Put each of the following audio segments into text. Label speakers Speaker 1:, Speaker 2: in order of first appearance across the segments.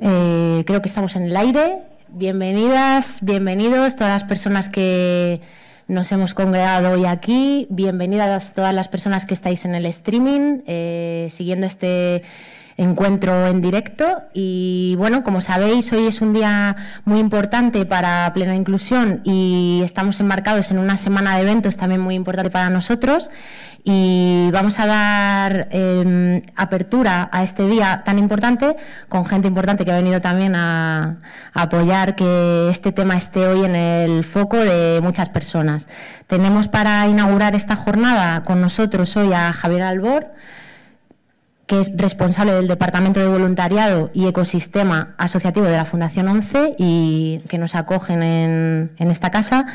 Speaker 1: Eh, creo que estamos en el aire. Bienvenidas, bienvenidos, todas las personas que nos hemos congregado hoy aquí. Bienvenidas todas las personas que estáis en el streaming, eh, siguiendo este encuentro en directo. Y bueno, como sabéis, hoy es un día muy importante para plena inclusión y estamos embarcados en una semana de eventos también muy importante para nosotros. Y vamos a dar em, apertura a este día tan importante con gente importante que ha venido también a apoyar que este tema esté hoy en el foco de muchas personas. Tenemos para inaugurar esta jornada con nosotros hoy a Javier Albor, que es responsable del Departamento de Voluntariado y Ecosistema Asociativo de la Fundación 11 y que nos acogen en, en esta casa,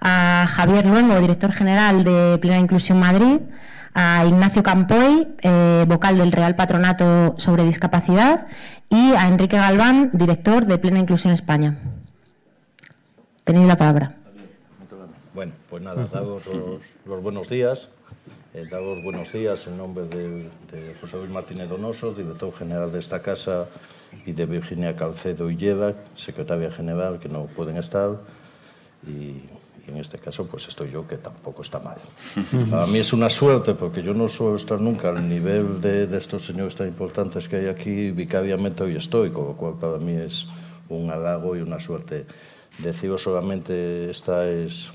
Speaker 1: a Javier Luengo, director general de Plena Inclusión Madrid, a Ignacio Campoy, eh, vocal del Real Patronato sobre Discapacidad, y a Enrique Galván, director de Plena Inclusión España. Tenéis la
Speaker 2: palabra.
Speaker 3: Bueno, pues nada, dados los buenos días. Eh, buenos días en nombre de, José Luis Martínez Donoso, director general de esta casa, y de Virginia Calcedo y Lleva, secretaria general, que no pueden estar. Y, en este caso, pues estoy yo, que tampoco está mal. Para mí es una suerte, porque yo no suelo estar nunca al nivel de, estos señores tan importantes que hay aquí, vicariamente hoy estoy, con lo cual para mí es un halago y una suerte. Decido solamente esta es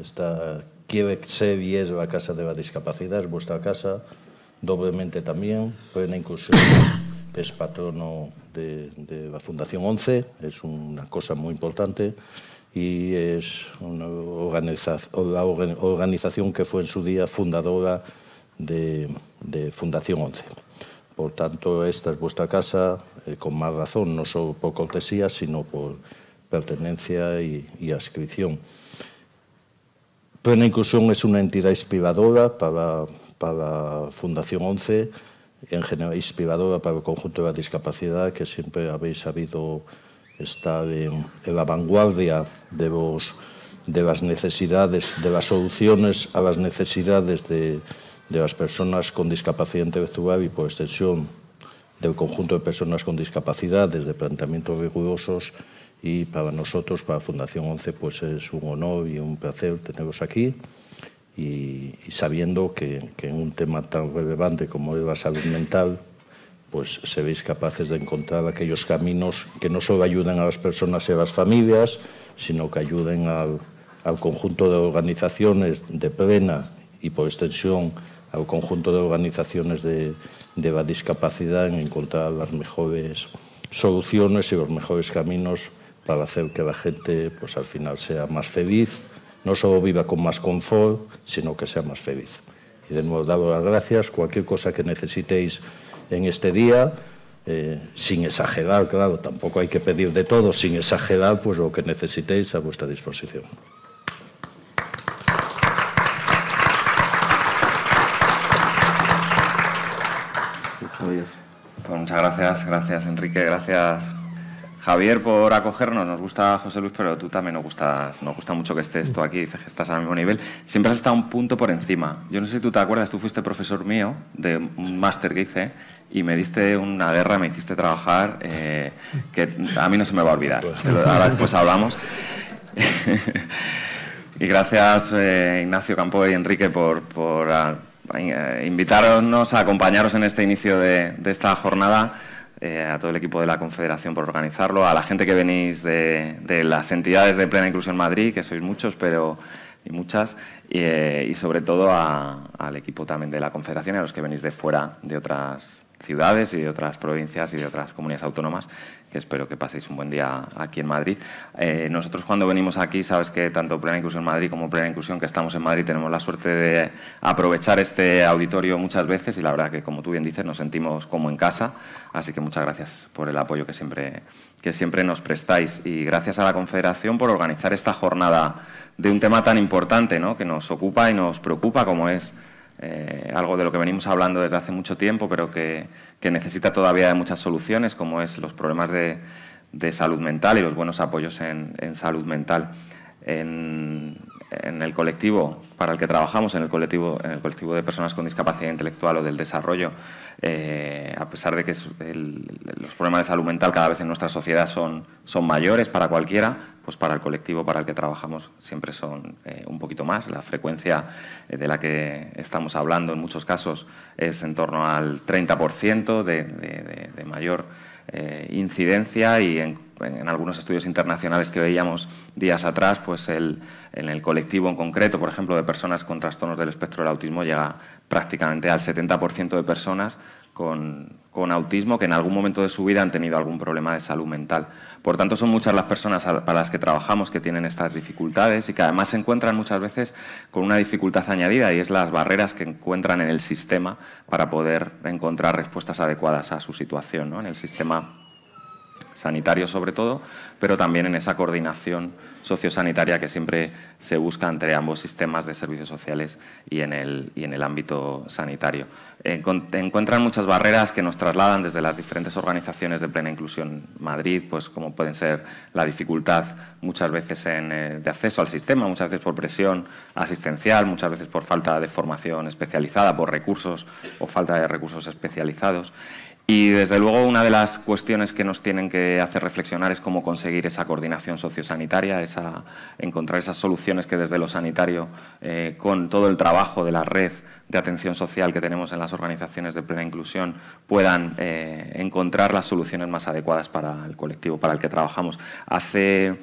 Speaker 3: esta que se viese a Casa de la vuestra casa, doblemente también, plena inclusión, es patrono de, de la Fundación 11, es una cosa muy importante, y es una organiza la organización que fue en su día fundadora de, de Fundación 11. Por tanto, esta es vuestra casa, eh, con más razón, no solo por cortesía, sino por pertenencia y, y ascripción. Plena Inclusión es una entidad inspiradora para, para Fundación 11, en general inspiradora para el conjunto de la discapacidad, que siempre habéis sabido estar en, la vanguardia de, las necesidades, de las soluciones a las necesidades de, de las personas con discapacidad intelectual y por extensión del conjunto de personas con discapacidad, desde planteamientos rigurosos y para nosotros, para Fundación 11, pues es un honor y un placer teneros aquí y, sabiendo que, en un tema tan relevante como es la salud mental, pues seréis capaces de encontrar aquellos caminos que no solo ayuden a las personas y a las familias, sino que ayuden al, conjunto de organizaciones de plena y por extensión al conjunto de organizaciones de la discapacidad en encontrar las mejores soluciones y los mejores caminos para hacer que la gente pues al final sea más feliz, no solo viva con más confort, sino que sea más feliz. Y de nuevo, dado las gracias, cualquier cosa que necesitéis en este día, eh, sin exagerar, claro, tampoco hay que pedir de todo, sin exagerar, pues lo que necesitéis a vuestra disposición.
Speaker 4: muchas gracias, gracias Enrique, gracias Javier, por acogernos. Nos gusta José Luis, pero tú también nos, gusta, nos gusta mucho que estés tú aquí. Dices que estás al mismo nivel. Siempre has estado un punto por encima. Yo no sé si tú te acuerdas, tú fuiste profesor mío de un máster que hice y me diste una guerra, me hiciste trabajar, eh, que a mí no se me va a olvidar. Pues. hablamos. y gracias, eh, Ignacio Campo y Enrique, por, ah, eh, invitarnos a acompañaros en este inicio de esta jornada. Eh, a todo el equipo de la Confederación por organizarlo, a la gente que venís de, las entidades de Plena Inclusión Madrid, que sois muchos, pero y muchas, y, eh, sobre todo al equipo también de la Confederación y a los que venís de fuera de otras ciudades y de otras provincias y de otras comunidades autónomas, que espero que paséis un buen día aquí en Madrid. Eh, nosotros cuando venimos aquí, sabes que tanto Plena Inclusión Madrid como Plena Inclusión, que estamos en Madrid, tenemos la suerte de aprovechar este auditorio muchas veces y la verdad que, como tú bien dices, nos sentimos como en casa, así que muchas gracias por el apoyo que siempre, que siempre nos prestáis y gracias a la Confederación por organizar esta jornada de un tema tan importante ¿no? que nos ocupa y nos preocupa como es eh, algo de lo que venimos hablando desde hace mucho tiempo, pero que, necesita todavía de muchas soluciones, como es los problemas de, salud mental y los buenos apoyos en, salud mental en el colectivo para el que trabajamos, en el colectivo, en el colectivo de personas con discapacidad intelectual o del desarrollo, eh, a pesar de que los problemas de salud mental cada vez en nuestra sociedad son, son mayores para cualquiera, pues para el colectivo para el que trabajamos siempre son eh, un poquito más. La frecuencia eh, de la que estamos hablando en muchos casos es en torno al 30% de, de mayor incidencia y en en algunos estudios internacionales que veíamos días atrás, pues en el colectivo en concreto, por ejemplo, de personas con trastornos del espectro del autismo, llega prácticamente al 70% de personas con, autismo que en algún momento de su vida han tenido algún problema de salud mental. Por tanto, son muchas las personas para las que trabajamos que tienen estas dificultades y que además se encuentran muchas veces con una dificultad añadida y es las barreras que encuentran en el sistema para poder encontrar respuestas adecuadas a su situación, en el sistema sanitario sobre todo, pero también en esa coordinación sociosanitaria que siempre se busca entre ambos sistemas de servicios sociales y en el, en el ámbito sanitario. Eh, encuentran muchas barreras que nos trasladan desde las diferentes organizaciones de plena inclusión Madrid, pues como pueden ser la dificultad muchas veces eh, de acceso al sistema, muchas veces por presión asistencial, muchas veces por falta de formación especializada, por recursos o falta de recursos especializados y desde luego una de las cuestiones que nos tienen que hacer reflexionar es cómo conseguir esa coordinación sociosanitaria, esa, encontrar esas soluciones que desde lo sanitario, eh, con todo el trabajo de la red de atención social que tenemos en las organizaciones de plena inclusión, puedan eh, encontrar las soluciones más adecuadas para el colectivo para el que trabajamos. Hace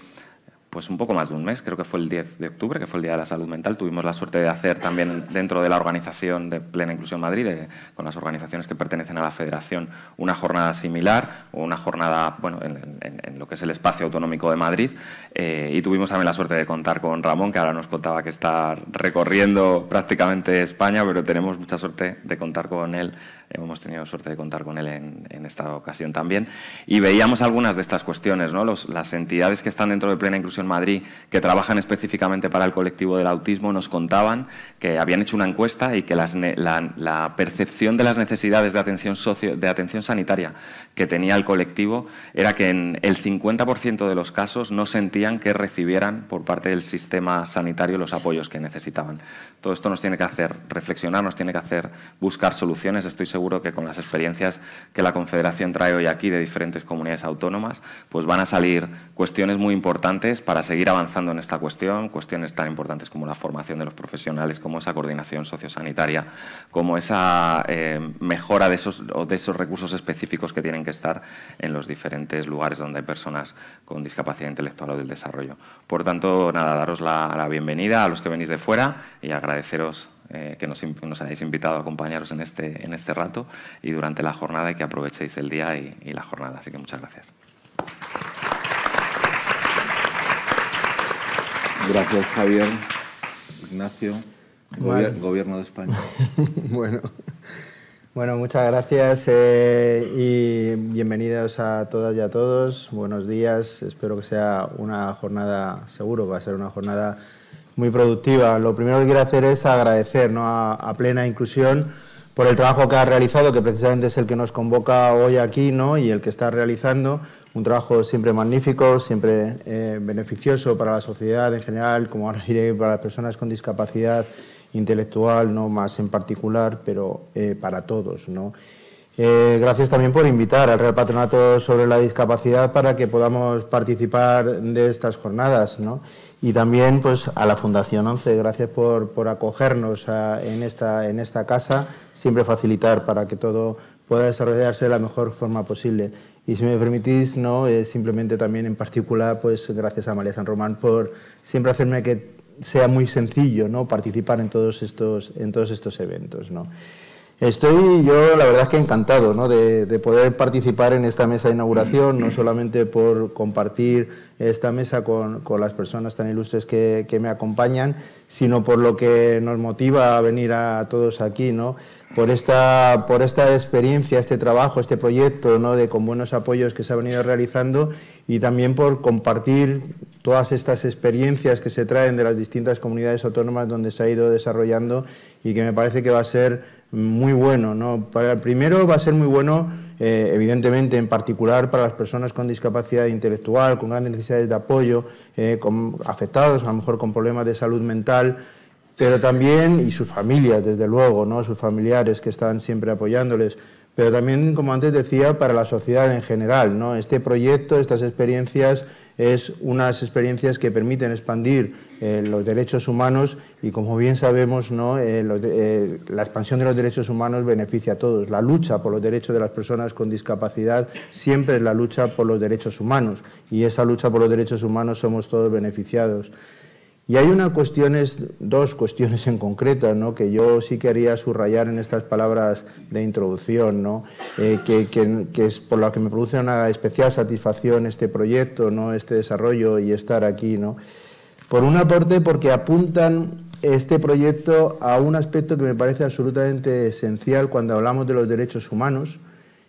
Speaker 4: pues un poco más de un mes, creo que fue el 10 de octubre, que fue el Día de la Salud Mental. Tuvimos la suerte de hacer también dentro de la organización de Plena Inclusión Madrid, con las organizaciones que pertenecen a la federación, una jornada similar o una jornada bueno, en, lo que es el espacio autonómico de Madrid. Eh, y tuvimos también la suerte de contar con Ramón, que ahora nos contaba que está recorriendo prácticamente España, pero tenemos mucha suerte de contar con él hemos tenido suerte de contar con él en, esta ocasión también. Y veíamos algunas de estas cuestiones, ¿no? las entidades que están dentro de Plena Inclusión Madrid, que trabajan específicamente para el colectivo del autismo, nos contaban que habían hecho una encuesta y que la, percepción de las necesidades de atención, socio, de atención sanitaria que tenía el colectivo era que en el 50% de los casos no sentían que recibieran por parte del sistema sanitario los apoyos que necesitaban. Todo esto nos tiene que hacer reflexionar, nos tiene que hacer buscar soluciones. Estoy seguro que con las experiencias que la Confederación trae hoy aquí de diferentes comunidades autónomas, pues van a salir cuestiones muy importantes para seguir avanzando en esta cuestión, cuestiones tan importantes como la formación de los profesionales, como esa coordinación sociosanitaria, como esa eh, mejora de esos, de esos recursos específicos que tienen que estar en los diferentes lugares donde hay personas con discapacidad intelectual o del desarrollo. Por tanto, nada, daros la bienvenida a los que venís de fuera y agradeceros eh, que nos, hayáis invitado a acompañaros en este, en este rato y durante la jornada y que aprovechéis el día y, la jornada. Así que muchas gracias.
Speaker 5: Gracias, Javier. Ignacio, Gobierno de España. bueno.
Speaker 6: Bueno, muchas gracias eh, y bienvenidos a todas y a todos. Buenos días. Espero que sea una jornada, seguro va a ser una jornada muy productiva. Lo primero que quiero hacer es agradecer ¿no? a, Plena Inclusión por el trabajo que ha realizado, que precisamente es el que nos convoca hoy aquí ¿no? y el que está realizando. Un trabajo siempre magnífico, siempre eh, beneficioso para la sociedad en general, como ahora diré, para las personas con discapacidad intelectual, no más en particular, pero eh, para todos. ¿no? Eh, gracias también por invitar al Real Patronato sobre la Discapacidad para que podamos participar de estas jornadas. ¿no? Y también pues, a la Fundación 11, gracias por, por acogernos en, esta, en esta casa, siempre facilitar para que todo pueda desarrollarse de la mejor forma posible. Y si me permitís, no, eh, simplemente también en particular, pues gracias a María San Román por siempre hacerme que sea muy sencillo, no, participar en todos estos, en todos estos eventos, no. Estoy yo, la verdad es que encantado de, poder participar en esta mesa de inauguración, no solamente por compartir esta mesa con, las personas tan ilustres que, me acompañan, sino por lo que nos motiva a venir a todos aquí, ¿no? por, esta, por esta experiencia, este trabajo, este proyecto, ¿no? de, con buenos apoyos que se ha venido realizando y también por compartir todas estas experiencias que se traen de las distintas comunidades autónomas donde se ha ido desarrollando y que me parece que va a ser muy bueno. ¿no? Para, primero va a ser muy bueno, eh, evidentemente, en particular para las personas con discapacidad intelectual, con grandes necesidades de apoyo, eh, afectados a lo mejor con problemas de salud mental, pero también, y sus familias, desde luego, ¿no? sus familiares que están siempre apoyándoles, pero también, como antes decía, para la sociedad en general. ¿no? Este proyecto, estas experiencias, es unas experiencias que permiten expandir eh, los derechos humanos y como bien sabemos, ¿no? Eh, eh, la expansión de los derechos humanos beneficia a todos. La lucha por los derechos de las personas con discapacidad siempre es la lucha por los derechos humanos y esa lucha por los derechos humanos somos todos beneficiados. Y hay una cuestiones, dos cuestiones en concreto ¿no? que yo sí quería subrayar en estas palabras de introducción, ¿no? que, que, que, es por la que me produce una especial satisfacción este proyecto, ¿no? este desarrollo y estar aquí. ¿no? Por un aporte porque apuntan este proyecto a un aspecto que me parece absolutamente esencial cuando hablamos de los derechos humanos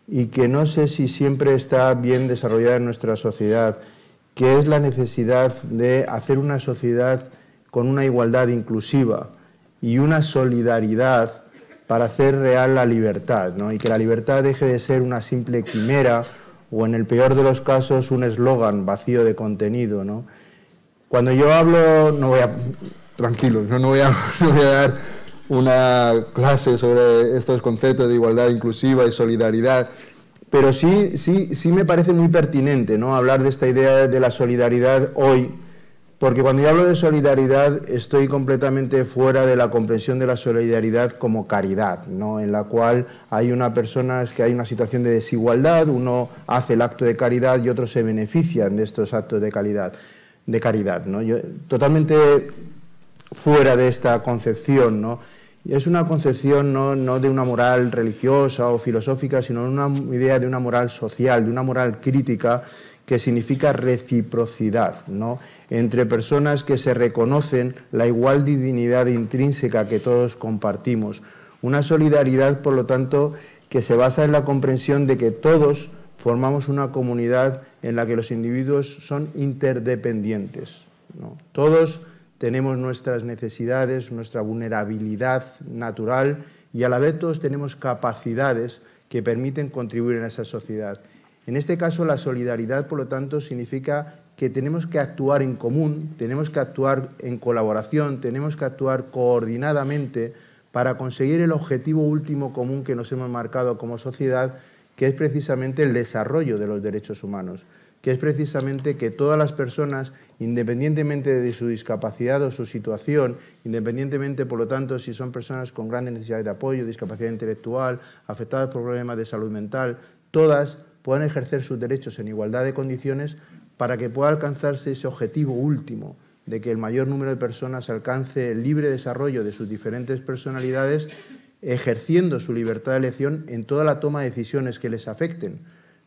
Speaker 6: y que no sé si siempre está bien desarrollada en nuestra sociedad, que es la necesidad de hacer una sociedad con una igualdad inclusiva y una solidaridad para hacer real la libertad, ¿no? y que la libertad deje de ser una simple quimera o, en el peor de los casos, un eslogan vacío de contenido. ¿no? Cuando yo hablo, no voy a, tranquilo, no, voy, a, dar una clase sobre estos conceptos de igualdad inclusiva y solidaridad, pero sí, sí, sí me parece muy pertinente hablar de esta idea de la solidaridad hoy, porque cuando yo hablo de solidaridad estoy completamente fuera de la comprensión de la solidaridad como caridad, ¿no? en la cual hay una persona, es que hay una situación de desigualdad, uno hace el acto de caridad y otros se benefician de estos actos de caridad de caridad. ¿no? totalmente fuera de esta concepción. ¿no? Es una concepción ¿no? de una moral religiosa o filosófica, sino una idea de una moral social, de una moral crítica que significa reciprocidad, entre personas que se reconocen la igual dignidad intrínseca que todos compartimos. Una solidaridad, por lo tanto, que se basa en la comprensión de que todos formamos una comunidad en la que los individuos son interdependientes. Todos tenemos nuestras necesidades, nuestra vulnerabilidad natural y a la vez todos tenemos capacidades que permiten contribuir en esa sociedad. En este caso, la solidaridad, por lo tanto, significa que tenemos que actuar en común, tenemos que actuar en colaboración, tenemos que actuar coordinadamente para conseguir el objetivo último común que nos hemos marcado como sociedad, que es precisamente el desarrollo de los derechos humanos, que es precisamente que todas las personas, independientemente de su discapacidad o su situación, independientemente, por lo tanto, si son personas con grandes necesidades de apoyo, discapacidad intelectual, afectadas por problemas de salud mental, todas puedan ejercer sus derechos en igualdad de condiciones para que pueda alcanzarse ese objetivo último de que el mayor número de personas alcance el libre desarrollo de sus diferentes personalidades ejerciendo su libertad de elección en toda la toma de decisiones que les afecten,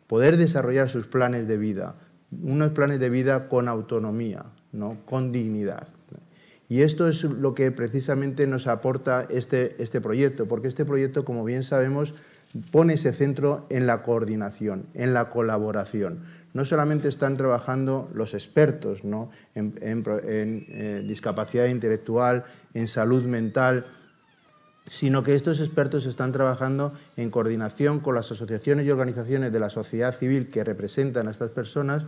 Speaker 6: poder desarrollar sus planes de vida, unos planes de vida con autonomía, ¿no? con dignidad. Y esto es lo que precisamente nos aporta este, este proyecto, porque este proyecto, como bien sabemos, pone ese centro en la coordinación, en la colaboración. No solamente están trabajando los expertos en, eh, discapacidad intelectual, en salud mental, sino que estos expertos están trabajando en coordinación con las asociaciones y organizaciones de la sociedad civil que representan a estas personas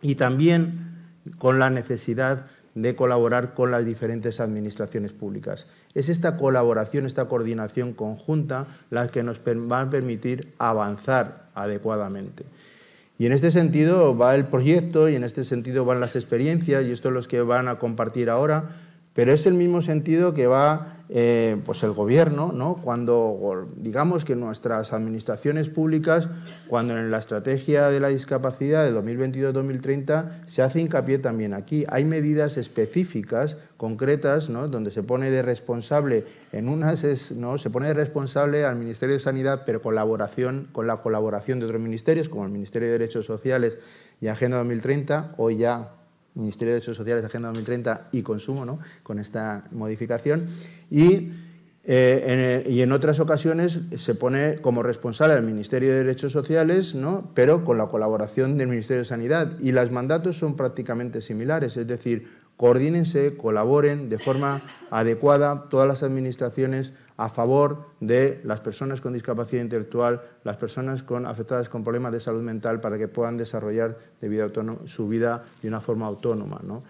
Speaker 6: y también con la necesidad de colaborar con las diferentes administraciones públicas. Es esta colaboración, esta coordinación conjunta la que nos va a permitir avanzar adecuadamente. Y en este sentido va el proyecto y en este sentido van las experiencias y esto es los que van a compartir ahora, pero es el mismo sentido que va eh, pues el gobierno, ¿no? cuando digamos que nuestras administraciones públicas, cuando en la estrategia de la discapacidad de 2022-2030 se hace hincapié también aquí. Hay medidas específicas, concretas, ¿no? donde se pone de responsable, en unas ¿no? se pone de responsable al Ministerio de Sanidad, pero colaboración, con la colaboración de otros ministerios, como el Ministerio de Derechos Sociales y Agenda 2030, o ya Ministerio de Derechos Sociales, Agenda 2030 y Consumo, ¿no? con esta modificación. Y, eh, en, eh, y, en, otras ocasiones se pone como responsable al Ministerio de Derechos Sociales, ¿no? pero con la colaboración del Ministerio de Sanidad. Y los mandatos son prácticamente similares, es decir, coordínense, colaboren de forma adecuada todas las administraciones a favor de las personas con discapacidad intelectual, las personas con, afectadas con problemas de salud mental, para que puedan desarrollar de su vida de una forma autónoma. ¿no?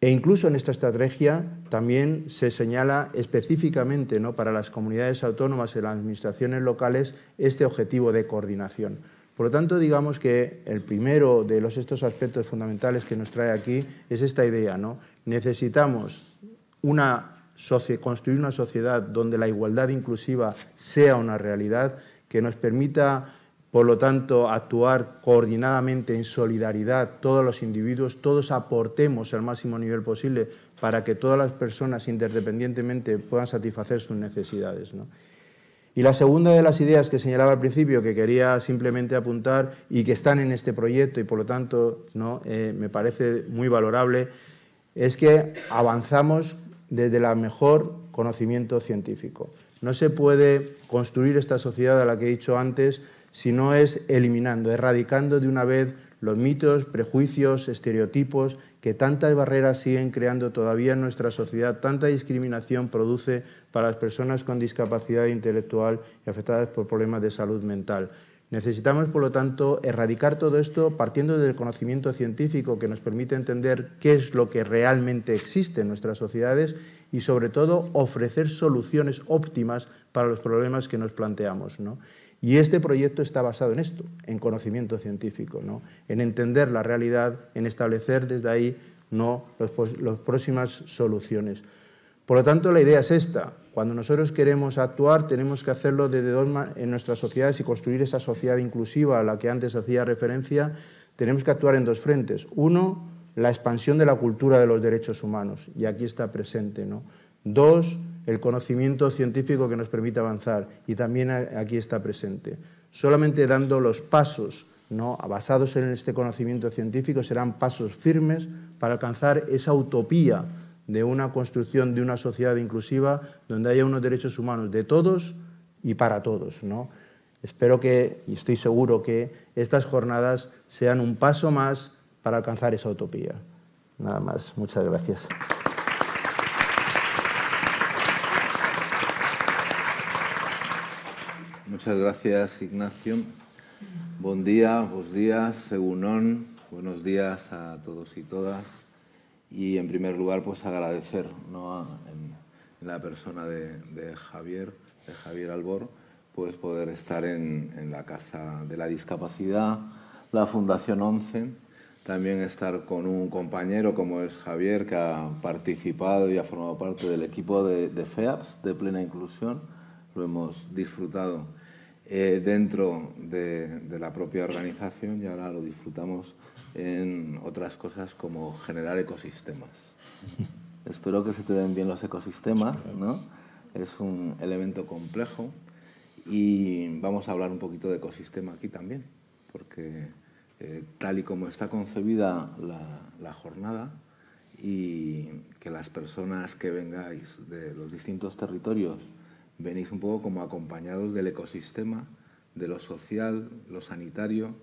Speaker 6: E incluso en esta estrategia también se señala específicamente ¿no? para las comunidades autónomas y las administraciones locales este objetivo de coordinación. Por lo tanto, digamos que el primero de los, estos aspectos fundamentales que nos trae aquí es esta idea. ¿no? Necesitamos una construir una sociedad donde la igualdad inclusiva sea una realidad, que nos permita, por lo tanto, actuar coordinadamente en solidaridad todos los individuos, todos aportemos al máximo nivel posible para que todas las personas interdependientemente puedan satisfacer sus necesidades. Y la segunda de las ideas que señalaba al principio, que quería simplemente apuntar y que están en este proyecto y por lo tanto ¿no? Eh, me parece muy valorable, es que avanzamos desde el mejor conocimiento científico. No se puede construir esta sociedad a la que he dicho antes si no es eliminando, erradicando de una vez los mitos, prejuicios, estereotipos que tantas barreras siguen creando todavía en nuestra sociedad, tanta discriminación produce para las personas con discapacidad intelectual y afectadas por problemas de salud mental. Necesitamos, por lo tanto, erradicar todo esto partiendo del conocimiento científico que nos permite entender qué es lo que realmente existe en nuestras sociedades y, sobre todo, ofrecer soluciones óptimas para los problemas que nos planteamos. Y este proyecto está basado en esto, en conocimiento científico, en entender la realidad, en establecer desde ahí ¿no? las próximas soluciones. Por lo tanto, la idea es esta, cuando nosotros queremos actuar, tenemos que hacerlo desde dos en nuestras sociedades y construir esa sociedad inclusiva a la que antes hacía referencia, tenemos que actuar en dos frentes. Uno, la expansión de la cultura de los derechos humanos, y aquí está presente. ¿no? Dos, el conocimiento científico que nos permite avanzar, y también aquí está presente. Solamente dando los pasos ¿no? basados en este conocimiento científico serán pasos firmes para alcanzar esa utopía de una construcción de una sociedad inclusiva donde haya unos derechos humanos de todos y para todos. Espero que, y estoy seguro que estas jornadas sean un paso más para alcanzar esa utopía. Nada más, muchas gracias.
Speaker 5: Muchas gracias, Ignacio. Buen día, buenos días, Segunón. Buenos días a todos y todas y en primer lugar pues agradecer A, en, la persona de, Javier, de Javier Albor, pues poder estar en, la Casa de la Discapacidad, la Fundación 11, también estar con un compañero como es Javier, que ha participado y ha formado parte del equipo de, FEAPS, de Plena Inclusión, lo hemos disfrutado eh, dentro de la propia organización y ahora lo disfrutamos en otras cosas como generar ecosistemas. Espero que se te den bien los ecosistemas, ¿no? Es un elemento complejo y vamos a hablar un poquito de ecosistema aquí también, porque eh, tal y como está concebida la jornada y que las personas que vengáis de los distintos territorios venís un poco como acompañados del ecosistema, de lo social, lo sanitario,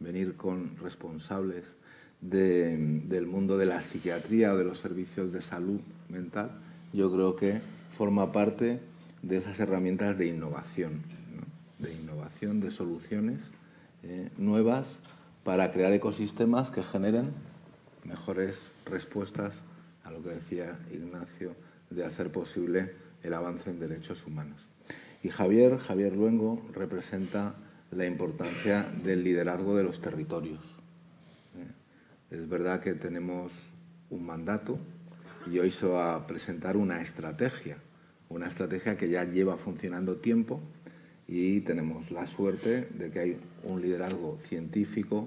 Speaker 5: venir con responsables del mundo de la psiquiatría o de los servicios de salud mental, yo creo que forma parte de esas herramientas de innovación, de innovación, de soluciones eh, nuevas para crear ecosistemas que generen mejores respuestas a lo que decía Ignacio de hacer posible el avance en derechos humanos. Y Javier, Javier Luengo, representa la importancia del liderazgo de los territorios. Eh, es verdad que tenemos un mandato y hoy se va a presentar una estrategia, una estrategia que ya lleva funcionando tiempo y tenemos la suerte de que hay un liderazgo científico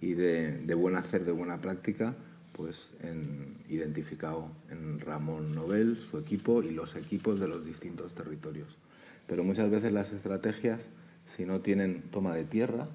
Speaker 5: y de, buen hacer, de buena práctica, pues en, identificado en Ramón Nobel, su equipo y los equipos de los distintos territorios. Pero muchas veces las estrategias si no tienen toma de tierra,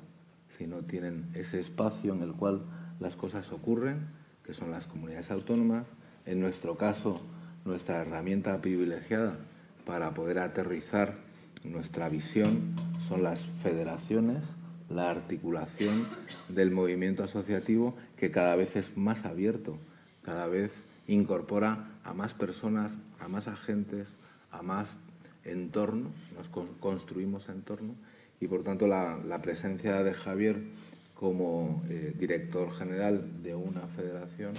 Speaker 5: si no tienen ese espacio en el cual las cosas ocurren, que son las comunidades autónomas, en nuestro caso nuestra herramienta privilegiada para poder aterrizar nuestra visión son las federaciones, la articulación del movimiento asociativo que cada vez es más abierto, cada vez incorpora a más personas, a más agentes, a más entorno, nos construimos entorno y por tanto la, presencia de Javier como eh, director general de una federación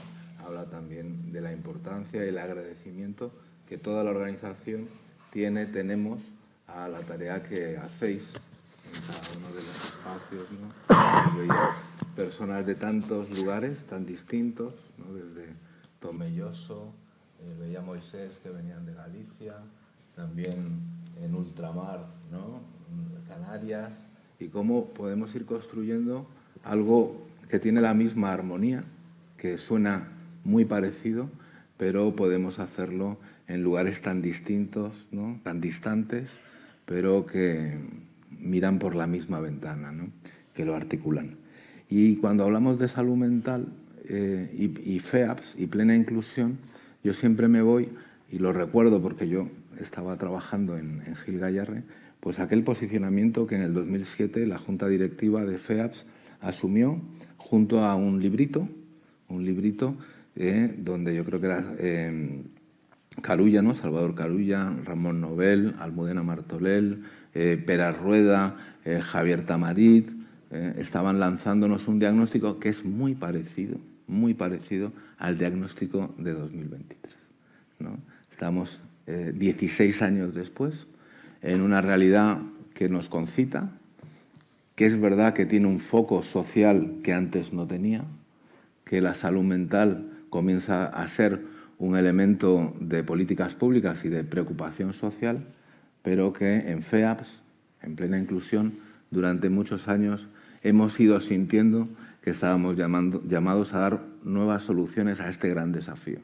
Speaker 5: habla también de la importancia y el agradecimiento que toda la organización tiene, tenemos a la tarea que hacéis en cada uno de los espacios, ¿no? personas de tantos lugares tan distintos, desde Tomelloso, eh, veía Moisés que venían de Galicia, también en Ultramar, ¿no? Canarias, y cómo podemos ir construyendo algo que tiene la misma armonía, que suena muy parecido, pero podemos hacerlo en lugares tan distintos, ¿no? tan distantes, pero que miran por la misma ventana, que lo articulan. Y cuando hablamos de salud mental eh, y, FEAPS y plena inclusión, yo siempre me voy, y lo recuerdo porque yo estaba trabajando en, en Gil Gallarre, pues aquel posicionamiento que en el 2007 la Junta Directiva de FEAPS asumió junto a un librito, un librito eh, donde yo creo que era eh, Carulla, ¿no? Salvador Carulla, Ramón Nobel, Almudena Martolel, eh, Rueda, eh, Javier Tamarit, estaban lanzándonos un diagnóstico que es muy parecido, muy parecido al diagnóstico de 2023. ¿no? Estamos 16 años después en una realidad que nos concita, que es verdad que tiene un foco social que antes no tenía, que la salud mental comienza a ser un elemento de políticas públicas y de preocupación social, pero que en FEAPS, en plena inclusión, durante muchos años hemos ido sintiendo que estábamos llamados a dar nuevas soluciones a este gran desafío.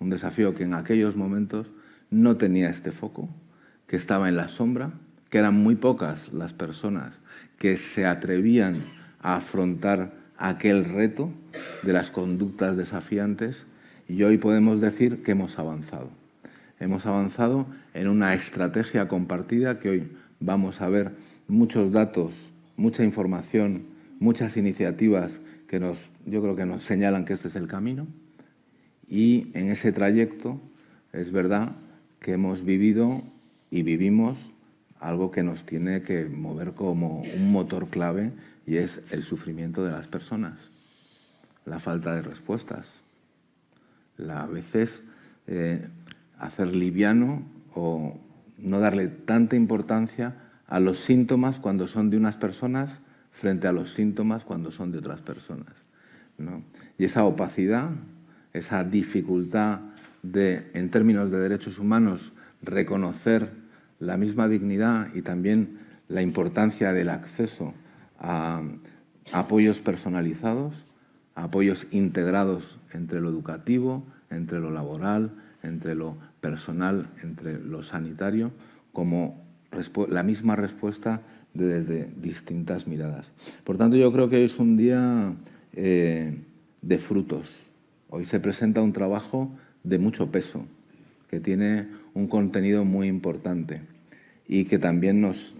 Speaker 5: Un desafío que en aquellos momentos no tenía este foco, que estaba en la sombra, que eran muy pocas las personas que se atrevían a afrontar aquel reto de las conductas desafiantes y hoy podemos decir que hemos avanzado. Hemos avanzado en una estrategia compartida que hoy vamos a ver muchos datos, mucha información, muchas iniciativas que nos, yo creo que nos señalan que este es el camino. Y en ese trayecto es verdad que hemos vivido y vivimos algo que nos tiene que mover como un motor clave y es el sufrimiento de las personas, la falta de respuestas, la, a veces eh, hacer liviano o no darle tanta importancia a los síntomas cuando son de unas personas frente a los síntomas cuando son de otras personas. ¿no? Y esa opacidad, esa dificultad de, en términos de derechos humanos, reconocer la misma dignidad y también la importancia del acceso a apoyos personalizados, apoyos integrados entre lo educativo, entre lo laboral, entre lo personal, entre lo sanitario, como la misma respuesta desde distintas miradas. Por tanto, yo creo que hoy es un día eh, de frutos. Hoy se presenta un trabajo de mucho peso, que tiene un contenido muy importante y que también nos,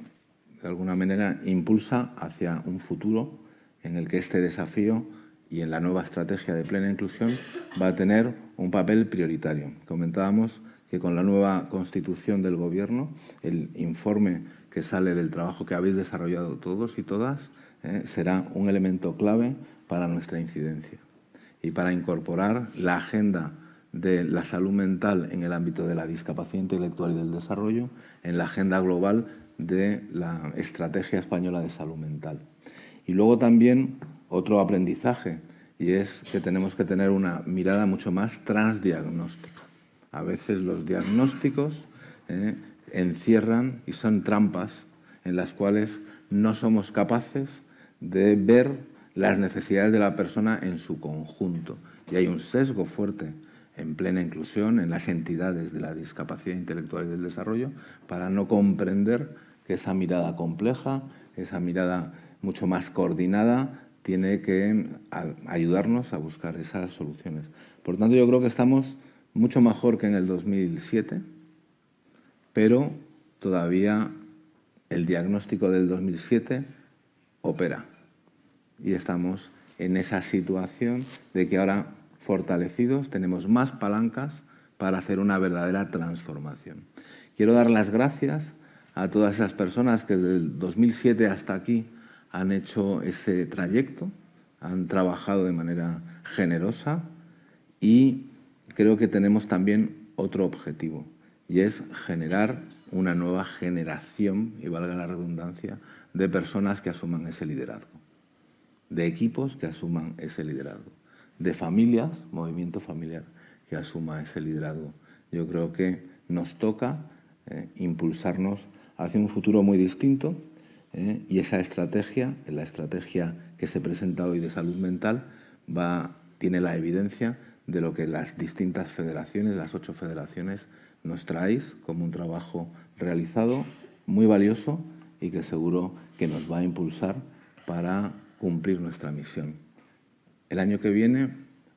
Speaker 5: de alguna manera, impulsa hacia un futuro en el que este desafío y en la nueva estrategia de plena inclusión va a tener un papel prioritario. Comentábamos que con la nueva constitución del Gobierno, el informe que sale del trabajo que habéis desarrollado todos y todas eh, será un elemento clave para nuestra incidencia y para incorporar la agenda de la salud mental en el ámbito de la discapacidad intelectual y del desarrollo en la agenda global de la Estrategia Española de Salud Mental. Y luego también otro aprendizaje, y es que tenemos que tener una mirada mucho más transdiagnóstica. A veces los diagnósticos eh, encierran y son trampas en las cuales no somos capaces de ver las necesidades de la persona en su conjunto. Y hay un sesgo fuerte en plena inclusión en las entidades de la discapacidad intelectual y del desarrollo para no comprender que esa mirada compleja, esa mirada mucho más coordinada, tiene que ayudarnos a buscar esas soluciones. Por tanto, yo creo que estamos mucho mejor que en el 2007, pero todavía el diagnóstico del 2007 opera y estamos en esa situación de que ahora fortalecidos, tenemos más palancas para hacer una verdadera transformación. Quiero dar las gracias a todas esas personas que desde el 2007 hasta aquí han hecho ese trayecto, han trabajado de manera generosa y creo que tenemos también otro objetivo y es generar una nueva generación, y valga la redundancia, de personas que asuman ese liderazgo, de equipos que asuman ese liderazgo de familias, movimiento familiar, que asuma ese liderazgo. Yo creo que nos toca eh, impulsarnos hacia un futuro muy distinto eh, y esa estrategia, la estrategia que se presenta hoy de salud mental, tiene la evidencia de lo que las distintas federaciones, las ocho federaciones, nos traéis como un trabajo realizado muy valioso y que seguro que nos va a impulsar para cumplir nuestra misión. El año que viene,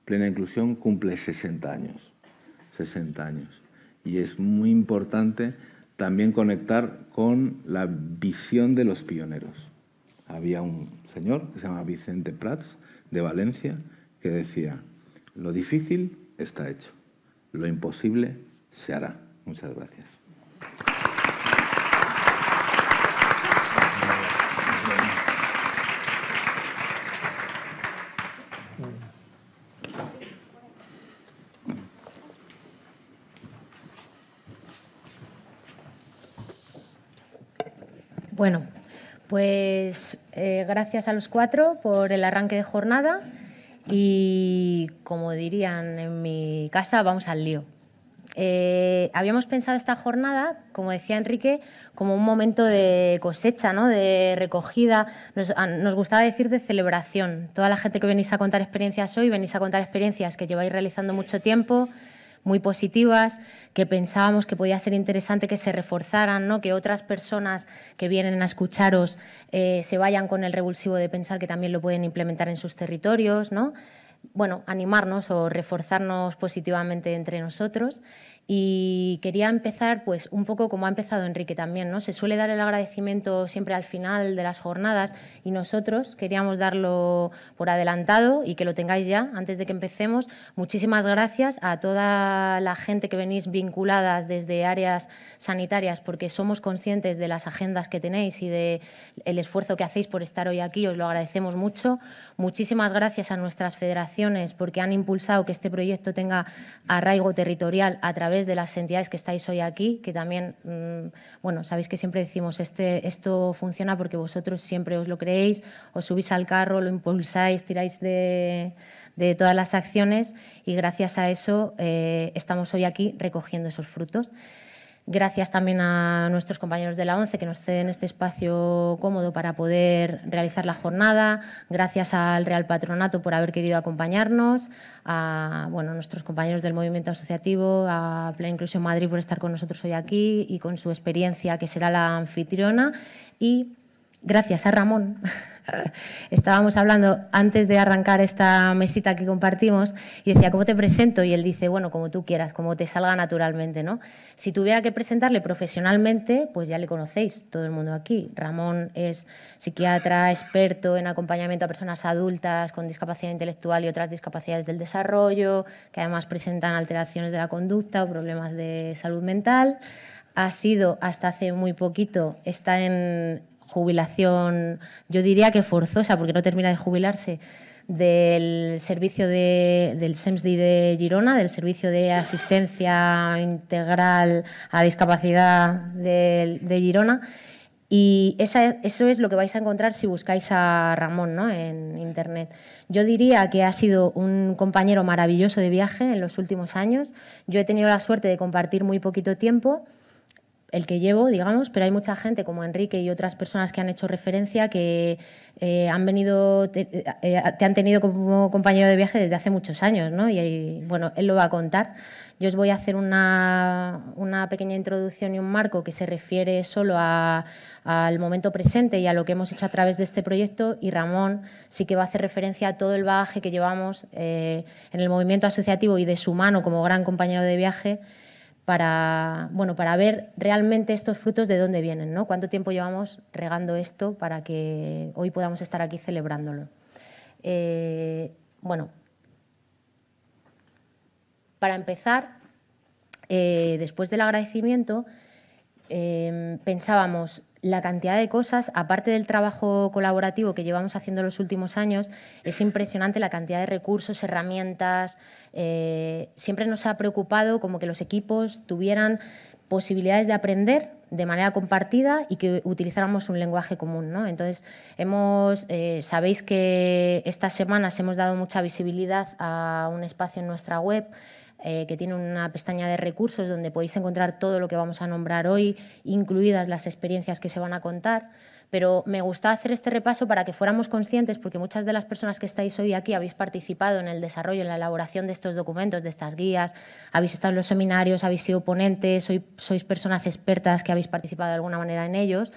Speaker 5: Plena Inclusión cumple 60 años. 60 años. Y es muy importante también conectar con la visión de los pioneros. Había un señor que se llama Vicente Prats, de Valencia, que decía, lo difícil está hecho, lo imposible se hará. Muchas gracias.
Speaker 1: Bueno, pues eh, gracias a los cuatro por el arranque de jornada y como dirían en mi casa, vamos al lío. Eh, habíamos pensado esta jornada, como decía Enrique, como un momento de cosecha, ¿no? de recogida. Ah, nos, gustaba decir de celebración. Toda la gente que venís a contar experiencias hoy, venís a contar experiencias que lleváis realizando mucho tiempo, muy positivas, que pensábamos que podía ser interesante que se reforzaran, ¿no? que otras personas que vienen a escucharos eh, se vayan con el revulsivo de pensar que también lo pueden implementar en sus territorios. ¿no? Bueno, animarnos o reforzarnos positivamente entre nosotros. Y quería empezar, pues, un poco como ha empezado Enrique también, ¿no? Se suele dar el agradecimiento siempre al final de las jornadas y nosotros queríamos darlo por adelantado y que lo tengáis ya antes de que empecemos. Muchísimas gracias a toda la gente que venís vinculadas desde áreas sanitarias, porque somos conscientes de las agendas que tenéis y de el esfuerzo que hacéis por estar hoy aquí. Os lo agradecemos mucho. Muchísimas gracias a nuestras federaciones porque han impulsado que este proyecto tenga arraigo territorial a través de las entidades que estáis hoy aquí, que también, mm, bueno, sabéis que siempre decimos, este, esto funciona porque vosotros siempre os lo creéis, os subís al carro, lo impulsáis, tiráis de, todas las acciones y gracias a eso eh, estamos hoy aquí recogiendo esos frutos. Gracias también a nuestros compañeros de la ONCE que nos ceden este espacio cómodo para poder realizar la jornada. Gracias al Real Patronato por haber querido acompañarnos, a nuestros compañeros del movimiento asociativo, a Plan Inclusión Madrid por estar con nosotros hoy aquí y con su experiencia, que será la anfitriona. Y gracias a Ramón, estábamos hablando antes de arrancar esta mesita que compartimos y decía, ¿cómo te presento? Y él dice, bueno, como tú quieras, como te salga naturalmente, ¿no? Si tuviera que presentarle profesionalmente, pues ya le conocéis, todo el mundo aquí. Ramón es psiquiatra, experto en acompañamiento a personas adultas con discapacidad intelectual y otras discapacidades del desarrollo, que además presentan alteraciones de la conducta o problemas de salud mental ha sido hasta hace muy poquito, está en, jubilación, yo diría que forzosa, porque no termina de jubilarse, del servicio del SEMSDI de Girona, del servicio de asistencia integral a discapacidad de, Girona. Y eso es lo que vais a encontrar si buscáis a Ramón ¿no? en Internet. Yo diría que ha sido un compañero maravilloso de viaje en los últimos años. Yo he tenido la suerte de compartir muy poquito tiempo el que llevo, digamos, pero hay mucha gente como Enrique y otras personas que han hecho referencia que eh, han venido, eh, te, han tenido como compañero de viaje desde hace muchos años, ¿no? Y, bueno, él lo va a contar. Yo os voy a hacer una, pequeña introducción y un marco que se refiere solo al momento presente y a lo que hemos hecho a través de este proyecto y Ramón sí que va a hacer referencia a todo el bagaje que llevamos eh, en el movimiento asociativo y de su mano como gran compañero de viaje para, bueno, para ver realmente estos frutos de dónde vienen, ¿no? cuánto tiempo llevamos regando esto para que hoy podamos estar aquí celebrándolo. Eh, bueno, para empezar, eh, después del agradecimiento, eh, pensábamos la cantidad de cosas, aparte del trabajo colaborativo que llevamos haciendo los últimos años, es impresionante la cantidad de recursos, herramientas. Eh, siempre nos ha preocupado como que los equipos tuvieran posibilidades de aprender de manera compartida y que utilizáramos un lenguaje común. ¿no? Entonces, hemos, eh, sabéis que estas semanas hemos dado mucha visibilidad a un espacio en nuestra web eh, que tiene una pestaña de recursos donde podéis encontrar todo lo que vamos a nombrar hoy, incluidas las experiencias que se van a contar. Pero me gusta hacer este repaso para que fuéramos conscientes, porque muchas de las personas que estáis hoy aquí habéis participado en el desarrollo, en la elaboración de estos documentos, de estas guías, habéis estado en los seminarios, habéis sido ponentes, sois, personas expertas que habéis participado de alguna manera en ellos.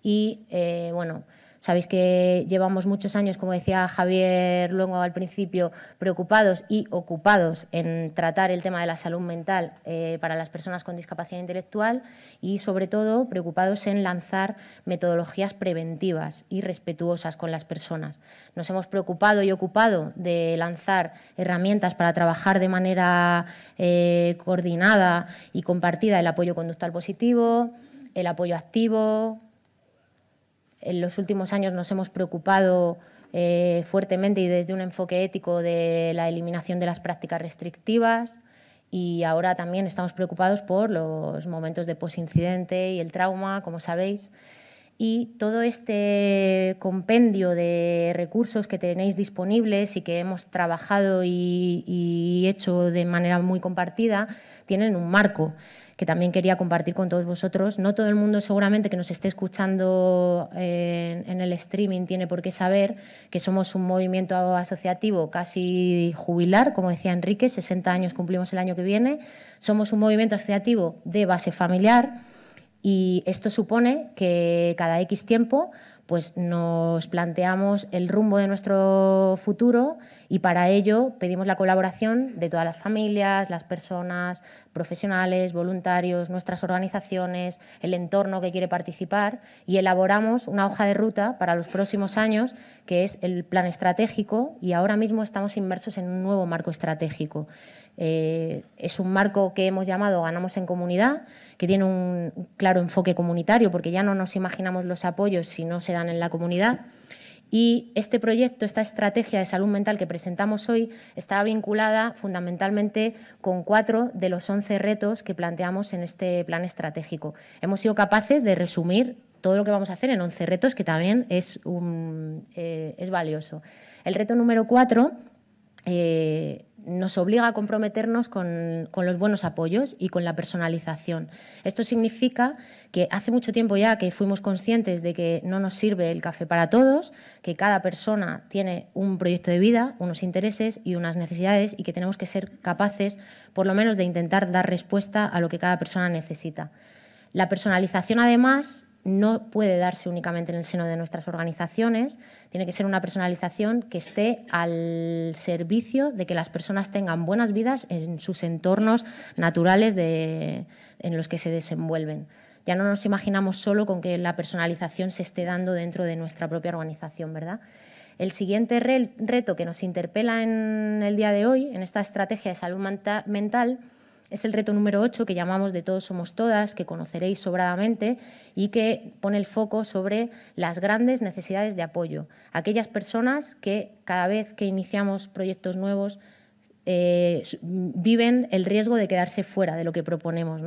Speaker 1: Y eh, bueno, Sabéis que llevamos muchos años, como decía Javier luego al principio, preocupados y ocupados en tratar el tema de la salud mental eh, para las personas con discapacidad intelectual y, sobre todo, preocupados en lanzar metodologías preventivas y respetuosas con las personas. Nos hemos preocupado y ocupado de lanzar herramientas para trabajar de manera eh, coordinada y compartida el apoyo conductual positivo, el apoyo activo, en los últimos años nos hemos preocupado eh, fuertemente y desde un enfoque ético de la eliminación de las prácticas restrictivas y ahora también estamos preocupados por los momentos de posincidente y el trauma, como sabéis. Y todo este compendio de recursos que tenéis disponibles y que hemos trabajado y, y hecho de manera muy compartida tienen un marco que también quería compartir con todos vosotros. No todo el mundo seguramente que nos esté escuchando eh, en, el streaming tiene por qué saber que somos un movimiento asociativo casi jubilar, como decía Enrique, 60 años cumplimos el año que viene. Somos un movimiento asociativo de base familiar y esto supone que cada X tiempo pues nos planteamos el rumbo de nuestro futuro y para ello pedimos la colaboración de todas las familias, las personas, profesionales, voluntarios, nuestras organizaciones, el entorno que quiere participar y elaboramos una hoja de ruta para los próximos años que es el plan estratégico y ahora mismo estamos inmersos en un nuevo marco estratégico. Eh, es un marco que hemos llamado Ganamos en Comunidad, que tiene un claro enfoque comunitario, porque ya no nos imaginamos los apoyos si no se dan en la comunidad. Y este proyecto, esta estrategia de salud mental que presentamos hoy, está vinculada fundamentalmente con cuatro de los once retos que planteamos en este plan estratégico. Hemos sido capaces de resumir todo lo que vamos a hacer en once retos, que también es, eh, valioso. El reto número cuatro eh, nos obliga a comprometernos con, los buenos apoyos y con la personalización. Esto significa que hace mucho tiempo ya que fuimos conscientes de que no nos sirve el café para todos, que cada persona tiene un proyecto de vida, unos intereses y unas necesidades y que tenemos que ser capaces por lo menos de intentar dar respuesta a lo que cada persona necesita. La personalización además no puede darse únicamente en el seno de nuestras organizaciones, tiene que ser una personalización que esté al servicio de que las personas tengan buenas vidas en sus entornos naturales en los que se desenvuelven. Ya no nos imaginamos solo con que la personalización se esté dando dentro de nuestra propia organización, ¿verdad? El siguiente reto que nos interpela en el día de hoy, en esta estrategia de salud mental, es el reto número 8 que llamamos de todos somos todas, que conoceréis sobradamente y que pone el foco sobre las grandes necesidades de apoyo. Aquellas personas que cada vez que iniciamos proyectos nuevos eh, viven el riesgo de quedarse fuera de lo que proponemos.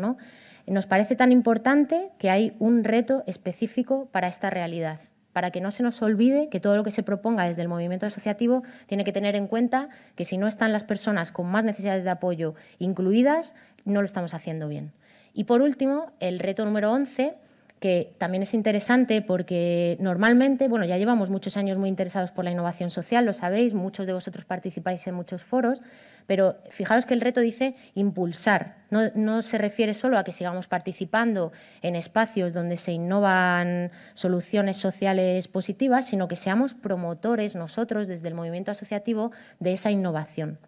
Speaker 1: Nos parece tan importante que hay un reto específico para esta realidad para que no se nos olvide que todo lo que se proponga desde el movimiento asociativo tiene que tener en cuenta que si no están las personas con más necesidades de apoyo incluidas, no lo estamos haciendo bien. Y por último, el reto número 11 que también es interesante porque normalmente, bueno, ya llevamos muchos años muy interesados por la innovación social, lo sabéis, muchos de vosotros participáis en muchos foros, pero fijaros que el reto dice impulsar. No, se refiere solo a que sigamos participando en espacios donde se innovan soluciones sociales positivas, sino que seamos promotores nosotros desde el movimiento asociativo de esa innovación.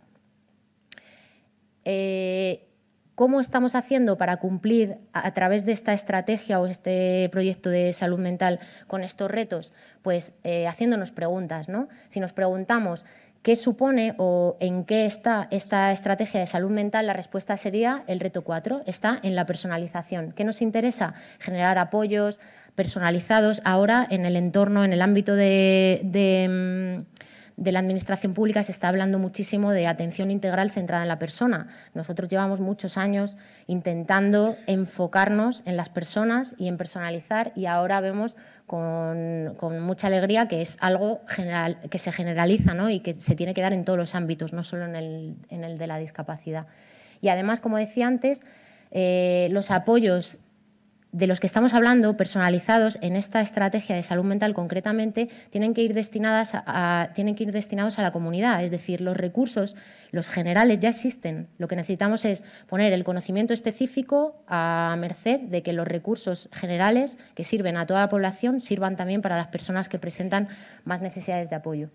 Speaker 1: Eh, ¿Cómo estamos haciendo para cumplir a través de esta estrategia o este proyecto de salud mental con estos retos? Pues eh, haciéndonos preguntas, Si nos preguntamos ¿Qué supone o en qué está esta estrategia de salud mental? La respuesta sería el reto 4, está en la personalización. ¿Qué nos interesa? Generar apoyos personalizados ahora en el entorno, en el ámbito de, de mm, de la Administración Pública se está hablando muchísimo de atención integral centrada en la persona. Nosotros llevamos muchos años intentando enfocarnos en las personas y en personalizar y ahora vemos con, mucha alegría que es algo que se generaliza ¿no? y que se tiene que dar en todos los ámbitos, no solo en el, de la discapacidad. Y además, como decía antes, eh, los apoyos de los que estamos hablando, personalizados en esta estrategia de salud mental concretamente, tienen que ir, destinadas tienen que ir destinados a la comunidad, es decir, los recursos, los generales ya existen. Lo que necesitamos es poner el conocimiento específico a merced de que los recursos generales que sirven a toda la población sirvan también para las personas que presentan más necesidades de apoyo.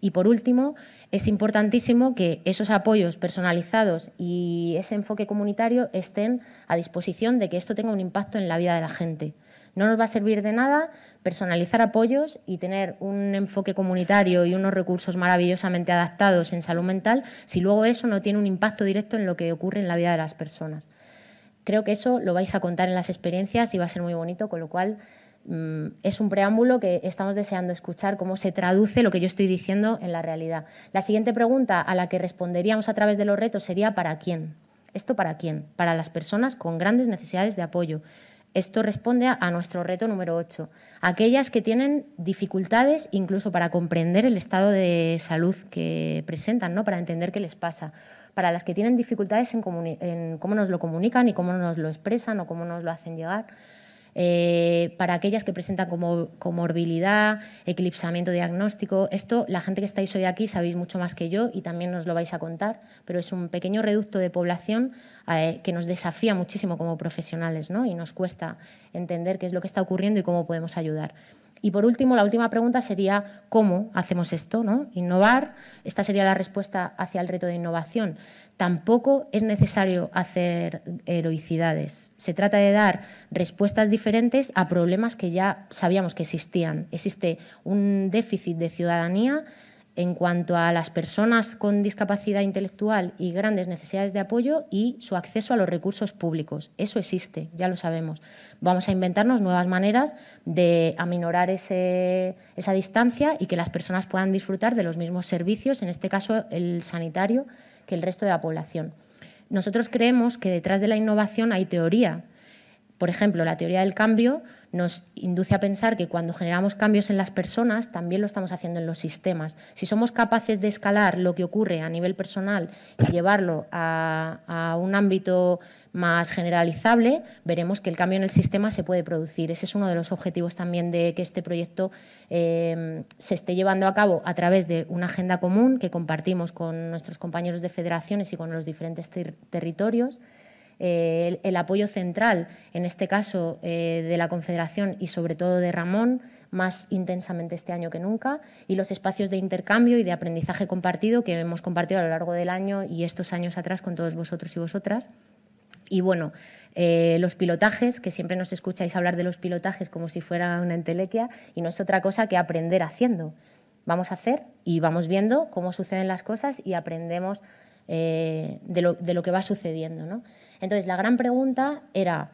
Speaker 1: Y por último, es importantísimo que esos apoyos personalizados y ese enfoque comunitario estén a disposición de que esto tenga un impacto en la vida de la gente. No nos va a servir de nada personalizar apoyos y tener un enfoque comunitario y unos recursos maravillosamente adaptados en salud mental si luego eso no tiene un impacto directo en lo que ocurre en la vida de las personas. Creo que eso lo vais a contar en las experiencias y va a ser muy bonito, con lo cual Mm, es un preámbulo que estamos deseando escuchar, cómo se traduce lo que yo estoy diciendo en la realidad. La siguiente pregunta a la que responderíamos a través de los retos sería ¿para quién? ¿Esto para quién? Para las personas con grandes necesidades de apoyo. Esto responde a nuestro reto número 8, aquellas que tienen dificultades incluso para comprender el estado de salud que presentan, ¿no? para entender qué les pasa, para las que tienen dificultades en cómo nos lo comunican y cómo nos lo expresan o cómo nos lo hacen llegar eh, para aquellas que presentan comorbilidad, eclipsamiento diagnóstico. Esto, la gente que estáis hoy aquí sabéis mucho más que yo y también nos lo vais a contar, pero es un pequeño reducto de población eh, que nos desafía muchísimo como profesionales ¿no? y nos cuesta entender qué es lo que está ocurriendo y cómo podemos ayudar. Y por último, la última pregunta sería cómo hacemos esto, ¿no? Innovar, esta sería la respuesta hacia el reto de innovación. Tampoco es necesario hacer heroicidades. Se trata de dar respuestas diferentes a problemas que ya sabíamos que existían. Existe un déficit de ciudadanía en cuanto a las personas con discapacidad intelectual y grandes necesidades de apoyo y su acceso a los recursos públicos. Eso existe, ya lo sabemos. Vamos a inventarnos nuevas maneras de aminorar esa distancia y que las personas puedan disfrutar de los mismos servicios, en este caso el sanitario, que el resto de la población. Nosotros creemos que detrás de la innovación hay teoría por ejemplo, la teoría del cambio nos induce a pensar que cuando generamos cambios en las personas, también lo estamos haciendo en los sistemas. Si somos capaces de escalar lo que ocurre a nivel personal y llevarlo a, un ámbito más generalizable, veremos que el cambio en el sistema se puede producir. Ese es uno de los objetivos también de que este proyecto em, se esté llevando a cabo a través de una agenda común que compartimos con nuestros compañeros de federaciones y con los diferentes territorios. Eh, el, apoyo central, en este caso eh, de la Confederación y sobre todo de Ramón, más intensamente este año que nunca, y los espacios de intercambio y de aprendizaje compartido que hemos compartido a lo largo del año y estos años atrás con todos vosotros y vosotras. Y bueno, eh, los pilotajes, que siempre nos escucháis hablar de los pilotajes como si fuera una entelequia, y no es otra cosa que aprender haciendo. Vamos a hacer y vamos viendo cómo suceden las cosas y aprendemos de, lo, de, lo, que va sucediendo. ¿no? Entonces, la gran pregunta era,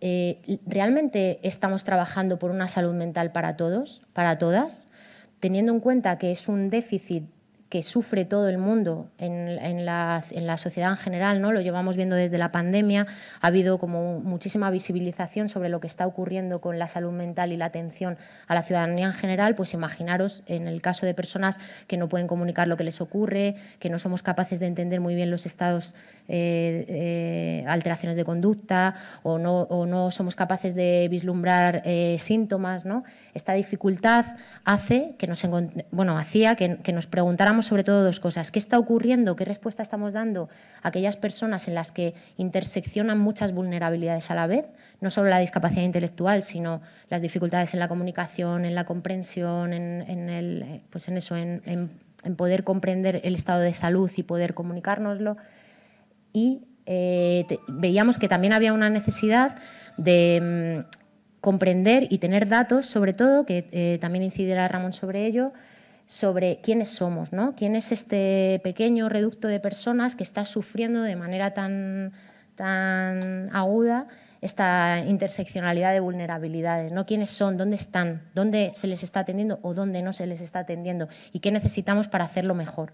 Speaker 1: eh, ¿realmente estamos trabajando por una salud mental para todos, para todas? Teniendo en cuenta que es un déficit que sufre todo el mundo en, la, sociedad en general, ¿no? Lo llevamos viendo desde la pandemia, ha habido como muchísima visibilización sobre lo que está ocurriendo con la salud mental y la atención a la ciudadanía en general, pues imaginaros en el caso de personas que no pueden comunicar lo que les ocurre, que no somos capaces de entender muy bien los estados eh, eh, alteraciones de conducta o no, somos capaces de vislumbrar eh, síntomas. ¿no? Esta dificultad hace que nos bueno, hacía que, nos preguntáramos sobre todo dos cosas. ¿Qué está ocurriendo? ¿Qué respuesta estamos dando a aquellas personas en las que interseccionan muchas vulnerabilidades a la vez? No solo la discapacidad intelectual, sino las dificultades en la comunicación, en la comprensión, en, el, pues en eso, en poder comprender el estado de salud y poder comunicárnoslo y eh, veíamos que también había una necesidad de mm, comprender y tener datos, sobre todo, que eh, también incidirá Ramón sobre ello, sobre quiénes somos, ¿no? quién es este pequeño reducto de personas que está sufriendo de manera tan, tan aguda esta interseccionalidad de vulnerabilidades, ¿no? ¿Quiénes son? ¿Dónde están? ¿Dónde se les está atendiendo o dónde no se les está atendiendo? ¿Y qué necesitamos para hacerlo mejor?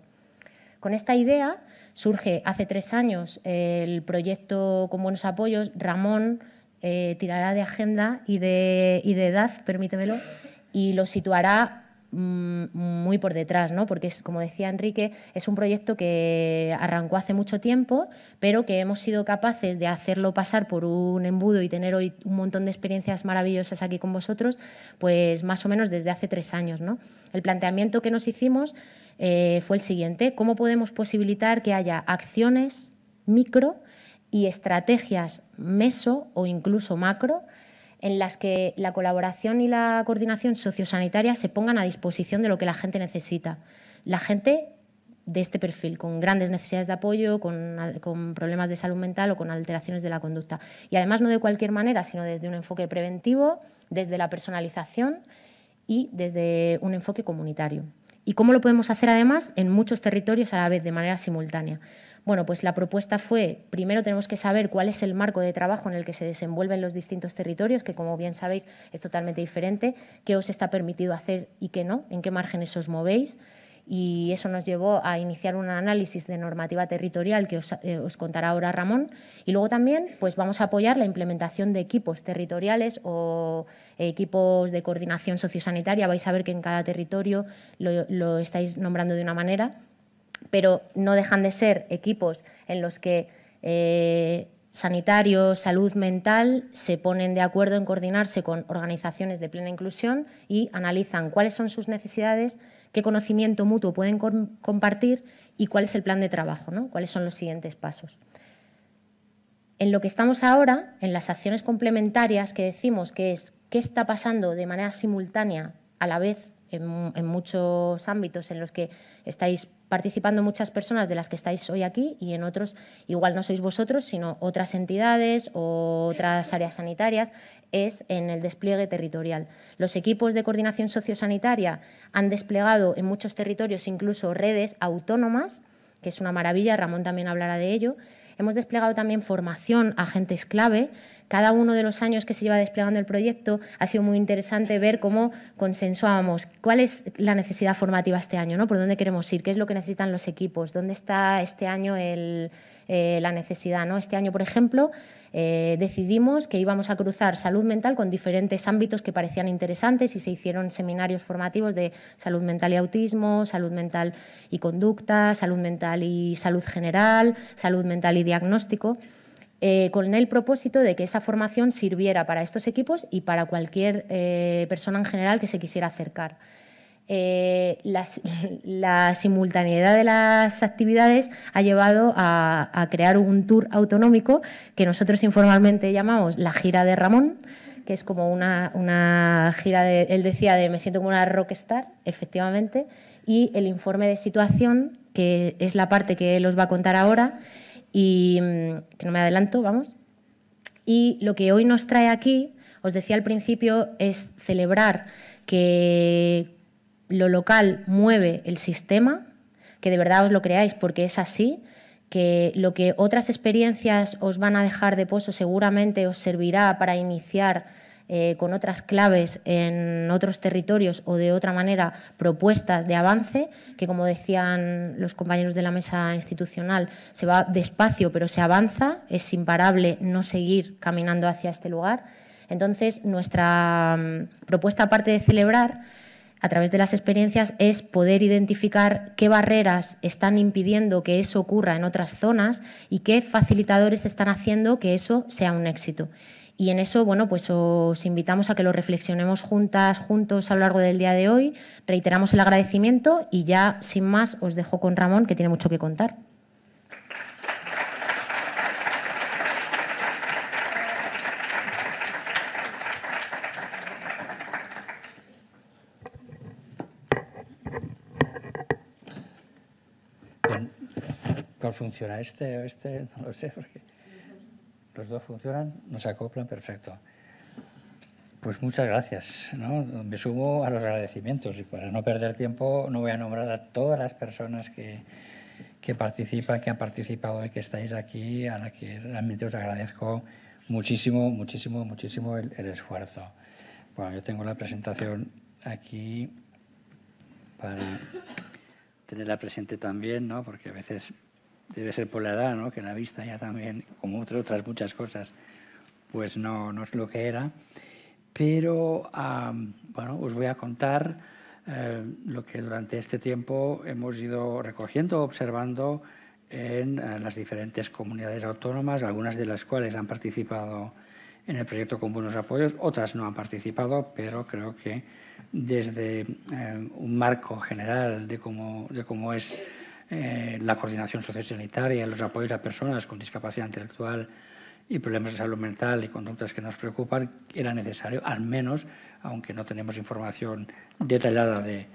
Speaker 1: Con esta idea Surge hace tres años eh, el proyecto con buenos apoyos. Ramón eh, tirará de agenda y de, y de edad, permítemelo, y lo situará Mm, muy por detrás, ¿no? porque es, como decía Enrique, es un proyecto que arrancó hace mucho tiempo, pero que hemos sido capaces de hacerlo pasar por un embudo y tener hoy un montón de experiencias maravillosas aquí con vosotros, pues más o menos desde hace tres años. El planteamiento que nos hicimos eh, fue el siguiente, ¿cómo podemos posibilitar que haya acciones micro y estrategias meso o incluso macro? en las que la colaboración y la coordinación sociosanitaria se pongan a disposición de lo que la gente necesita. La gente de este perfil, con grandes necesidades de apoyo, con, con, problemas de salud mental o con alteraciones de la conducta. Y además no de cualquier manera, sino desde un enfoque preventivo, desde la personalización y desde un enfoque comunitario. ¿Y cómo lo podemos hacer además en muchos territorios a la vez, de manera simultánea? Bueno, pues la propuesta fue, primero tenemos que saber cuál es el marco de trabajo en el que se desenvuelven los distintos territorios, que como bien sabéis es totalmente diferente, qué os está permitido hacer y qué no, en qué márgenes os movéis y eso nos llevó a iniciar un análisis de normativa territorial que os, eh, contará ahora Ramón. Y luego también pues vamos a apoyar la implementación de equipos territoriales o equipos de coordinación sociosanitaria. Vais a ver que en cada territorio lo estáis nombrando de una manera pero no dejan de ser equipos en los que eh, sanitario, salud mental se ponen de acuerdo en coordinarse con organizaciones de plena inclusión y analizan cuáles son sus necesidades, qué conocimiento mutuo pueden compartir y cuál es el plan de trabajo, cuáles son los siguientes pasos. En lo que estamos ahora, en las acciones complementarias que decimos que es qué está pasando de manera simultánea a la vez en muchos ámbitos en los que estáis participando muchas personas de las que estáis hoy aquí y en otros igual no sois vosotros, sino otras entidades o otras áreas sanitarias, es en el despliegue territorial. Los equipos de coordinación sociosanitaria han desplegado en muchos territorios incluso redes autónomas, que es una maravilla, Ramón también hablará de ello, Hemos desplegado también formación a agentes clave. Cada uno de los años que se lleva desplegando el proyecto ha sido muy interesante ver cómo consensuábamos cuál es la necesidad formativa este año, ¿no? por dónde queremos ir, qué es lo que necesitan los equipos, dónde está este año el eh, la necesidad. ¿no? Este año, por ejemplo, eh, decidimos que íbamos a cruzar salud mental con diferentes ámbitos que parecían interesantes y se hicieron seminarios formativos de salud mental y autismo, salud mental y conducta, salud mental y salud general, salud mental y diagnóstico. Eh, con el propósito de que esa formación sirviera para estos equipos y para cualquier persona en general que se quisiera acercar. Eh, la, simultaneidad de las actividades ha llevado a, crear un tour autonómico que nosotros informalmente llamamos la gira de Ramón, que es como una, una gira de, él decía, de me siento como una rockstar, efectivamente, y el informe de situación, que es la parte que él os va a contar ahora, y mm, que no me adelanto, vamos. Y lo que hoy nos trae aquí, os decía al principio, es celebrar que lo local mueve el sistema, que de verdad os lo creáis porque es así, que lo que otras experiencias os van a dejar de poso seguramente os servirá para iniciar eh, con otras claves en otros territorios o de otra manera propuestas de avance, que como decían los compañeros de la mesa institucional, se va despacio pero se avanza, es imparable no seguir caminando hacia este lugar. Entonces, nuestra mm, propuesta, aparte de celebrar, a través de las experiencias es poder identificar qué barreras están impidiendo que eso ocurra en otras zonas y qué facilitadores están haciendo que eso sea un éxito. Y en eso, bueno, pues os invitamos a que lo reflexionemos juntas, juntos a lo largo del día de hoy. Reiteramos el agradecimiento y ya, sin más, os dejo con Ramón, que tiene mucho que contar.
Speaker 7: funciona este o este, no lo sé, porque los dos funcionan, nos acoplan perfecto. Pues muchas gracias. ¿no? Me sumo a los agradecimientos y para no perder tiempo no voy a nombrar a todas las personas que, que participan, que han participado y que estáis aquí, a la que realmente os agradezco muchísimo, muchísimo, muchísimo el, el esfuerzo. Bueno, yo tengo la presentación aquí para tenerla presente también, ¿no? porque a veces debe ser por la edad, que la vista ya también, como otras muchas cosas, pues no, no es lo que era. Pero bueno, os voy a contar eh, lo que durante este tiempo hemos ido recogiendo, observando en eh, las diferentes comunidades autónomas, algunas de las cuales han participado en el proyecto con buenos apoyos, otras no han participado, pero creo que desde eh, un marco general de cómo, de cómo es eh, la coordinación sociosanitaria, los apoyos a personas con discapacidad intelectual y problemas de salud mental y conductas que nos preocupan, era necesario, al menos, aunque no tenemos información detallada de,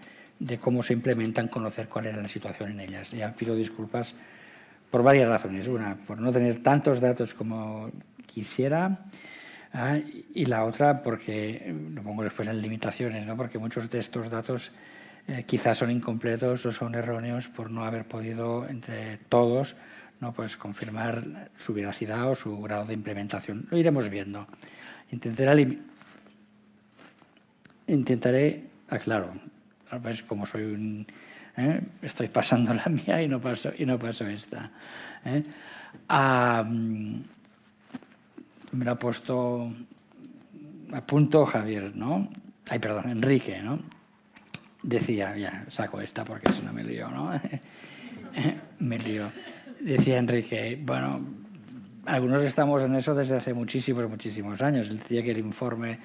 Speaker 7: cómo se implementan, conocer cuál era la situación en ellas. Ya pido disculpas por varias razones. Una, por no tener tantos datos como quisiera. Ah, y la otra, porque, eh, lo pongo después en limitaciones, ¿no? porque muchos de estos datos eh, quizás son incompletos o son erróneos por no haber podido entre todos ¿no? pues confirmar su veracidad o su grado de implementación. Lo iremos viendo. Intentaré, intentaré aclaro, ah, pues como soy un... ¿eh? Estoy pasando la mía y no paso, y no paso esta. ¿eh? me lo ha puesto a punto Javier, ¿no? Ay, perdón, Enrique, ¿no? decía, ya saco esta porque si no me lío, ¿no? me lío. Decía Enrique, bueno, algunos estamos en eso desde hace muchísimos, muchísimos años. Él decía que el informe,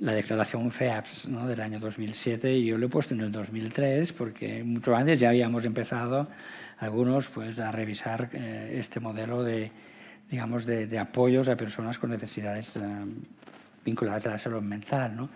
Speaker 7: la declaración FEAPS del año 2007, y yo lo he puesto en el 2003 porque mucho antes ya habíamos empezado algunos pues, a revisar eh, este modelo de, digamos, de, apoyos a personas con necesidades eh, vinculadas a la salud mental, ¿no?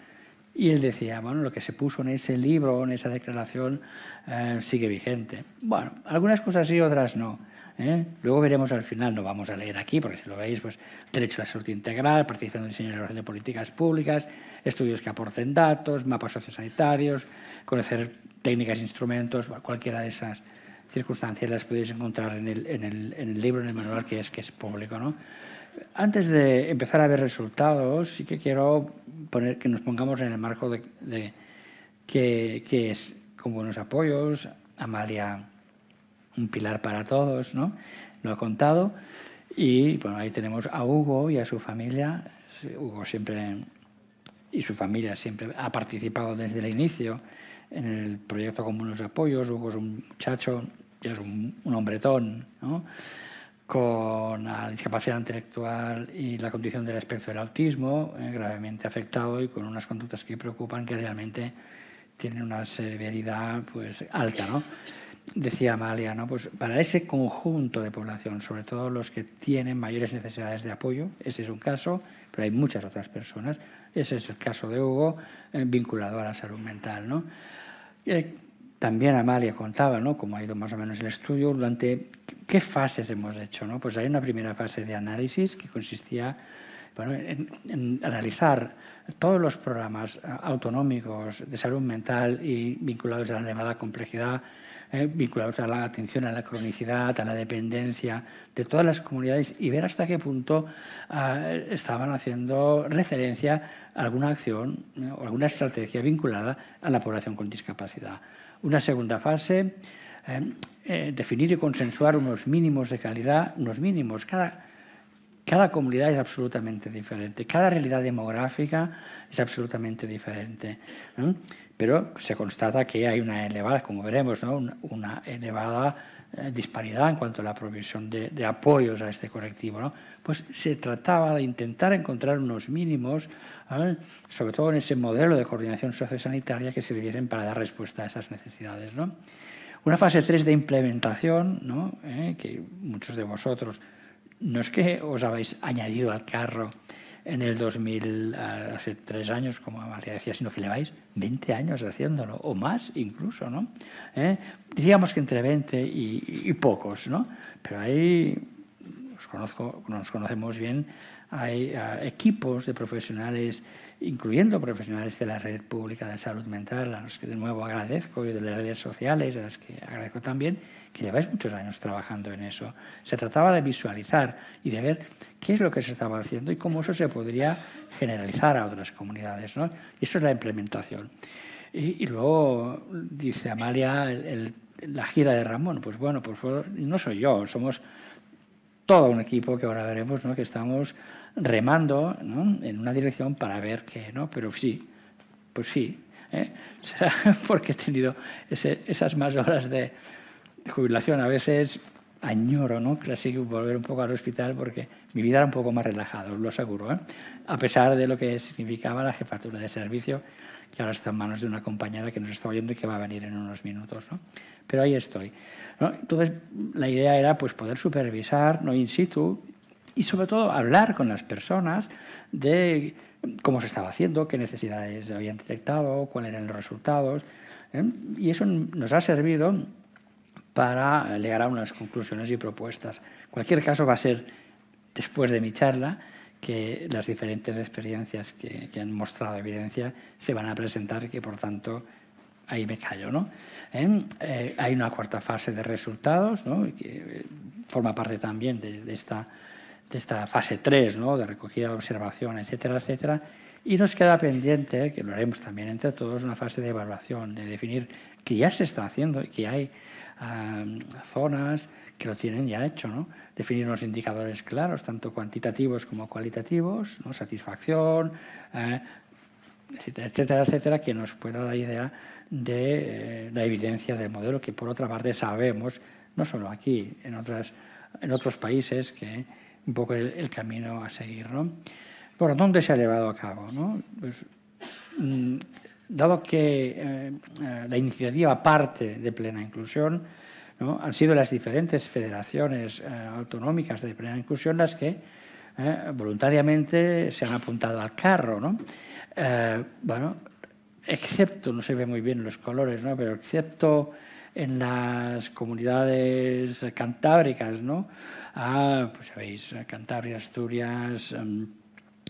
Speaker 7: Y él decía, bueno, lo que se puso en ese libro, en esa declaración, eh, sigue vigente. Bueno, algunas cosas sí, otras no. ¿eh? Luego veremos al final, no vamos a leer aquí, porque si lo veis, pues derecho a la salud integral, participación en diseño de políticas públicas, estudios que aporten datos, mapas sociosanitarios, conocer técnicas, e instrumentos, cualquiera de esas circunstancias las podéis encontrar en el, libro, en el manual que es, que es público. ¿no? Antes de empezar a ver resultados, sí que quiero poner que nos pongamos en el marco de, de que, es con buenos apoyos, Amalia, un pilar para todos, ¿no? Lo ha contado. Y bueno, ahí tenemos a Hugo y a su familia. Hugo siempre y su familia siempre ha participado desde el inicio en el proyecto con buenos apoyos. Hugo es un muchacho, ya es un, un hombretón, ¿no? con la discapacidad intelectual y la condición del espectro del autismo, eh, gravemente afectado y con unas conductas que preocupan que realmente tienen una severidad pues, alta. ¿no? Decía Amalia, ¿no? pues para ese conjunto de población, sobre todo los que tienen mayores necesidades de apoyo, ese es un caso, pero hay muchas otras personas, ese es el caso de Hugo, eh, vinculado a la salud mental. ¿no? Eh, también Amalia contaba ¿no? ha ido más o menos el estudio durante ¿Qué fases hemos hecho? Pues hay una primera fase de análisis que consistía en, analizar todos los programas eh, autonómicos de salud mental y vinculados a la elevada complejidad, eh, vinculados a la atención a la cronicidad, a la dependencia de todas las comunidades y ver hasta qué punto eh, estaban haciendo referencia a alguna acción o alguna estrategia vinculada a la población con discapacidad. Una segunda fase eh, definir y consensuar unos mínimos de calidad, unos mínimos. Cada, comunidad es absolutamente diferente, cada realidad demográfica es absolutamente diferente. Pero se constata que hay una elevada, como veremos, una, elevada eh, disparidad en cuanto a la provisión de, apoyos a este colectivo. Pues se trataba de intentar encontrar unos mínimos, sobre todo en ese modelo de coordinación sociosanitaria que sirviesen para dar respuesta a esas necesidades. Una fase 3 de implementación, ¿no? Eh, que muchos de vosotros no es que os habéis añadido al carro en el 2000, hace tres años, como María decía, sino que lleváis 20 años haciéndolo, o más incluso, ¿no? Eh, diríamos que entre 20 y, pocos, ¿no? Pero ahí os nos conocemos bien, hay ah, equipos de profesionales incluyendo profesionales de la red pública de salud mental, a los que de nuevo agradezco, y de las redes sociales, a las que agradezco también, que lleváis muchos años trabajando en eso. Se trataba de visualizar y de ver qué es lo que se estaba haciendo y cómo eso se podría generalizar a otras comunidades. ¿no? Y eso es la implementación. Y, luego, dice Amalia, la gira de Ramón, pues bueno, pues no soy yo, somos todo un equipo que ahora veremos, ¿no? que estamos remando en una dirección para ver qué, ¿no? Pero sí, pues sí, ¿eh? será porque he tenido esas más horas de jubilación. A veces añoro, ¿no? Casi volver un poco al hospital porque mi vida era un poco más relajada, os lo aseguro, ¿eh? A pesar de lo que significaba la jefatura de servicio, que ahora está en manos de una compañera que nos está oyendo y que va a venir en unos minutos, ¿no? Pero ahí estoy. Entonces, la idea era pues, poder supervisar, no in situ, y sobre todo hablar con las personas de cómo se estaba haciendo, qué necesidades habían detectado, cuáles eran los resultados. ¿eh? Y eso nos ha servido para llegar a unas conclusiones y propuestas. cualquier caso va a ser, después de mi charla, que las diferentes experiencias que, han mostrado evidencia se van a presentar y que, por tanto, ahí me callo. ¿no? ¿Eh? Eh, hay una cuarta fase de resultados que forma parte también de esta de esta fase 3, ¿no? de recogida, de observación, etcétera, etcétera. Y nos queda pendiente, que lo haremos también entre todos, una fase de evaluación, de definir que ya se está haciendo, que hay zonas que lo tienen ya hecho, ¿no? definir unos indicadores claros, tanto cuantitativos como cualitativos, ¿no? satisfacción, eh, etcétera, etcétera, que nos pueda dar la idea de eh, la evidencia del modelo, que por otra parte sabemos, no solo aquí, en, otras, en otros países que un poco el, camino a seguir. Por dónde se ha llevado a cabo. ¿no? Pues, mm, dado que eh, eh, la iniciativa parte de plena inclusión, ¿no? han sido las diferentes federaciones eh, autonómicas de plena inclusión las que voluntariamente se han apuntado al carro. ¿no? bueno, excepto, no se ve muy bien los colores, ¿no? pero excepto en las comunidades cantábricas, ¿no? a, pues sabéis, Cantabria, Asturias, em,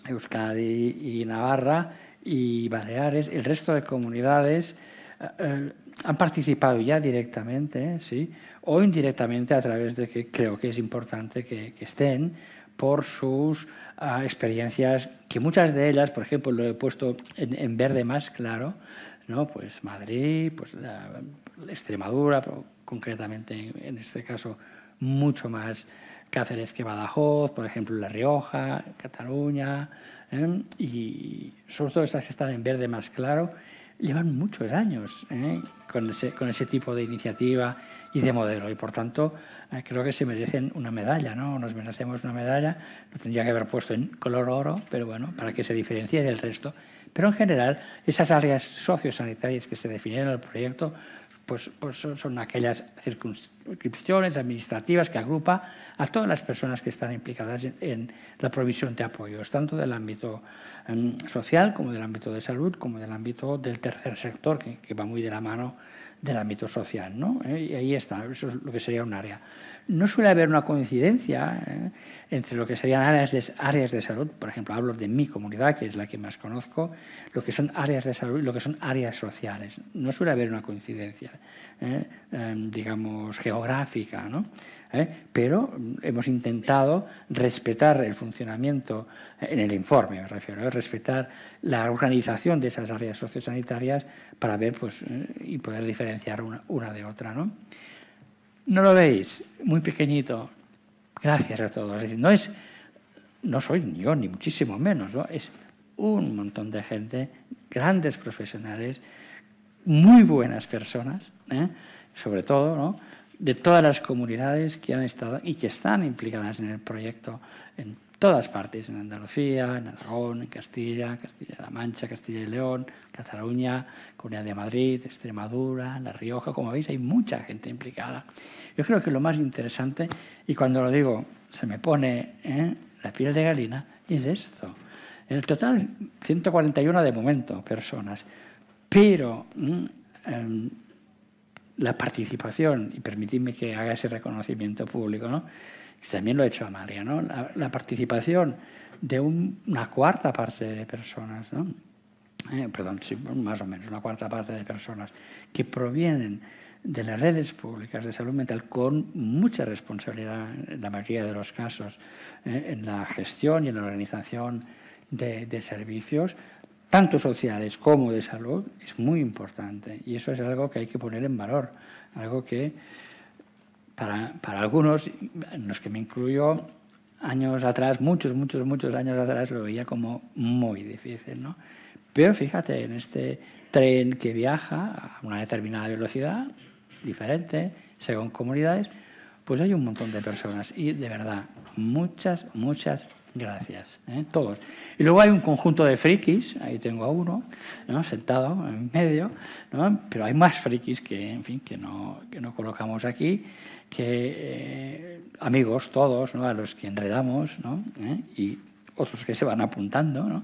Speaker 7: Euskadi y Navarra y Baleares, el resto de comunidades eh, eh, han participado ya directamente, sí, o indirectamente a través de que creo que es importante que, estén por sus ah, experiencias, que muchas de ellas, por ejemplo, lo he puesto en, verde más claro, ¿no? pues Madrid, pues la, Extremadura, pero concretamente en este caso mucho más Cáceres que Badajoz, por ejemplo La Rioja, Cataluña, ¿eh? y sobre todo estas que están en verde más claro, llevan muchos años ¿eh? con, ese, tipo de iniciativa y de modelo. Y por tanto, eh, creo que se merecen una medalla, ¿no? Nos merecemos una medalla. Lo tendría que haber puesto en color oro, pero bueno, para que se diferencie del resto. Pero en general, esas áreas sociosanitarias que se definieron en el proyecto pues, pues son, aquellas circunscripciones administrativas que agrupa a todas las personas que están implicadas en, la provisión de apoyos, tanto del ámbito em, social como del ámbito de salud, como del ámbito del tercer sector, que, va muy de la mano del ámbito social. ¿no? Eh, y ahí está, eso es lo que sería un área no suele haber una coincidencia ¿eh? entre lo que serían áreas de, salud, por ejemplo, hablo de mi comunidad, que es la que más conozco, lo que son áreas de salud y lo que son áreas sociales. No suele haber una coincidencia, ¿eh? em, digamos, geográfica, ¿no? ¿Eh? pero hemos intentado respetar el funcionamiento, en el informe me refiero, respetar la organización de esas áreas sociosanitarias para ver pues, y poder diferenciar una de otra. ¿no? ¿No lo veis? Muy pequeñito. Gracias a todos. no es, no soy yo, ni muchísimo menos, es un montón de gente, grandes profesionales, muy buenas personas, ¿eh? sobre todo, de todas las comunidades que han estado y que están implicadas en el proyecto, en todas partes, en Andalucía, en Aragón, en Castilla, Castilla-La Mancha, Castilla y León, Cataluña, Comunidad de Madrid, Extremadura, La Rioja, como veis hay mucha gente implicada. Yo creo que lo más interesante, y cuando lo digo se me pone ¿eh? la piel de galina, es esto. En el total, 141 de momento personas, pero em, la participación, y permitidme que haga ese reconocimiento público, ¿no? también lo ha hecho Amalia, la, participación de una cuarta parte de personas, eh, perdón, más o menos una cuarta parte de personas que provienen de las redes públicas de salud mental con mucha responsabilidad en la mayoría de los casos eh, en la gestión y en la organización de, de servicios, tanto sociales como de salud, es muy importante y eso es algo que hay que poner en valor, algo que para, algunos, en los que me incluyo, años atrás, muchos, muchos, muchos años atrás, lo veía como muy difícil, ¿no? Pero fíjate, en este tren que viaja a una determinada velocidad, diferente, según comunidades, pues hay un montón de personas y de verdad, muchas, muchas, Gracias, ¿eh? todos. Y luego hay un conjunto de frikis, ahí tengo a uno, ¿no? sentado en medio, ¿no? pero hay más frikis que, en fin, que, no, no colocamos aquí, que eh, amigos todos, ¿no? a los que enredamos, ¿no? ¿Eh? y otros que se van apuntando, ¿no?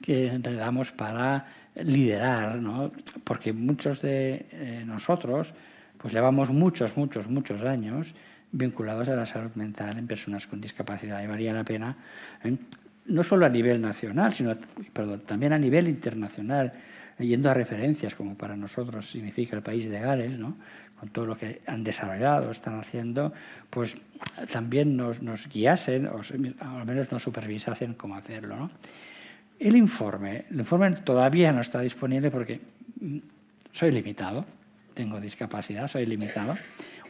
Speaker 7: que enredamos para liderar, ¿no? porque muchos de eh, nosotros pues llevamos muchos, muchos, muchos años vinculados a la salud mental en personas con discapacidad. Y valía la pena, ¿eh? no solo a nivel nacional, sino también a nivel internacional, yendo a referencias como para nosotros significa el país de Gales, ¿no? con todo lo que han desarrollado, están haciendo, pues también nos, nos guiasen, o al menos nos supervisasen cómo hacerlo. El informe, el informe todavía no está disponible porque mm, soy limitado, tengo discapacidad, soy limitado,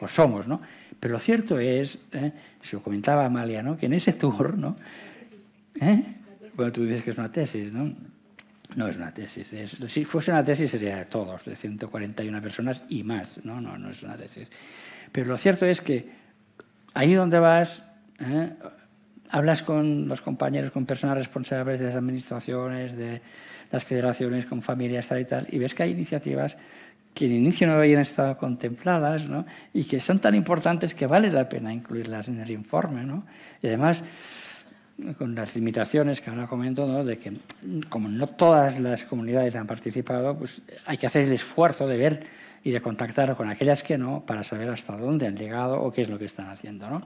Speaker 7: o somos, ¿no? Pero lo cierto es, ¿eh? se lo comentaba Amalia, ¿no? que en ese tour, ¿Eh? bueno, tú dices que es una tesis, ¿no? No es una tesis. si fuese una tesis sería todos, de 141 personas y más. No, no, no es una tesis. Pero lo cierto es que ahí donde vas, ¿eh? hablas con los compañeros, con personas responsables de las administraciones, de las federaciones, con familias, tal y tal, y ves que hay iniciativas que en inicio no habían estado contempladas ¿no? y que son tan importantes que vale la pena incluirlas en el informe. ¿no? Y además, con las limitaciones que ahora comento, ¿no? de que como no todas las comunidades han participado, pues hay que hacer el esfuerzo de ver y de contactar con aquellas que no para saber hasta dónde han llegado o qué es lo que están haciendo. ¿no?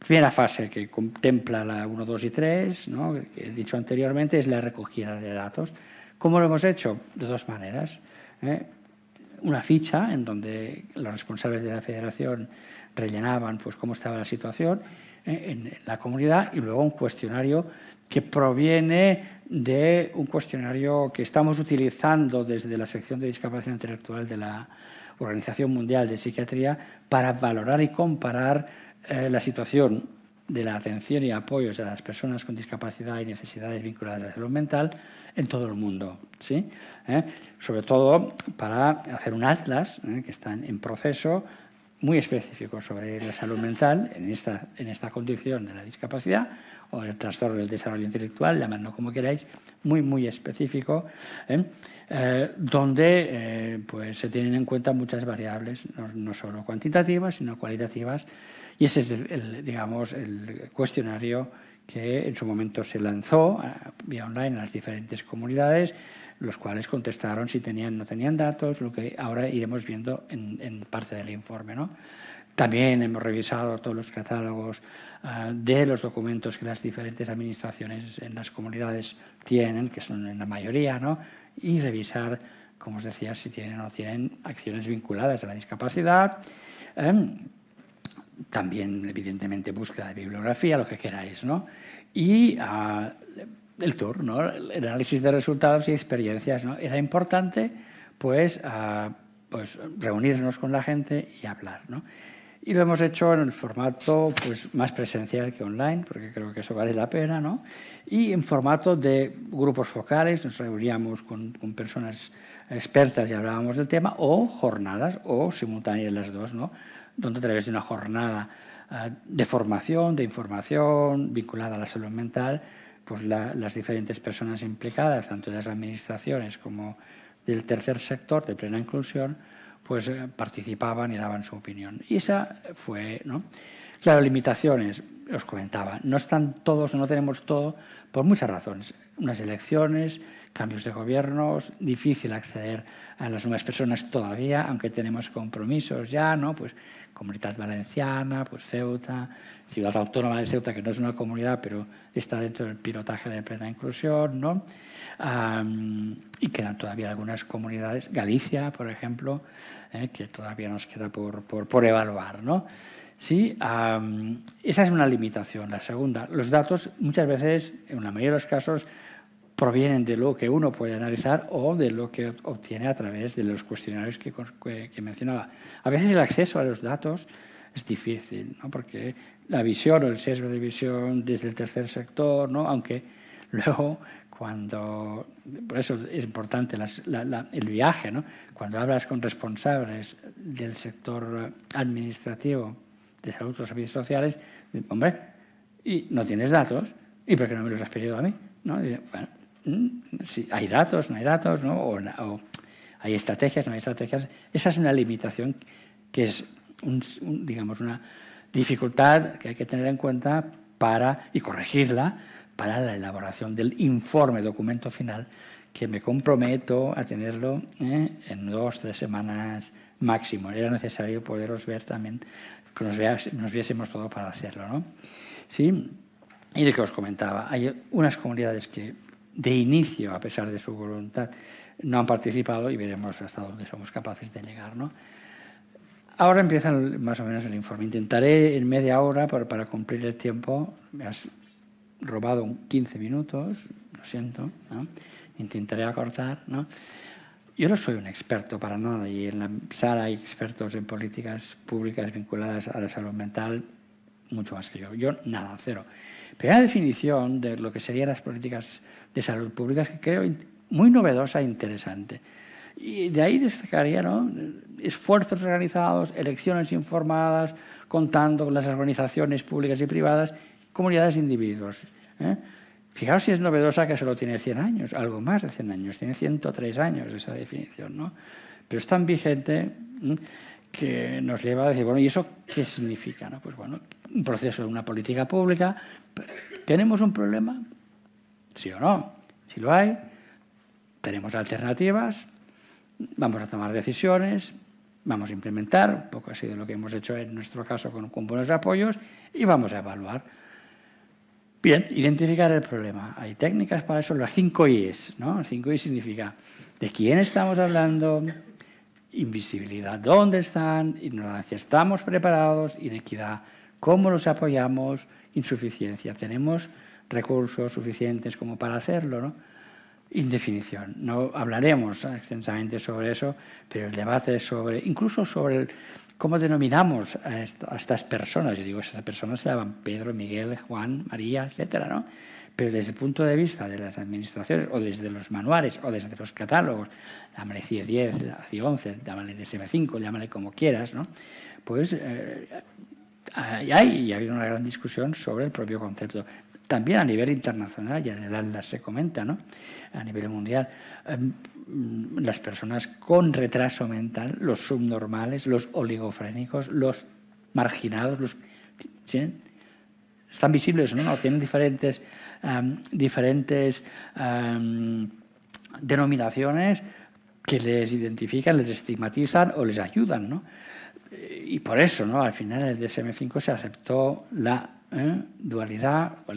Speaker 7: Primera fase que contempla la 1, 2 y 3, ¿no? que he dicho anteriormente, es la recogida de datos. ¿Cómo lo hemos hecho? De dos maneras. ¿eh? una ficha en donde los responsables de la federación rellenaban pues, cómo estaba la situación eh, en, la comunidad y luego un cuestionario que proviene de un cuestionario que estamos utilizando desde la sección de discapacidad intelectual de la Organización Mundial de Psiquiatría para valorar y comparar eh, la situación de la atención y apoyos a las personas con discapacidad y necesidades vinculadas a la salud mental en todo el mundo. ¿sí? ¿Eh? Sobre todo para hacer un atlas ¿eh? que está en proceso muy específico sobre la salud mental en esta, en esta condición de la discapacidad o el trastorno del desarrollo intelectual, llamadlo como queráis, muy, muy específico, ¿eh? donde pues, se tienen en cuenta muchas variables, no solo cuantitativas, sino cualitativas, y ese es, el, digamos, el cuestionario que en su momento se lanzó eh, vía online a las diferentes comunidades, los cuales contestaron si tenían o no tenían datos, lo que ahora iremos viendo en, parte del informe. ¿no? También hemos revisado todos los catálogos eh, de los documentos que las diferentes administraciones en las comunidades tienen, que son en la mayoría, ¿no? y revisar, como os decía, si tienen o no tienen acciones vinculadas a la discapacidad. Em, también evidentemente búsqueda de bibliografía, lo que queráis, ¿no? Y ah, el tour, El análisis de resultados y experiencias, ¿no? Era importante, pues, ah, pues reunirnos con la gente y hablar, Y lo hemos hecho en el formato pues, más presencial que online, porque creo que eso vale la pena, Y en formato de grupos focales, nos reuníamos con, con personas expertas y hablábamos del tema, o jornadas, o simultáneas las dos, ¿no? donde a través de una jornada ah, de formación, de información vinculada a la salud mental, pues las diferentes personas implicadas, tanto de las administraciones como del tercer sector de plena inclusión, pues eh, participaban y daban su opinión. Y esa fue, ¿no? Claro, limitaciones, os comentaba, no están todos, no tenemos todo, por muchas razones unas elecciones, cambios de gobiernos, difícil acceder a las nuevas personas todavía, aunque tenemos compromisos ya, ¿no? Pues Comunidad Valenciana, pues Ceuta, Ciudad Autónoma de Ceuta, que no es una comunidad, pero está dentro del pilotaje de plena inclusión, ¿no? y quedan todavía algunas comunidades, Galicia, por ejemplo, ¿eh? que todavía nos queda por, evaluar, ¿no? ¿sí? esa es una limitación. La segunda, los datos muchas veces, en la mayoría de los casos, provienen de lo que uno puede analizar o de lo que obtiene a través de los cuestionarios que, mencionaba. A veces el acceso a los datos es difícil, ¿no? porque la visión o el sesgo de visión desde el tercer sector, ¿no? aunque luego cuando, por eso es importante el viaje, ¿no? cuando hablas con responsables del sector administrativo de salud o servicios sociales, hombre, y no tienes datos, ¿y por qué no me los has pedido a mí? ¿No? bueno, Mm, si hay datos, no hay datos, ¿no? O, hay estrategias, no hay estrategias. Esa es una limitación que es, digamos, una dificultad que hay que tener en cuenta para, y corregirla para la elaboración del informe, documento final, que me comprometo a tenerlo ¿eh? en dos, tres semanas máximo. Era necesario poderos ver también, que nos, viésemos todo para hacerlo. ¿no? ¿Sí? Y de que os comentaba, hay unas comunidades que de inicio, a pesar de su voluntad, no han participado y veremos hasta dónde somos capaces de llegar. ¿no? Ahora empieza más o menos el informe. Intentaré en media hora, para, cumplir el tiempo, me has robado 15 minutos, lo siento, intentaré acortar. Yo no soy un experto para nada y en la sala hay expertos en políticas públicas vinculadas a la salud mental mucho más que yo. Yo nada, cero. Pero la definición de lo que serían las políticas de salud pública que creo muy novedosa e interesante. Y de ahí destacaría esfuerzos organizados, elecciones informadas, contando con las organizaciones públicas y privadas, comunidades e individuos. ¿eh? Fijaos si es novedosa que solo tiene 100 años, algo más de 100 años, tiene 103 años esa definición, ¿no? Pero es tan vigente que nos lleva a decir, bueno, ¿y eso qué significa? No? Pues bueno, un proceso de una política pública. ¿Tenemos un problema? sí o no. Si lo hay, tenemos alternativas, vamos a tomar decisiones, vamos a implementar, un poco ha sido lo que hemos hecho en nuestro caso con, con buenos apoyos, y vamos a evaluar. Bien, identificar el problema. Hay técnicas para eso, las 5 I's. ¿no? 5 I significa de quién estamos hablando, invisibilidad, dónde están, ignorancia, estamos preparados, inequidad, cómo los apoyamos, insuficiencia. Tenemos recursos suficientes como para hacerlo. ¿no? Indefinición. No hablaremos extensamente sobre eso, pero el debate sobre, incluso sobre cómo denominamos a, estas personas. Yo digo, esas personas se llaman Pedro, Miguel, Juan, María, etcétera, ¿no? Pero desde el punto de vista de las administraciones, o desde los manuales, o desde los catálogos, llámale CIE 10, CIE 11, llámale DSM 5, llámale como quieras, ¿no? Pues eh, ahí hay, una gran discusión sobre el propio concepto también a nivel internacional, ya en el ALDA se comenta, ¿no? a nivel mundial, em, mm, las personas con retraso mental, los subnormales, los oligofrénicos, los marginados, los, están visibles, ¿no? tienen diferentes, em, diferentes em, denominaciones que les identifican, les estigmatizan o les ayudan. Y por eso, ¿no? al final, el DSM-5 se aceptó la ¿eh? dualidad, o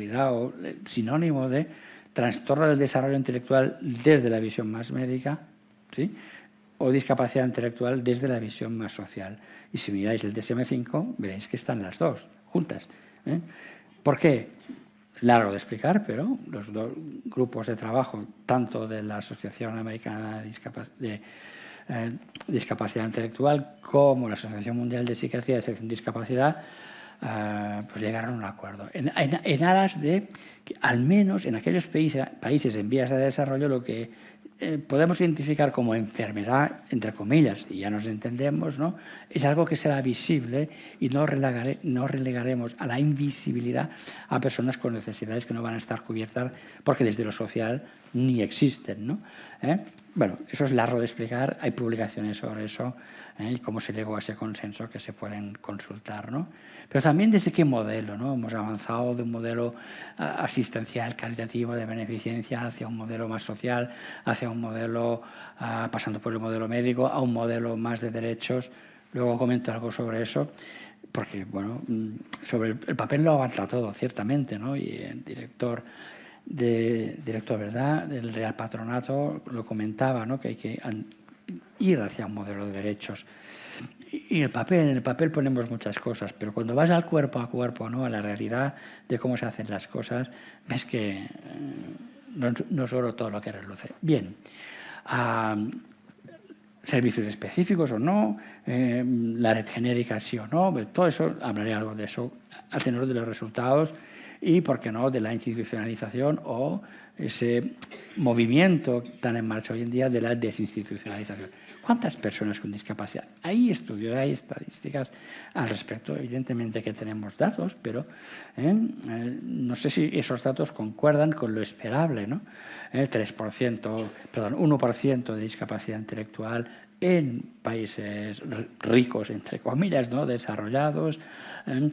Speaker 7: eh, sinónimo de trastorno del desarrollo intelectual desde la visión más médica, ¿sí? o discapacidad intelectual desde la visión más social. Y si miráis el DSM-5, veréis que están las dos juntas. ¿eh? ¿Por qué? Largo de explicar, pero los dos grupos de trabajo, tanto de la Asociación Americana de, Discapacidad Intelectual como la Asociación Mundial de Psiquiatría y de Discapacidad, Ah, pues llegaron a un acuerdo. En, en, aras de, que al menos en aquellos países, países en vías de desarrollo, lo que eh, podemos identificar como enfermedad, entre comillas, y ya nos entendemos, ¿no? es algo que será visible y no, no relegaremos a la invisibilidad a personas con necesidades que no van a estar cubiertas porque desde lo social ni existen. ¿no? ¿Eh? Bueno, eso es largo de explicar, hay publicaciones sobre eso ¿eh? y cómo se llegó a ese consenso que se pueden consultar. ¿no? Pero también desde qué modelo, ¿no? Hemos avanzado de un modelo ah, asistencial, caritativo, de beneficencia, hacia un modelo más social, hacia un modelo, ah, pasando por el modelo médico, a un modelo más de derechos. Luego comento algo sobre eso, porque, bueno, mm, sobre el papel lo avanza todo, ciertamente, ¿no? Y el director de director, ¿verdad? Del Real Patronato lo comentaba, ¿no? Que hay que ir hacia un modelo de derechos y el papel, en el papel ponemos muchas cosas, pero cuando vas al cuerpo a cuerpo, ¿no? a la realidad de cómo se hacen las cosas, ves que eh, no, es solo todo lo que reluce. Bien, ah, servicios específicos o no, eh, la red genérica sí o no, pues todo eso, hablaré algo de eso, a tenor de los resultados y, por qué no, de la institucionalización o ese movimiento tan en marcha hoy en día de la desinstitucionalización. ¿Cuántas personas con discapacidad? Hay estudios, hay estadísticas al respecto. Evidentemente que tenemos datos, pero ¿eh? Eh, no sé si esos datos concuerdan con lo esperable. ¿no? El 3%, perdón, 1% de discapacidad intelectual en países ricos, entre comillas, ¿no? desarrollados. ¿eh?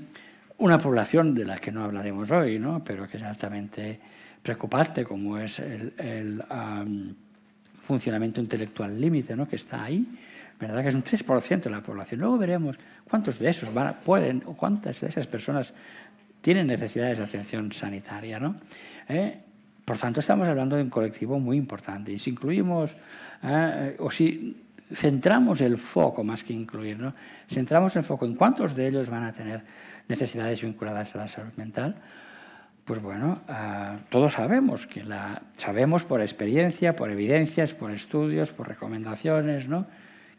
Speaker 7: Una población de la que no hablaremos hoy, ¿no? pero que es altamente preocupante como es el, funcionamiento intelectual límite ¿no? que está ahí, ¿verdad? que es un 3% de la población. Luego veremos cuántos de esos van pueden o cuántas de esas personas tienen necesidades de atención sanitaria. ¿no? ¿Eh? Por tanto, estamos hablando de un colectivo muy importante. Y si incluimos, ¿eh? o si centramos el foco, más que incluir, ¿no? centramos el foco en cuántos de ellos van a tener necesidades vinculadas a la salud mental, pues bueno, ah, todos sabemos que la sabemos por experiencia, por evidencias, por estudios, por recomendaciones, ¿no?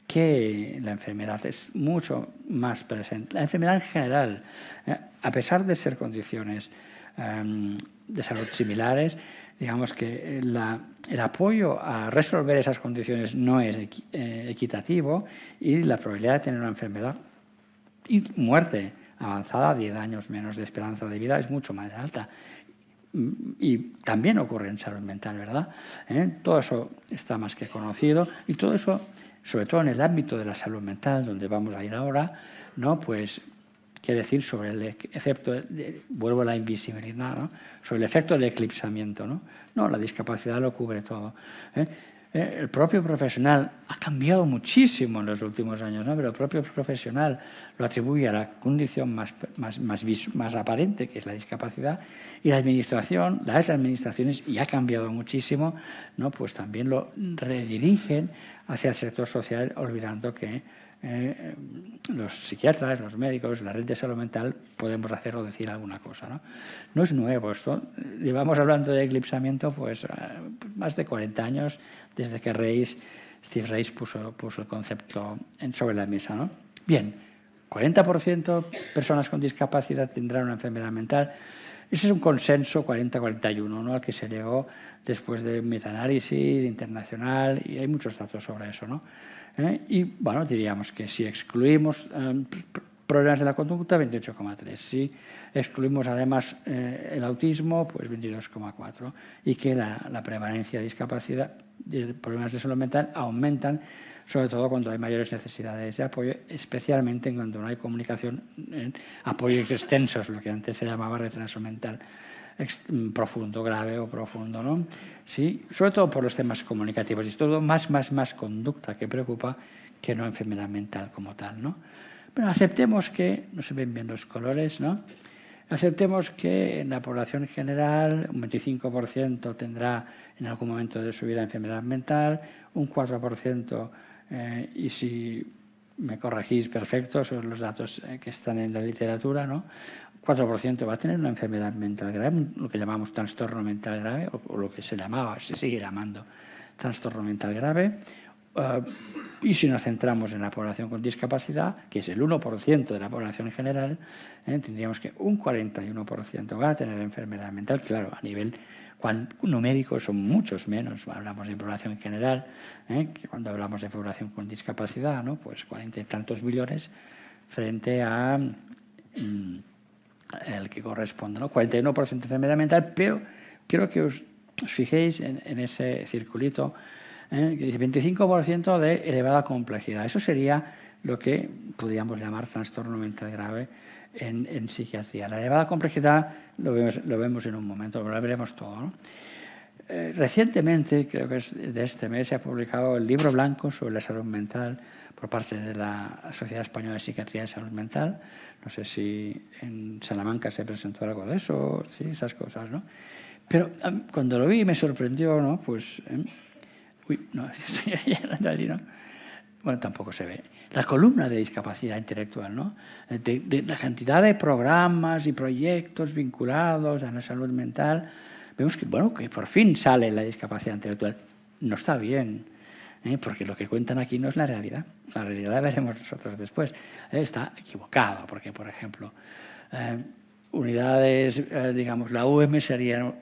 Speaker 7: que la enfermedad es mucho más presente. La enfermedad en general, eh, a pesar de ser condiciones em, de salud similares, digamos que el apoyo a resolver esas condiciones no es eh, equitativo y la probabilidad de tener una enfermedad y muerte avanzada, 10 años menos de esperanza de vida, es mucho más alta. Mm, y también ocurre en salud mental, ¿verdad? ¿Eh? Todo eso está más que conocido y todo eso, sobre todo en el ámbito de la salud mental, donde vamos a ir ahora, ¿no? Pues qué decir sobre el efecto, vuelvo a la invisibilidad, sobre el efecto del eclipsamiento. ¿no? no, la discapacidad lo cubre todo. ¿eh? Eh, el propio profesional ha cambiado muchísimo en los últimos años, ¿no? pero el propio profesional lo atribuye a la condición más, más, aparente, que es la discapacidad, y la administración, las administraciones, y ha cambiado muchísimo, ¿no? pues también lo redirigen hacia el sector social, olvidando que eh, los psiquiatras, los médicos, la red de salud mental, podemos hacer o decir alguna cosa. No, no es nuevo esto. Llevamos hablando de eclipsamiento pues, eh, más de 40 años desde que Reis, Steve Reis puso, puso el concepto en, sobre la mesa. ¿no? Bien, 40% personas con discapacidad tendrán una enfermedad mental. Ese es un consenso 40-41 ¿no? al que se llegó después de metanálisis internacional y hay muchos datos sobre eso. ¿no? ¿eh? Y bueno, diríamos que si excluimos eh, problemas de la conducta, 28,3. Si excluimos además eh, el autismo, pues 22,4. Y que la, prevalencia de discapacidad, de problemas de salud mental, aumentan, sobre todo cuando hay mayores necesidades de apoyo, especialmente cuando no hay comunicación, apoyos extensos, lo que antes se llamaba retraso mental profundo, grave o profundo, ¿no? ¿Sí? Sobre todo por los temas comunicativos y todo más, más, más conducta que preocupa que no enfermedad mental como tal, ¿no? Pero aceptemos que no se ven bien los colores, ¿no? Aceptemos que en la población general un 25% tendrá en algún momento de su vida enfermedad mental, un 4%, eh, y si me corregís, perfecto, son los datos eh, que están en la literatura, ¿no? 4% va a tener una enfermedad mental grave, lo que llamamos trastorno mental grave, o, lo que se llamaba, se sigue llamando trastorno mental grave. Ah, y si nos centramos en la población con discapacidad, que es el 1% de la población en general, eh, tendríamos que un 41% va a tener enfermedad mental, claro, a nivel numérico son muchos menos, hablamos de población en general, eh, que cuando hablamos de población con discapacidad, ¿no? pues 40 y tantos millones frente a... Mm, el que corresponde, ¿no? de enfermedad mental, pero quiero que os, fijéis en, ese circulito, ¿eh? que dice 25% de elevada complejidad. Eso sería lo que podríamos llamar trastorno mental grave en, psiquiatría. La elevada complejidad lo vemos, lo vemos en un momento, lo veremos todo. Eh, recientemente, creo que es de este mes, se ha publicado el libro blanco sobre la salud mental por parte de la Sociedad Española de Psiquiatría y Salud Mental, no sé si en Salamanca se presentó algo de eso, sí, esas cosas, ¿no? Pero cuando lo vi me sorprendió, ¿no? Pues, em, uy, no, estoy allí, ¿no? Bueno, tampoco se ve. La columna de discapacidad intelectual, ¿no? la cantidad de programas y proyectos vinculados a la salud mental, vemos que, bueno, que por fin sale la discapacidad intelectual. No está bien, ¿eh? porque lo que cuentan aquí no es la realidad. La realidad la veremos nosotros después. ¿Eh? Está equivocado, porque, por ejemplo, eh, unidades, digamos, la UM serían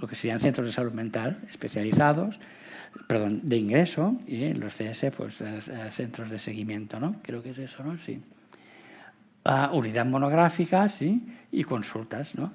Speaker 7: lo que serían centros de salud mental especializados, perdón, de ingreso, y los CS, pues centros de seguimiento, ¿no? Creo que es eso, ¿no? Sí. Ah, unidad monográfica, sí, y consultas, ¿no?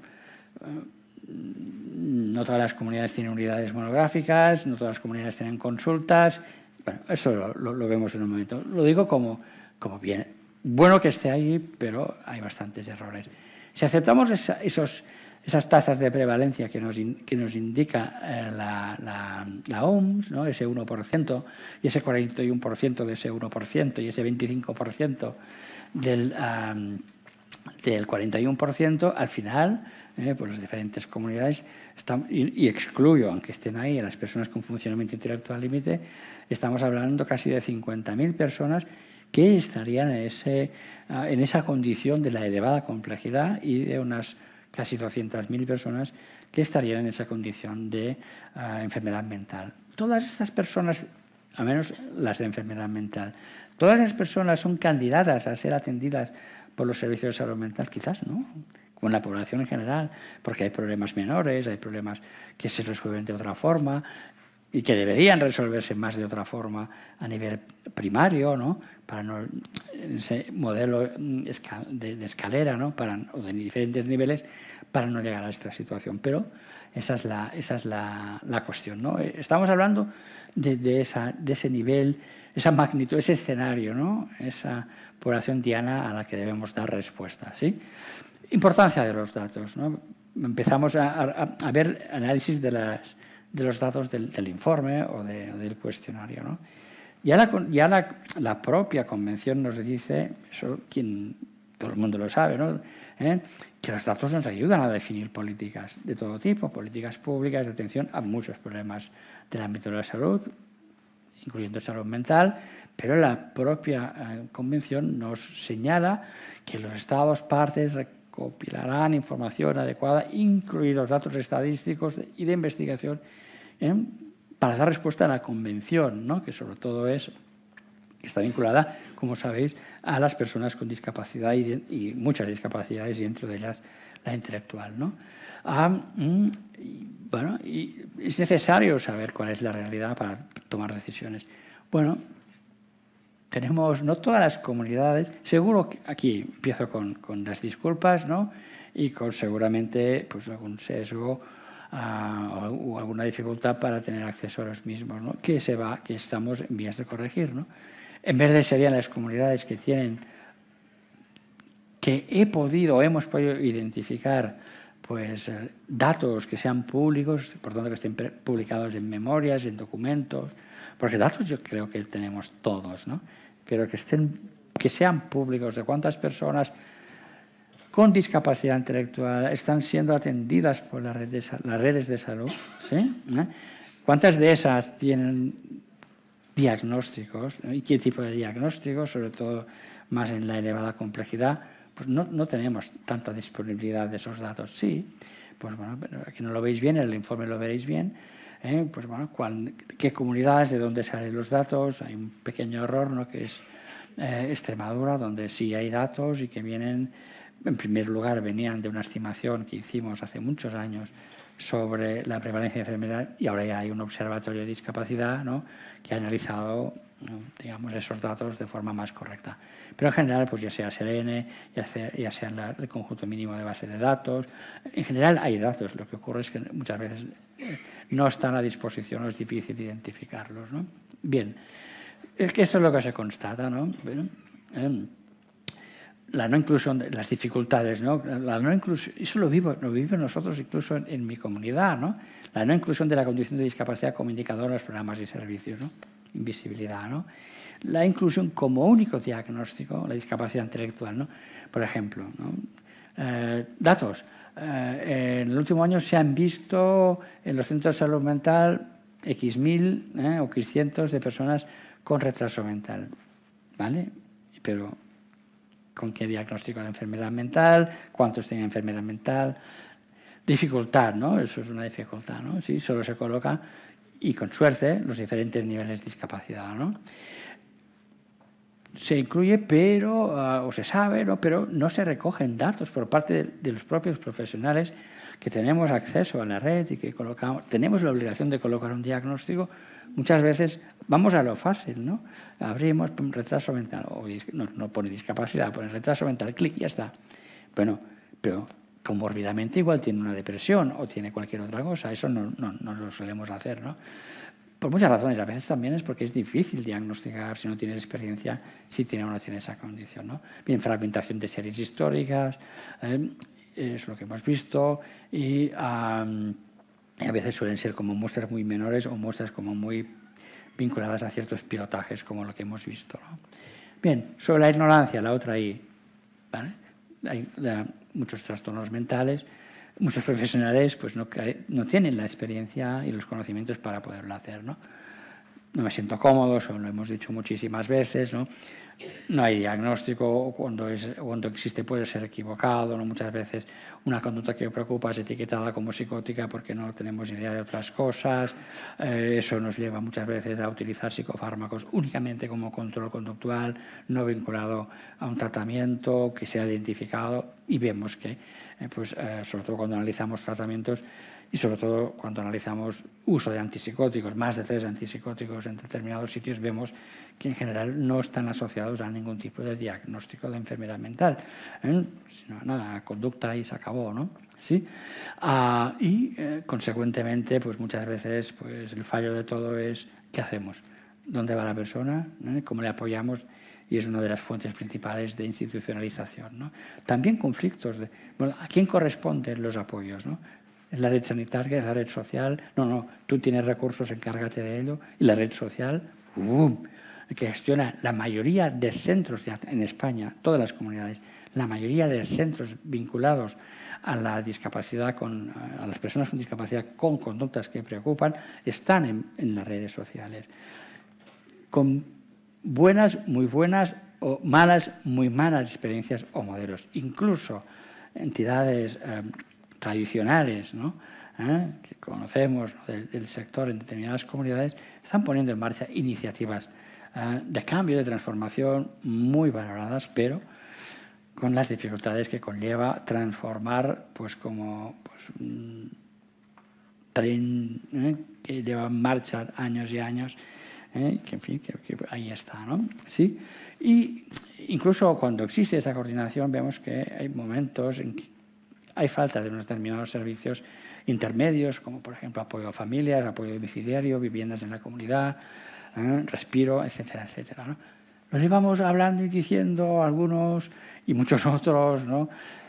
Speaker 7: no todas las comunidades tienen unidades monográficas, no todas las comunidades tienen consultas. Bueno, eso lo, vemos en un momento. Lo digo como, como bien. Bueno que esté ahí, pero hay bastantes errores. Si aceptamos esos, esas tasas de prevalencia que nos, que nos indica eh, la, OMS, ¿no? ese 1%, y ese 41% de ese 1%, y ese 25% del, del 41%, al final eh, por pues las diferentes comunidades, y, excluyo, aunque estén ahí, a las personas con funcionamiento intelectual límite, estamos hablando casi de 50.000 personas que estarían ah, en, esa condición de la elevada complejidad y de unas casi 200.000 personas que estarían en esa condición de ah, enfermedad mental. Todas estas personas, a menos las de enfermedad mental, todas esas personas son candidatas a ser atendidas por los servicios de salud mental, quizás no con la población en general, porque hay problemas menores, hay problemas que se resuelven de otra forma y que deberían resolverse más de otra forma a nivel primario, ¿no? Para no, ese modelo mm, de, escalera, ¿no? Para, o de diferentes niveles, para no llegar a esta situación. Pero esa es la, esa es la, cuestión, ¿no? Eh, estamos hablando de, esa, de ese nivel, esa magnitud, ese escenario, ¿no? Esa población diana a la que debemos dar respuesta, ¿sí? Importancia de los datos. ¿no? Empezamos a, ver análisis de, de los datos del, informe o del cuestionario. ¿no? Ya, la, ya la, propia convención nos dice, eso quien, todo el mundo lo sabe, ¿no? ¿Eh? que los datos nos ayudan a definir políticas de todo tipo, políticas públicas de atención a muchos problemas del ámbito de la salud, incluyendo salud mental, pero la propia eh, convención nos señala que los estados partes compilarán información adecuada, incluir los datos estadísticos y de investigación, ¿eh? para dar respuesta a la convención, ¿no? que sobre todo es está vinculada, como sabéis, a las personas con discapacidad y, muchas discapacidades y dentro de ellas la intelectual. ¿no? Ah, mm, bueno, y es necesario saber cuál es la realidad para tomar decisiones. Bueno, tenemos, no todas las comunidades, seguro aquí empiezo con, las disculpas, ¿no? Y con seguramente pues, algún sesgo ah, o alguna dificultad para tener acceso a los mismos, Que se va, que estamos en vías de corregir, En vez de serían las comunidades que tienen, que he podido, o hemos podido identificar pues, eh, datos que sean públicos, por tanto que estén publicados en memorias, en documentos, porque datos yo creo que tenemos todos, ¿no? Pero que, estén, que sean públicos de cuántas personas con discapacidad intelectual están siendo atendidas por la red las redes de salud, ¿sí? ¿Eh? ¿Cuántas de esas tienen diagnósticos? ¿Y qué tipo de diagnósticos? Sobre todo más en la elevada complejidad. Pues no, no tenemos tanta disponibilidad de esos datos. Sí, pues bueno, aquí no lo veis bien, en el informe lo veréis bien ¿eh? pues bueno, qué comunidades, de dónde salen los datos. Hay un pequeño error ¿no? que es eh, Extremadura, donde sí hay datos y que vienen, en primer lugar, venían de una estimación que hicimos hace muchos años sobre la prevalencia de enfermedad y ahora ya hay un observatorio de discapacidad que ha analizado digamos, esos datos de forma más correcta. Pero en general, pues ya sea SLN, ya sea, ya sea el conjunto mínimo de base de datos, en general hay datos, lo que ocurre es que muchas veces eh, no están a disposición o es difícil identificarlos. Bien, es que esto es lo que se constata. ¿no? Em, la no inclusión, las dificultades, ¿no? La no inclusión, eso lo vivo, lo nosotros incluso en, mi comunidad, ¿no? La no inclusión de la condición de discapacidad como indicador en los programas y servicios, ¿no? invisibilidad. ¿no? La inclusión como único diagnóstico, la discapacidad intelectual, ¿no? por ejemplo. Eh, datos. Eh, en el último año se han visto en los centros de salud mental X mil ¿eh? o X cientos de personas con retraso mental. ¿Vale? Pero con qué diagnóstico de enfermedad mental, cuántos tienen enfermedad mental, dificultad, ¿no? Eso es una dificultad, ¿no? Sí, solo se coloca y con suerte los diferentes niveles de discapacidad. ¿no? Se incluye, pero, ah, o se sabe, pero no se recogen datos por parte de, los propios profesionales que tenemos acceso a la red y que colocamos, tenemos la obligación de colocar un diagnóstico. Muchas veces vamos a lo fácil, ¿no? Abrimos retraso mental, o, no, pone discapacidad, pone retraso mental, clic y ya está. Bueno, pero comorbidamente igual tiene una depresión o tiene cualquier otra cosa. Eso no, lo solemos hacer, ¿no? Por muchas razones. A veces también es porque es difícil diagnosticar si no tienes experiencia, si tiene o no tiene esa condición, ¿no? Bien, fragmentación de series históricas, em, es lo que hemos visto, y... a veces suelen ser como muestras muy menores o muestras como muy vinculadas a ciertos pilotajes, como lo que hemos visto. Bien, sobre la ignorancia, la otra ahí. ¿vale? muchos trastornos mentales, muchos profesionales pues no, tienen la experiencia y los conocimientos para poderlo hacer. ¿no? me siento cómodo, eso lo hemos dicho muchísimas veces, ¿no? no hay diagnóstico, cuando, cuando existe puede ser equivocado, ¿no? muchas veces una conducta que preocupa es etiquetada como psicótica porque no tenemos idea de otras cosas, eh, eso nos lleva muchas veces a utilizar psicofármacos únicamente como control conductual, no vinculado a un tratamiento que sea identificado y vemos que, eh, pues, eh, sobre todo cuando analizamos tratamientos, y sobre todo cuando analizamos uso de antipsicóticos, más de tres antipsicóticos en determinados sitios, vemos que en general no están asociados a ningún tipo de diagnóstico de enfermedad mental, ¿eh? sino nada, conducta y se acabó, ¿no? ¿Sí? Ah, y eh, consecuentemente, pues muchas veces pues, el fallo de todo es ¿qué hacemos? ¿Dónde va la persona? ¿Eh? ¿Cómo le apoyamos? y es una de las fuentes principales de institucionalización. También conflictos. De, bueno, ¿A quién corresponden los apoyos? ¿no? es la red sanitaria, es la red social, no, no, tú tienes recursos, encárgate de ello, y la red social, que gestiona la mayoría de centros en España, todas las comunidades, la mayoría de centros vinculados a la discapacidad, con, a las personas con discapacidad con conductas que preocupan, están en, las redes sociales. Con buenas, muy buenas o malas, muy malas experiencias o modelos. Incluso entidades... Eh, tradicionales ¿Eh? que conocemos del, sector en determinadas comunidades, están poniendo en marcha iniciativas ¿eh? de cambio, de transformación muy valoradas, pero con las dificultades que conlleva transformar pues, como pues, un tren ¿eh? que lleva en marcha años y años que en fin, que, ahí está. ¿no? ¿Sí? Y incluso cuando existe esa coordinación vemos que hay momentos en que hay falta de unos determinados servicios intermedios, como por ejemplo apoyo a familias, apoyo domiciliario, viviendas en la comunidad, ¿eh? respiro, etcétera, etcétera. ¿no? Lo hablando y diciendo algunos y muchos otros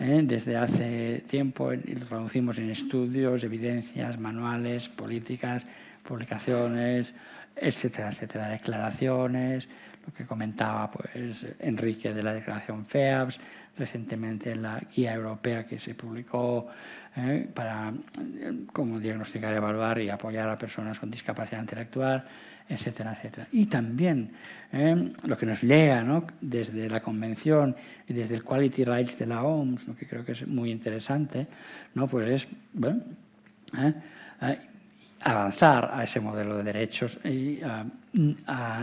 Speaker 7: ¿Eh? desde hace tiempo, y lo traducimos en estudios, evidencias, manuales, políticas, publicaciones, etcétera, etcétera, declaraciones, lo que comentaba pues, Enrique de la declaración FEAPS, recientemente en la guía europea que se publicó eh, para eh, cómo diagnosticar, evaluar y apoyar a personas con discapacidad intelectual, etcétera, etcétera. Y también eh, lo que nos llega desde la Convención y desde el Quality Rights de la OMS, que creo que es muy interesante, ¿no? pues es avanzar a ese modelo de derechos y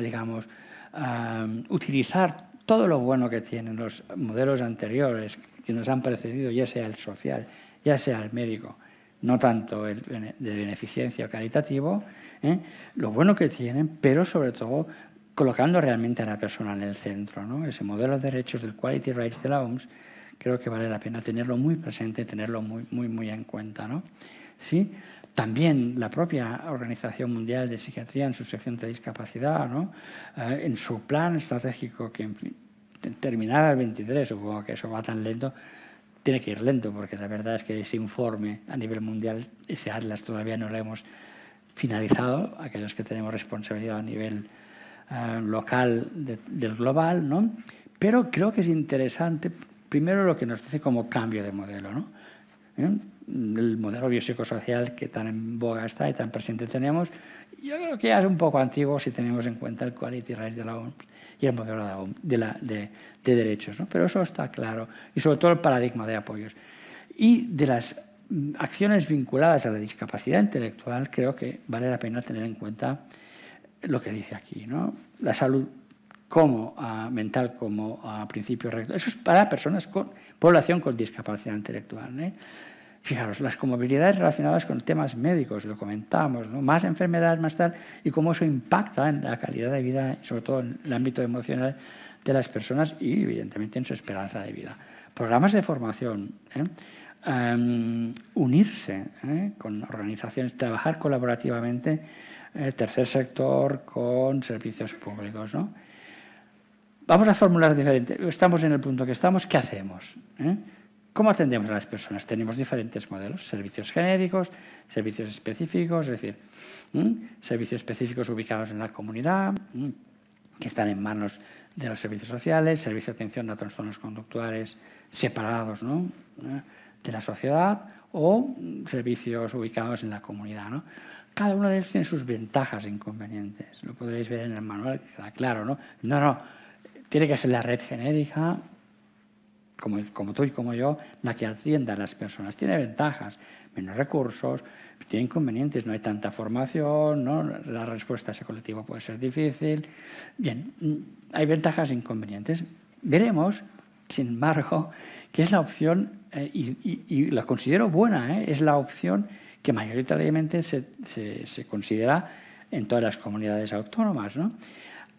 Speaker 7: digamos, a utilizar todo lo bueno que tienen los modelos anteriores que nos han precedido, ya sea el social, ya sea el médico, no tanto el de beneficencia o caritativo, ¿eh? lo bueno que tienen, pero sobre todo colocando realmente a la persona en el centro. Ese modelo de derechos del Quality Rights de la OMS creo que vale la pena tenerlo muy presente, tenerlo muy, muy, muy en cuenta. ¿no? ¿Sí? También la propia Organización Mundial de Psiquiatría en su sección de discapacidad, ¿no? Eh, en su plan estratégico que en el 23, supongo que eso va tan lento, tiene que ir lento, porque la verdad es que ese informe a nivel mundial, ese atlas todavía no lo hemos finalizado, aquellos que tenemos responsabilidad a nivel eh, local del global, ¿no? Pero creo que es interesante, primero lo que nos dice como cambio de modelo, ¿no? ¿Eh? el modelo biopsicosocial que tan en boga está y tan presente tenemos, yo creo que ya es un poco antiguo si tenemos en cuenta el quality rights de la OMS y el modelo de, la de, derechos. ¿no? Pero eso está claro, y sobre todo el paradigma de apoyos. Y de las mm, acciones vinculadas a la discapacidad intelectual, creo que vale la pena tener en cuenta lo que dice aquí, ¿no? la salud como mental como a principio recto. Eso es para personas con población con discapacidad intelectual. ¿eh? Fijaros, las comodidades relacionadas con temas médicos, lo comentamos, más enfermedades, más tal, y cómo eso impacta en la calidad de vida, sobre todo en el ámbito emocional de las personas y, evidentemente, en su esperanza de vida. Programas de formación, ¿eh? em, unirse ¿eh? con organizaciones, trabajar colaborativamente, el eh, tercer sector, con servicios públicos. Vamos a formular diferente. Estamos en el punto que estamos, ¿qué hacemos? ¿Cómo atendemos a las personas? Tenemos diferentes modelos, servicios genéricos, servicios específicos, es decir, servicios específicos ubicados en la comunidad, que están en manos de los servicios sociales, servicios de atención a trastornos conductuales separados ¿Eh? de la sociedad o servicios ubicados en la comunidad. Cada uno de ellos tiene sus ventajas e inconvenientes. Lo podréis ver en el manual, queda claro. ¿no? no, no, tiene que ser la red genérica, como, tú y como yo, la que atienda a las personas. Tiene ventajas, menos recursos, tiene inconvenientes, no hay tanta formación, ¿no? la respuesta a ese colectivo puede ser difícil. Bien, hay ventajas e inconvenientes. Veremos, sin embargo, que es la opción, eh, y, la considero buena, ¿eh? es la opción que mayoritariamente se, se, considera en todas las comunidades autónomas. ¿no?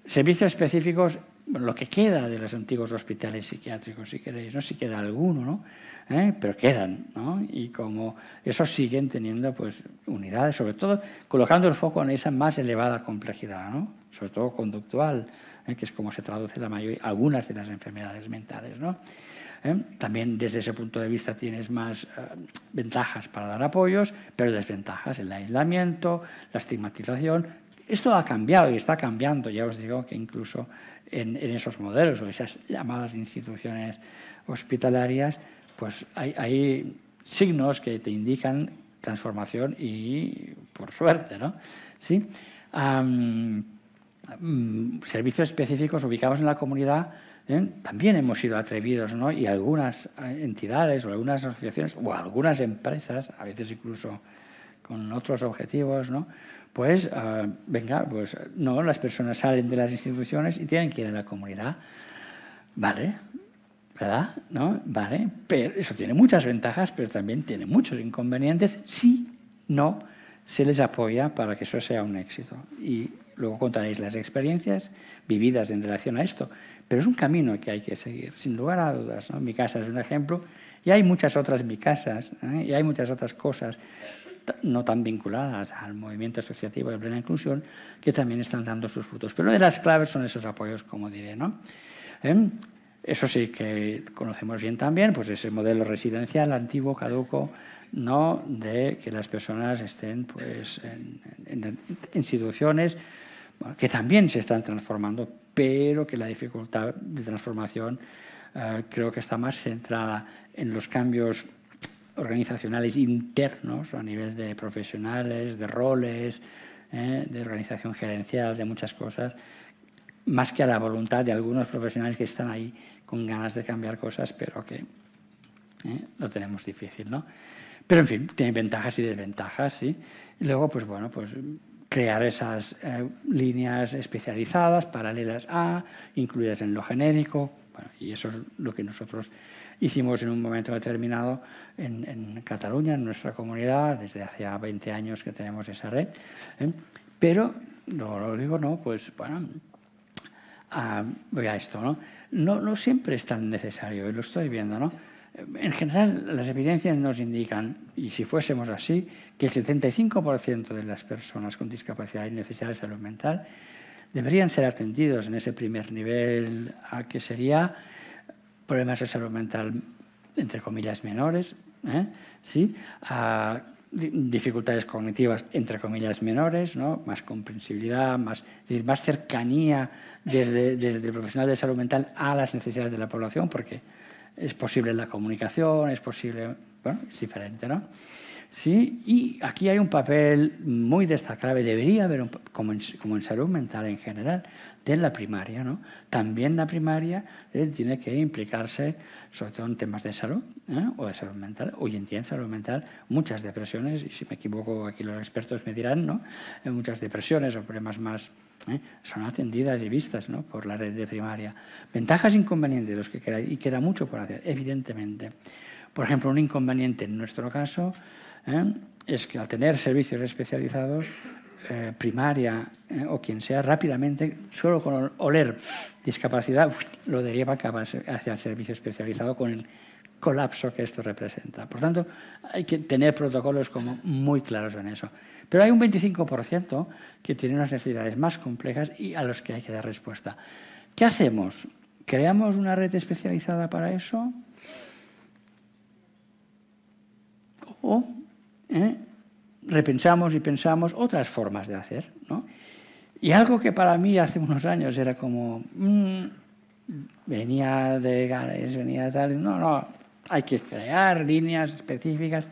Speaker 7: Servicios específicos lo que queda de los antiguos hospitales psiquiátricos, si queréis, ¿no? si queda alguno, ¿no? ¿Eh? pero quedan, ¿no? y como esos siguen teniendo pues, unidades, sobre todo colocando el foco en esa más elevada complejidad, ¿no? sobre todo conductual, ¿eh? que es como se traduce la mayoría, algunas de las enfermedades mentales. ¿no? ¿Eh? También desde ese punto de vista tienes más ventajas para dar apoyos, pero desventajas, el aislamiento, la estigmatización. Esto ha cambiado y está cambiando, ya os digo que incluso en, esos modelos o esas llamadas instituciones hospitalarias, pues hay, signos que te indican transformación y por suerte, ¿no? ¿Sí? Mm, servicios específicos ubicados en la comunidad ¿eh? también hemos sido atrevidos, ¿no? Y algunas eh, entidades o algunas asociaciones o algunas empresas, a veces incluso con otros objetivos, ¿no? pues ah, venga, pues no, las personas salen de las instituciones y tienen que ir a la comunidad. Vale, ¿verdad? ¿No? Vale, pero eso tiene muchas ventajas, pero también tiene muchos inconvenientes si no se les apoya para que eso sea un éxito. Y luego contaréis las experiencias vividas en relación a esto. Pero es un camino que hay que seguir, sin lugar a dudas. Mi casa es un ejemplo y hay muchas otras mi casas ¿eh? y hay muchas otras cosas no tan vinculadas al movimiento asociativo de plena inclusión, que también están dando sus frutos. Pero una de las claves son esos apoyos, como diré, ¿no? ¿Eh? Eso sí que conocemos bien también, pues ese modelo residencial antiguo, caduco, ¿no? de que las personas estén pues, en, instituciones que también se están transformando, pero que la dificultad de transformación eh, creo que está más centrada en los cambios organizacionales internos a nivel de profesionales, de roles, ¿eh? de organización gerencial, de muchas cosas, más que a la voluntad de algunos profesionales que están ahí con ganas de cambiar cosas, pero que ¿eh? lo tenemos difícil, ¿no? Pero en fin, tiene ventajas y desventajas, Y luego, pues bueno, pues crear esas eh, líneas especializadas, paralelas a, incluidas en lo genérico, y eso es lo que nosotros hicimos en un momento determinado en, Cataluña, en nuestra comunidad, desde hace 20 años que tenemos esa red. ¿eh? Pero, lo, lo, digo, no, pues bueno, ah, voy a esto, ¿no? ¿no? siempre es tan necesario, y lo estoy viendo, ¿no? En general, las evidencias nos indican, y si fuésemos así, que el 75% de las personas con discapacidad y necesidad de salud mental deberían ser atendidos en ese primer nivel, a que sería problemas de salud mental, entre comillas, menores, ¿eh? ¿sí? Ah, dificultades cognitivas, entre comillas, menores, ¿no? más comprensibilidad, más, más cercanía desde, desde el profesional de salud mental a las necesidades de la población, porque es posible la comunicación, es posible, bueno, es diferente, ¿no? ¿sí? Y aquí hay un papel muy destacable, debería haber, como, como, en, salud mental en general, de la primaria. ¿no? También la primaria eh, tiene que implicarse, sobre todo en temas de salud ¿eh? o de salud mental. Hoy en día en salud mental muchas depresiones, y si me equivoco aquí los expertos me dirán, ¿no? Eh, muchas depresiones o problemas más ¿eh? son atendidas y vistas por la red de primaria. Ventajas e inconvenientes, los que y queda mucho por hacer, evidentemente. Por ejemplo, un inconveniente en nuestro caso es que al tener servicios especializados, eh, primaria eh, o quien sea, rápidamente, solo con oler discapacidad, lo deriva hacia el servicio especializado con el colapso que esto representa. Por tanto, hay que tener protocolos como muy claros en eso. Pero hay un 25% que tiene unas necesidades más complejas y a los que hay que dar respuesta. ¿Qué hacemos? ¿Creamos una red especializada para eso? ¿O ¿eh? repensamos y pensamos otras formas de hacer. ¿no? Y algo que para mí hace unos años era como, mmm, venía de Gales, venía de tal, no, no, hay que crear líneas específicas.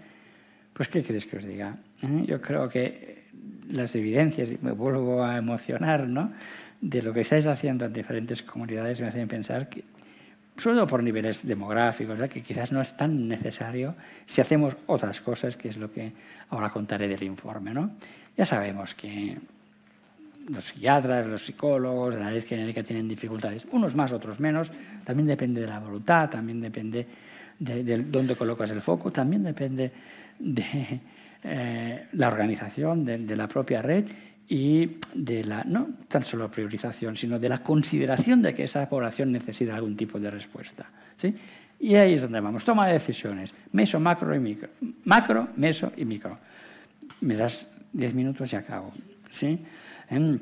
Speaker 7: Pues, ¿qué queréis que os diga? ¿Eh? Yo creo que las evidencias, y me vuelvo a emocionar, ¿no? de lo que estáis haciendo en diferentes comunidades me hacen pensar que Solo por niveles demográficos, que quizás no es tan necesario si hacemos otras cosas, que es lo que ahora contaré del informe. Ya sabemos que los psiquiatras, los psicólogos, la red genérica tienen dificultades, unos más, otros menos, también depende de la voluntad, también depende de, dónde colocas el foco, también depende de eh, la organización, de la propia red y de la, no tan solo priorización, sino de la consideración de que esa población necesita algún tipo de respuesta. ¿sí? Y ahí es donde vamos, toma de decisiones, meso, macro y micro, macro, meso y micro. Me das diez minutos y acabo. ¿sí? Em,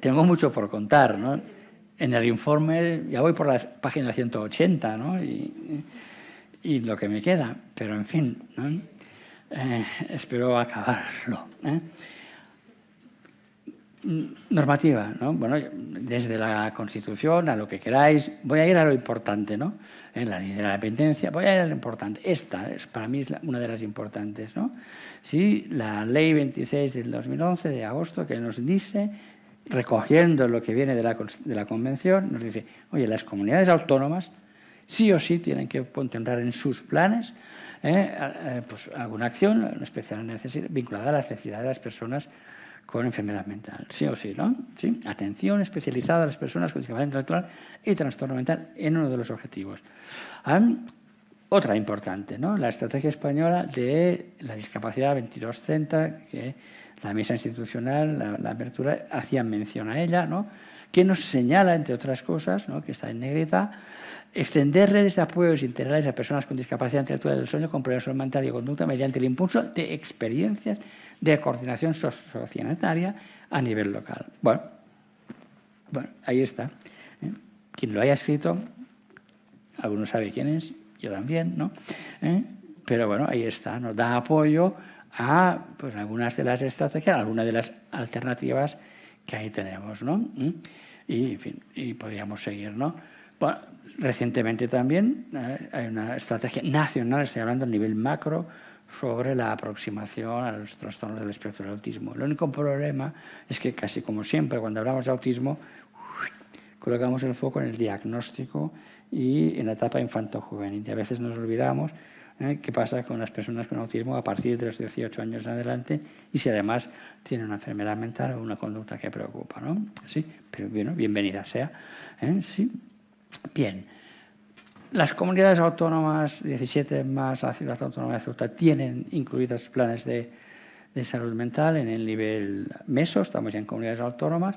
Speaker 7: tengo mucho por contar, ¿no? En el informe ya voy por la página 180, ¿no? Y, y lo que me queda, pero en fin, eh, espero acabarlo. ¿eh? normativa, ¿no? Bueno, desde la Constitución a lo que queráis, voy a ir a lo importante, ¿no? En la ley de la dependencia, voy a ir a lo importante. Esta es, para mí es una de las importantes, ¿no? Sí, la ley 26 del 2011 de agosto que nos dice, recogiendo lo que viene de la, Convención, nos dice, oye, las comunidades autónomas sí o sí tienen que contemplar en sus planes eh, eh, pues, alguna acción especial vinculada a las necesidades de las personas con enfermedad mental, sí o sí, ¿no? ¿Sí? Atención especializada a las personas con discapacidad intelectual y trastorno mental en uno de los objetivos. otra importante, ¿no? La estrategia española de la discapacidad 2230, que la mesa institucional, la, apertura, hacían mención a ella, ¿no? Que nos señala, entre otras cosas, ¿no? Que está en negrita, extender redes de apoyos e integrales a personas con discapacidad intelectual del sueño con problemas mental y conducta mediante el impulso de experiencias de coordinación sanitaria a nivel local. Bueno, bueno ahí está. ¿eh? Quien lo haya escrito, algunos sabe quién es, yo también, ¿no? ¿Eh? Pero bueno, ahí está, nos da apoyo a pues, algunas de las estrategias, algunas de las alternativas que ahí tenemos, ¿no? ¿Mm? Y, en fin, y podríamos seguir, ¿no? Bueno, Recientemente también eh, hay una estrategia nacional, estoy hablando a nivel macro, sobre la aproximación a los trastornos del espectro del autismo. El único problema es que, casi como siempre, cuando hablamos de autismo, colocamos el foco en el diagnóstico y en la etapa infanto-juvenil. Y a veces nos olvidamos eh, qué pasa con las personas con autismo a partir de los 18 años en adelante y si además tienen una enfermedad mental o una conducta que preocupa. ¿no? Sí, pero bienvenida sea. ¿eh? Sí. Bien, las comunidades autónomas, 17 más la ciudad autónoma de Ceuta, tienen incluidos planes de, salud mental en el nivel meso, estamos ya en comunidades autónomas,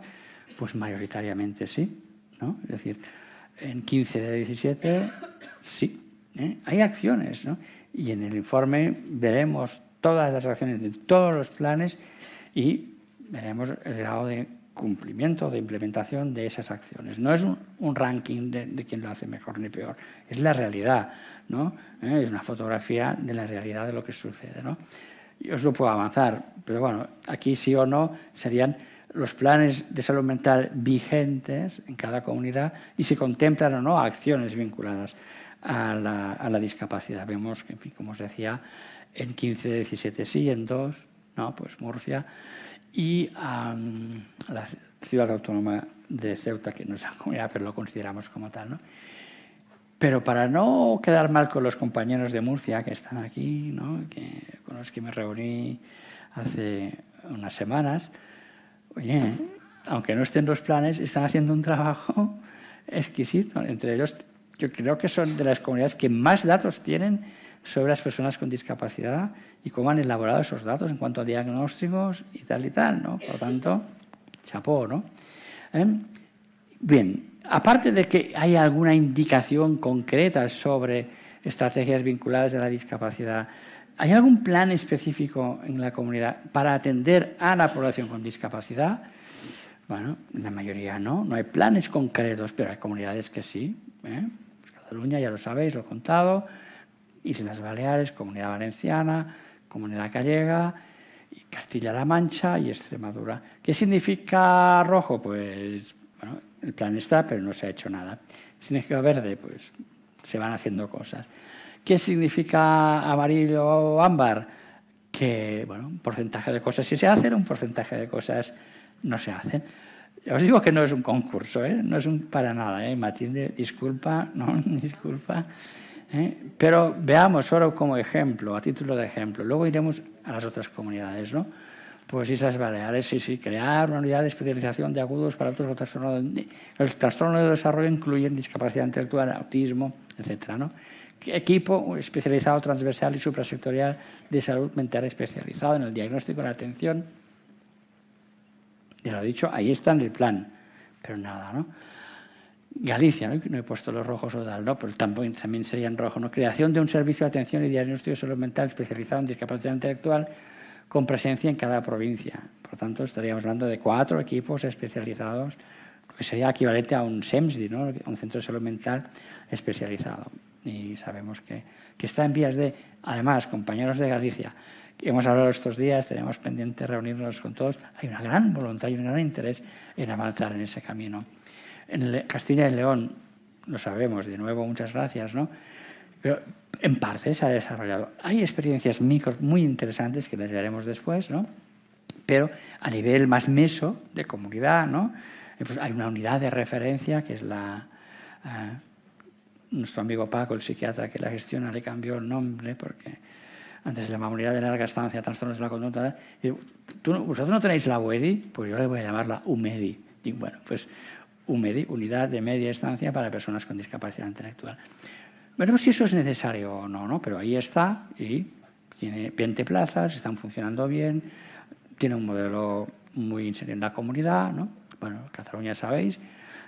Speaker 7: pues mayoritariamente sí, ¿no? Es decir, en 15 de 17 sí, ¿eh? hay acciones, ¿no? Y en el informe veremos todas las acciones de todos los planes y veremos el grado de cumplimiento, de implementación de esas acciones. No es un, ranking de, de, quién lo hace mejor ni peor, es la realidad, ¿no? ¿Eh? es una fotografía de la realidad de lo que sucede. ¿no? Yo os lo puedo avanzar, pero bueno, aquí sí o no serían los planes de salud mental vigentes en cada comunidad y si contemplan o no acciones vinculadas a la, discapacidad. Vemos que, en fin, como os decía, en 15, 17 sí, en 2, no, pues Murcia y a la ciudad autónoma de Ceuta, que no es la comunidad, pero lo consideramos como tal. ¿no? Pero para no quedar mal con los compañeros de Murcia que están aquí, ¿no? con los que me reuní hace unas semanas, oye, aunque no estén los planes, están haciendo un trabajo exquisito. Entre ellos, yo creo que son de las comunidades que más datos tienen sobre las personas con discapacidad y cómo han elaborado esos datos en cuanto a diagnósticos y tal y tal, ¿no? Por lo tanto, chapó, ¿no? ¿Eh? Bien, aparte de que hay alguna indicación concreta sobre estrategias vinculadas a la discapacidad, ¿hay algún plan específico en la comunidad para atender a la población con discapacidad? Bueno, la mayoría no, no hay planes concretos, pero hay comunidades que sí. ¿eh? Pues Cataluña, ya lo sabéis, lo he contado. Islas Baleares, Comunidad Valenciana, Comunidad Gallega, Castilla-La Mancha y Extremadura. ¿Qué significa rojo? Pues el plan está, pero no se ha hecho nada. ¿Qué significa verde? Pues se van haciendo cosas. ¿Qué significa amarillo o ámbar? Que bueno, un porcentaje de cosas sí se hacen, un porcentaje de cosas no se hacen. Os digo que no es un concurso, ¿eh? no es un para nada. ¿eh? Matilde, disculpa, no, disculpa. ¿eh? Pero veamos solo como ejemplo, a título de ejemplo. Luego iremos a las otras comunidades, ¿no? Pues esas Baleares, sí, sí, crear una unidad de especialización de agudos para otros trastornos. Los trastornos de desarrollo incluyen discapacidad intelectual, autismo, etc. ¿no? Equipo especializado transversal y suprasectorial de salud mental especializado en el diagnóstico y la atención. Ya lo he dicho, ahí está en el plan, pero nada, ¿no? Galicia, ¿no? no he puesto los rojos o dal, ¿no? pero también, también serían rojos. Creación de un servicio de atención y diagnóstico de salud mental especializado en discapacidad intelectual con presencia en cada provincia. Por tanto, estaríamos hablando de cuatro equipos especializados, lo que sería equivalente a un SEMSDI, un centro de salud mental especializado. Y sabemos que, que está en vías de, además, compañeros de Galicia, hemos hablado estos días, tenemos pendiente reunirnos con todos, hay una gran voluntad y un gran interés en avanzar en ese camino. En Castilla y León, lo sabemos, de nuevo, muchas gracias, ¿no? Pero en parte se ha desarrollado. Hay experiencias micro muy interesantes que les haremos después, ¿no? Pero a nivel más meso de comunidad, ¿no? Eh, pues hay una unidad de referencia que es la... Eh, nuestro amigo Paco, el psiquiatra que la gestiona, le cambió el nombre porque antes se llamaba unidad de larga estancia, trastornos de la conducta. Y, ¿tú, ¿Vosotros no tenéis la UEDI? Pues yo le voy a llamar la UMEDI. Y bueno, pues unidad de media estancia para personas con discapacidad intelectual. Veremos si eso es necesario o no, ¿no? pero ahí está y tiene 20 plazas, están funcionando bien, tiene un modelo muy inserido en la comunidad. ¿no? Bueno, Cataluña sabéis,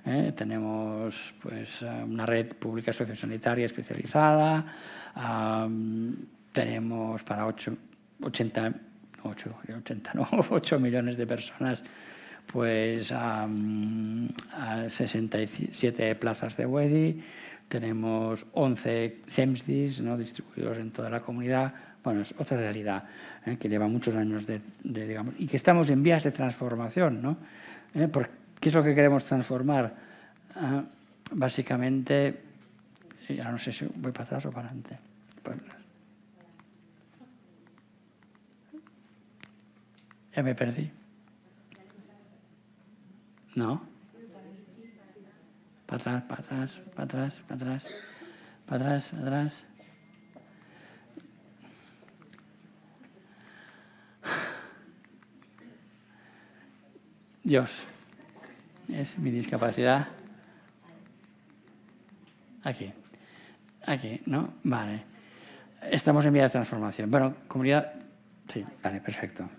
Speaker 7: ¿eh? tenemos pues, una red pública sociosanitaria especializada, tenemos para 8, 8 millones de personas pues a, 67 plazas de WEDI, tenemos 11 SEMSDIS ¿no? distribuidos en toda la comunidad. Bueno, es otra realidad ¿eh? que lleva muchos años de, digamos, y que estamos en vías de transformación. ¿no? ¿Eh? Porque, ¿Qué es lo que queremos transformar? Ah, básicamente, ya no sé si voy para atrás o para adelante. Ya me perdí. ¿No? Para atrás, para atrás, para atrás, para atrás, para atrás, para atrás. Dios, es mi discapacidad. Aquí, aquí, ¿no? Vale. Estamos en vía de transformación. Bueno, comunidad, sí, vale, perfecto.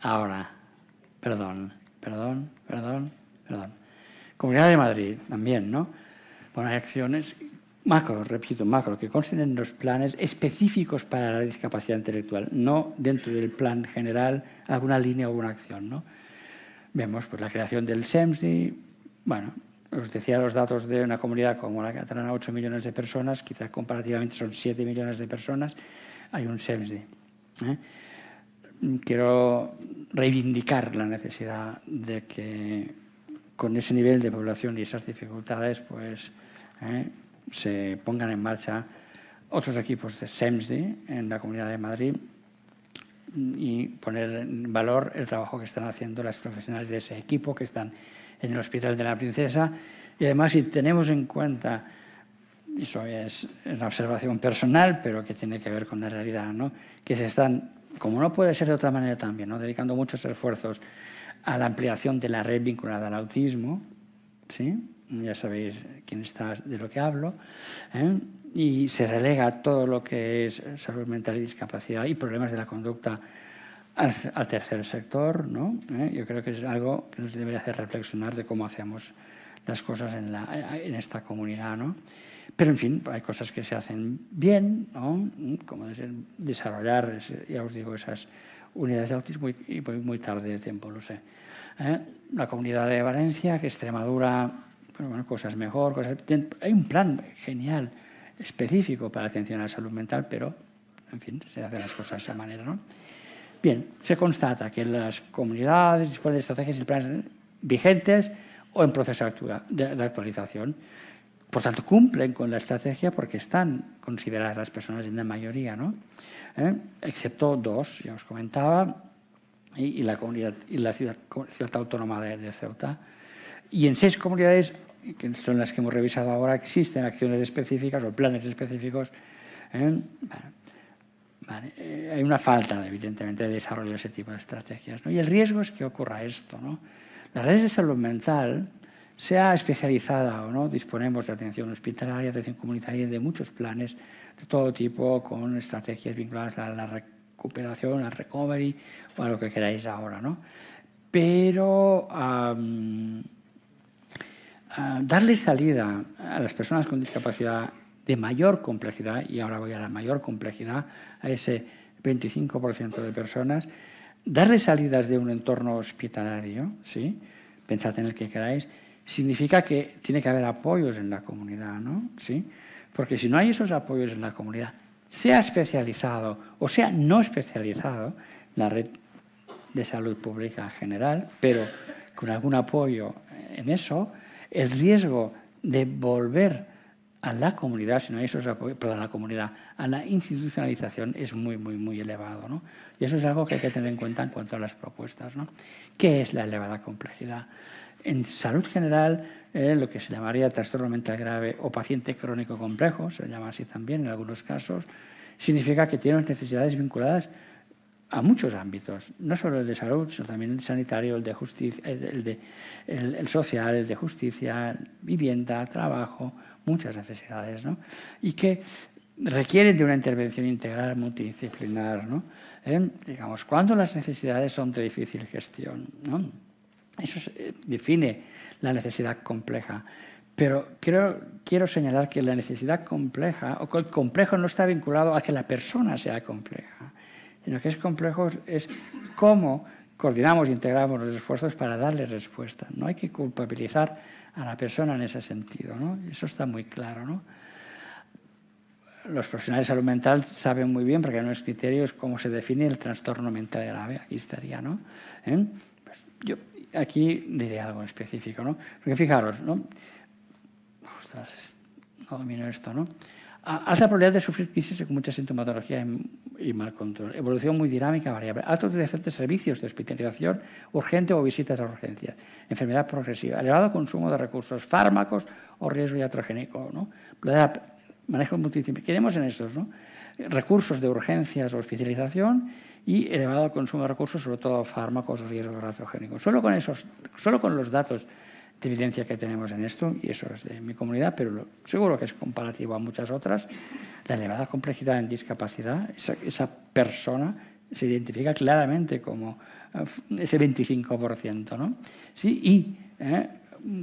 Speaker 7: ahora. Perdón, perdón, perdón, perdón. Comunidad de Madrid también, ¿no? Bueno, hay acciones macro, repito, macro, que consten en los planes específicos para la discapacidad intelectual, no dentro del plan general alguna línea o una acción, ¿no? Vemos pues, la creación del SEMSI, bueno, os decía los datos de una comunidad como la a 8 millones de personas, quizás comparativamente son 7 millones de personas, hay un SEMSI. ¿eh? quiero reivindicar la necesidad de que con ese nivel de población y esas dificultades pues, eh, se pongan en marcha otros equipos de SEMSDI en la Comunidad de Madrid y poner en valor el trabajo que están haciendo las profesionales de ese equipo que están en el Hospital de la Princesa. Y además, si tenemos en cuenta, eso es una observación personal, pero que tiene que ver con la realidad, ¿no? que se están como no puede ser de otra manera también, dedicando muchos esfuerzos a la ampliación de la red vinculada al autismo, ya sabéis quién está de lo que hablo, ¿eh? y se relega todo lo que es salud mental y discapacidad y problemas de la conducta al, tercer sector, ¿Eh? yo creo que es algo que nos debería hacer reflexionar de cómo hacemos las cosas en, esta comunidad. Pero, en fin, hay cosas que se hacen bien, ¿no? como desarrollar, ya os digo, esas unidades de autismo y muy tarde de tiempo, lo sé. ¿eh? La comunidad de Valencia, que Extremadura, pues bueno, cosas mejor, hay un plan genial, específico para atención a la salud mental, pero, en fin, se hacen las cosas de esa manera. ¿no? Bien, se constata que las comunidades disponen de estrategias y planes vigentes o en proceso de actualización por tanto, cumplen con la estrategia porque están consideradas las personas en la mayoría, ¿no? ¿Eh? excepto dos, ya os comentaba, y, la, comunidad, y la ciudad, autónoma de, Ceuta. Y en seis comunidades, que son las que hemos revisado ahora, existen acciones específicas o planes específicos. ¿eh? Eh, hay una falta, evidentemente, de desarrollo de ese tipo de estrategias. Y el riesgo es que ocurra esto. Las redes de salud mental sea especializada o no, disponemos de atención hospitalaria, atención comunitaria, de muchos planes de todo tipo, con estrategias vinculadas a la recuperación, al recovery o a lo que queráis ahora. ¿no? Pero ah, darle salida a las personas con discapacidad de mayor complejidad, y ahora voy a la mayor complejidad, a ese 25% de personas, darle salidas de un entorno hospitalario, ¿sí? pensad en el que queráis, significa que tiene que haber apoyos en la comunidad, ¿no? ¿Sí? Porque si no hay esos apoyos en la comunidad, sea especializado o sea no especializado, la red de salud pública general, pero con algún apoyo en eso, el riesgo de volver a la comunidad, si no hay esos apoyos, perdón, a la comunidad, a la institucionalización es muy, muy, muy elevado. ¿no? Y eso es algo que hay que tener en cuenta en cuanto a las propuestas. ¿no? ¿Qué es la elevada complejidad? En salud general, lo que se llamaría trastorno mental grave o paciente crónico complejo, se llama así también en algunos casos, significa que tiene necesidades vinculadas a muchos ámbitos, no solo el de salud, sino también el sanitario, el de justicia, el, de, social, el de justicia, vivienda, trabajo, muchas necesidades, ¿no? Y que requieren de una intervención integral multidisciplinar, ¿no? digamos, cuando las necesidades son de difícil gestión, ¿no? Eso eh, define la necesidad compleja. Pero quiero quiero señalar que la necesidad compleja o el complejo no está vinculado a que la persona sea compleja, Lo que es complejo es cómo coordinamos e integramos los esfuerzos para darle respuesta. No hay que culpabilizar a la persona en ese sentido, ¿no? Eso está muy claro, ¿no? Los profesionales de salud mental saben muy bien, porque hay unos criterios, cómo se define el trastorno mental grave. Aquí estaría, ¿no? ¿Eh? Pues yo aquí diré algo específico, ¿no? Porque fijaros, ¿no? Ostras, no domino esto, ¿no? Alta probabilidad de sufrir crisis con mucha sintomatología y mal control. Evolución muy dinámica, variable. Alto de de servicios de hospitalización urgente o visitas a urgencias. Enfermedad progresiva. Elevado consumo de recursos, fármacos o riesgo iatrogénico. ¿no? Manejo multidisciplinario. Queremos en estos, ¿no? Recursos de urgencias o hospitalización y elevado consumo de recursos, sobre todo fármacos, riesgos radiogénicos. Solo con, esos, solo con los datos de evidencia que tenemos en esto, y eso es de mi comunidad, pero seguro que es comparativo a muchas otras, la elevada complejidad en discapacidad, esa, esa persona se identifica claramente como eh, ese 25%, ¿no? Sí, y eh,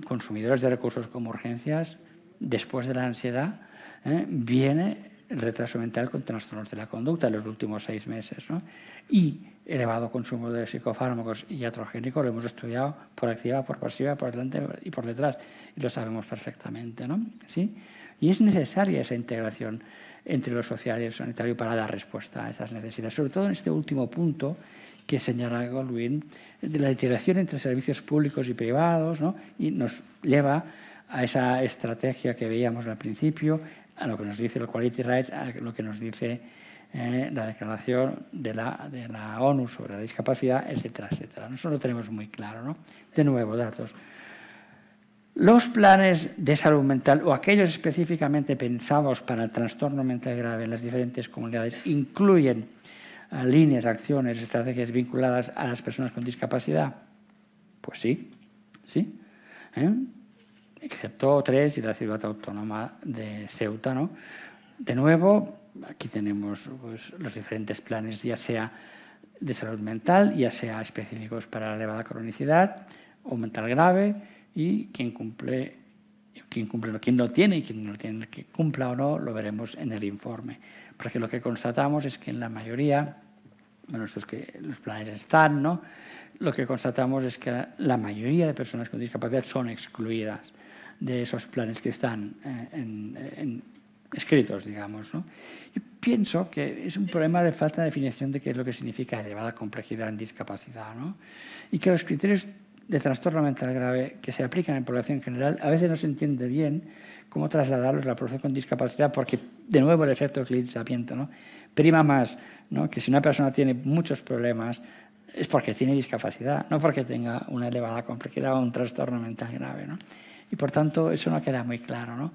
Speaker 7: consumidores de recursos como urgencias, después de la ansiedad, eh, viene el retraso mental con trastornos de la conducta en los últimos seis meses. ¿no? Y elevado consumo de psicofármacos y atrogénicos, lo hemos estudiado por activa, por pasiva, por delante y por detrás, y lo sabemos perfectamente. ¿no? ¿Sí? Y es necesaria esa integración entre lo social y el sanitario para dar respuesta a esas necesidades, sobre todo en este último punto que señala Goldwyn, de la integración entre servicios públicos y privados, ¿no? y nos lleva a esa estrategia que veíamos al principio, a lo que nos dice el Quality Rights, a lo que nos dice eh, la declaración de la, de la, ONU sobre la discapacidad, etcétera, etcétera. Nosotros lo tenemos muy claro, ¿no? De nuevo, datos. Los planes de salud mental o aquellos específicamente pensados para el trastorno mental grave en las diferentes comunidades incluyen eh, líneas, acciones, estrategias vinculadas a las personas con discapacidad. Pues sí, sí. ¿Eh? excepto tres y la ciudad autónoma de Ceuta. ¿no? De nuevo, aquí tenemos pues, los diferentes planes, ya sea de salud mental, ya sea específicos para la elevada cronicidad o mental grave, y quien cumple, quien cumple, quien lo tiene y quien no tiene, que cumpla o no, lo veremos en el informe. Porque lo que constatamos es que en la mayoría, bueno, estos que los planes están, ¿no? Lo que constatamos es que la mayoría de personas con discapacidad son excluidas de esos planes que están eh, en, escritos, digamos. ¿no? Y pienso que es un problema de falta de definición de qué es lo que significa elevada complejidad en discapacidad, ¿no? y que los criterios de trastorno mental grave que se aplican en población general a veces no se entiende bien cómo trasladarlos a la población con discapacidad, porque de nuevo el efecto Clint ¿no? prima más ¿no? que si una persona tiene muchos problemas es porque tiene discapacidad, no porque tenga una elevada complejidad o un trastorno mental grave. ¿no? y por tanto eso no queda muy claro. ¿no?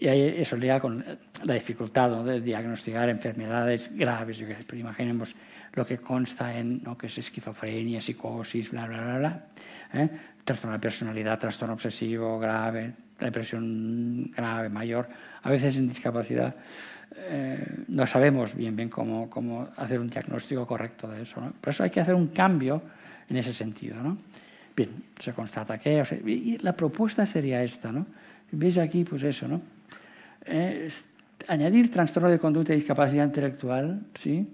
Speaker 7: Y eso liga con la dificultad de diagnosticar enfermedades graves. imaginemos lo que consta en ¿no? que es esquizofrenia, psicosis, bla, bla, bla, bla. ¿eh? Trastorno de personalidad, trastorno obsesivo grave, depresión grave, mayor. A veces en discapacidad eh, no sabemos bien, bien cómo, cómo, hacer un diagnóstico correcto de eso. ¿no? Por eso hay que hacer un cambio en ese sentido. ¿no? Bien, se constata que... la propuesta sería esta, ¿no? Veis aquí, pues eso, ¿no? añadir trastorno de conducta y discapacidad intelectual, ¿sí?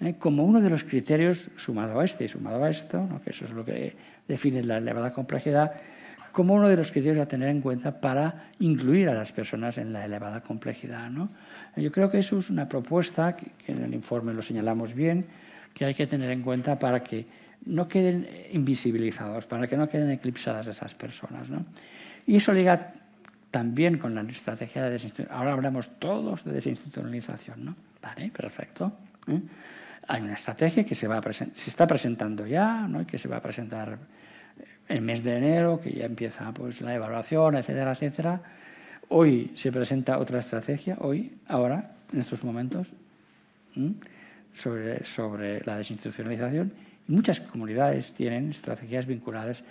Speaker 7: ¿Eh? como uno de los criterios, sumado a este y sumado a esto, ¿no? que eso es lo que define la elevada complejidad, como uno de los criterios a tener en cuenta para incluir a las personas en la elevada complejidad. ¿no? Yo creo que eso es una propuesta, que en el informe lo señalamos bien, que hay que tener en cuenta para que no queden invisibilizados, para que no queden eclipsadas esas personas. Y eso liga también con la estrategia de desinstitucionalización. Ahora hablamos todos de desinstitucionalización, ¿no? Vale, perfecto. ¿eh? Hay una estrategia que se, va se está presentando ya, ¿no? que se va a presentar el mes de enero, que ya empieza pues, la evaluación, etcétera, etcétera. Hoy se presenta otra estrategia, hoy, ahora, en estos momentos, sobre, sobre la desinstitucionalización Muchas comunidades tienen estrategias vinculadas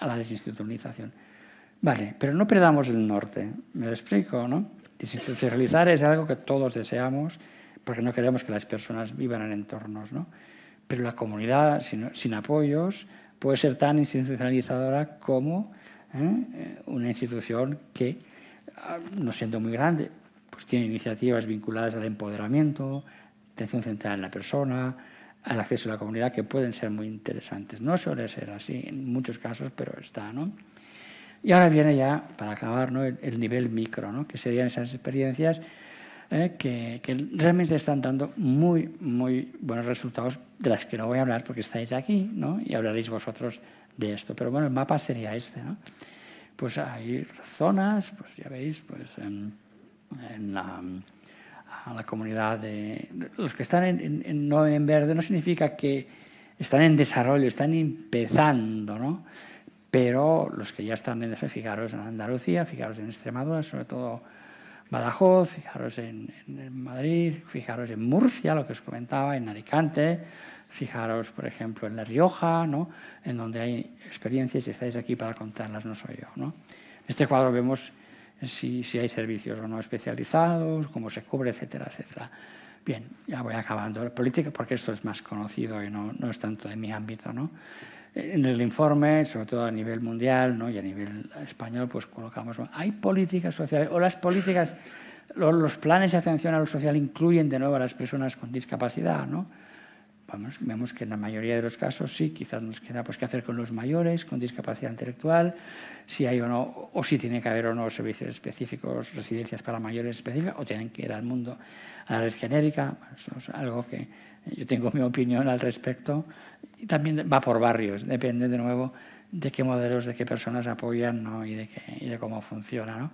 Speaker 7: a la desinstitucionalización. Vale, pero no perdamos el norte, me lo explico, ¿no? Desinstitucionalizar es algo que todos deseamos porque no queremos que las personas vivan en entornos, ¿no? Pero la comunidad sin, apoyos puede ser tan institucionalizadora como ¿eh? Eh, una institución que, ah, no siendo muy grande, pues tiene iniciativas vinculadas al empoderamiento, atención centrada en la persona, al acceso a la comunidad que pueden ser muy interesantes. No suele ser así en muchos casos, pero está, ¿no? Y ahora viene ya, para acabar, ¿no? el, nivel micro, ¿no? que serían esas experiencias ¿eh? que, realmente están dando muy, muy buenos resultados, de las que no voy a hablar porque estáis aquí ¿no? y hablaréis vosotros de esto. Pero bueno, el mapa sería este. ¿no? Pues hay zonas, pues ya veis, pues en, en la a la comunidad de... Los que están en, no en verde no significa que están en desarrollo, están empezando, ¿no? Pero los que ya están en desarrollo, fijaros en Andalucía, fijaros en Extremadura, sobre todo Badajoz, fijaros en, en Madrid, fijaros en Murcia, lo que os comentaba, en Alicante, fijaros, por ejemplo, en La Rioja, ¿no? En donde hay experiencias y estáis aquí para contarlas, no soy yo, ¿no? En este cuadro vemos si, hay servicios o no especializados, cómo se cubre, etcétera, etcétera. Bien, ya voy acabando. Política, porque esto es más conocido y no, no es tanto de mi ámbito. ¿no? En el informe, sobre todo a nivel mundial ¿no? y a nivel español, pues colocamos, hay políticas sociales, o las políticas, los planes de atención a lo social incluyen de nuevo a las personas con discapacidad, ¿no? vemos que en la mayoría de los casos sí, quizás nos queda pues, qué hacer con los mayores, con discapacidad intelectual, si hay o no, o si tiene que haber o no servicios específicos, residencias para mayores específicas, o tienen que ir al mundo, a la red genérica. Eso es algo que yo tengo mi opinión al respecto. Y también va por barrios, depende de nuevo de qué modelos, de qué personas apoyan y, de y, de cómo funciona. ¿no?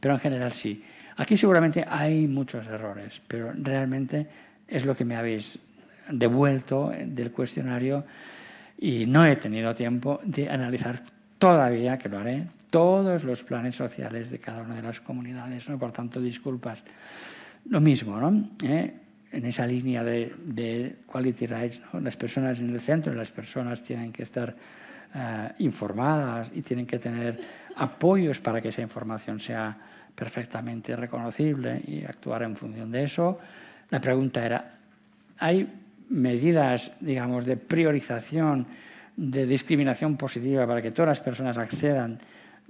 Speaker 7: Pero en general sí. Aquí seguramente hay muchos errores, pero realmente es lo que me habéis devuelto del cuestionario y no he tenido tiempo de analizar todavía, que lo haré, todos los planes sociales de cada una de las comunidades. ¿no? Por tanto, disculpas. Lo mismo, ¿no? ¿Eh? en esa línea de, quality rights, ¿no? las personas en el centro, las personas tienen que estar eh, informadas y tienen que tener apoyos para que esa información sea perfectamente reconocible y actuar en función de eso. La pregunta era, ¿hay medidas, digamos, de priorización, de discriminación positiva para que todas las personas accedan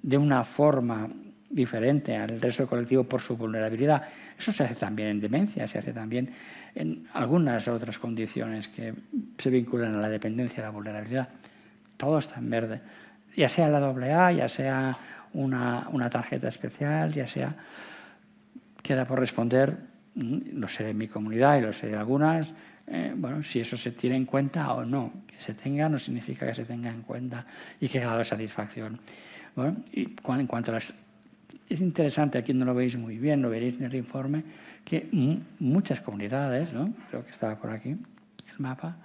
Speaker 7: de una forma diferente al resto del colectivo por su vulnerabilidad. Eso se hace también en demencia, se hace también en algunas otras condiciones que se vinculan a la dependencia y a la vulnerabilidad. Todo está en verde, ya sea la AA, ya sea una, una tarjeta especial, ya sea... Queda por responder, mm, lo sé de mi comunidad y lo sé de algunas, eh, bueno, si eso se tiene en cuenta o no. Que se tenga no significa que se tenga en cuenta y qué grado de satisfacción. Bueno, y en cuanto a las... Es interesante, aquí no lo veis muy bien, lo veréis en el informe, que muchas comunidades, ¿no? creo que estaba por aquí el mapa,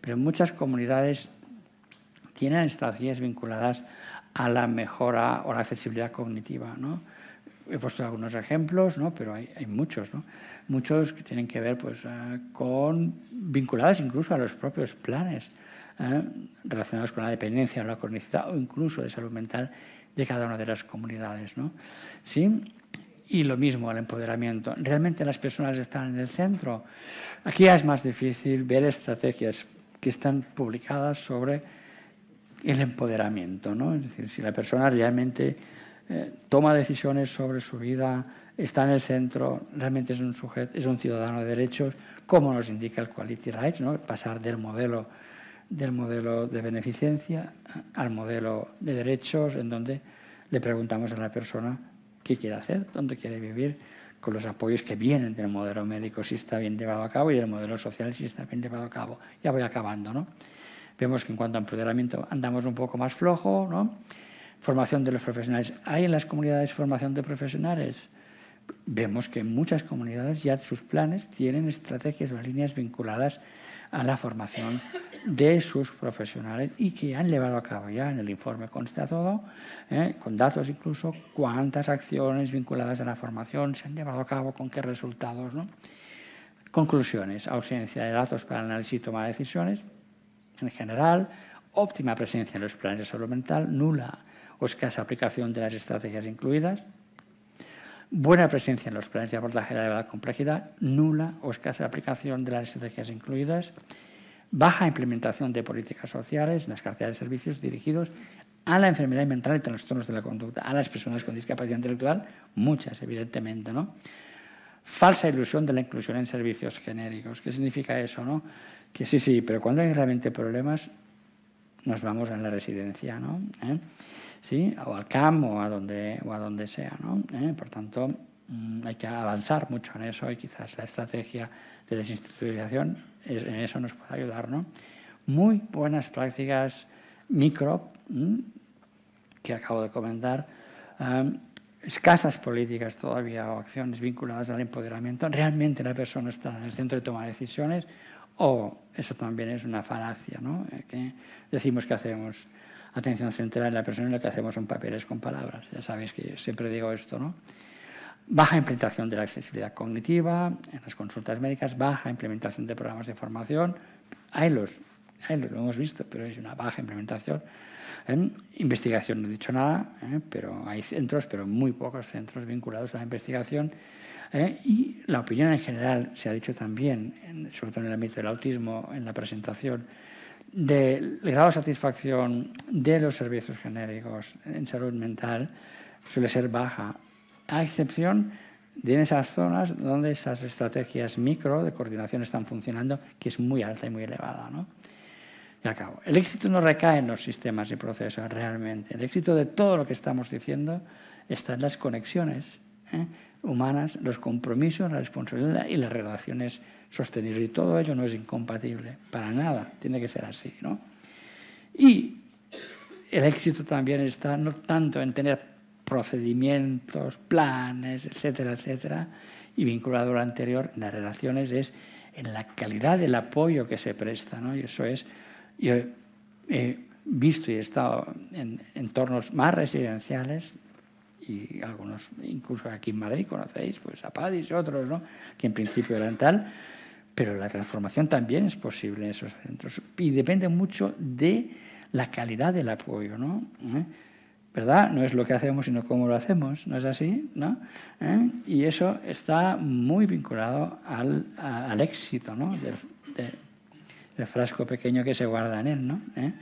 Speaker 7: pero muchas comunidades tienen estrategias vinculadas a la mejora o la accesibilidad cognitiva. ¿no? he puesto algunos ejemplos, ¿no? pero hay, muchos, ¿no? muchos que tienen que ver pues, ah, con, vinculadas incluso a los propios planes ¿eh? relacionados con la dependencia o la cronicidad o incluso de salud mental de cada una de las comunidades. ¿no? ¿Sí? Y lo mismo, al empoderamiento. ¿Realmente las personas están en el centro? Aquí es más difícil ver estrategias que están publicadas sobre el empoderamiento, ¿no? es decir, si la persona realmente eh, toma decisiones sobre su vida, está en el centro, realmente es un, es un ciudadano de derechos, como nos indica el Quality Rights, ¿no? pasar del modelo, del modelo de beneficencia al modelo de derechos, en donde le preguntamos a la persona qué quiere hacer, dónde quiere vivir, con los apoyos que vienen del modelo médico si está bien llevado a cabo y del modelo social si está bien llevado a cabo. Ya voy acabando, ¿no? Vemos que en cuanto a empoderamiento andamos un poco más flojo, ¿no? Formación de los profesionales. ¿Hay en las comunidades formación de profesionales? Vemos que en muchas comunidades ya sus planes tienen estrategias o líneas vinculadas a la formación de sus profesionales y que han llevado a cabo ya en el informe consta todo, ¿eh? con datos incluso, cuántas acciones vinculadas a la formación se han llevado a cabo, con qué resultados. Conclusiones, ausencia de datos para análisis y toma de decisiones en general, óptima presencia en los planes de salud mental, nula o escasa aplicación de las estrategias incluidas, buena presencia en los planes de abordaje de la complejidad, nula o escasa aplicación de las estrategias incluidas, baja implementación de políticas sociales en las carteras de servicios dirigidos a la enfermedad mental y trastornos de la conducta, a las personas con discapacidad intelectual, muchas evidentemente, ¿no? Falsa ilusión de la inclusión en servicios genéricos. ¿Qué significa eso, no? Que sí, sí, pero cuando hay realmente problemas, nos vamos a la residencia, ¿no? ¿Eh? o al CAM o a donde, o a donde sea. ¿no? ¿Eh? Por tanto, mm, hay que avanzar mucho en eso y quizás la estrategia de desinstitucionalización en eso nos puede ayudar. ¿no? Muy buenas prácticas micro que acabo de comentar, escasas políticas todavía o acciones vinculadas al empoderamiento. Realmente la persona está en el centro de toma de decisiones o eso también es una falacia, ¿no? Eh, que decimos que hacemos atención central en la persona en la que hacemos son papeles con palabras. Ya sabéis que siempre digo esto, ¿no? Baja implementación de la accesibilidad cognitiva en las consultas médicas, baja implementación de programas de formación. Hay los, lo hemos visto, pero es una baja implementación. en Investigación, no he dicho nada, ¿eh? pero hay centros, pero muy pocos centros vinculados a la investigación. ¿eh? Y la opinión en general, se ha dicho también, sobre todo en el ámbito del autismo, en la presentación, del grado de satisfacción de los servicios genéricos en salud mental suele ser baja, a excepción de esas zonas donde esas estrategias micro de coordinación están funcionando, que es muy alta y muy elevada. Y acabo. El éxito no recae en los sistemas y procesos realmente. El éxito de todo lo que estamos diciendo está en las conexiones ¿eh? humanas, los compromisos, la responsabilidad y las relaciones sostenible. Y todo ello no es incompatible, para nada, tiene que ser así. ¿no? Y el éxito también está no tanto en tener procedimientos, planes, etcétera, etcétera, y vinculado a lo anterior, las relaciones es en la calidad del apoyo que se presta. ¿no? Y eso es, yo he visto y he estado en entornos más residenciales, y algunos, incluso aquí en Madrid, conocéis, pues a Padis y otros, ¿no? que en principio eran tal, pero la transformación también es posible en esos centros y depende mucho de la calidad del apoyo, ¿no? ¿Eh? ¿Verdad? No es lo que hacemos, sino cómo lo hacemos, ¿no es así? ¿No? ¿Eh? Y eso está muy vinculado al, éxito ¿no? del, frasco pequeño que se guarda en él, ¿no? ¿Eh?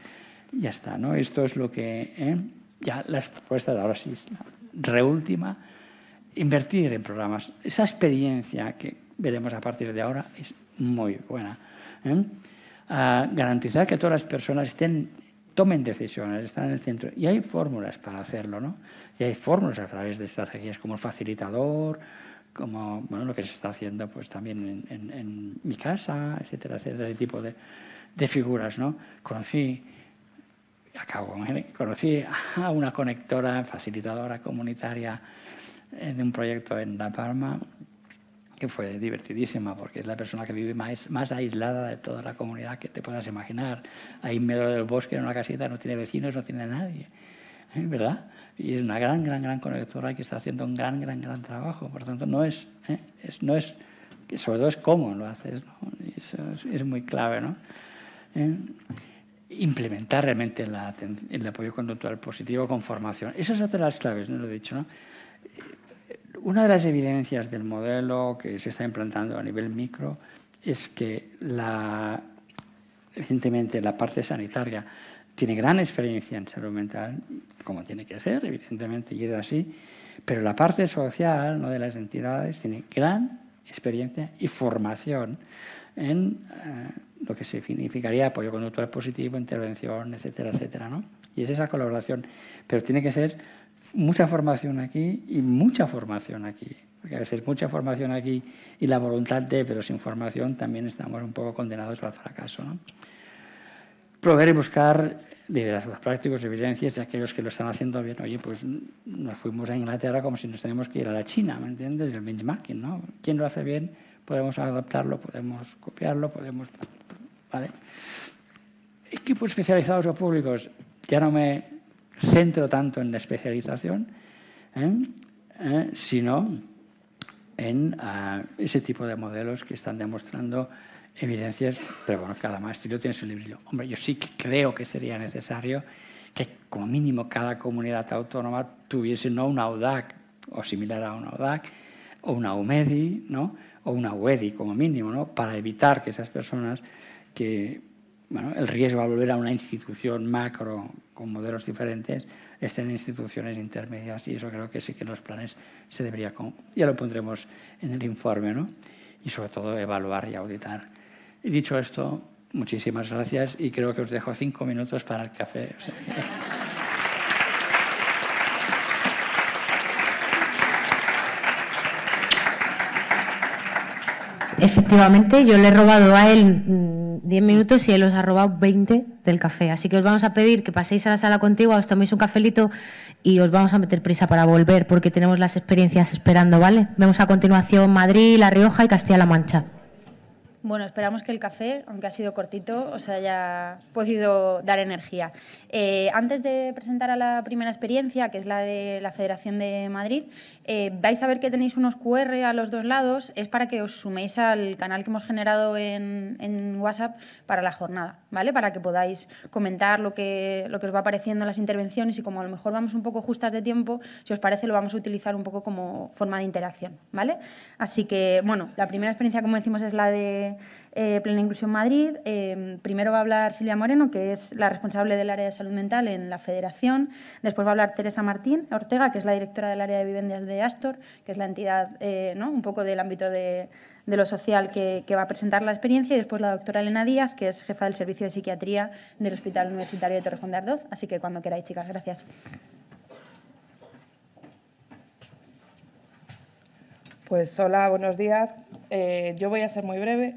Speaker 7: Ya está, ¿no? Esto es lo que... Ya las propuestas, ahora sí, es la reúltima, invertir en programas. Esa experiencia que veremos a partir de ahora es muy buena. ¿eh? garantizar que todas las personas estén, tomen decisiones, están en el centro. Y hay fórmulas para hacerlo, ¿no? Y hay fórmulas a través de estrategias como facilitador, como bueno, lo que se está haciendo pues, también en, mi casa, etcétera, etcétera, ese tipo de, figuras, ¿no? Conocí acabo, conocí a una conectora, facilitadora comunitaria en eh, un proyecto en La Palma que fue divertidísima porque es la persona que vive más, más aislada de toda la comunidad que te puedas imaginar. Ahí en medio del bosque, en una casita, no tiene vecinos, no tiene nadie, ¿eh? ¿verdad? Y es una gran, gran, gran conectora que está haciendo un gran, gran, gran trabajo. Por lo tanto, no es, ¿eh? no es, sobre todo es cómo lo haces, ¿no? eso es, muy clave, ¿no? ¿Eh? Implementar realmente el apoyo conductual positivo con formación. Esa es otra de las claves, no lo he dicho, ¿no? Una de las evidencias del modelo que se está implantando a nivel micro es que, la, evidentemente, la parte sanitaria tiene gran experiencia en salud mental, como tiene que ser, evidentemente, y es así, pero la parte social ¿no? de las entidades tiene gran experiencia y formación en eh, lo que significaría apoyo conductual positivo, intervención, etcétera, etcétera. ¿no? Y es esa colaboración, pero tiene que ser mucha formación aquí y mucha formación aquí. Porque a veces mucha formación aquí y la voluntad de, pero sin formación también estamos un poco condenados al fracaso. Proveer y buscar liderazgos prácticos, evidencias de aquellos que lo están haciendo bien. Oye, pues nos fuimos a Inglaterra como si nos tenemos que ir a la China, ¿me entiendes? El benchmarking, ¿no? ¿Quién lo hace bien? Podemos adaptarlo, podemos copiarlo, podemos... Equipos especializados o públicos. Ya no me centro tanto en la especialización, ¿eh? ¿Eh? sino en ah, ese tipo de modelos que están demostrando evidencias, pero bueno, cada maestro tiene su librillo. Hombre, yo sí creo que sería necesario que como mínimo cada comunidad autónoma tuviese no una Audac o similar a una Audac o una UMEDI, ¿no? o una UEDI como mínimo, para evitar que esas personas que el riesgo de volver a una institución macro con modelos diferentes, estén en instituciones intermedias y eso creo que sí que los planes se debería, ya lo pondremos en el informe, ¿no? Y sobre todo evaluar y auditar. dicho esto, muchísimas gracias y creo que os dejo cinco minutos para el café.
Speaker 1: efectivamente, yo le he robado a él 10 mm, minutos y él os ha robado 20 del café. Así que os vamos a pedir que paséis a la sala contigua, os toméis un cafelito y os vamos a meter prisa para volver porque tenemos las experiencias esperando, ¿vale? Vemos a continuación Madrid, La Rioja y Castilla-La Mancha.
Speaker 2: Bueno, esperamos que el café, aunque ha sido cortito, os haya podido dar energía. Eh, antes de presentar a la primera experiencia, que es la de la Federación de Madrid, eh, vais a ver que tenéis unos QR a los dos lados, es para que os suméis al canal que hemos generado en, WhatsApp para la jornada, ¿vale? Para que podáis comentar lo que, lo que os va apareciendo en las intervenciones y como a lo mejor vamos un poco justas de tiempo, si os parece lo vamos a utilizar un poco como forma de interacción, ¿vale? Así que, bueno, la primera experiencia, como decimos, es la de eh, Plena Inclusión Madrid. Eh, primero va a hablar Silvia Moreno, que es la responsable del área de salud mental en la Federación. Después va a hablar Teresa Martín Ortega, que es la directora del área de viviendas de Astor, que es la entidad eh, un poco del ámbito de, lo social que, va a presentar la experiencia. Y después la doctora Elena Díaz, que es jefa del servicio de psiquiatría del Hospital Universitario de Torrejón de Ardoz. Así que cuando queráis, chicas, gracias.
Speaker 8: Pues hola, buenos días. yo voy a ser muy breve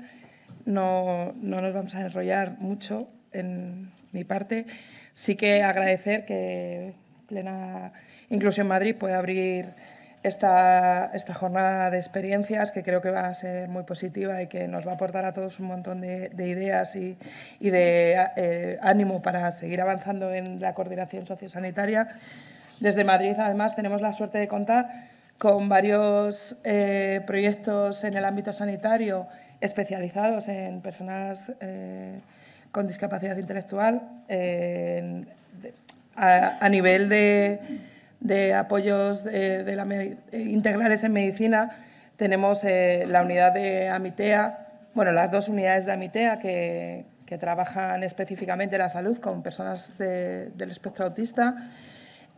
Speaker 8: no, nos vamos a enrollar mucho en mi parte. Sí que agradecer que Plena Inclusión Madrid pueda abrir esta, esta jornada de experiencias que creo que va a ser muy positiva y que nos va a aportar a todos un montón de, ideas y, de eh, ánimo para seguir avanzando en la coordinación sociosanitaria. Desde Madrid, además, tenemos la suerte de contar con varios eh, proyectos en el ámbito sanitario especializados en personas eh, con discapacidad intelectual a, nivel de, de apoyos integrales en medicina. Tenemos eh, la unidad de AMITEA, bueno, las dos unidades de AMITEA que, que trabajan específicamente la salud con personas del espectro autista.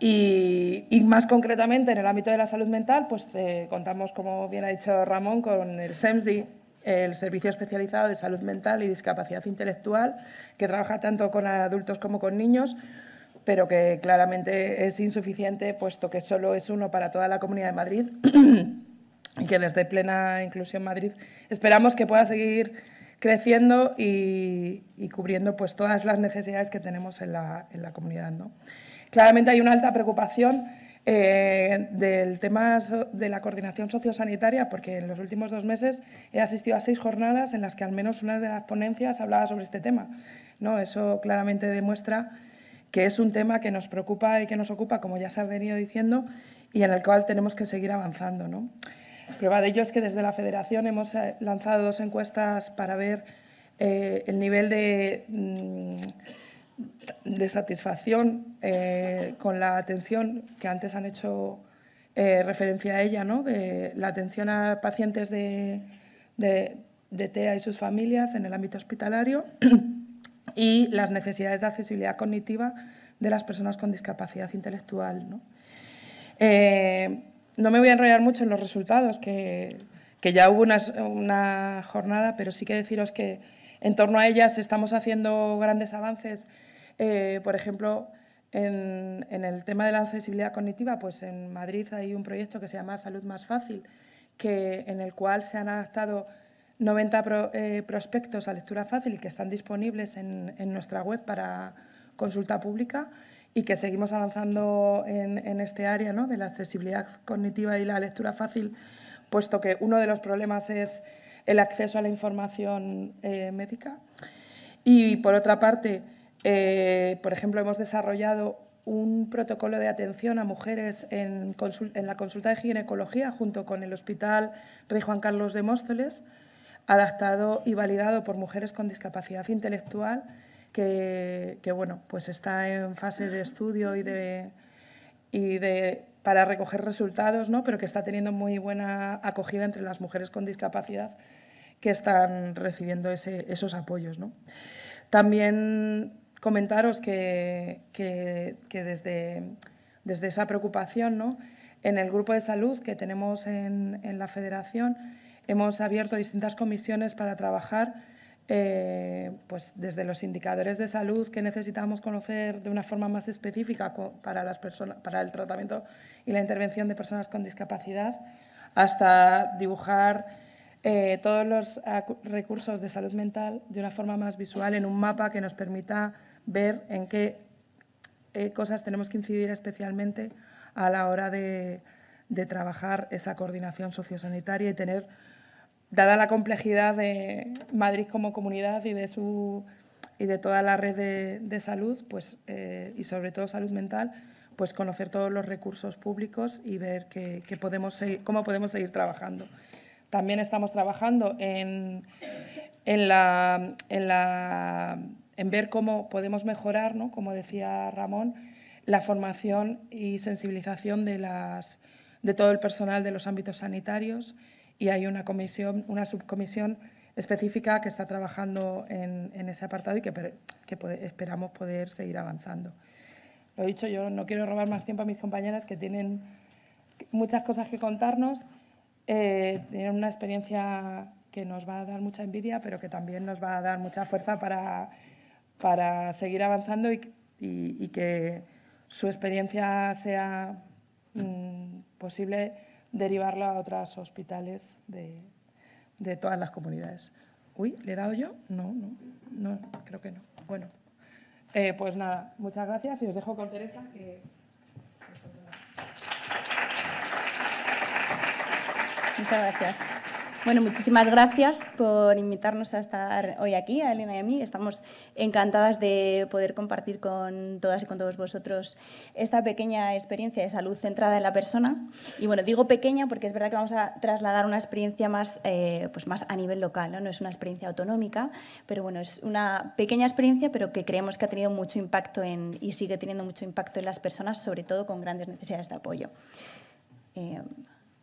Speaker 8: Y, más concretamente en el ámbito de la salud mental, pues eh, contamos, como bien ha dicho Ramón, con el SEMSI, el Servicio Especializado de Salud Mental y Discapacidad Intelectual, que trabaja tanto con adultos como con niños, pero que claramente es insuficiente, puesto que solo es uno para toda la Comunidad de Madrid y que desde Plena Inclusión Madrid esperamos que pueda seguir creciendo y, cubriendo pues, todas las necesidades que tenemos en la, en la comunidad. ¿no? Claramente hay una alta preocupación eh, del tema de la coordinación sociosanitaria, porque en los últimos dos meses he asistido a seis jornadas en las que al menos una de las ponencias hablaba sobre este tema. ¿no? Eso claramente demuestra que es un tema que nos preocupa y que nos ocupa, como ya se ha venido diciendo, y en el cual tenemos que seguir avanzando. Prueba de ello es que desde la Federación hemos eh, lanzado dos encuestas para ver eh, el nivel de... Mm, de satisfacción eh, con la atención que antes han hecho eh, referencia a ella, ¿no? la atención a pacientes de, TEA y sus familias en el ámbito hospitalario y las necesidades de accesibilidad cognitiva de las personas con discapacidad intelectual. ¿no? Eh, no me voy a enrollar mucho en los resultados, que, ya hubo una, una jornada, pero sí que deciros que en torno a ellas estamos haciendo grandes avances eh, por ejemplo, en, el tema de la accesibilidad cognitiva, pues en Madrid hay un proyecto que se llama Salud Más Fácil, en el cual se han adaptado 90 eh, prospectos a lectura fácil y que están disponibles en, nuestra web para consulta pública y que seguimos avanzando en, este área de la accesibilidad cognitiva y la lectura fácil, puesto que uno de los problemas es el acceso a la información eh, médica. Y por otra parte, eh, por ejemplo, hemos desarrollado un protocolo de atención a mujeres en, la consulta de ginecología junto con el Hospital Rey Juan Carlos de Móstoles, adaptado y validado por mujeres con discapacidad intelectual, que, bueno, pues está en fase de estudio y de, para recoger resultados, pero que está teniendo muy buena acogida entre las mujeres con discapacidad que están recibiendo esos apoyos. ¿no? También comentaros que, desde, desde, esa preocupación, ¿no? en el grupo de salud que tenemos en, en la federación, hemos abierto distintas comisiones para trabajar eh, pues desde los indicadores de salud que necesitamos conocer de una forma más específica para, las personas, para el tratamiento y la intervención de personas con discapacidad, hasta dibujar eh, todos los recursos de salud mental de una forma más visual en un mapa que nos permita ver en qué eh, cosas tenemos que incidir especialmente a la hora de, trabajar esa coordinación sociosanitaria y tener, dada la complejidad de Madrid como comunidad y de, su, y de toda la red de, salud, pues, eh, y sobre todo salud mental, pues conocer todos los recursos públicos y ver podemos cómo podemos seguir trabajando. También estamos trabajando en la en ver cómo podemos mejorar, ¿no? como decía Ramón, la formación y sensibilización de, las, de todo el personal de los ámbitos sanitarios y hay una comisión, una subcomisión específica que está trabajando en, ese apartado y que, que esperamos poder seguir avanzando. Lo he dicho, yo no quiero robar más tiempo a mis compañeras que tienen muchas cosas que contarnos, eh, tienen una experiencia que nos va a dar mucha envidia, pero que también nos va a dar mucha fuerza para para seguir avanzando y, que su experiencia sea mm, posible derivarla a otros hospitales de, todas las comunidades. Uy, ¿le he dado yo? No, no, no, creo que no. Bueno, eh, pues nada, muchas gracias y os dejo con Teresa que... Muchas gracias.
Speaker 9: Bueno, muchísimas gracias por invitarnos a estar hoy aquí, a Elena y a mí. Estamos encantadas de poder compartir con todas y con todos vosotros esta pequeña experiencia de salud centrada en la persona. Y bueno, digo pequeña porque es verdad que vamos a trasladar una experiencia más, eh, pues más a nivel local, ¿no? es una experiencia autonómica, pero bueno, es una pequeña experiencia, pero que creemos que ha tenido mucho impacto en, y sigue teniendo mucho impacto en las personas, sobre todo con grandes necesidades de apoyo. Eh,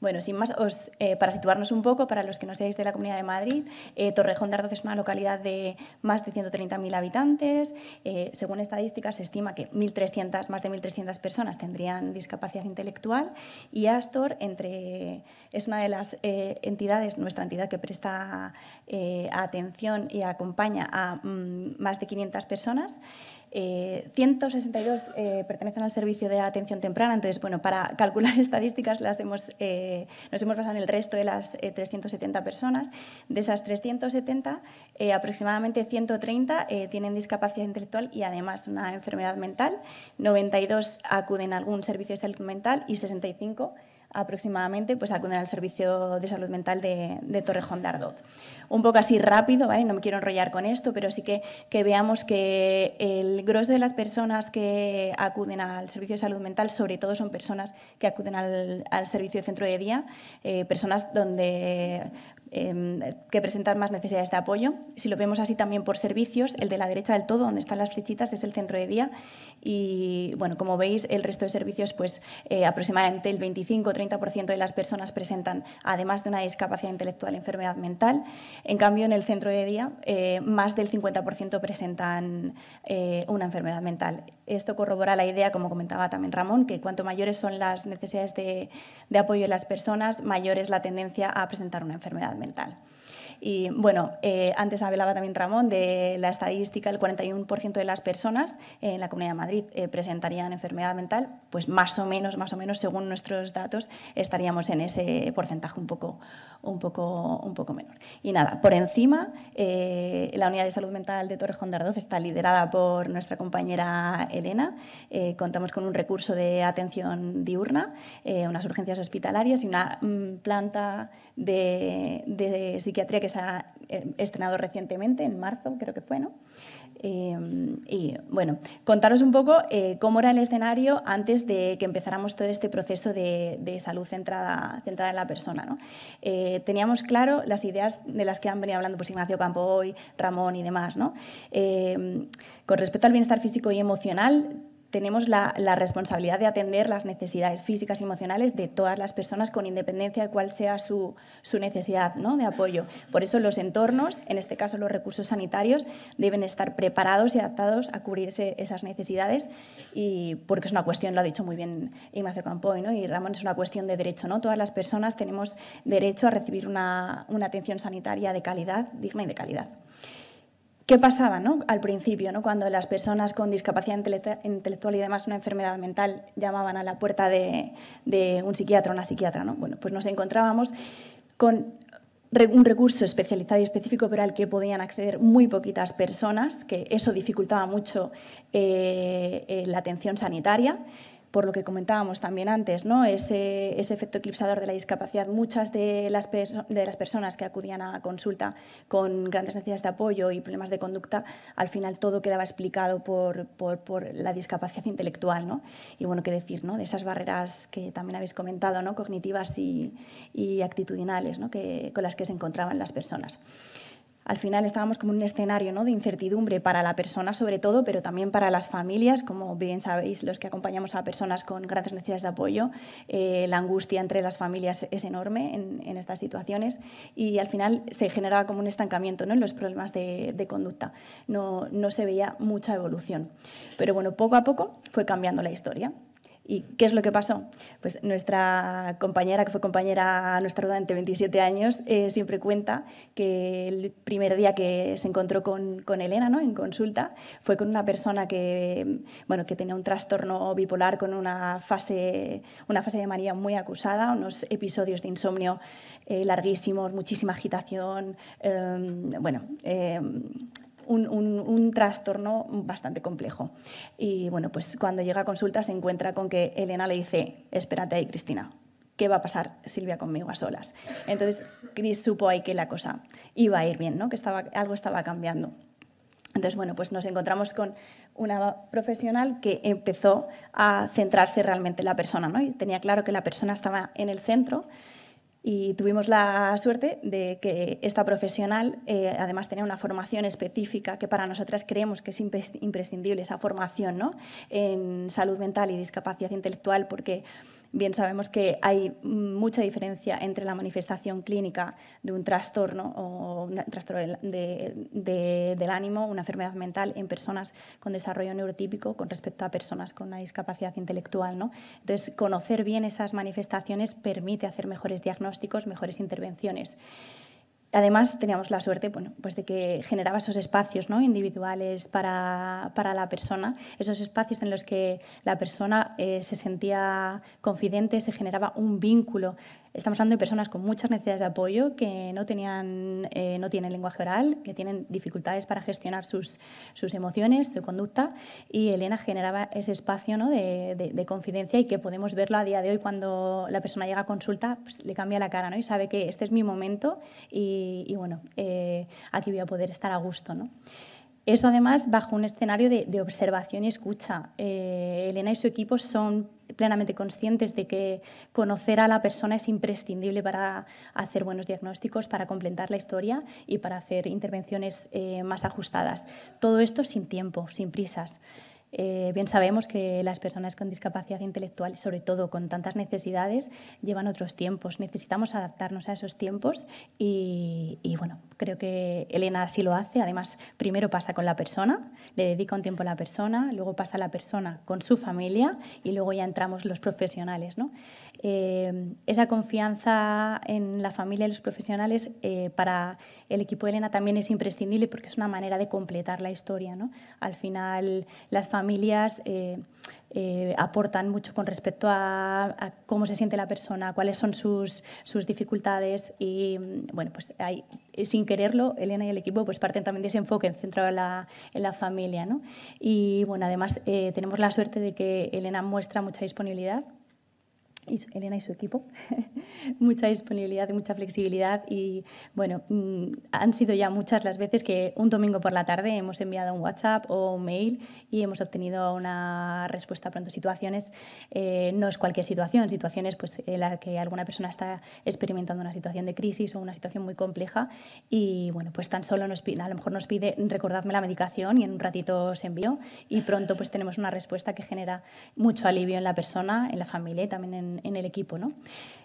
Speaker 9: bueno, sin más, eh, para situarnos un poco, para los que no seáis de la Comunidad de Madrid, eh, Torrejón de Ardoz es una localidad de más de 130.000 habitantes. Eh, según estadísticas, se estima que 1.300, más de 1.300 personas tendrían discapacidad intelectual y Astor entre, es una de las entidades, nuestra entidad que presta atención y acompaña a mm, más de 500 personas. 162 eh, eh, pertenecen al servicio de atención temprana, entonces, bueno, para calcular estadísticas las hemos, eh, nos hemos basado en el resto de las 370 personas. De esas 370, aproximadamente 130 tienen discapacidad intelectual y además una enfermedad mental, 92 acuden a algún servicio de salud mental y 65 aproximadamente, pues acuden al Servicio de Salud Mental de, Torrejón de Ardoz. Un poco así rápido, no me quiero enrollar con esto, pero sí que, veamos que el grosso de las personas que acuden al Servicio de Salud Mental, sobre todo son personas que acuden al, Servicio de Centro de Día, eh, personas donde Em, que presentan más necesidades de apoyo. Si lo vemos así también por servicios, el de la derecha del todo, donde están las flechitas, es el centro de día y, bueno, como veis, el resto de servicios, pues eh, aproximadamente el 25-30% de las personas presentan, además de una discapacidad intelectual, enfermedad mental. En cambio, en el centro de día, eh, más del 50% presentan eh, una enfermedad mental. Esto corrobora la idea, como comentaba también Ramón, que cuanto mayores son las necesidades de, apoyo de las personas, mayor es la tendencia a presentar una enfermedad mental. Y bueno, eh, antes hablaba también Ramón de la estadística, el 41% de las personas en la Comunidad de Madrid eh, presentarían enfermedad mental, pues más o menos, más o menos, según nuestros datos, estaríamos en ese porcentaje un poco, un poco, un poco menor. Y nada, por encima, eh, la Unidad de Salud Mental de Torrejón de Ardoz está liderada por nuestra compañera Elena. contamos con un recurso de atención diurna, unas urgencias hospitalarias y una mm, planta de, psiquiatría que se ha eh, estrenado recientemente, en marzo creo que fue, ¿no? Eh, y bueno, contaros un poco eh, cómo era el escenario antes de que empezáramos todo este proceso de, salud centrada, centrada en la persona. ¿no? teníamos claro las ideas de las que han venido hablando pues, Ignacio hoy, Ramón y demás. ¿no? con respecto al bienestar físico y emocional, tenemos la, responsabilidad de atender las necesidades físicas y emocionales de todas las personas con independencia de cuál sea su, necesidad ¿no? de apoyo. Por eso los entornos, en este caso los recursos sanitarios, deben estar preparados y adaptados a cubrir esas necesidades y porque es una cuestión, lo ha dicho muy bien Ignacio Campoy y Ramón, es una cuestión de derecho. ¿no? Todas las personas tenemos derecho a recibir una atención sanitaria de calidad, digna y de calidad. ¿Qué pasaba al principio, cuando las personas con discapacidad intelectual y además una enfermedad mental llamaban a la puerta de, un psiquiatra o una psiquiatra? Bueno, pues nos encontrábamos con un recurso especializado y específico, pero al que podían acceder muy poquitas personas, que eso dificultaba mucho eh, eh, la atención sanitaria por lo que comentábamos también antes, ese, efecto eclipsador de la discapacidad. Muchas de las, de las personas que acudían a consulta con grandes necesidades de apoyo y problemas de conducta, al final todo quedaba explicado por, la discapacidad intelectual. Y bueno, qué decir, ¿no? de esas barreras que también habéis comentado, ¿no? cognitivas y, actitudinales, ¿no? con las que se encontraban las personas al final estábamos como un escenario ¿no? de incertidumbre para la persona sobre todo, pero también para las familias, como bien sabéis los que acompañamos a personas con grandes necesidades de apoyo, eh, la angustia entre las familias es enorme en, estas situaciones y al final se generaba como un estancamiento ¿no? en los problemas de, conducta. No, no se veía mucha evolución. Pero bueno, poco a poco fue cambiando la historia. ¿Y qué es lo que pasó? Pues nuestra compañera, que fue compañera nuestra durante 27 años, eh, siempre cuenta que el primer día que se encontró con, Elena ¿no? en consulta fue con una persona que, bueno, que tenía un trastorno bipolar con una fase, una fase de manía muy acusada, unos episodios de insomnio eh, larguísimos, muchísima agitación, em, bueno, em, un, trastorno bastante complejo. Y bueno, pues cuando llega a consulta se encuentra con que Elena le dice, espérate ahí, Cristina, ¿qué va a pasar Silvia conmigo a solas? Entonces, Cris supo ahí que la cosa iba a ir bien, ¿no? que estaba, algo estaba cambiando. Entonces, bueno, pues nos encontramos con una profesional que empezó a centrarse realmente en la persona, ¿no? Y tenía claro que la persona estaba en el centro y tuvimos la suerte de que esta profesional eh, además tenía una formación específica que para nosotras creemos que es imprescindible, esa formación ¿no? en salud mental y discapacidad intelectual, porque bien sabemos que hay mucha diferencia entre la manifestación clínica de un trastorno o un trastorno del ánimo, una enfermedad mental en personas con desarrollo neurotípico con respecto a personas con una discapacidad intelectual. ¿no? Entonces, conocer bien esas manifestaciones permite hacer mejores diagnósticos, mejores intervenciones. Además, teníamos la suerte bueno, pues de que generaba esos espacios ¿no? individuales para, la persona, esos espacios en los que la persona eh, se sentía confidente, se generaba un vínculo Estamos hablando de personas con muchas necesidades de apoyo que no, tenían, eh, no tienen lenguaje oral, que tienen dificultades para gestionar sus, sus emociones, su conducta. Y Elena generaba ese espacio de, confidencia y que podemos verlo a día de hoy cuando la persona llega a consulta, pues, le cambia la cara ¿no? y sabe que este es mi momento y, bueno, eh, aquí voy a poder estar a gusto. ¿no? Eso además bajo un escenario de, observación y escucha. Eh, Elena y su equipo son plenamente conscientes de que conocer a la persona es imprescindible para hacer buenos diagnósticos, para completar la historia y para hacer intervenciones eh, más ajustadas. Todo esto sin tiempo, sin prisas. Eh, bien sabemos que las personas con discapacidad intelectual, sobre todo con tantas necesidades, llevan otros tiempos. Necesitamos adaptarnos a esos tiempos y, bueno, creo que Elena así lo hace. Además, primero pasa con la persona, le dedica un tiempo a la persona, luego pasa la persona con su familia y luego ya entramos los profesionales. Eh, esa confianza en la familia y los profesionales eh, para el equipo de Elena también es imprescindible porque es una manera de completar la historia. Al final, las familias familias eh, eh, aportan mucho con respecto a, cómo se siente la persona, cuáles son sus, dificultades y, mm, bueno, pues sin quererlo, Elena y el equipo pues parten también de ese enfoque centrado en la, familia, Y, bueno, además eh, tenemos la suerte de que Elena muestra mucha disponibilidad Elena y su equipo, mucha disponibilidad y mucha flexibilidad y bueno, mm, han sido ya muchas las veces que un domingo por la tarde hemos enviado un WhatsApp o un mail y hemos obtenido una respuesta pronto. Situaciones, eh, no es cualquier situación, situaciones pues en las que alguna persona está experimentando una situación de crisis o una situación muy compleja y bueno, pues tan solo nos a lo mejor nos pide recordadme la medicación y en un ratito se envió y pronto pues tenemos una respuesta que genera mucho alivio en la persona, en la familia y también en en, el equipo.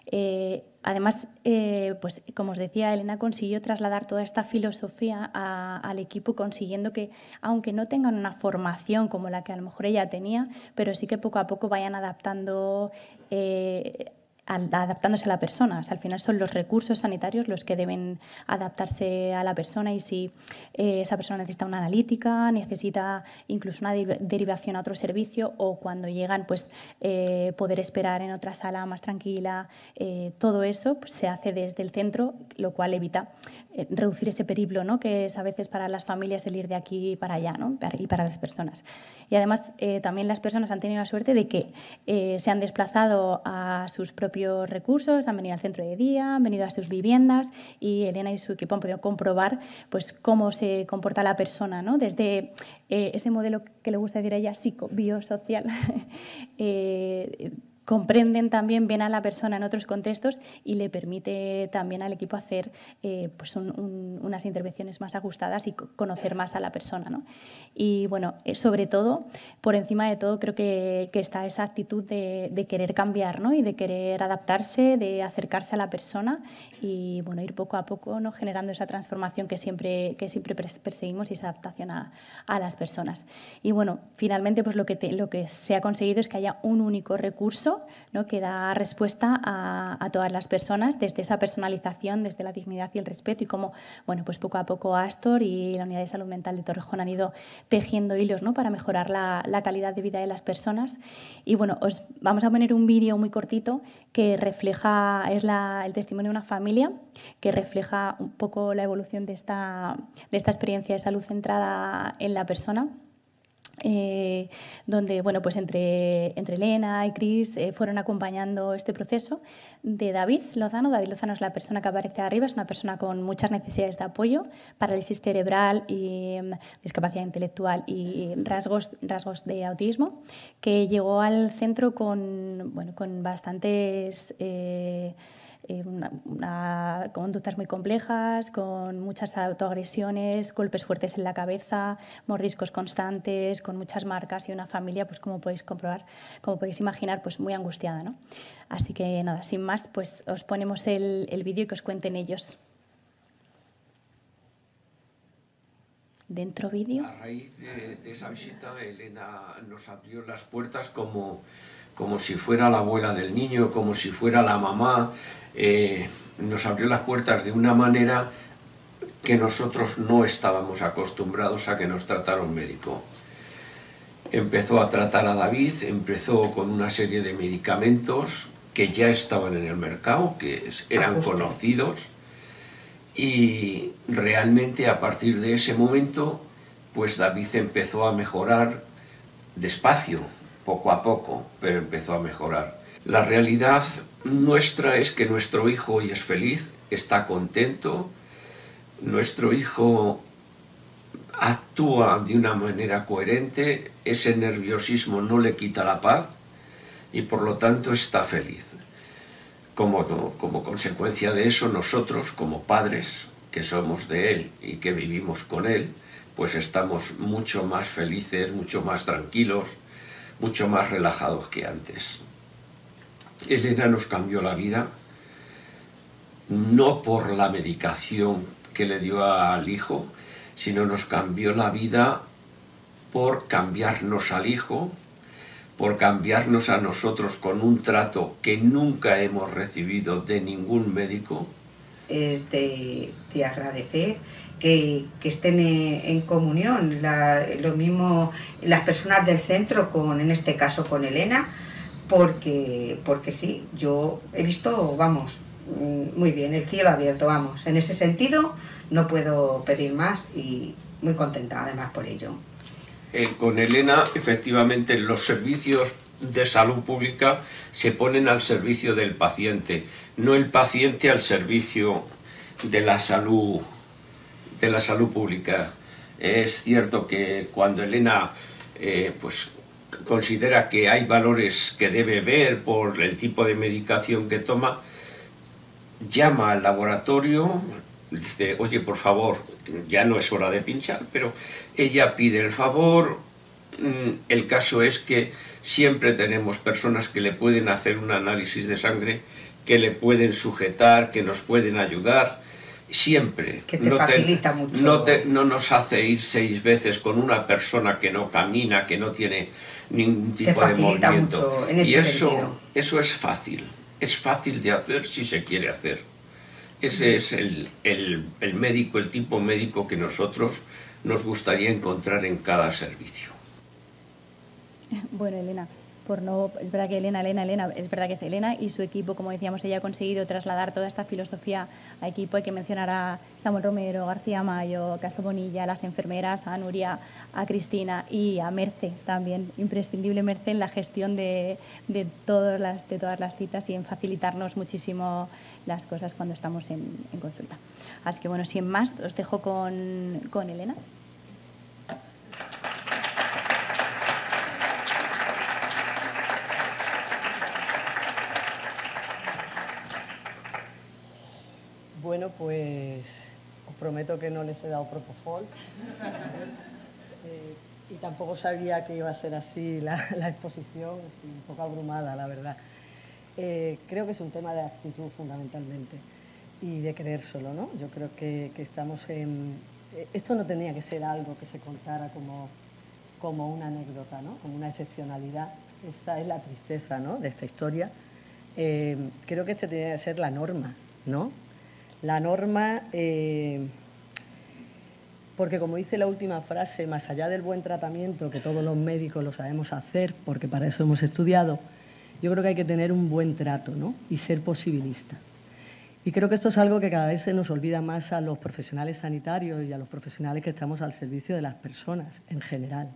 Speaker 9: Eh, además, eh, pues, como os decía, Elena consiguió trasladar toda esta filosofía al equipo, consiguiendo que, aunque no tengan una formación como la que a lo mejor ella tenía, pero sí que poco a poco vayan adaptando. Eh, adaptándose a la persona. al final son los recursos sanitarios los que deben adaptarse a la persona y si eh, esa persona necesita una analítica, necesita incluso una derivación a otro servicio o cuando llegan, pues eh, poder esperar en otra sala más tranquila. Eh, todo eso pues, se hace desde el centro, lo cual evita reducir ese periplo, ¿no? que es a veces para las familias el ir de aquí para allá y para las personas. Y además también las personas han tenido la suerte de que se han desplazado a sus propios recursos, han venido al centro de día, han venido a sus viviendas y Elena y su equipo han podido comprobar pues, cómo se comporta la persona, ¿no? desde eh, ese modelo que le gusta decir a ella, psico-biosocial. eh, comprenden también bien a la persona en otros contextos y le permite también al equipo hacer eh, pues unas intervenciones más ajustadas y conocer más a la persona. ¿no? Y bueno, eh, sobre todo, por encima de todo, creo que, que está esa actitud de, querer cambiar ¿no? y de querer adaptarse, de acercarse a la persona y bueno, ir poco a poco ¿no? generando esa transformación que siempre, que siempre perseguimos y esa adaptación a, las personas. Y bueno, finalmente pues lo que, lo que se ha conseguido es que haya un único recurso que da respuesta a, todas las personas desde esa personalización, desde la dignidad y el respeto y cómo, bueno, pues poco a poco Astor y la Unidad de Salud Mental de Torrejón han ido tejiendo hilos ¿no? para mejorar la, calidad de vida de las personas. Y bueno, os vamos a poner un vídeo muy cortito que refleja, es el testimonio de una familia que refleja un poco la evolución de esta, de esta experiencia de salud centrada en la persona. Eh, donde bueno, pues entre, entre Elena y Chris eh, fueron acompañando este proceso de David Lozano. David Lozano es la persona que aparece arriba, es una persona con muchas necesidades de apoyo, parálisis cerebral y mm, discapacidad intelectual y rasgos, rasgos de autismo, que llegó al centro con, bueno, con bastantes... Eh, eh, conductas muy complejas, con muchas autoagresiones, golpes fuertes en la cabeza, mordiscos constantes, con muchas marcas y una familia, pues como podéis comprobar, como podéis imaginar, pues muy angustiada. Así que nada, sin más, pues os ponemos el, vídeo y que os cuenten ellos. Dentro vídeo.
Speaker 10: A raíz de esa visita, Elena nos abrió las puertas como como si fuera la abuela del niño, como si fuera la mamá, eh, nos abrió las puertas de una manera que nosotros no estábamos acostumbrados a que nos tratara un médico. Empezó a tratar a David, empezó con una serie de medicamentos que ya estaban en el mercado, que eran conocidos, y realmente a partir de ese momento, pues David empezó a mejorar despacio, poco a poco, pero empezó a mejorar. La realidad nuestra es que nuestro hijo hoy es feliz, está contento, nuestro hijo actúa de una manera coherente, ese nerviosismo no le quita la paz y por lo tanto está feliz. Como, como consecuencia de eso, nosotros como padres que somos de él y que vivimos con él, pues estamos mucho más felices, mucho más tranquilos, mucho más relajados que antes. Elena nos cambió la vida, no por la medicación que le dio al hijo, sino nos cambió la vida por cambiarnos al hijo, por cambiarnos a nosotros con un trato que nunca hemos recibido de ningún médico.
Speaker 11: Es de, agradecer que, estén en, comunión. lo
Speaker 12: mismo las personas del centro, con, en este caso con Elena, porque, porque sí, yo he visto, vamos, mm, muy bien, el cielo abierto, vamos. En ese sentido, no puedo pedir más y muy contenta además por ello.
Speaker 10: Eh, con Elena, efectivamente, los servicios de salud pública se ponen al servicio del paciente, no el paciente al servicio de la salud de la salud pública. Es cierto que cuando Elena eh, pues, considera que hay valores que debe ver por el tipo de medicación que toma, llama al laboratorio, dice, oye, por favor, ya no es hora de pinchar, pero ella pide el favor, mm, el caso es que siempre tenemos personas que le pueden hacer un análisis de sangre, que le pueden sujetar, que nos pueden ayudar, siempre. Que te no mucho. No, nos hace ir seis veces con una persona que no camina, que no tiene ningún tipo de movimiento. y eso, eso es fácil. Es fácil de hacer si se quiere hacer. Ese es el, el, el médico, el tipo médico que nosotros nos gustaría encontrar en cada
Speaker 13: servicio.
Speaker 9: Bueno, Elena por no, es verdad que Elena, Elena, Elena, es verdad que es Elena y su equipo, como decíamos, ella ha conseguido trasladar toda esta filosofía a equipo. Hay que mencionar a Samuel Romero, García Mayo, Castro Bonilla, las enfermeras, a Nuria, a Cristina y a Merce también, imprescindible Merce en la gestión de, de, todas, las, de todas las citas y en facilitarnos muchísimo las cosas cuando estamos en, consulta. Así que bueno, sin más, os dejo con Elena.
Speaker 14: pues os prometo que no les he dado propofol. Eh, y tampoco sabía que iba a ser así la, exposición, estoy un poco abrumada, la verdad. Eh, creo que es un tema de actitud fundamentalmente y de creer solo, ¿no? Yo creo que, estamos en... Eh, esto no tenía que ser algo que se contara como, como una anécdota, ¿no? Como una excepcionalidad. Esta es la tristeza, ¿no? De esta historia. creo que este tenía que ser la norma, ¿no? la norma, eh, porque como dice la última frase, más allá del buen tratamiento, que todos los médicos lo sabemos hacer, porque para eso hemos estudiado, yo creo que hay que tener un buen trato ¿no? y ser posibilista. Y creo que esto es algo que cada vez se nos olvida más a los profesionales sanitarios y a los profesionales que estamos al servicio de las personas en general.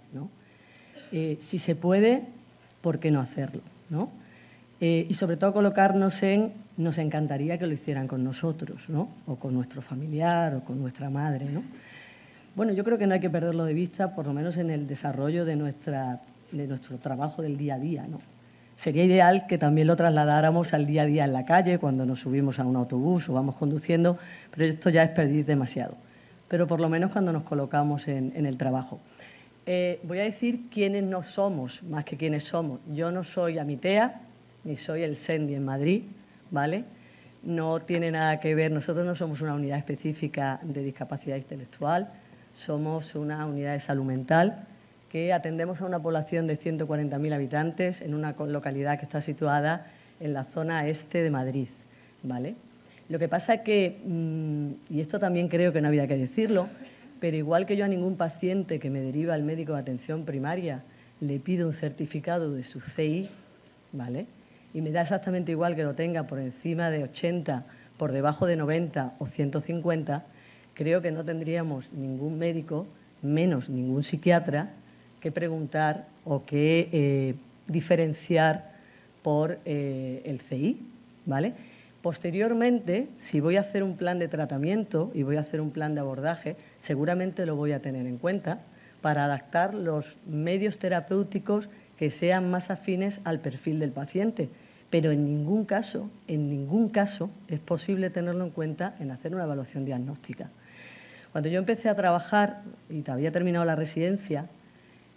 Speaker 14: Eh, si se puede, ¿por qué no hacerlo? ¿no? Eh, y sobre todo colocarnos en, nos encantaría que lo hicieran con nosotros, ¿no? o con nuestro familiar, o con nuestra madre. ¿no? Bueno, yo creo que no hay que perderlo de vista, por lo menos en el desarrollo de, nuestra, de nuestro trabajo del día a día. ¿no? Sería ideal que también lo trasladáramos al día a día en la calle, cuando nos subimos a un autobús o vamos conduciendo, pero esto ya es pedir demasiado. Pero por lo menos cuando nos colocamos en, el trabajo. Eh, voy a decir quiénes no somos, más que quiénes somos. Yo no soy Amitea, ni soy el SENDI en Madrid, ¿vale? No tiene nada que ver, nosotros no somos una unidad específica de discapacidad intelectual, somos una unidad de salud mental que atendemos a una población de 140.000 habitantes en una localidad que está situada en la zona este de Madrid, ¿vale? Lo que pasa es que, mm, y esto también creo que no había que decirlo, pero igual que yo a ningún paciente que me deriva al médico de atención primaria le pido un certificado de su CI, ¿vale? y me da exactamente igual que lo tenga por encima de 80, por debajo de 90 o 150, creo que no tendríamos ningún médico, menos ningún psiquiatra, que preguntar o que eh, diferenciar por eh, el CI, ¿vale? Posteriormente, si voy a hacer un plan de tratamiento y voy a hacer un plan de abordaje, seguramente lo voy a tener en cuenta para adaptar los medios terapéuticos que sean más afines al perfil del paciente pero en ningún caso, en ningún caso es posible tenerlo en cuenta en hacer una evaluación diagnóstica. Cuando yo empecé a trabajar y había terminado la residencia,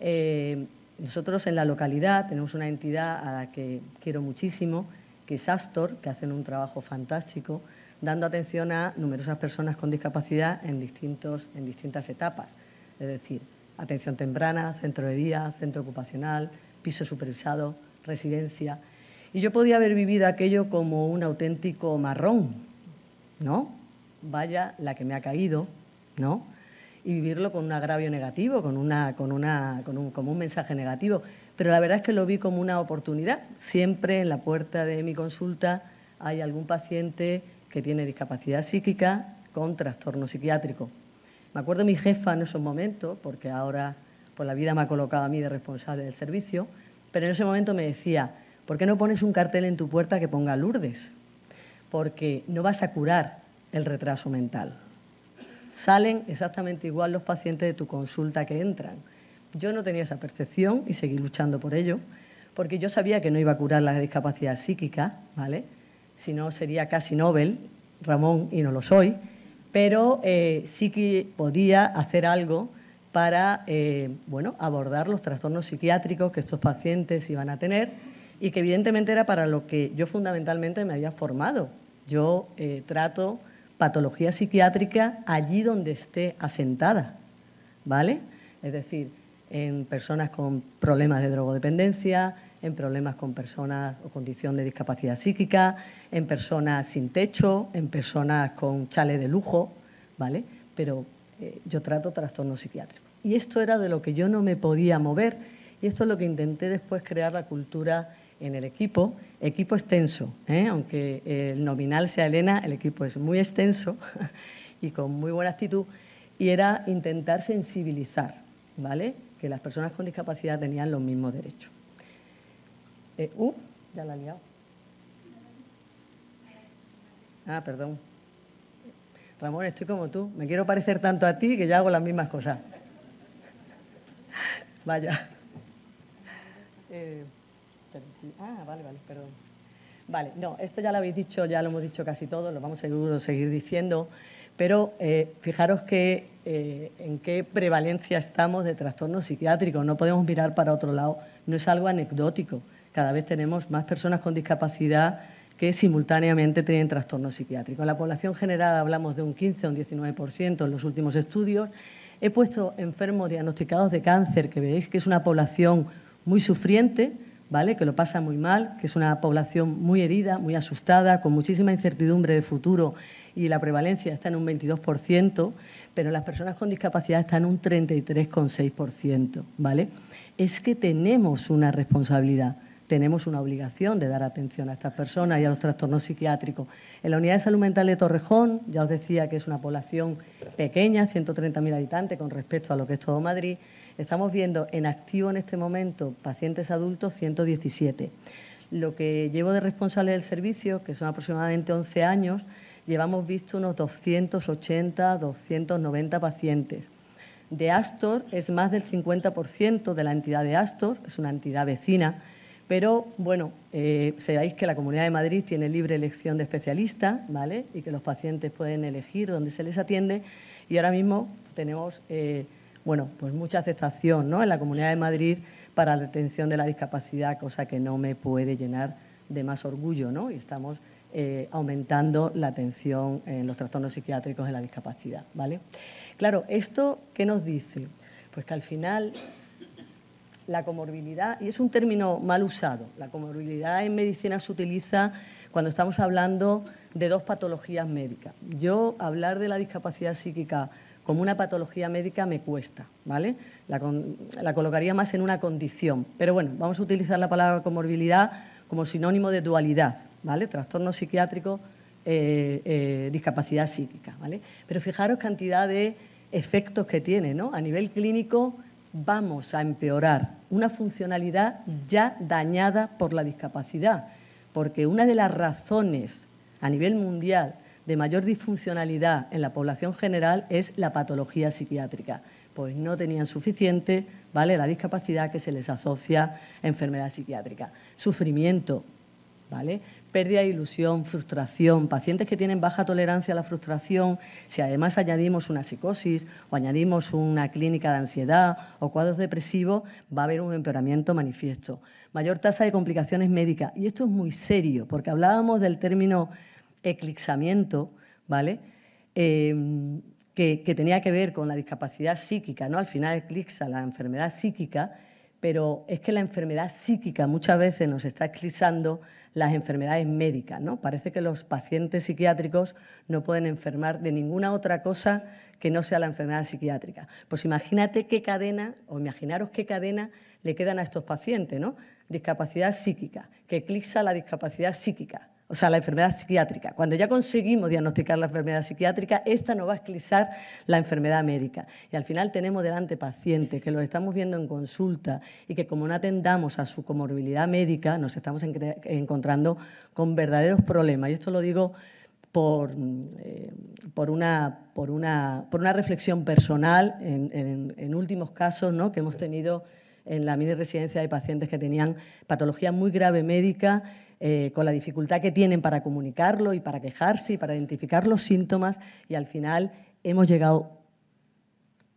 Speaker 14: eh, nosotros en la localidad tenemos una entidad a la que quiero muchísimo, que es Astor, que hacen un trabajo fantástico, dando atención a numerosas personas con discapacidad en, en distintas etapas. Es decir, atención temprana, centro de día, centro ocupacional, piso supervisado, residencia. Y yo podía haber vivido aquello como un auténtico marrón, ¿no? Vaya la que me ha caído, ¿no? Y vivirlo con un agravio negativo, con, una, con, un, como un mensaje negativo. Pero la verdad es que lo vi como una oportunidad. Siempre en la puerta de mi consulta hay algún paciente que tiene discapacidad psíquica con trastorno psiquiátrico. Me acuerdo mi jefa en esos momentos, porque ahora por la vida me ha colocado a mí de responsable del servicio, pero en ese momento me decía, ¿Por qué no pones un cartel en tu puerta que ponga Lourdes? Porque no vas a curar el retraso mental. Salen exactamente igual los pacientes de tu consulta que entran. Yo no tenía esa percepción y seguí luchando por ello, porque yo sabía que no iba a curar la discapacidad psíquica, ¿vale? Si no, sería casi Nobel, Ramón, y no lo soy, pero eh, sí que podía hacer algo para eh, abordar los trastornos psiquiátricos que estos pacientes iban a tener y que evidentemente era para lo que yo fundamentalmente me había formado. Yo eh, trato patología psiquiátrica allí donde esté asentada, ¿vale? Es decir, en personas con problemas de drogodependencia, en problemas con personas o condición de discapacidad psíquica, en personas sin techo, en personas con chale de lujo, ¿vale? Pero eh, yo trato trastorno psiquiátrico. Y esto era de lo que yo no me podía mover y esto es lo que intenté después crear la cultura en el equipo, equipo extenso, ¿eh? aunque el nominal sea Elena, el equipo es muy extenso y con muy buena actitud, y era intentar sensibilizar, ¿vale? Que las personas con discapacidad tenían los mismos derechos. Eh, uh, ya la he liado. Ah, perdón. Ramón, estoy como tú. Me quiero parecer tanto a ti que ya hago las mismas cosas. Vaya. Eh. Ah, vale, vale, perdón. Vale, no, esto ya lo habéis dicho, ya lo hemos dicho casi todo, lo vamos seguro a seguir diciendo, pero eh, fijaros que, eh, en qué prevalencia estamos de trastornos psiquiátricos, no podemos mirar para otro lado, no es algo anecdótico, cada vez tenemos más personas con discapacidad que simultáneamente tienen trastornos psiquiátricos. En la población general hablamos de un 15 o un 19% en los últimos estudios. He puesto enfermos diagnosticados de cáncer, que veis que es una población muy sufriente, ¿vale? que lo pasa muy mal, que es una población muy herida, muy asustada, con muchísima incertidumbre de futuro y la prevalencia está en un 22%, pero las personas con discapacidad están en un 33,6%. ¿vale? Es que tenemos una responsabilidad tenemos una obligación de dar atención a estas personas y a los trastornos psiquiátricos. En la unidad de salud mental de Torrejón, ya os decía que es una población pequeña, 130.000 habitantes con respecto a lo que es todo Madrid, Estamos viendo en activo en este momento pacientes adultos 117. Lo que llevo de responsable del servicio, que son aproximadamente 11 años, llevamos visto unos 280, 290 pacientes. De Astor es más del 50% de la entidad de Astor, es una entidad vecina, pero bueno, eh, sabéis que la Comunidad de Madrid tiene libre elección de especialistas, ¿vale? Y que los pacientes pueden elegir dónde se les atiende. Y ahora mismo tenemos eh, bueno, pues mucha aceptación ¿no? en la Comunidad de Madrid para la detención de la discapacidad, cosa que no me puede llenar de más orgullo, ¿no? Y estamos eh, aumentando la atención en los trastornos psiquiátricos de la discapacidad, ¿vale? Claro, ¿esto qué nos dice? Pues que al final la comorbilidad, y es un término mal usado, la comorbilidad en medicina se utiliza cuando estamos hablando de dos patologías médicas. Yo hablar de la discapacidad psíquica como una patología médica me cuesta, ¿vale? La, colocaría más en una condición. Pero bueno, vamos a utilizar la palabra comorbilidad como sinónimo de dualidad, ¿vale? Trastorno psiquiátrico, eh, eh, discapacidad psíquica, ¿vale? Pero fijaros cantidad de efectos que tiene, ¿no? A nivel clínico vamos a empeorar una funcionalidad ya dañada por la discapacidad, porque una de las razones a nivel mundial de mayor disfuncionalidad en la población general es la patología psiquiátrica, pues no tenían suficiente ¿vale? la discapacidad que se les asocia a enfermedad psiquiátrica. Sufrimiento, ¿Vale? Pérdida de ilusión, frustración, pacientes que tienen baja tolerancia a la frustración, si además añadimos una psicosis o añadimos una clínica de ansiedad o cuadros depresivos, va a haber un empeoramiento manifiesto. Mayor tasa de complicaciones médicas, y esto es muy serio, porque hablábamos del término eclipsamiento, ¿vale? Em, que, tenía que ver con la discapacidad psíquica, ¿no? Al final eclipsa la enfermedad psíquica, pero es que la enfermedad psíquica muchas veces nos está eclipsando las enfermedades médicas, ¿no? Parece que los pacientes psiquiátricos no pueden enfermar de ninguna otra cosa que no sea la enfermedad psiquiátrica. Pues imagínate qué cadena, o imaginaros qué cadena le quedan a estos pacientes, ¿no? Discapacidad psíquica, que eclipsa la discapacidad psíquica o sea, la enfermedad psiquiátrica. Cuando ya conseguimos diagnosticar la enfermedad psiquiátrica, esta no va a esclisar la enfermedad médica. Y al final tenemos delante pacientes que los estamos viendo en consulta y que como no atendamos a su comorbilidad médica, nos estamos encontrando con verdaderos problemas. Y esto lo digo por, eh, por, una, por, una, por una reflexión personal en, últimos casos ¿no? que hemos tenido en la mini residencia de pacientes que tenían patología muy grave médica eh, con la dificultad que tienen para comunicarlo y para quejarse y para identificar los síntomas y al final hemos llegado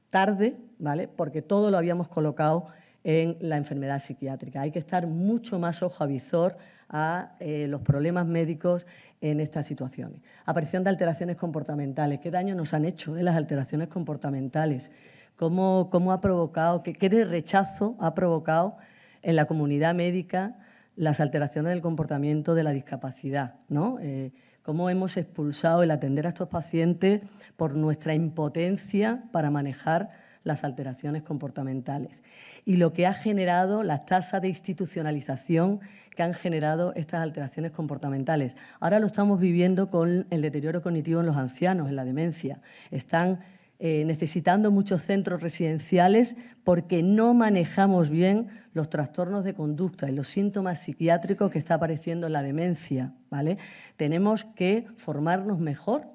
Speaker 14: tarde, ¿vale? Porque todo lo habíamos colocado en la enfermedad psiquiátrica. Hay que estar mucho más ojo a visor a eh, los problemas médicos en estas situaciones. Aparición de alteraciones comportamentales. ¿Qué daño nos han hecho eh, las alteraciones comportamentales? ¿Cómo, ha provocado, qué rechazo ha provocado en la comunidad médica las alteraciones del comportamiento de la discapacidad, ¿no? Eh, cómo hemos expulsado el atender a estos pacientes por nuestra impotencia para manejar las alteraciones comportamentales y lo que ha generado la tasa de institucionalización que han generado estas alteraciones comportamentales. Ahora lo estamos viviendo con el deterioro cognitivo en los ancianos, en la demencia. Están eh, necesitando muchos centros residenciales porque no manejamos bien los trastornos de conducta y los síntomas psiquiátricos que está apareciendo en la demencia. ¿vale? Tenemos que formarnos mejor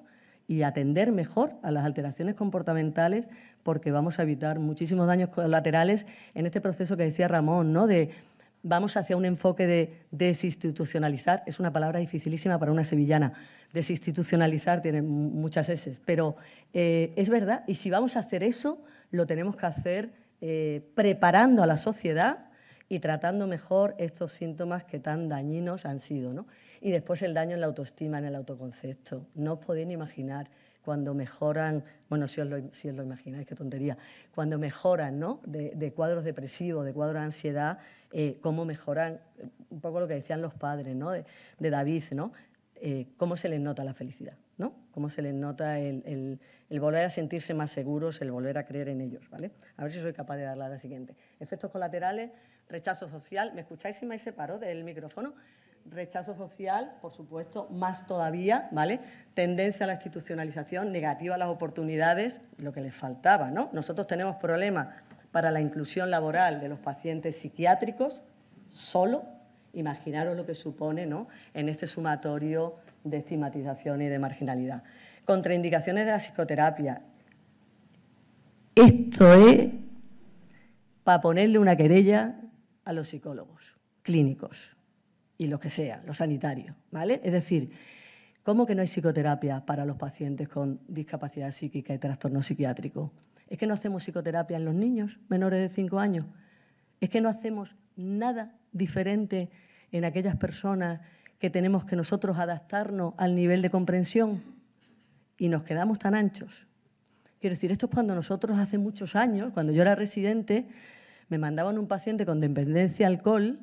Speaker 14: y atender mejor a las alteraciones comportamentales porque vamos a evitar muchísimos daños colaterales en este proceso que decía Ramón, ¿no? de vamos hacia un enfoque de desinstitucionalizar, es una palabra dificilísima para una sevillana, desinstitucionalizar tiene muchas S, pero eh, es verdad, y si vamos a hacer eso, lo tenemos que hacer eh, preparando a la sociedad y tratando mejor estos síntomas que tan dañinos han sido. ¿no? Y después el daño en la autoestima, en el autoconcepto. No os podéis imaginar cuando mejoran, bueno, si os lo, si os imagináis, qué tontería, cuando mejoran ¿no? de, cuadros depresivos, de cuadros de ansiedad, eh, cómo mejoran, un poco lo que decían los padres ¿no? de, de David, ¿no? Eh, cómo se les nota la felicidad, ¿no? Cómo se les nota el, volver a sentirse más seguros, el volver a creer en ellos, ¿vale? A ver si soy capaz de dar la siguiente. Efectos colaterales, rechazo social. ¿Me escucháis si me separo del micrófono? Rechazo social, por supuesto, más todavía, ¿vale? Tendencia a la institucionalización, negativa a las oportunidades, lo que les faltaba, ¿no? Nosotros tenemos problemas para la inclusión laboral de los pacientes psiquiátricos, solo imaginaros lo que supone en este sumatorio de estigmatización y de marginalidad. Contraindicaciones de la psicoterapia. Esto es para ponerle una querella a los psicólogos clínicos y los que sean, los sanitarios, ¿vale? Es decir, ¿cómo que no hay psicoterapia para los pacientes con discapacidad psíquica y trastorno psiquiátrico? ¿Es que no hacemos psicoterapia en los niños menores de 5 años? Es que no hacemos nada diferente en aquellas personas que tenemos que nosotros adaptarnos al nivel de comprensión y nos quedamos tan anchos. Quiero decir, esto es cuando nosotros hace muchos años, cuando yo era residente, me mandaban un paciente con dependencia alcohol,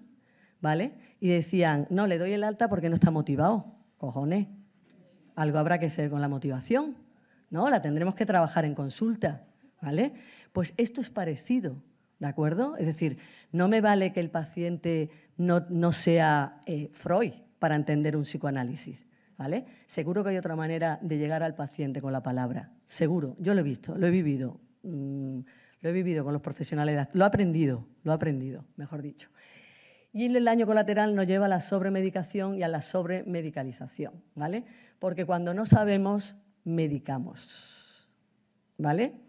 Speaker 14: ¿vale? Y decían, no, le doy el alta porque no está motivado. Cojones, algo habrá que hacer con la motivación, ¿no? La tendremos que trabajar en consulta, ¿vale? Pues esto es parecido. ¿De acuerdo? Es decir, no me vale que el paciente no, sea eh, Freud para entender un psicoanálisis. ¿Vale? Seguro que hay otra manera de llegar al paciente con la palabra. Seguro. Yo lo he visto, lo he vivido. Mm, lo he vivido con los profesionales. Lo he aprendido, lo he aprendido, mejor dicho. Y el daño colateral nos lleva a la sobremedicación y a la sobremedicalización, ¿vale? Porque cuando no sabemos, medicamos, ¿vale?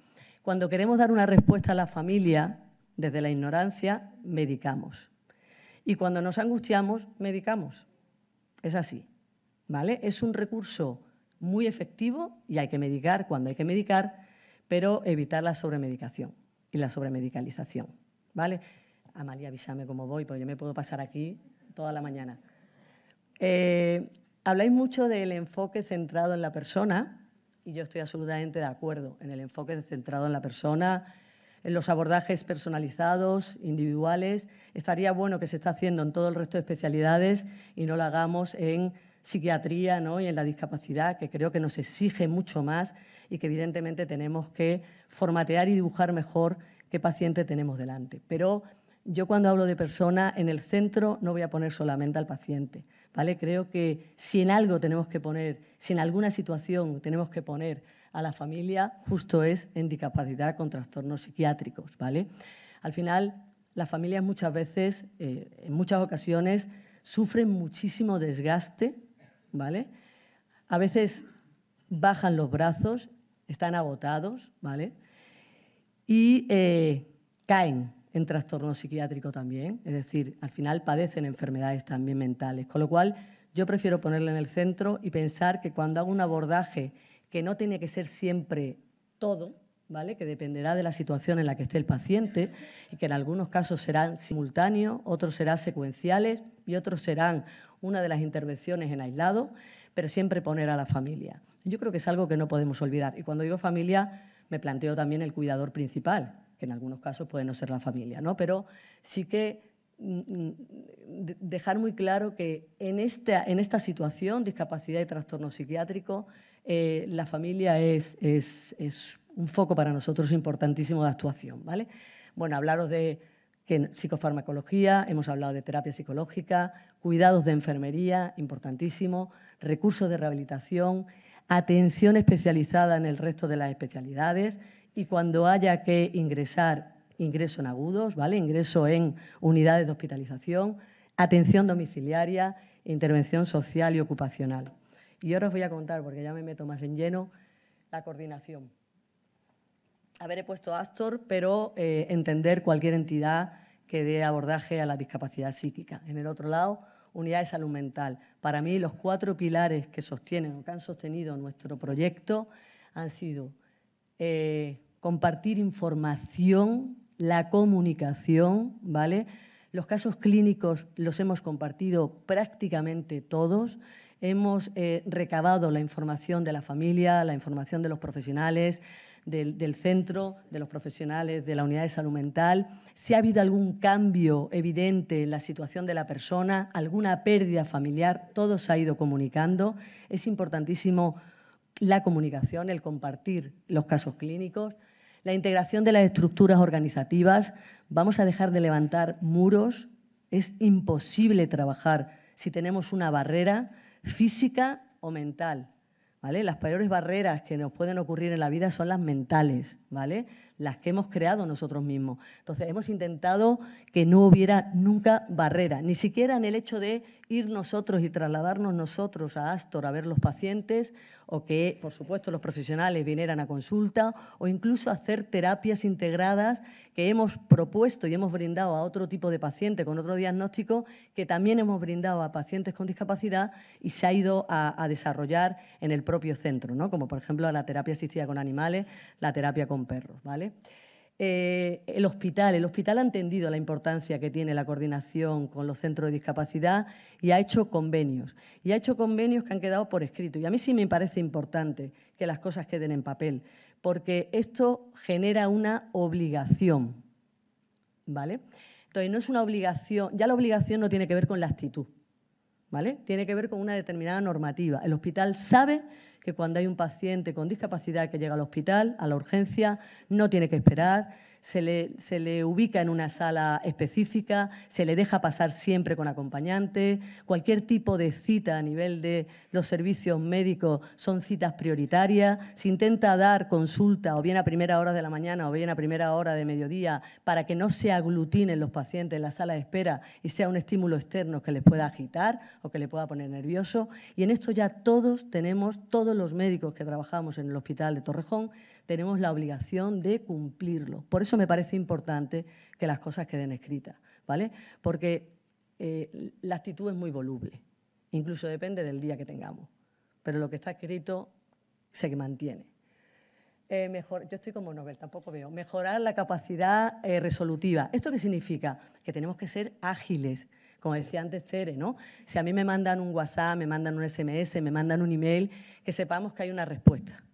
Speaker 14: Cuando queremos dar una respuesta a la familia, desde la ignorancia medicamos. Y cuando nos angustiamos, medicamos. Es así. ¿Vale? Es un recurso muy efectivo y hay que medicar cuando hay que medicar, pero evitar la sobremedicación y la sobremedicalización. ¿Vale? Amalia, avísame cómo voy, porque yo me puedo pasar aquí toda la mañana. Eh, habláis mucho del enfoque centrado en la persona, y yo estoy absolutamente de acuerdo en el enfoque centrado en la persona, en los abordajes personalizados, individuales. Estaría bueno que se está haciendo en todo el resto de especialidades y no lo hagamos en psiquiatría y en la discapacidad, que creo que nos exige mucho más y que evidentemente tenemos que formatear y dibujar mejor qué paciente tenemos delante. Pero yo cuando hablo de persona, en el centro no voy a poner solamente al paciente. ¿vale? Creo que si en algo tenemos que poner, si en alguna situación tenemos que poner a la familia justo es en discapacidad con trastornos psiquiátricos, ¿vale? Al final, las familias muchas veces, eh, en muchas ocasiones, sufren muchísimo desgaste, ¿vale? A veces bajan los brazos, están agotados, ¿vale? Y eh, caen en trastorno psiquiátrico también, es decir, al final padecen enfermedades también mentales, con lo cual yo prefiero ponerle en el centro y pensar que cuando hago un abordaje que no tiene que ser siempre todo, ¿vale? que dependerá de la situación en la que esté el paciente y que en algunos casos serán simultáneos, otros serán secuenciales y otros serán una de las intervenciones en aislado, pero siempre poner a la familia. Yo creo que es algo que no podemos olvidar. Y cuando digo familia, me planteo también el cuidador principal, que en algunos casos puede no ser la familia, ¿no? pero sí que dejar muy claro que en esta, en esta situación, discapacidad y trastorno psiquiátrico, eh, la familia es, es, un foco para nosotros importantísimo de actuación. ¿vale? Bueno, hablaros de que, psicofarmacología, hemos hablado de terapia psicológica, cuidados de enfermería, importantísimo, recursos de rehabilitación, atención especializada en el resto de las especialidades y cuando haya que ingresar ingreso en agudos, ¿vale? ingreso en unidades de hospitalización, atención domiciliaria, intervención social y ocupacional. Y ahora os voy a contar, porque ya me meto más en lleno, la coordinación. Haber he puesto Astor, pero eh, entender cualquier entidad que dé abordaje a la discapacidad psíquica. En el otro lado, unidad de salud mental. Para mí, los cuatro pilares que sostienen o que han sostenido nuestro proyecto han sido eh, compartir información la comunicación, ¿vale? Los casos clínicos los hemos compartido prácticamente todos. Hemos eh, recabado la información de la familia, la información de los profesionales, del, del, centro, de los profesionales, de la unidad de salud mental. Si ha habido algún cambio evidente en la situación de la persona, alguna pérdida familiar, todo se ha ido comunicando. Es importantísimo la comunicación, el compartir los casos clínicos, la integración de las estructuras organizativas, vamos a dejar de levantar muros, es imposible trabajar si tenemos una barrera física o mental. ¿Vale? Las peores barreras que nos pueden ocurrir en la vida son las mentales, ¿vale? las que hemos creado nosotros mismos. Entonces, hemos intentado que no hubiera nunca barrera, ni siquiera en el hecho de ir nosotros y trasladarnos nosotros a Astor a ver los pacientes, o que, por supuesto, los profesionales vinieran a consulta, o incluso hacer terapias integradas que hemos propuesto y hemos brindado a otro tipo de paciente con otro diagnóstico, que también hemos brindado a pacientes con discapacidad y se ha ido a, desarrollar en el propio centro, ¿no? como por ejemplo la terapia asistida con animales, la terapia con perros. ¿vale? Eh, el hospital, el hospital ha entendido la importancia que tiene la coordinación con los centros de discapacidad y ha hecho convenios. Y ha hecho convenios que han quedado por escrito. Y a mí sí me parece importante que las cosas queden en papel, porque esto genera una obligación, ¿vale? Entonces, no es una obligación, ya la obligación no tiene que ver con la actitud, ¿vale? Tiene que ver con una determinada normativa. El hospital sabe que cuando hay un paciente con discapacidad que llega al hospital, a la urgencia, no tiene que esperar, se le, ubica en una sala específica, se le deja pasar siempre con acompañante, cualquier tipo de cita a nivel de los servicios médicos son citas prioritarias, se intenta dar consulta o bien a primera hora de la mañana o bien a primera hora de mediodía para que no se aglutinen los pacientes en la sala de espera y sea un estímulo externo que les pueda agitar o que les pueda poner nervioso. Y en esto ya todos tenemos, todos los médicos que trabajamos en el hospital de Torrejón, tenemos la obligación de cumplirlo. Por eso me parece importante que las cosas queden escritas, ¿vale? Porque eh, la actitud es muy voluble, incluso depende del día que tengamos, pero lo que está escrito se mantiene. Eh, mejor, yo estoy como Nobel, tampoco veo. Mejorar la capacidad eh, resolutiva. ¿Esto qué significa? Que tenemos que ser ágiles, como decía antes Tere, ¿no? Si a mí me mandan un WhatsApp, me mandan un SMS, me mandan un email, que sepamos que hay una respuesta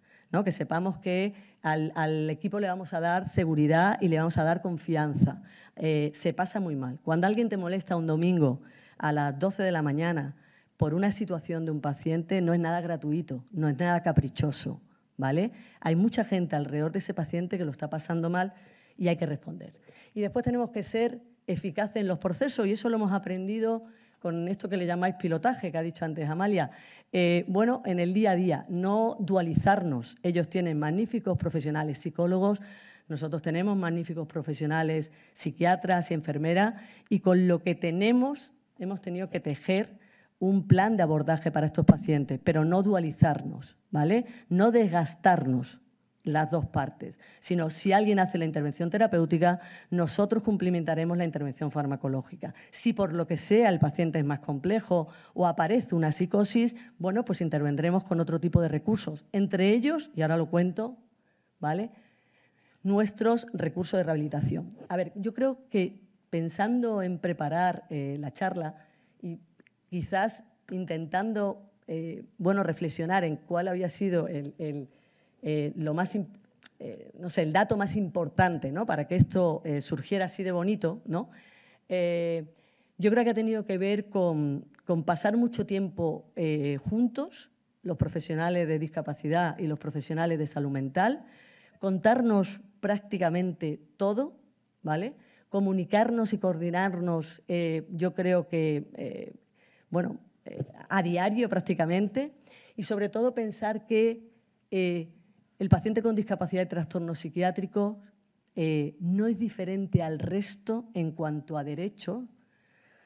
Speaker 14: que sepamos que al, equipo le vamos a dar seguridad y le vamos a dar confianza. Eh, se pasa muy mal. Cuando alguien te molesta un domingo a las 12 de la mañana por una situación de un paciente, no es nada gratuito, no es nada caprichoso. ¿vale? Hay mucha gente alrededor de ese paciente que lo está pasando mal y hay que responder. Y después tenemos que ser eficaces en los procesos y eso lo hemos aprendido con esto que le llamáis pilotaje, que ha dicho antes Amalia. Eh, bueno, en el día a día, no dualizarnos. Ellos tienen magníficos profesionales psicólogos, nosotros tenemos magníficos profesionales psiquiatras y enfermeras, y con lo que tenemos hemos tenido que tejer un plan de abordaje para estos pacientes, pero no dualizarnos, ¿vale? No desgastarnos, las dos partes, sino si alguien hace la intervención terapéutica, nosotros cumplimentaremos la intervención farmacológica. Si por lo que sea el paciente es más complejo o aparece una psicosis, bueno, pues intervendremos con otro tipo de recursos, entre ellos, y ahora lo cuento, ¿vale? Nuestros recursos de rehabilitación. A ver, yo creo que pensando en preparar eh, la charla y quizás intentando, eh, bueno, reflexionar en cuál había sido el eh, lo más, eh, no sé, el dato más importante ¿no? para que esto eh, surgiera así de bonito, ¿no? yo creo que ha tenido que ver con, con pasar mucho tiempo juntos, los profesionales de discapacidad y los profesionales de salud mental, contarnos prácticamente todo, ¿vale? Comunicarnos y coordinarnos, yo creo que, bueno, a diario prácticamente, y sobre todo pensar que el paciente con discapacidad y trastorno psiquiátrico eh, no es diferente al resto en cuanto a derechos,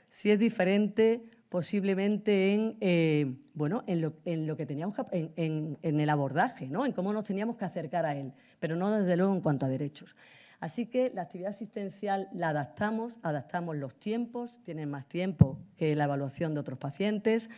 Speaker 14: si es diferente posiblemente en, eh, bueno, en, lo, que teníamos en, en, el abordaje, ¿no? en cómo nos teníamos que acercar a él, pero no desde luego en cuanto a derechos. Así que la actividad asistencial la adaptamos, adaptamos los tiempos, tienen más tiempo que la evaluación de otros pacientes,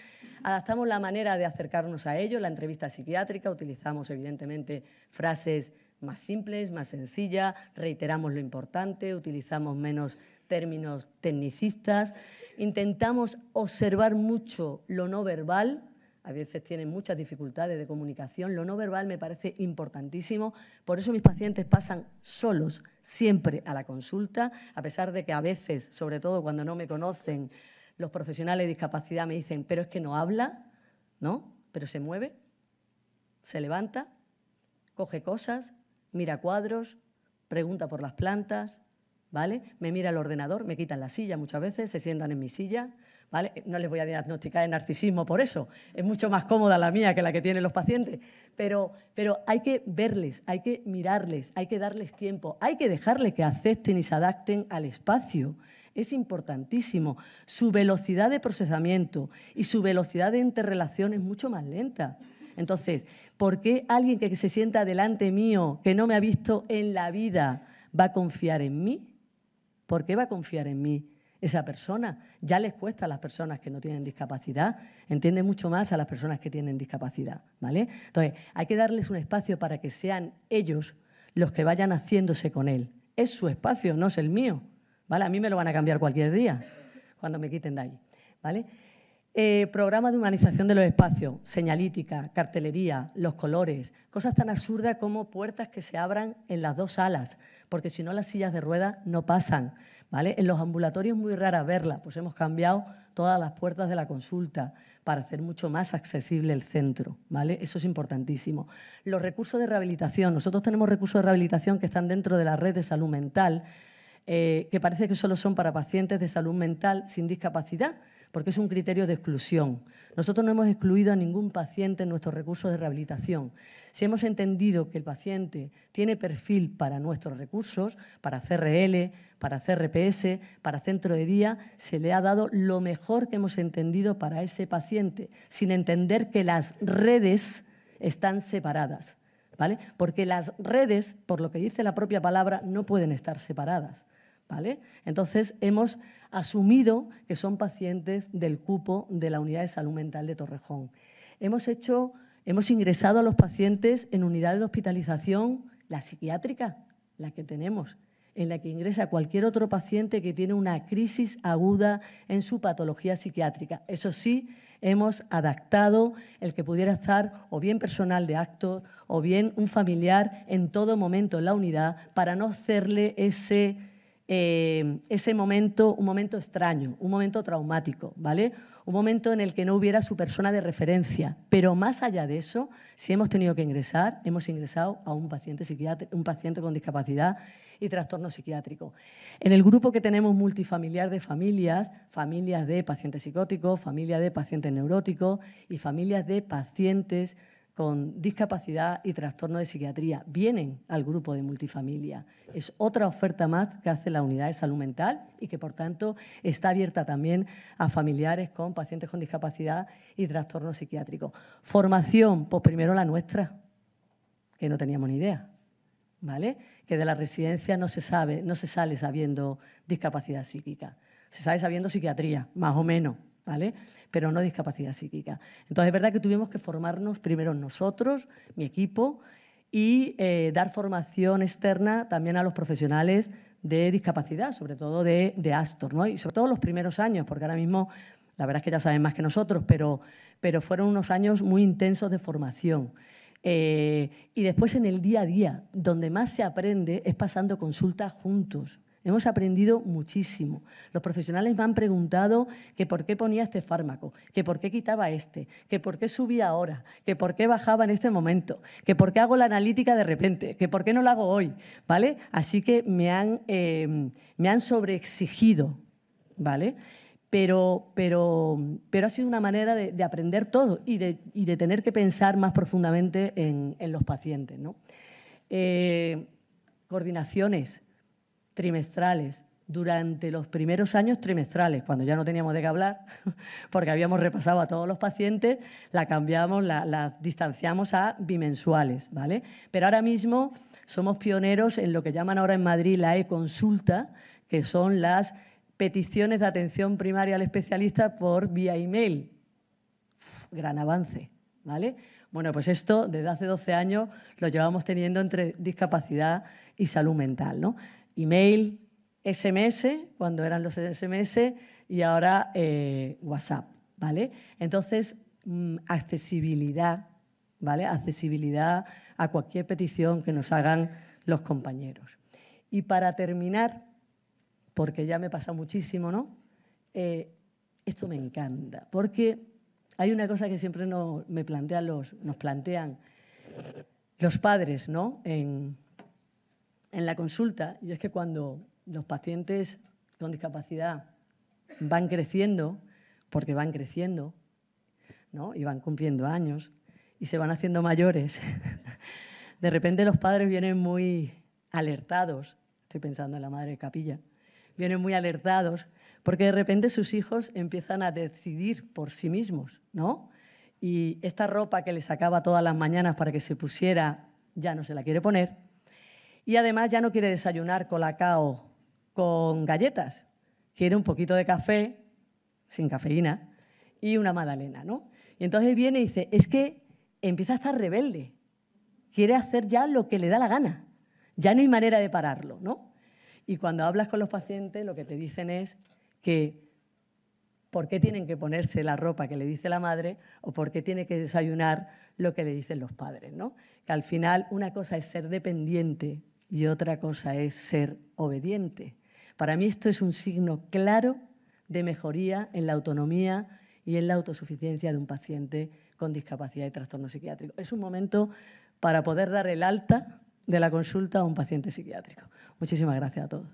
Speaker 14: adaptamos la manera de acercarnos a ellos, la entrevista psiquiátrica, utilizamos evidentemente frases más simples, más sencillas, reiteramos lo importante, utilizamos menos términos tecnicistas, intentamos observar mucho lo no verbal, a veces tienen muchas dificultades de comunicación. Lo no verbal me parece importantísimo, por eso mis pacientes pasan solos siempre a la consulta, a pesar de que a veces, sobre todo cuando no me conocen, los profesionales de discapacidad me dicen, pero es que no habla, ¿no? Pero se mueve, se levanta, coge cosas, mira cuadros, pregunta por las plantas, ¿vale? Me mira el ordenador, me quitan la silla muchas veces, se sientan en mi silla, no les voy a diagnosticar el narcisismo por eso, es mucho más cómoda la mía que la que tienen los pacientes, pero, pero hay que verles, hay que mirarles, hay que darles tiempo, hay que dejarles que acepten y se adapten al espacio. Es importantísimo. Su velocidad de procesamiento y su velocidad de interrelación es mucho más lenta. Entonces, ¿por qué alguien que se sienta delante mío, que no me ha visto en la vida, va a confiar en mí? ¿Por qué va a confiar en mí? esa persona. Ya les cuesta a las personas que no tienen discapacidad, entiende mucho más a las personas que tienen discapacidad, ¿vale? Entonces, hay que darles un espacio para que sean ellos los que vayan haciéndose con él. Es su espacio, no es el mío, ¿vale? A mí me lo van a cambiar cualquier día, cuando me quiten de ahí, ¿vale? Eh, programa de humanización de los espacios, señalítica, cartelería, los colores, cosas tan absurdas como puertas que se abran en las dos salas, porque si no las sillas de ruedas no pasan, en los ambulatorios es muy rara verla, pues hemos cambiado todas las puertas de la consulta para hacer mucho más accesible el centro, Eso es importantísimo. Los recursos de rehabilitación, nosotros tenemos recursos de rehabilitación que están dentro de la red de salud mental, eh, que parece que solo son para pacientes de salud mental sin discapacidad, porque es un criterio de exclusión. Nosotros no hemos excluido a ningún paciente en nuestros recursos de rehabilitación. Si hemos entendido que el paciente tiene perfil para nuestros recursos, para CRL, para CRPS, para centro de día, se le ha dado lo mejor que hemos entendido para ese paciente, sin entender que las redes están separadas. ¿Vale? Porque las redes, por lo que dice la propia palabra, no pueden estar separadas, ¿vale? Entonces hemos asumido que son pacientes del cupo de la unidad de salud mental de Torrejón. Hemos, hecho, hemos ingresado a los pacientes en unidades de hospitalización, la psiquiátrica, la que tenemos, en la que ingresa cualquier otro paciente que tiene una crisis aguda en su patología psiquiátrica. Eso sí, hemos adaptado el que pudiera estar o bien personal de acto o bien un familiar en todo momento en la unidad para no hacerle ese eh, ese momento, un momento extraño, un momento traumático, ¿vale? Un momento en el que no hubiera su persona de referencia. Pero más allá de eso, si hemos tenido que ingresar, hemos ingresado a un paciente, un paciente con discapacidad y trastorno psiquiátrico. En el grupo que tenemos multifamiliar de familias, familias de pacientes psicóticos, familias de pacientes neuróticos y familias de pacientes con discapacidad y trastorno de psiquiatría vienen al grupo de multifamilia. Es otra oferta más que hace la unidad de salud mental y que, por tanto, está abierta también a familiares con pacientes con discapacidad y trastorno psiquiátrico. Formación, pues primero la nuestra, que no teníamos ni idea, ¿vale? Que de la residencia no se sabe, no se sale sabiendo discapacidad psíquica, se sale sabiendo psiquiatría, más o menos, pero no discapacidad psíquica. Entonces es verdad que tuvimos que formarnos primero nosotros, mi equipo, y eh, dar formación externa también a los profesionales de discapacidad, sobre todo de, Astor, Y sobre todo los primeros años, porque ahora mismo la verdad es que ya saben más que nosotros, pero, pero fueron unos años muy intensos de formación. Eh, y después en el día a día, donde más se aprende es pasando consultas juntos. Hemos aprendido muchísimo. Los profesionales me han preguntado que por qué ponía este fármaco, que por qué quitaba este, que por qué subía ahora, que por qué bajaba en este momento, que por qué hago la analítica de repente, que por qué no lo hago hoy, ¿vale? Así que me han, em, me han sobreexigido, ¿vale? Pero, pero, pero ha sido una manera de, aprender todo y de, tener que pensar más profundamente en, los pacientes, ¿no? Eh, coordinaciones, trimestrales, durante los primeros años trimestrales, cuando ya no teníamos de qué hablar, porque habíamos repasado a todos los pacientes, la cambiamos, la, distanciamos a bimensuales, ¿vale? Pero ahora mismo somos pioneros en lo que llaman ahora en Madrid la e-consulta, que son las peticiones de atención primaria al especialista por vía email. gran avance, ¿vale? Bueno, pues esto desde hace 12 años lo llevamos teniendo entre discapacidad y salud mental, ¿no? email, SMS, cuando eran los SMS, y ahora eh, WhatsApp, ¿vale? Entonces, mm, accesibilidad, ¿vale? Accesibilidad a cualquier petición que nos hagan los compañeros. Y para terminar, porque ya me pasa muchísimo, ¿no? Eh, esto me encanta, porque hay una cosa que siempre nos, me plantean los, nos plantean los padres, ¿no? en la consulta, y es que cuando los pacientes con discapacidad van creciendo, porque van creciendo, ¿no? y van cumpliendo años, y se van haciendo mayores, de repente los padres vienen muy alertados, estoy pensando en la madre de capilla, vienen muy alertados, porque de repente sus hijos empiezan a decidir por sí mismos, ¿no? Y esta ropa que les sacaba todas las mañanas para que se pusiera, ya no se la quiere poner, y además ya no quiere desayunar colacao con galletas, quiere un poquito de café, sin cafeína, y una madalena. ¿no? Y entonces viene y dice, es que empieza a estar rebelde, quiere hacer ya lo que le da la gana, ya no hay manera de pararlo, ¿no? Y cuando hablas con los pacientes, lo que te dicen es que por qué tienen que ponerse la ropa que le dice la madre o por qué tiene que desayunar lo que le dicen los padres, ¿no? Que al final una cosa es ser dependiente y otra cosa es ser obediente. Para mí esto es un signo claro de mejoría en la autonomía y en la autosuficiencia de un paciente con discapacidad y trastorno psiquiátrico. Es un momento para poder dar el alta de la consulta a un paciente psiquiátrico. Muchísimas gracias a todos.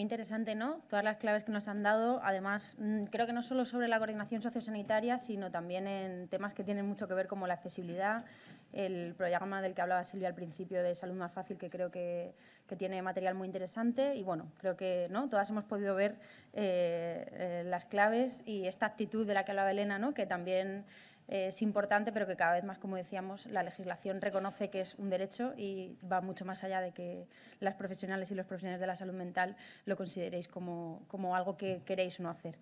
Speaker 2: interesante, ¿no? Todas las claves que nos han dado, además, mm, creo que no solo sobre la coordinación sociosanitaria, sino también en temas que tienen mucho que ver como la accesibilidad, el programa del que hablaba Silvia al principio de Salud Más Fácil, que creo que, tiene material muy interesante y bueno, creo que ¿no? todas hemos podido ver eh, eh, las claves y esta actitud de la que hablaba Elena, ¿no? que también es importante, pero que cada vez más, como decíamos, la legislación reconoce que es un derecho y va mucho más allá de que las profesionales y los profesionales de la salud mental lo consideréis como, como algo que queréis no hacer.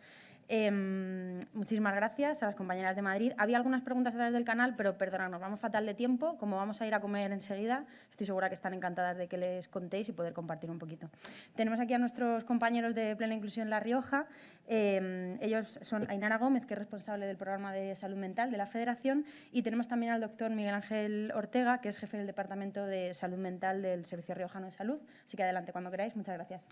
Speaker 2: Em, muchísimas gracias a las compañeras de Madrid. Había algunas preguntas a través del canal, pero perdonadnos, vamos fatal de tiempo. Como vamos a ir a comer enseguida, estoy segura que están encantadas de que les contéis y poder compartir un poquito. Tenemos aquí a nuestros compañeros de Plena Inclusión La Rioja. Em, ellos son Ainara Gómez, que es responsable del programa de salud mental de la Federación, y tenemos también al doctor Miguel Ángel Ortega, que es jefe del Departamento de Salud Mental del Servicio Riojano de Salud. Así que adelante cuando queráis. Muchas gracias.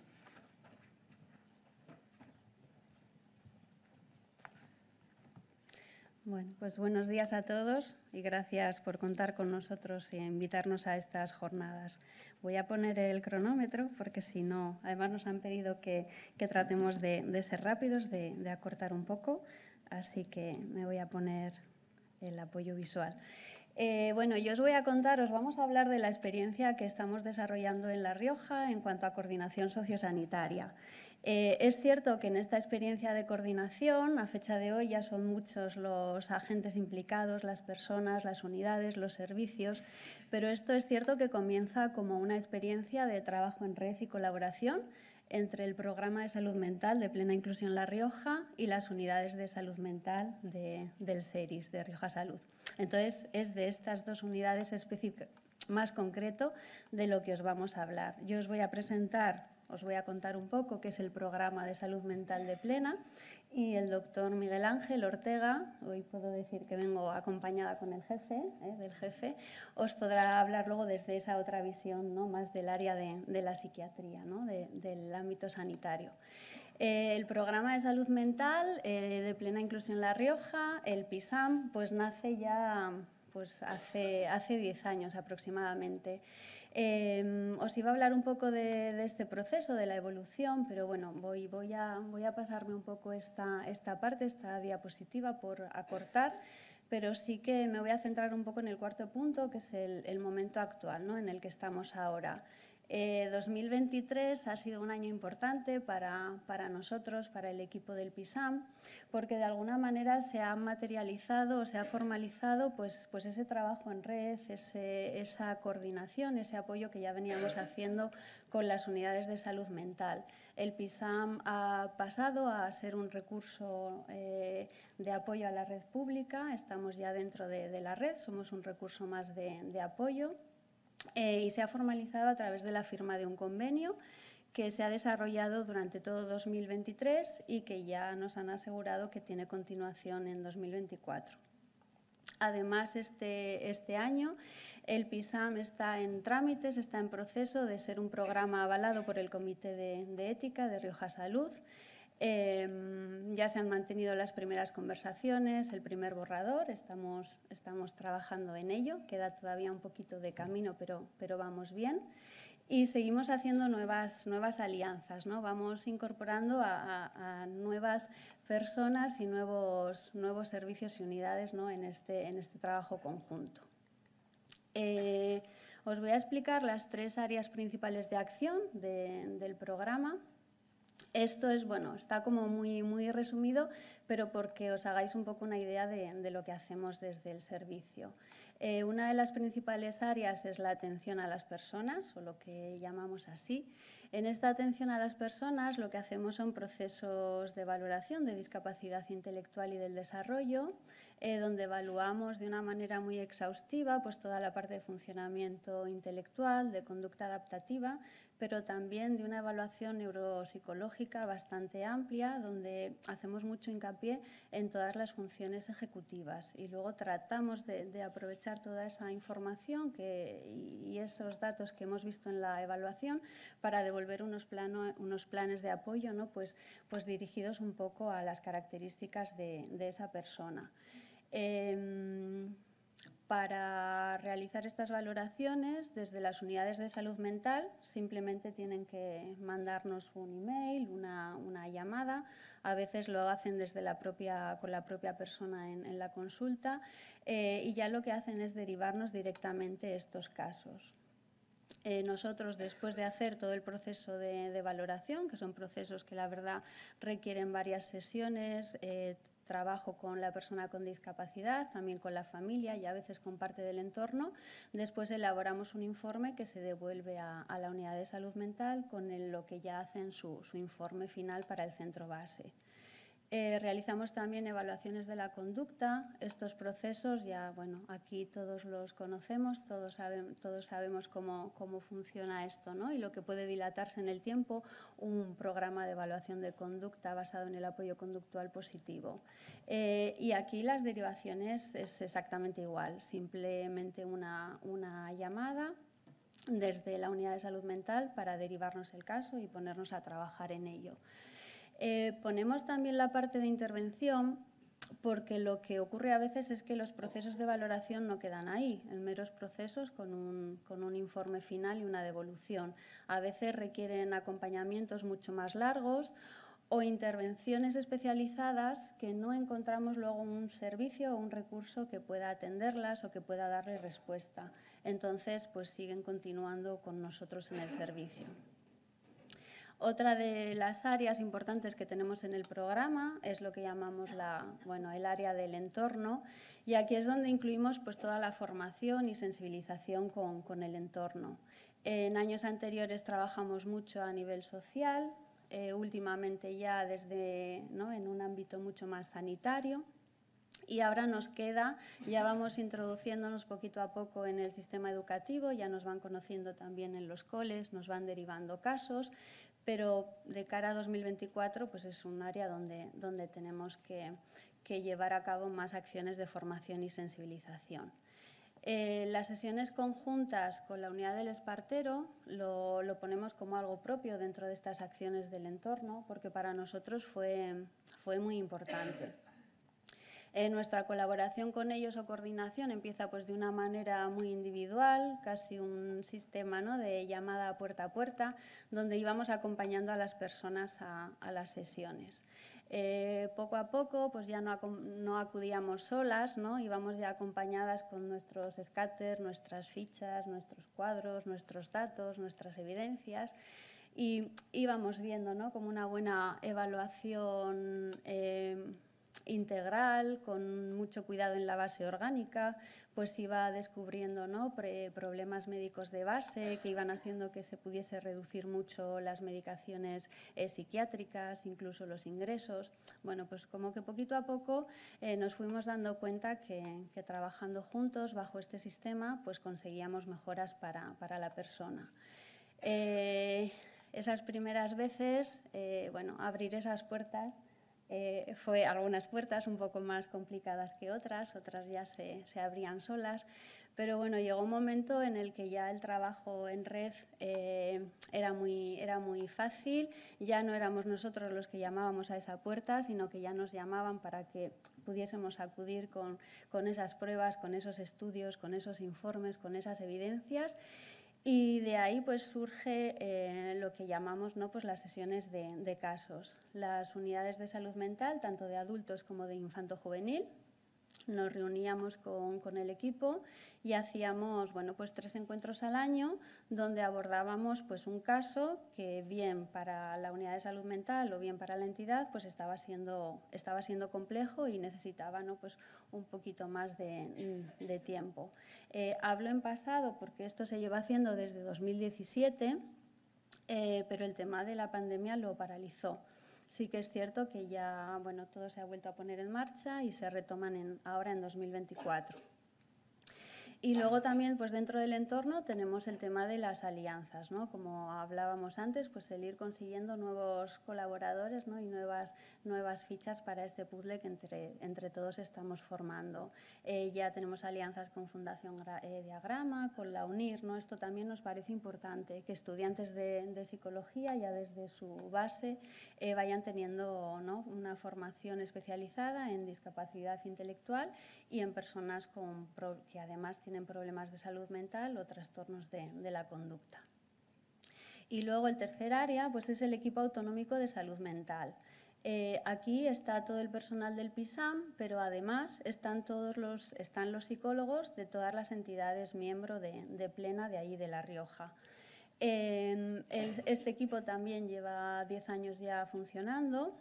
Speaker 15: Bueno, pues buenos días a todos y gracias por contar con nosotros e invitarnos a estas jornadas. Voy a poner el cronómetro porque si no, además nos han pedido que, tratemos de, ser rápidos, de, acortar un poco, así que me voy a poner el apoyo visual. Eh, bueno, yo os voy a contar, os vamos a hablar de la experiencia que estamos desarrollando en La Rioja en cuanto a coordinación sociosanitaria. Eh, es cierto que en esta experiencia de coordinación, a fecha de hoy ya son muchos los agentes implicados, las personas, las unidades, los servicios, pero esto es cierto que comienza como una experiencia de trabajo en red y colaboración entre el programa de salud mental de plena inclusión La Rioja y las unidades de salud mental del SERIS, de Rioja Salud. Entonces, es de estas dos unidades específicas más concreto de lo que os vamos a hablar. Yo os voy a presentar os voy a contar un poco qué es el programa de salud mental de Plena y el doctor Miguel Ángel Ortega, hoy puedo decir que vengo acompañada con el jefe, ¿eh? del jefe, os podrá hablar luego desde esa otra visión, ¿no? más del área de, de la psiquiatría, ¿no? del ámbito sanitario. Eh, el programa de salud mental eh, de Plena Inclusión La Rioja, el PISAM, pues nace ya pues hace 10 años aproximadamente. Eh, os iba a hablar un poco de, este proceso, de la evolución, pero bueno, voy, a, pasarme un poco esta, parte, esta diapositiva por acortar pero sí que me voy a centrar un poco en el cuarto punto, que es el, el momento actual, ¿no? en el que estamos ahora. 2023 eh, ha sido un año importante para, para, nosotros, para el equipo del PISAM, porque de alguna manera se ha materializado o se ha formalizado pues, pues ese trabajo en red, esa coordinación, ese apoyo que ya veníamos haciendo con las unidades de salud mental. El PISAM ha pasado a ser un recurso eh, de apoyo a la red pública, estamos ya dentro de, la red, somos un recurso más de apoyo. Eh, y se ha formalizado a través de la firma de un convenio que se ha desarrollado durante todo 2023 y que ya nos han asegurado que tiene continuación en 2024. Además, este, este, año el PISAM está en trámites, está en proceso de ser un programa avalado por el Comité de Ética de Rioja Salud Em, ya se han mantenido las primeras conversaciones, el primer borrador, estamos, estamos trabajando en ello, queda todavía un poquito de camino, pero, pero vamos bien. Y seguimos haciendo nuevas, nuevas alianzas, ¿no? vamos incorporando a, nuevas personas y nuevos, nuevos servicios y unidades ¿no? en, este, en este trabajo conjunto. Eh, os voy a explicar las tres áreas principales de acción de, del programa. Esto es, bueno, está como muy, muy resumido, pero porque os hagáis un poco una idea de, lo que hacemos desde el servicio. Eh, una de las principales áreas es la atención a las personas, o lo que llamamos así. En esta atención a las personas lo que hacemos son procesos de valoración de discapacidad intelectual y del desarrollo, eh, donde evaluamos de una manera muy exhaustiva pues, toda la parte de funcionamiento intelectual, de conducta adaptativa, pero también de una evaluación neuropsicológica bastante amplia, donde hacemos mucho hincapié en todas las funciones ejecutivas y luego tratamos de, aprovechar toda esa información que, y esos datos que hemos visto en la evaluación para devolver unos, plano, unos planes de apoyo ¿no? pues, pues dirigidos un poco a las características de, de esa persona. Em, para realizar estas valoraciones, desde las unidades de salud mental simplemente tienen que mandarnos un email, una, llamada. A veces lo hacen desde la propia, con la propia persona en, la consulta eh, y ya lo que hacen es derivarnos directamente estos casos. Eh, nosotros, después de hacer todo el proceso de, valoración, que son procesos que la verdad requieren varias sesiones, eh, trabajo con la persona con discapacidad, también con la familia y a veces con parte del entorno. Después elaboramos un informe que se devuelve a, la unidad de salud mental con lo que ya hacen su informe final para el centro base. Eh, realizamos también evaluaciones de la conducta. Estos procesos ya, bueno, aquí todos los conocemos, todos, saben, todos sabemos cómo, cómo, funciona esto ¿no? y lo que puede dilatarse en el tiempo un programa de evaluación de conducta basado en el apoyo conductual positivo. Eh, y aquí las derivaciones es exactamente igual, simplemente una, una llamada desde la unidad de salud mental para derivarnos el caso y ponernos a trabajar en ello. Eh, ponemos también la parte de intervención porque lo que ocurre a veces es que los procesos de valoración no quedan ahí, en meros procesos con un, con un informe final y una devolución. A veces requieren acompañamientos mucho más largos o intervenciones especializadas que no encontramos luego un servicio o un recurso que pueda atenderlas o que pueda darle respuesta. Entonces, pues siguen continuando con nosotros en el servicio. Otra de las áreas importantes que tenemos en el programa es lo que llamamos la, bueno, el área del entorno y aquí es donde incluimos pues, toda la formación y sensibilización con, con el entorno. En años anteriores trabajamos mucho a nivel social, eh, últimamente ya desde ¿no? en un ámbito mucho más sanitario. Y ahora nos queda, ya vamos introduciéndonos poquito a poco en el sistema educativo, ya nos van conociendo también en los coles, nos van derivando casos pero de cara a 2024 pues es un área donde, tenemos que, llevar a cabo más acciones de formación y sensibilización. Eh, las sesiones conjuntas con la unidad del espartero lo, ponemos como algo propio dentro de estas acciones del entorno, porque para nosotros fue muy importante. Eh, nuestra colaboración con ellos o coordinación empieza pues, de una manera muy individual, casi un sistema ¿no? de llamada puerta a puerta, donde íbamos acompañando a las personas a, las sesiones. Eh, poco a poco pues ya no, no acudíamos solas, ¿no? íbamos ya acompañadas con nuestros escáteres, nuestras fichas, nuestros cuadros, nuestros datos, nuestras evidencias y íbamos viendo ¿no? como una buena evaluación eh, integral, con mucho cuidado en la base orgánica, pues iba descubriendo ¿no? problemas médicos de base que iban haciendo que se pudiese reducir mucho las medicaciones eh, psiquiátricas, incluso los ingresos. Bueno, pues como que poquito a poco eh, nos fuimos dando cuenta que, trabajando juntos bajo este sistema, pues conseguíamos mejoras para, la persona. Eh, esas primeras veces, bueno, abrir esas puertas eh, fue algunas puertas un poco más complicadas que otras, otras ya se, se, abrían solas, pero bueno, llegó un momento en el que ya el trabajo en red eh, era, muy, era muy fácil, ya no éramos nosotros los que llamábamos a esa puerta, sino que ya nos llamaban para que pudiésemos acudir con, con esas pruebas, con esos estudios, con esos informes, con esas evidencias y de ahí pues surge eh, lo que llamamos pues, las sesiones de, de casos, las unidades de salud mental, tanto de adultos como de infanto juvenil, nos reuníamos con, el equipo y hacíamos bueno, pues tres encuentros al año donde abordábamos pues, un caso que bien para la unidad de salud mental o bien para la entidad pues estaba siendo, estaba siendo complejo y necesitaba pues un poquito más de, tiempo. Eh, hablo en pasado porque esto se lleva haciendo desde 2017. Eh, pero el tema de la pandemia lo paralizó. Sí que es cierto que ya bueno, todo se ha vuelto a poner en marcha y se retoman en, ahora en 2024. Y luego también, pues dentro del entorno tenemos el tema de las alianzas, ¿no? Como hablábamos antes, pues el ir consiguiendo nuevos colaboradores ¿no? y nuevas, nuevas fichas para este puzzle que entre, entre todos estamos formando. Eh, ya tenemos alianzas con Fundación eh, Diagrama, con la UNIR, ¿no? Esto también nos parece importante, que estudiantes de, de psicología ya desde su base eh, vayan teniendo ¿no? una formación especializada en discapacidad intelectual y en personas con, que además tienen problemas de salud mental o trastornos de, la conducta. Y luego el tercer área pues es el equipo autonómico de salud mental. Eh, aquí está todo el personal del PISAM, pero además están todos los, están los psicólogos de todas las entidades miembro de, Plena de ahí de La Rioja. Eh, este equipo también lleva 10 años ya funcionando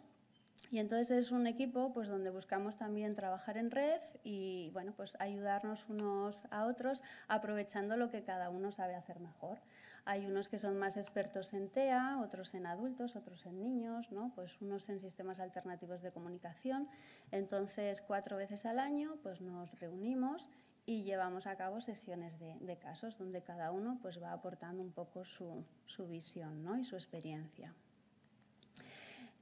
Speaker 15: y entonces es un equipo pues, donde buscamos también trabajar en red y bueno, pues ayudarnos unos a otros aprovechando lo que cada uno sabe hacer mejor. Hay unos que son más expertos en TEA, otros en adultos, otros en niños, ¿no? pues unos en sistemas alternativos de comunicación. Entonces, cuatro veces al año pues, nos reunimos y llevamos a cabo sesiones de, casos donde cada uno pues, va aportando un poco su, su visión ¿no? y su experiencia.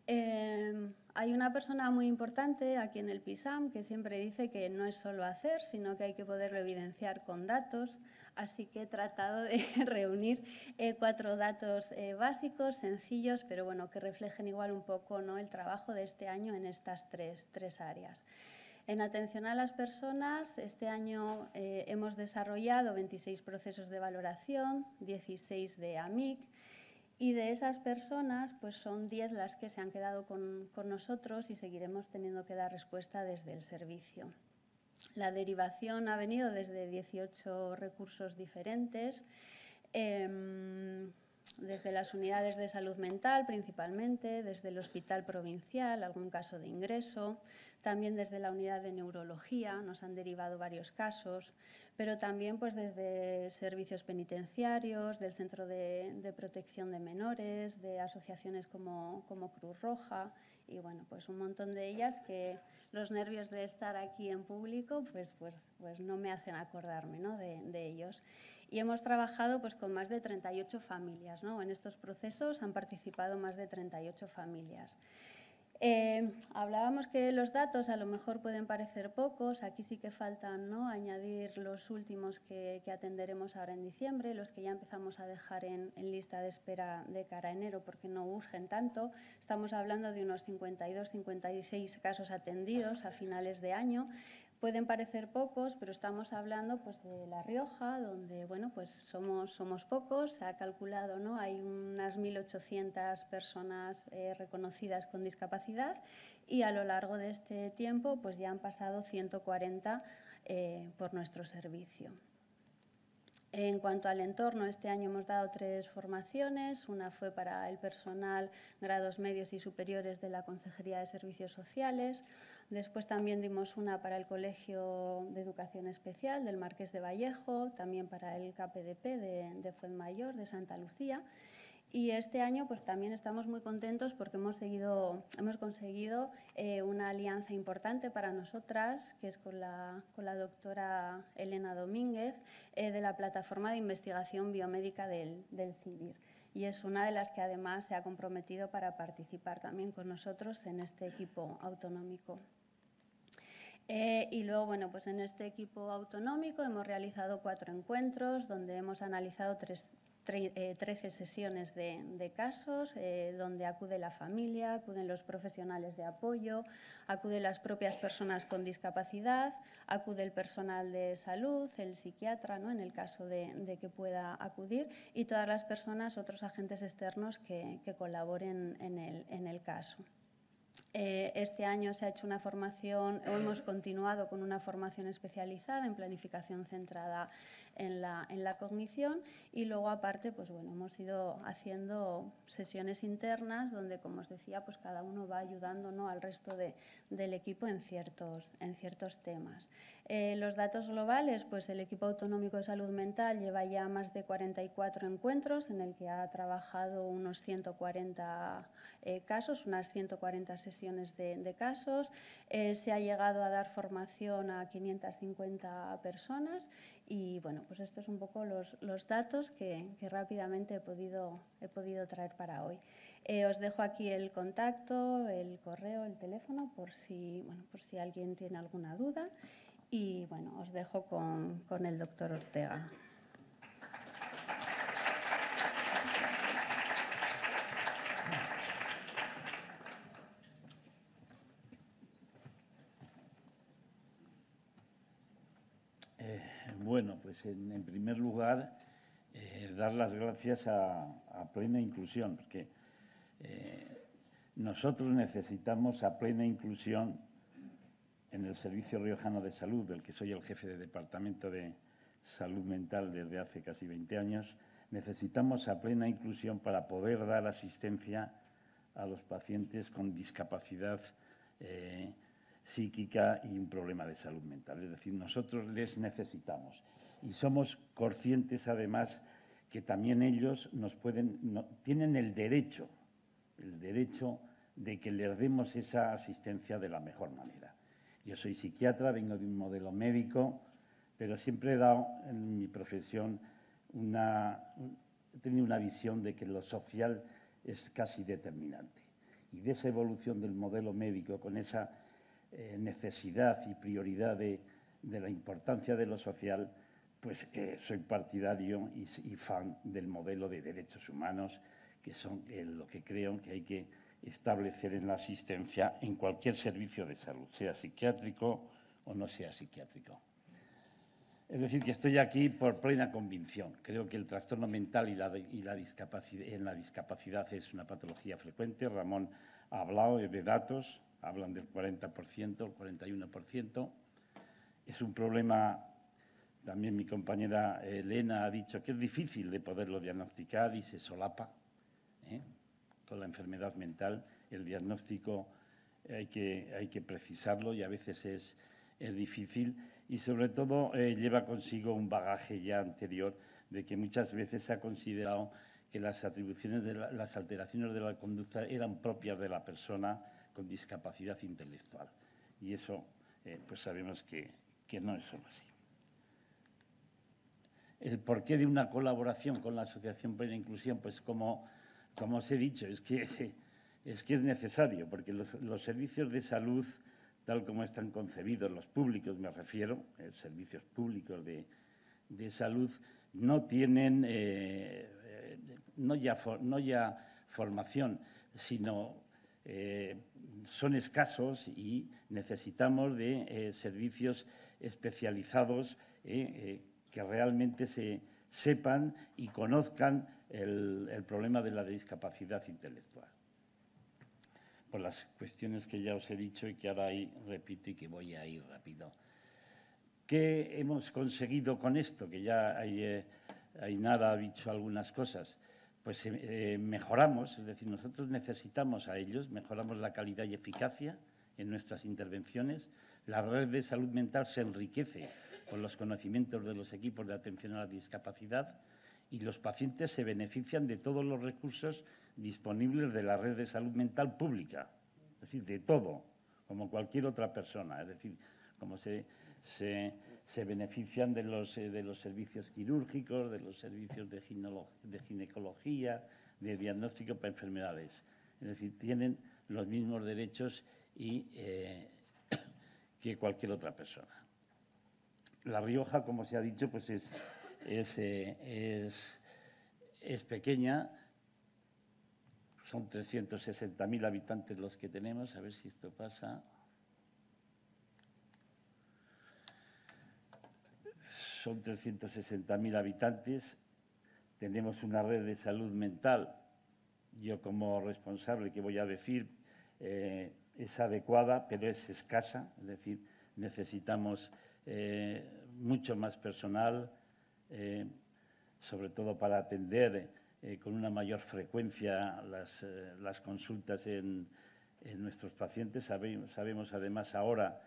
Speaker 15: Em, hay una persona muy importante aquí en el PISAM que siempre dice que no es solo hacer, sino que hay que poderlo evidenciar con datos. Así que he tratado de reunir eh, cuatro datos eh, básicos, sencillos, pero bueno, que reflejen igual un poco ¿no? el trabajo de este año en estas tres, tres áreas. En atención a las personas, este año eh, hemos desarrollado 26 procesos de valoración, 16 de AMIC, y de esas personas, pues son 10 las que se han quedado con, nosotros y seguiremos teniendo que dar respuesta desde el servicio. La derivación ha venido desde 18 recursos diferentes. Em, desde las unidades de salud mental principalmente, desde el hospital provincial, algún caso de ingreso, también desde la unidad de neurología, nos han derivado varios casos, pero también pues, desde servicios penitenciarios, del Centro de, Protección de Menores, de asociaciones como, como Cruz Roja y bueno, pues un montón de ellas que los nervios de estar aquí en público pues, pues, pues no me hacen acordarme ¿no? de, de ellos y hemos trabajado pues, con más de 38 familias. ¿no? En estos procesos han participado más de 38 familias. Eh, hablábamos que los datos a lo mejor pueden parecer pocos, aquí sí que faltan ¿no? añadir los últimos que, atenderemos ahora en diciembre, los que ya empezamos a dejar en, en, lista de espera de cara a enero porque no urgen tanto. Estamos hablando de unos 52-56 casos atendidos a finales de año. Pueden parecer pocos, pero estamos hablando pues, de La Rioja, donde bueno, pues somos, somos pocos, se ha calculado, ¿no? hay unas 1.800 personas eh, reconocidas con discapacidad y a lo largo de este tiempo pues, ya han pasado 140 eh, por nuestro servicio. En cuanto al entorno, este año hemos dado tres formaciones. Una fue para el personal grados medios y superiores de la Consejería de Servicios Sociales, Después también dimos una para el Colegio de Educación Especial del Marqués de Vallejo, también para el KPDP de, de Mayor de Santa Lucía. Y este año pues también estamos muy contentos porque hemos, conseguido eh, una alianza importante para nosotras, que es con la, doctora Elena Domínguez, eh, de la Plataforma de Investigación Biomédica del, del CIBIR. Y es una de las que además se ha comprometido para participar también con nosotros en este equipo autonómico. Eh, y luego, bueno, pues en este equipo autonómico hemos realizado cuatro encuentros donde hemos analizado 13 eh, sesiones de, casos, eh, donde acude la familia, acuden los profesionales de apoyo, acuden las propias personas con discapacidad, acude el personal de salud, el psiquiatra, ¿no? en el caso de, de que pueda acudir, y todas las personas, otros agentes externos que, que colaboren en el, en el caso. Eh, este año se ha hecho una formación, o hemos continuado con una formación especializada en planificación centrada en la, en la cognición y luego aparte pues bueno, hemos ido haciendo sesiones internas donde como os decía pues cada uno va ayudando ¿no? al resto de, del equipo en ciertos, en ciertos temas. Eh, los datos globales pues el equipo autonómico de salud mental lleva ya más de 44 encuentros en el que ha trabajado unos 140 eh, casos, unas 140 sesiones de, casos. Eh, se ha llegado a dar formación a 550 personas y bueno, pues estos son un poco los, datos que, rápidamente he podido, traer para hoy. Eh, os dejo aquí el contacto, el correo, el teléfono, por si, bueno, por si alguien tiene alguna duda. Y bueno, os dejo con el doctor Ortega.
Speaker 16: Pues, en, primer lugar, eh, dar las gracias a, Plena Inclusión, porque eh, nosotros necesitamos a Plena Inclusión en el Servicio Riojano de Salud, del que soy el jefe de Departamento de Salud Mental desde hace casi 20 años, necesitamos a Plena Inclusión para poder dar asistencia a los pacientes con discapacidad eh, psíquica y un problema de salud mental. Es decir, nosotros les necesitamos y somos conscientes además que también ellos nos pueden, tienen el derecho, el derecho de que les demos esa asistencia de la mejor manera. Yo soy psiquiatra, vengo de un modelo médico, pero siempre he dado en mi profesión una, he tenido una visión de que lo social es casi determinante. Y de esa evolución del modelo médico con esa eh, necesidad y prioridad de la importancia de lo social, pues eh, soy partidario y, fan del modelo de derechos humanos, que son eh, lo que creo que hay que establecer en la asistencia en cualquier servicio de salud, sea psiquiátrico o no sea psiquiátrico. Es decir, que estoy aquí por plena convicción. Creo que el trastorno mental y la, discapacidad, en la discapacidad es una patología frecuente. Ramón ha hablado de datos, hablan del 40%, el 41%. Es un problema también mi compañera Elena ha dicho que es difícil de poderlo diagnosticar y se solapa ¿eh? con la enfermedad mental. El diagnóstico hay que, precisarlo y a veces es, difícil y sobre todo eh, lleva consigo un bagaje ya anterior de que muchas veces se ha considerado que las atribuciones de las alteraciones de la conducta eran propias de la persona con discapacidad intelectual. Y eso, eh, pues sabemos que no es solo así el porqué de una colaboración con la Asociación Plena Inclusión, pues como, os he dicho, es que es, necesario, porque los, servicios de salud, tal como están concebidos, los públicos me refiero, eh, servicios públicos de, salud, no tienen, eh, eh, no, ya formación, sino son escasos y necesitamos de servicios especializados que realmente se sepan y conozcan el, problema de la discapacidad intelectual. Por las cuestiones que ya os he dicho y que ahora ahí repito y que voy a ir rápido. ¿Qué hemos conseguido con esto? Que ya hay, eh, hay nada, ha dicho algunas cosas pues eh, eh, mejoramos, es decir, nosotros necesitamos a ellos, mejoramos la calidad y eficacia en nuestras intervenciones, la red de salud mental se enriquece con los conocimientos de los equipos de atención a la discapacidad y los pacientes se benefician de todos los recursos disponibles de la red de salud mental pública, es decir, de todo, como cualquier otra persona, es decir, como se, se, benefician de los, eh, de los servicios quirúrgicos, de los servicios de, ginecología, de diagnóstico para enfermedades. Es decir, tienen los mismos derechos y, eh, que cualquier otra persona. La Rioja, como se ha dicho, pues es, es, eh, pequeña. Son 360.000 habitantes los que tenemos. A ver si esto pasa. Son 360.000 habitantes. Tenemos una red de salud mental. Yo como responsable, que voy a decir, eh, es adecuada, pero es escasa. Es decir, necesitamos eh, mucho más personal, eh, sobre todo para atender eh, con una mayor frecuencia las, consultas en, nuestros pacientes. Sabemos, además ahora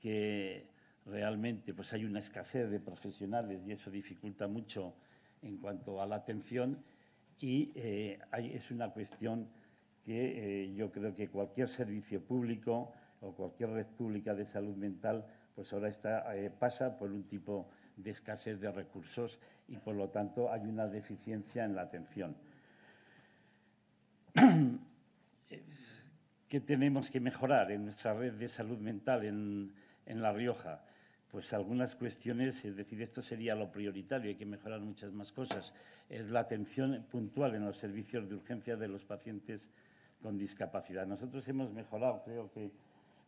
Speaker 16: que realmente pues hay una escasez de profesionales y eso dificulta mucho en cuanto a la atención y es una cuestión que yo creo que cualquier servicio público o cualquier red pública de salud mental pues ahora eh, pasa por un tipo de escasez de recursos y, por lo tanto, hay una deficiencia en la atención. ¿Qué tenemos que mejorar en nuestra red de salud mental en, en La Rioja? pues algunas cuestiones, es decir, esto sería lo prioritario, hay que mejorar muchas más cosas. Es la atención puntual en los servicios de urgencia de los pacientes con discapacidad. Nosotros hemos mejorado, creo que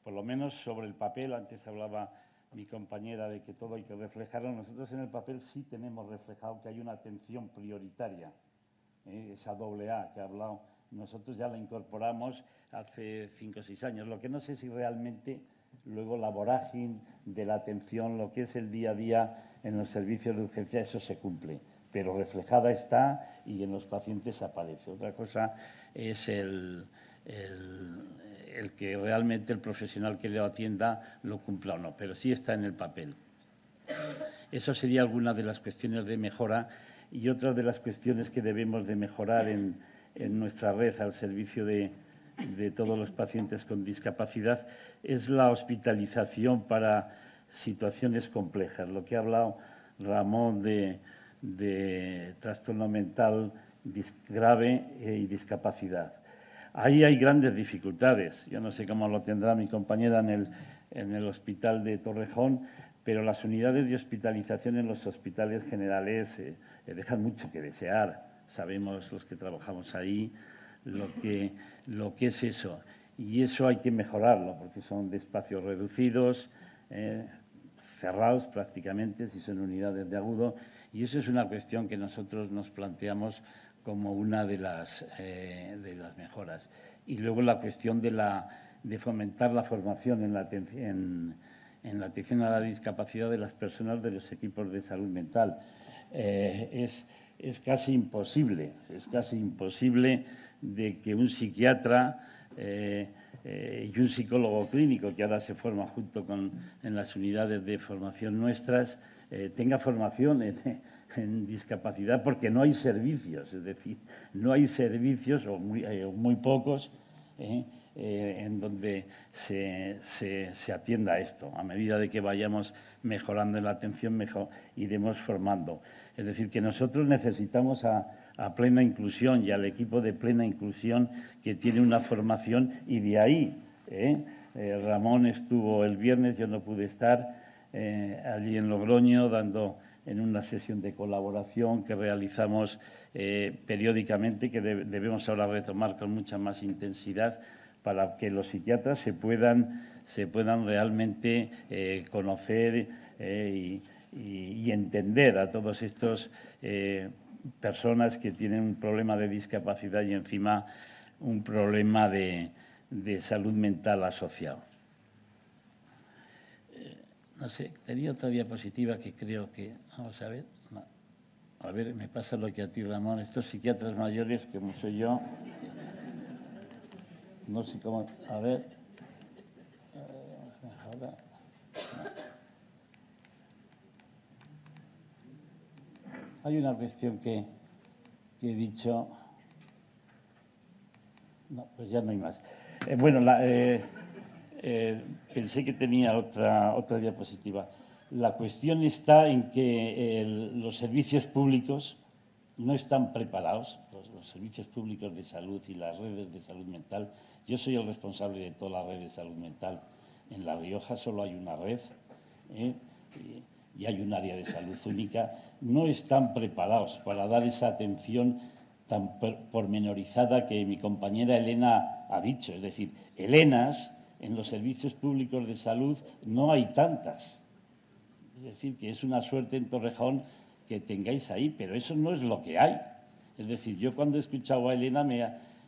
Speaker 16: por lo menos sobre el papel, antes hablaba mi compañera de que todo hay que reflejarlo, nosotros en el papel sí tenemos reflejado que hay una atención prioritaria, ¿eh? esa doble A que ha hablado, nosotros ya la incorporamos hace cinco o seis años, lo que no sé si realmente luego la vorágine de la atención, lo que es el día a día en los servicios de urgencia, eso se cumple, pero reflejada está y en los pacientes aparece. Otra cosa es el el que realmente el profesional que lo atienda lo cumpla o no, pero sí está en el papel. Eso sería alguna de las cuestiones de mejora y otra de las cuestiones que debemos de mejorar en, nuestra red al servicio de, todos los pacientes con discapacidad es la hospitalización para situaciones complejas. Lo que ha hablado Ramón de trastorno mental grave eh, y discapacidad. Ahí hay grandes dificultades. Yo no sé cómo lo tendrá mi compañera en el, hospital de Torrejón, pero las unidades de hospitalización en los hospitales generales eh, eh, dejan mucho que desear. Sabemos los que trabajamos ahí lo que, lo que es eso. Y eso hay que mejorarlo, porque son de espacios reducidos, eh, cerrados prácticamente, si son unidades de agudo. Y eso es una cuestión que nosotros nos planteamos como una de las, eh, de las mejoras. Y luego la cuestión de, la, de fomentar la formación en la, atención, en, la atención a la discapacidad de las personas de los equipos de salud mental. Eh, es, es casi imposible, es casi imposible de que un psiquiatra eh, y un psicólogo clínico, que ahora se forma junto con en las unidades de formación nuestras, tenga formación en, en discapacidad porque no hay servicios, es decir, no hay servicios o muy, eh, muy pocos ¿eh? Eh, en donde se, se, se, atienda esto. A medida de que vayamos mejorando la atención, mejor, iremos formando. Es decir, que nosotros necesitamos a, a plena inclusión y al equipo de plena inclusión que tiene una formación y de ahí Ramón estuvo el viernes, yo no pude estar allí en Logroño dando en una sesión de colaboración que realizamos eh, periódicamente que debemos ahora retomar con mucha más intensidad para que los psiquiatras se puedan, realmente eh, conocer eh, y, entender a todas estas personas que tienen un problema de discapacidad y encima un problema de salud mental asociado no sé, tenía otra diapositiva que creo que, vamos a ver, a ver, me pasa lo que a ti, Ramón, estos psiquiatras mayores, que como soy yo, no sé cómo, a ver, eh, Hay una cuestión que, he dicho, no, pues ya no hay más. Eh, bueno, la, eh, pensé que tenía otra, otra diapositiva. La cuestión está en que los servicios públicos no están preparados, los, servicios públicos de salud y las redes de salud mental. Yo soy el responsable de toda la red de salud mental. En La Rioja solo hay una red ¿eh? y hay un área de salud única. No están preparados para dar esa atención tan pormenorizada que mi compañera Elena ha dicho. Es decir, Elenas en los servicios públicos de salud no hay tantas. Es decir, que es una suerte en Torrejón que tengáis ahí, pero eso no es lo que hay. Es decir, yo cuando he escuchado a Elena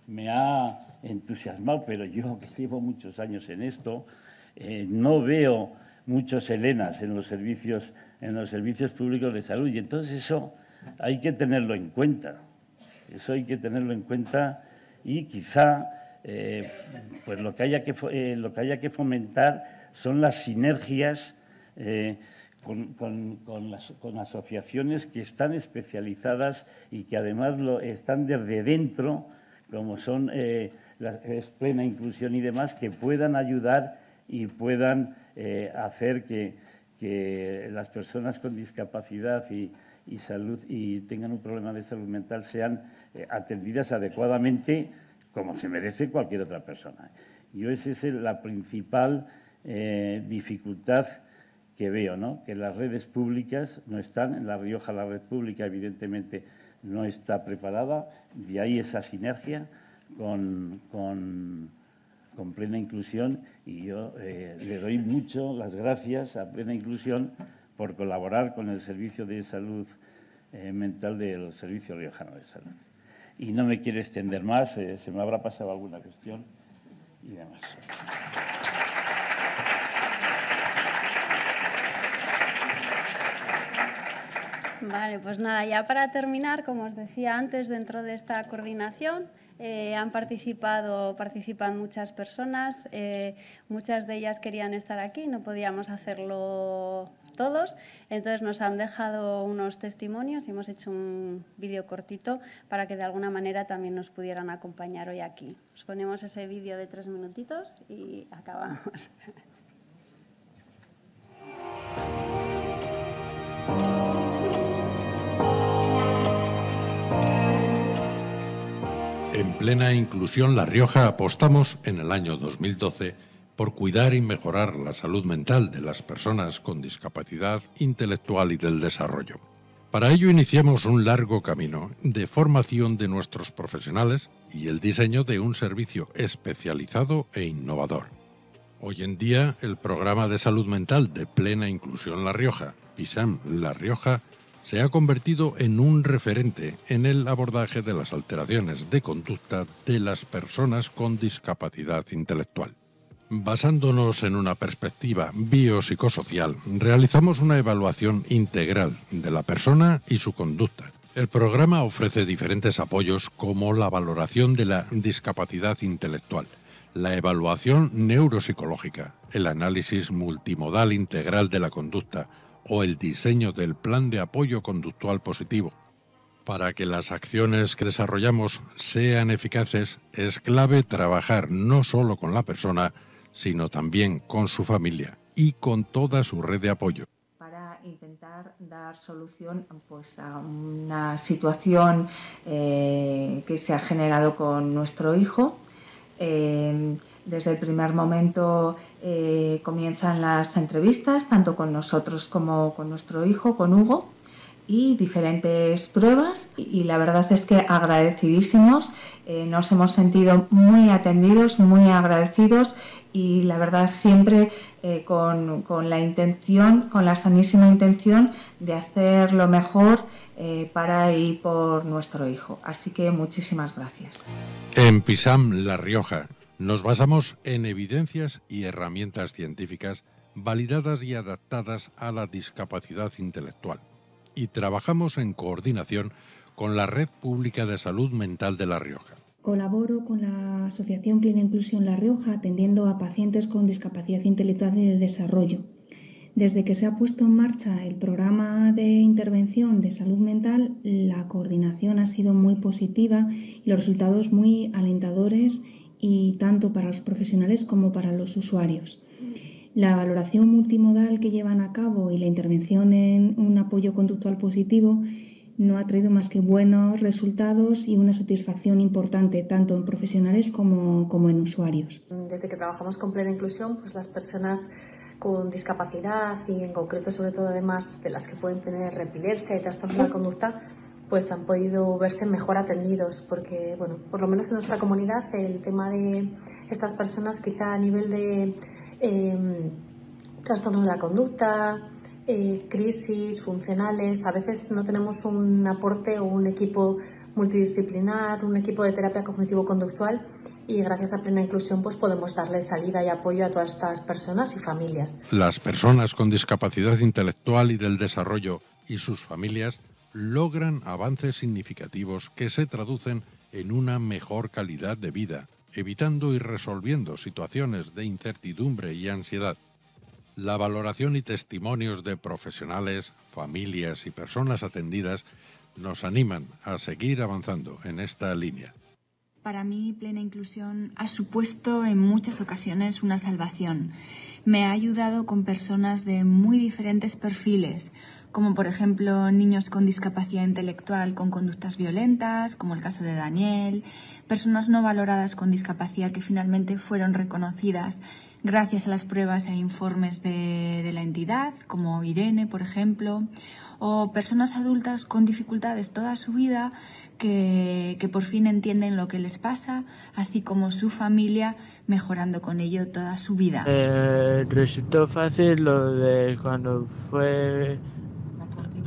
Speaker 16: me ha, entusiasmado, pero yo que llevo muchos años en esto, eh, no veo muchos Elenas en los, servicios, en los servicios públicos de salud. Y entonces eso hay que tenerlo en cuenta. Eso hay que tenerlo en cuenta y quizá eh, pues eh, lo que, haya que, fomentar son las sinergias eh, con, asociaciones que están especializadas y que además lo, están desde dentro, como son la, plena inclusión y demás, que puedan ayudar y puedan hacer que, las personas con discapacidad y, y, salud y tengan un problema de salud mental sean atendidas adecuadamente como se merece cualquier otra persona. Yo esa es la principal eh, dificultad que veo, ¿no? que las redes públicas no están, en La Rioja la red pública evidentemente no está preparada, de ahí esa sinergia con, Plena Inclusión y yo eh, le doy mucho las gracias a Plena Inclusión por colaborar con el Servicio de Salud eh, Mental del Servicio Riojano de Salud y no me quiero extender más, eh, se me habrá pasado alguna cuestión y demás.
Speaker 15: Vale, pues nada, ya para terminar, como os decía antes, dentro de esta coordinación, eh, han participado, participan muchas personas, eh, muchas de ellas querían estar aquí, no podíamos hacerlo todos, entonces nos han dejado unos testimonios y hemos hecho un vídeo cortito para que de alguna manera también nos pudieran acompañar hoy aquí. Os ponemos ese vídeo de tres minutitos y acabamos.
Speaker 17: En plena inclusión La Rioja apostamos en el año 2012 por cuidar y mejorar la salud mental de las personas con discapacidad intelectual y del desarrollo. Para ello iniciamos un largo camino de formación de nuestros profesionales y el diseño de un servicio especializado e innovador. Hoy en día, el programa de salud mental de plena inclusión La Rioja, PISAM La Rioja, se ha convertido en un referente en el abordaje de las alteraciones de conducta de las personas con discapacidad intelectual. Basándonos en una perspectiva biopsicosocial, realizamos una evaluación integral de la persona y su conducta. El programa ofrece diferentes apoyos como la valoración de la discapacidad intelectual, la evaluación neuropsicológica, el análisis multimodal integral de la conducta, o el diseño del plan de apoyo conductual positivo. Para que las acciones que desarrollamos sean eficaces, es clave trabajar no solo con la persona, sino también con su familia y con toda su red de apoyo.
Speaker 11: Para intentar dar solución pues, a
Speaker 2: una situación eh, que se ha generado con nuestro hijo, eh, desde el primer momento eh, comienzan las entrevistas, tanto con nosotros
Speaker 18: como con nuestro hijo, con Hugo, y diferentes pruebas. Y, la verdad es
Speaker 19: que agradecidísimos, eh, nos hemos sentido muy atendidos, muy agradecidos y la verdad siempre eh, con, la intención, con la sanísima intención de hacer lo mejor para y por nuestro hijo.
Speaker 2: Así que muchísimas gracias.
Speaker 17: En Pisam, La Rioja, nos basamos en evidencias y herramientas científicas validadas y adaptadas a la discapacidad intelectual y trabajamos en coordinación con la Red Pública de Salud Mental de La Rioja.
Speaker 15: Colaboro con la Asociación Plena Inclusión La Rioja atendiendo a pacientes con discapacidad intelectual y el desarrollo. Desde que se ha puesto en marcha el programa de intervención de salud mental, la coordinación ha sido muy positiva y los resultados muy alentadores y tanto para los profesionales como para los usuarios. La valoración multimodal que llevan a cabo y la intervención en un apoyo conductual positivo no ha traído más que buenos resultados y una satisfacción importante tanto en profesionales como, en usuarios.
Speaker 20: Desde que trabajamos con plena inclusión, pues las personas con discapacidad y en concreto sobre todo además de las que pueden tener epilepsia y trastorno de conducta, pues han podido verse mejor atendidos, porque, bueno, por lo menos en nuestra comunidad el tema de estas personas quizá a nivel de eh, trastornos de la conducta, eh, crisis funcionales, a veces no tenemos un aporte o un equipo multidisciplinar, un equipo de terapia cognitivo-conductual y gracias a Plena Inclusión pues podemos darle salida y apoyo a todas estas personas y familias.
Speaker 17: Las personas con discapacidad intelectual y del desarrollo y sus familias logran avances significativos que se traducen en una mejor calidad de vida, evitando y resolviendo situaciones de incertidumbre y ansiedad. La valoración y testimonios de profesionales, familias y personas atendidas nos animan a seguir avanzando en esta línea.
Speaker 2: Para mí, plena inclusión ha supuesto en muchas ocasiones una salvación. Me ha ayudado con personas de muy diferentes perfiles, como por ejemplo niños con discapacidad intelectual con conductas violentas, como el caso de Daniel, personas no valoradas con discapacidad que finalmente fueron reconocidas gracias a las pruebas e informes de, la entidad, como Irene, por ejemplo, o personas adultas con dificultades toda su vida que, que, por fin entienden lo que les pasa, así como su familia mejorando con ello toda su vida.
Speaker 16: Eh, resultó fácil lo de cuando fue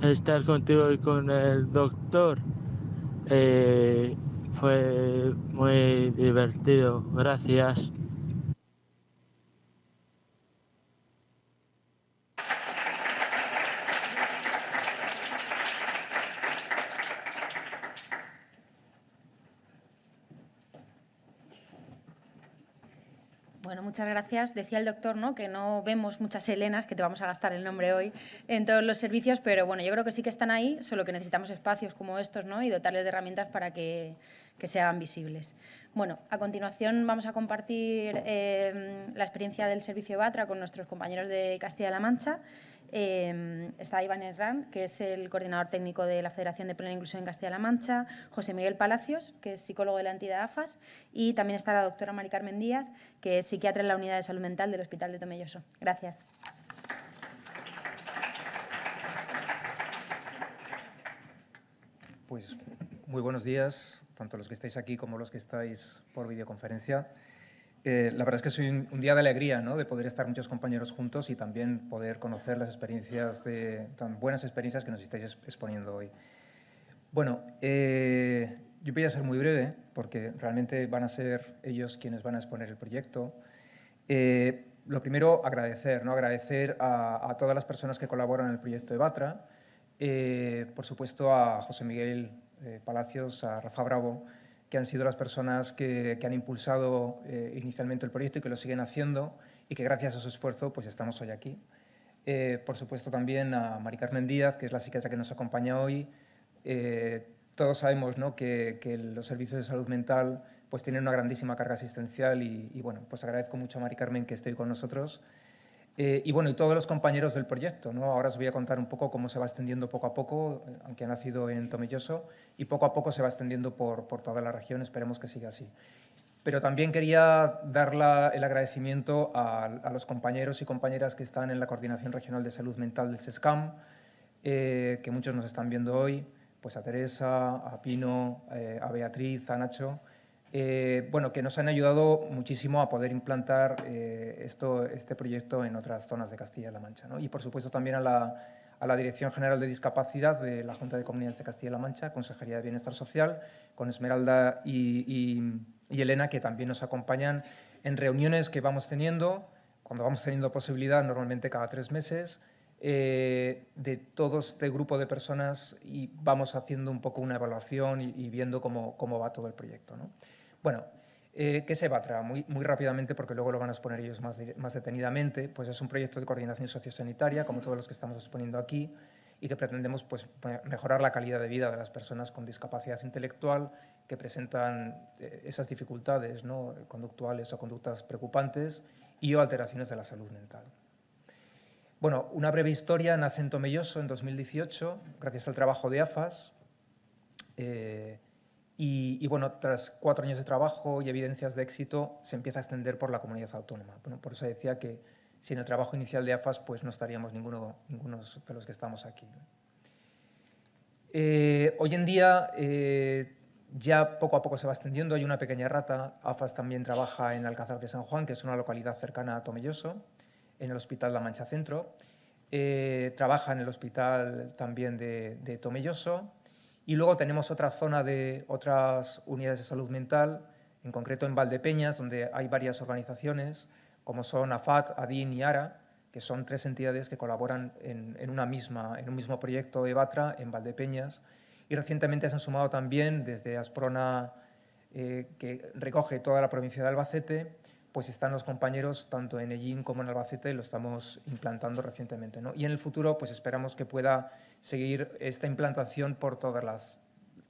Speaker 16: estar contigo y con el doctor. Eh, fue muy divertido. Gracias.
Speaker 2: muchas gracias. Decía el doctor ¿no? que no vemos muchas Helenas, que te vamos a gastar el nombre hoy, en todos los servicios, pero bueno, yo creo que sí que están ahí, solo que necesitamos espacios como estos ¿no? y dotarles de herramientas para que, que visibles. Bueno, a continuación vamos a compartir eh, la experiencia del servicio BATRA con nuestros compañeros de Castilla-La Mancha Em, está Iván Herrán, que es el coordinador técnico de la Federación de Plena Inclusión en Castilla-La Mancha, José Miguel Palacios, que es psicólogo de la entidad AFAS, y también está la doctora Mari Carmen Díaz, que es psiquiatra en la unidad de salud mental del Hospital de Tomelloso. Gracias.
Speaker 21: Pues muy buenos días, tanto los que estáis aquí como los que estáis por videoconferencia. Eh, la verdad es que soy un, día de alegría, ¿no? De poder estar muchos compañeros juntos y también poder conocer las experiencias, de, tan buenas experiencias que nos estáis exponiendo hoy. Bueno, eh, yo voy a ser muy breve porque realmente van a ser ellos quienes van a exponer el proyecto. Eh, lo primero, agradecer, ¿no? agradecer a, todas las personas que colaboran en el proyecto de Batra, por supuesto a José Miguel Palacios, a Rafa Bravo, que han sido las personas que, han impulsado eh, inicialmente el proyecto y que lo siguen haciendo y que gracias a su esfuerzo pues estamos hoy aquí. Eh, por supuesto también a Mari Carmen Díaz, que es la psiquiatra que nos acompaña hoy. Eh, todos sabemos que, que, los servicios de salud mental pues tienen una grandísima carga asistencial y, bueno, pues agradezco mucho a Mari Carmen que esté hoy con nosotros. Eh, y bueno, y todos los compañeros del proyecto. ¿no? Ahora os voy a contar un poco cómo se va extendiendo poco a poco, eh, aunque ha nacido en Tomelloso, y poco a poco se va extendiendo por, toda la región, esperemos que siga así. Pero también quería dar el agradecimiento a, los compañeros y compañeras que están en la Coordinación Regional de Salud Mental del SESCAM, eh, que muchos nos están viendo hoy, pues a Teresa, a Pino, a Beatriz, a Nacho, eh, bueno, que nos han ayudado muchísimo a poder implantar eh, esto, este proyecto en otras zonas de Castilla-La Mancha. Y, por supuesto, también a la, Dirección General de Discapacidad de la Junta de Comunidades de Castilla-La Mancha, Consejería de Bienestar Social, con Esmeralda y, Elena, que también nos acompañan en reuniones que vamos teniendo, cuando vamos teniendo posibilidad, normalmente cada tres meses, eh, de todo este grupo de personas y vamos haciendo un poco una evaluación y, viendo cómo, cómo, va todo el proyecto. ¿no? Bueno, eh, ¿Qué se a Muy, muy rápidamente, porque luego lo van a exponer ellos más, detenidamente, pues es un proyecto de coordinación sociosanitaria, como todos los que estamos exponiendo aquí, y que pretendemos pues, mejorar la calidad de vida de las personas con discapacidad intelectual que presentan eh, esas dificultades ¿no? conductuales o conductas preocupantes y o alteraciones de la salud mental. Bueno, una breve historia, en acento melloso en 2018, gracias al trabajo de AFAS. Eh, y, bueno, tras cuatro años de trabajo y evidencias de éxito, se empieza a extender por la comunidad autónoma. por eso decía que sin el trabajo inicial de AFAS, pues no estaríamos ninguno, ninguno de los que estamos aquí. Eh, hoy en día eh, ya poco a poco se va extendiendo, hay una pequeña rata. AFAS también trabaja en Alcázar de San Juan, que es una localidad cercana a Tomelloso, en el Hospital La Mancha Centro. Eh, trabaja en el hospital también de Tomelloso y luego tenemos otra zona de otras unidades de salud mental, en concreto en Valdepeñas, donde hay varias organizaciones, como son AFAT, ADIN y ARA, que son tres entidades que colaboran en, una misma, en un mismo proyecto EVATRA en Valdepeñas. Y recientemente se han sumado también desde Asprona, eh, que recoge toda la provincia de Albacete, pues están los compañeros tanto en Ellín como en Albacete, lo estamos implantando recientemente. ¿no? Y en el futuro pues esperamos que pueda seguir esta implantación por todas las,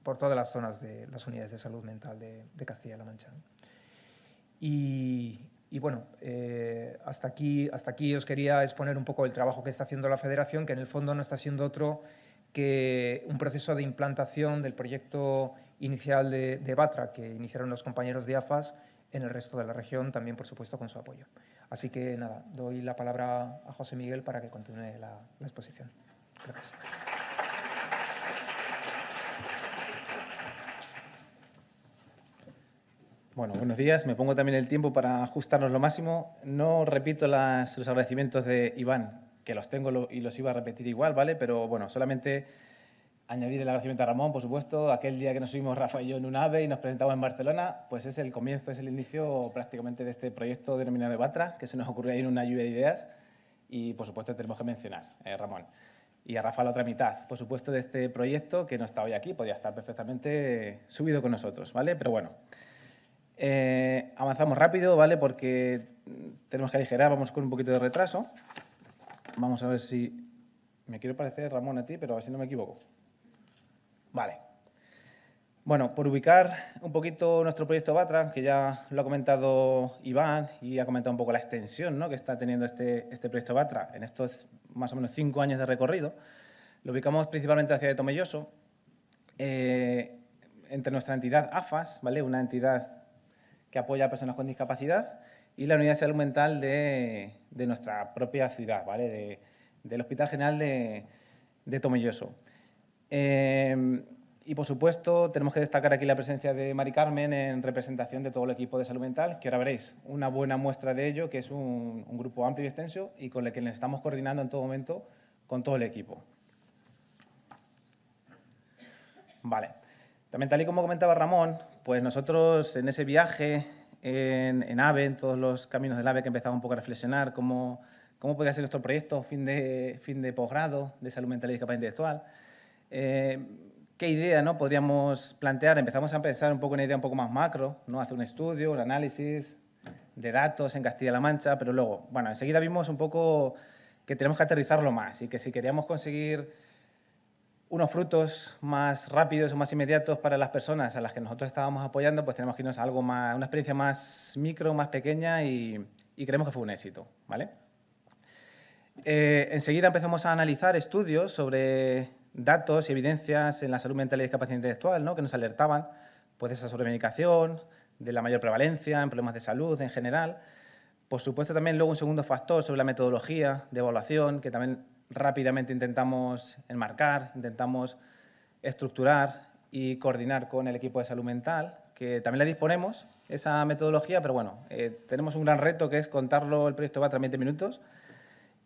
Speaker 21: por todas las zonas de las unidades de salud mental de, Castilla-La Mancha. Y, bueno, eh, hasta, aquí, hasta aquí os quería exponer un poco el trabajo que está haciendo la Federación, que en el fondo no está siendo otro que un proceso de implantación del proyecto inicial de, de Batra que iniciaron los compañeros de AFAS, en el resto de la región, también por supuesto con su apoyo. Así que nada, doy la palabra a José Miguel para que continúe la, exposición. Gracias.
Speaker 22: Bueno, buenos días. Me pongo también el tiempo para ajustarnos lo máximo. No repito los agradecimientos de Iván, que los tengo y los iba a repetir igual, ¿vale? Pero bueno, solamente Añadir el agradecimiento a Ramón, por supuesto, aquel día que nos subimos Rafa y yo en un ave y nos presentamos en Barcelona, pues es el comienzo, es el inicio prácticamente de este proyecto denominado Batra, que se nos ocurrió ahí en una lluvia de ideas y por supuesto tenemos que mencionar a eh, Ramón. Y a Rafa la otra mitad, por supuesto, de este proyecto que no está hoy aquí, podría estar perfectamente subido con nosotros, ¿vale? Pero bueno, eh, avanzamos rápido, ¿vale? Porque tenemos que aligerar, vamos con un poquito de retraso. Vamos a ver si... Me quiero parecer, Ramón, a ti, pero a ver si no me equivoco. Vale. Bueno, por ubicar un poquito nuestro proyecto Batra, que ya lo ha comentado Iván y ha comentado un poco la extensión ¿no? que está teniendo este, este proyecto Batra en estos más o menos cinco años de recorrido, lo ubicamos principalmente en la ciudad de Tomelloso, eh, entre nuestra entidad AFAS, ¿vale? una entidad que apoya a personas con discapacidad, y la unidad de salud mental de, nuestra propia ciudad, ¿vale? del Hospital General de Tomelloso. Em, y por supuesto, tenemos que destacar aquí la presencia de Mari Carmen en representación de todo el equipo de salud mental, que ahora veréis una buena muestra de ello, que es un, grupo amplio y extenso y con el que nos estamos coordinando en todo momento con todo el equipo. Vale. También, tal y como comentaba Ramón, pues nosotros en ese viaje en, AVE, en todos los caminos del AVE, que empezamos un poco a reflexionar cómo, cómo podría ser nuestro proyecto fin de, fin de posgrado de salud mental y discapacidad intelectual, eh, qué idea ¿no? podríamos plantear. Empezamos a pensar un poco una idea un poco más macro, ¿no? hacer un estudio, un análisis de datos en Castilla-La Mancha, pero luego, bueno, enseguida vimos un poco que tenemos que aterrizarlo más y que si queríamos conseguir unos frutos más rápidos o más inmediatos para las personas a las que nosotros estábamos apoyando, pues tenemos que irnos a algo más, una experiencia más micro, más pequeña y, creemos que fue un éxito, ¿vale? Eh, enseguida empezamos a analizar estudios sobre datos y evidencias en la salud mental y discapacidad intelectual, ¿no? que nos alertaban pues, de esa sobremedicación, de la mayor prevalencia en problemas de salud en general. Por supuesto, también luego un segundo factor sobre la metodología de evaluación, que también rápidamente intentamos enmarcar, intentamos estructurar y coordinar con el equipo de salud mental, que también la disponemos esa metodología, pero bueno, eh, tenemos un gran reto que es contarlo el proyecto va traer 20 minutos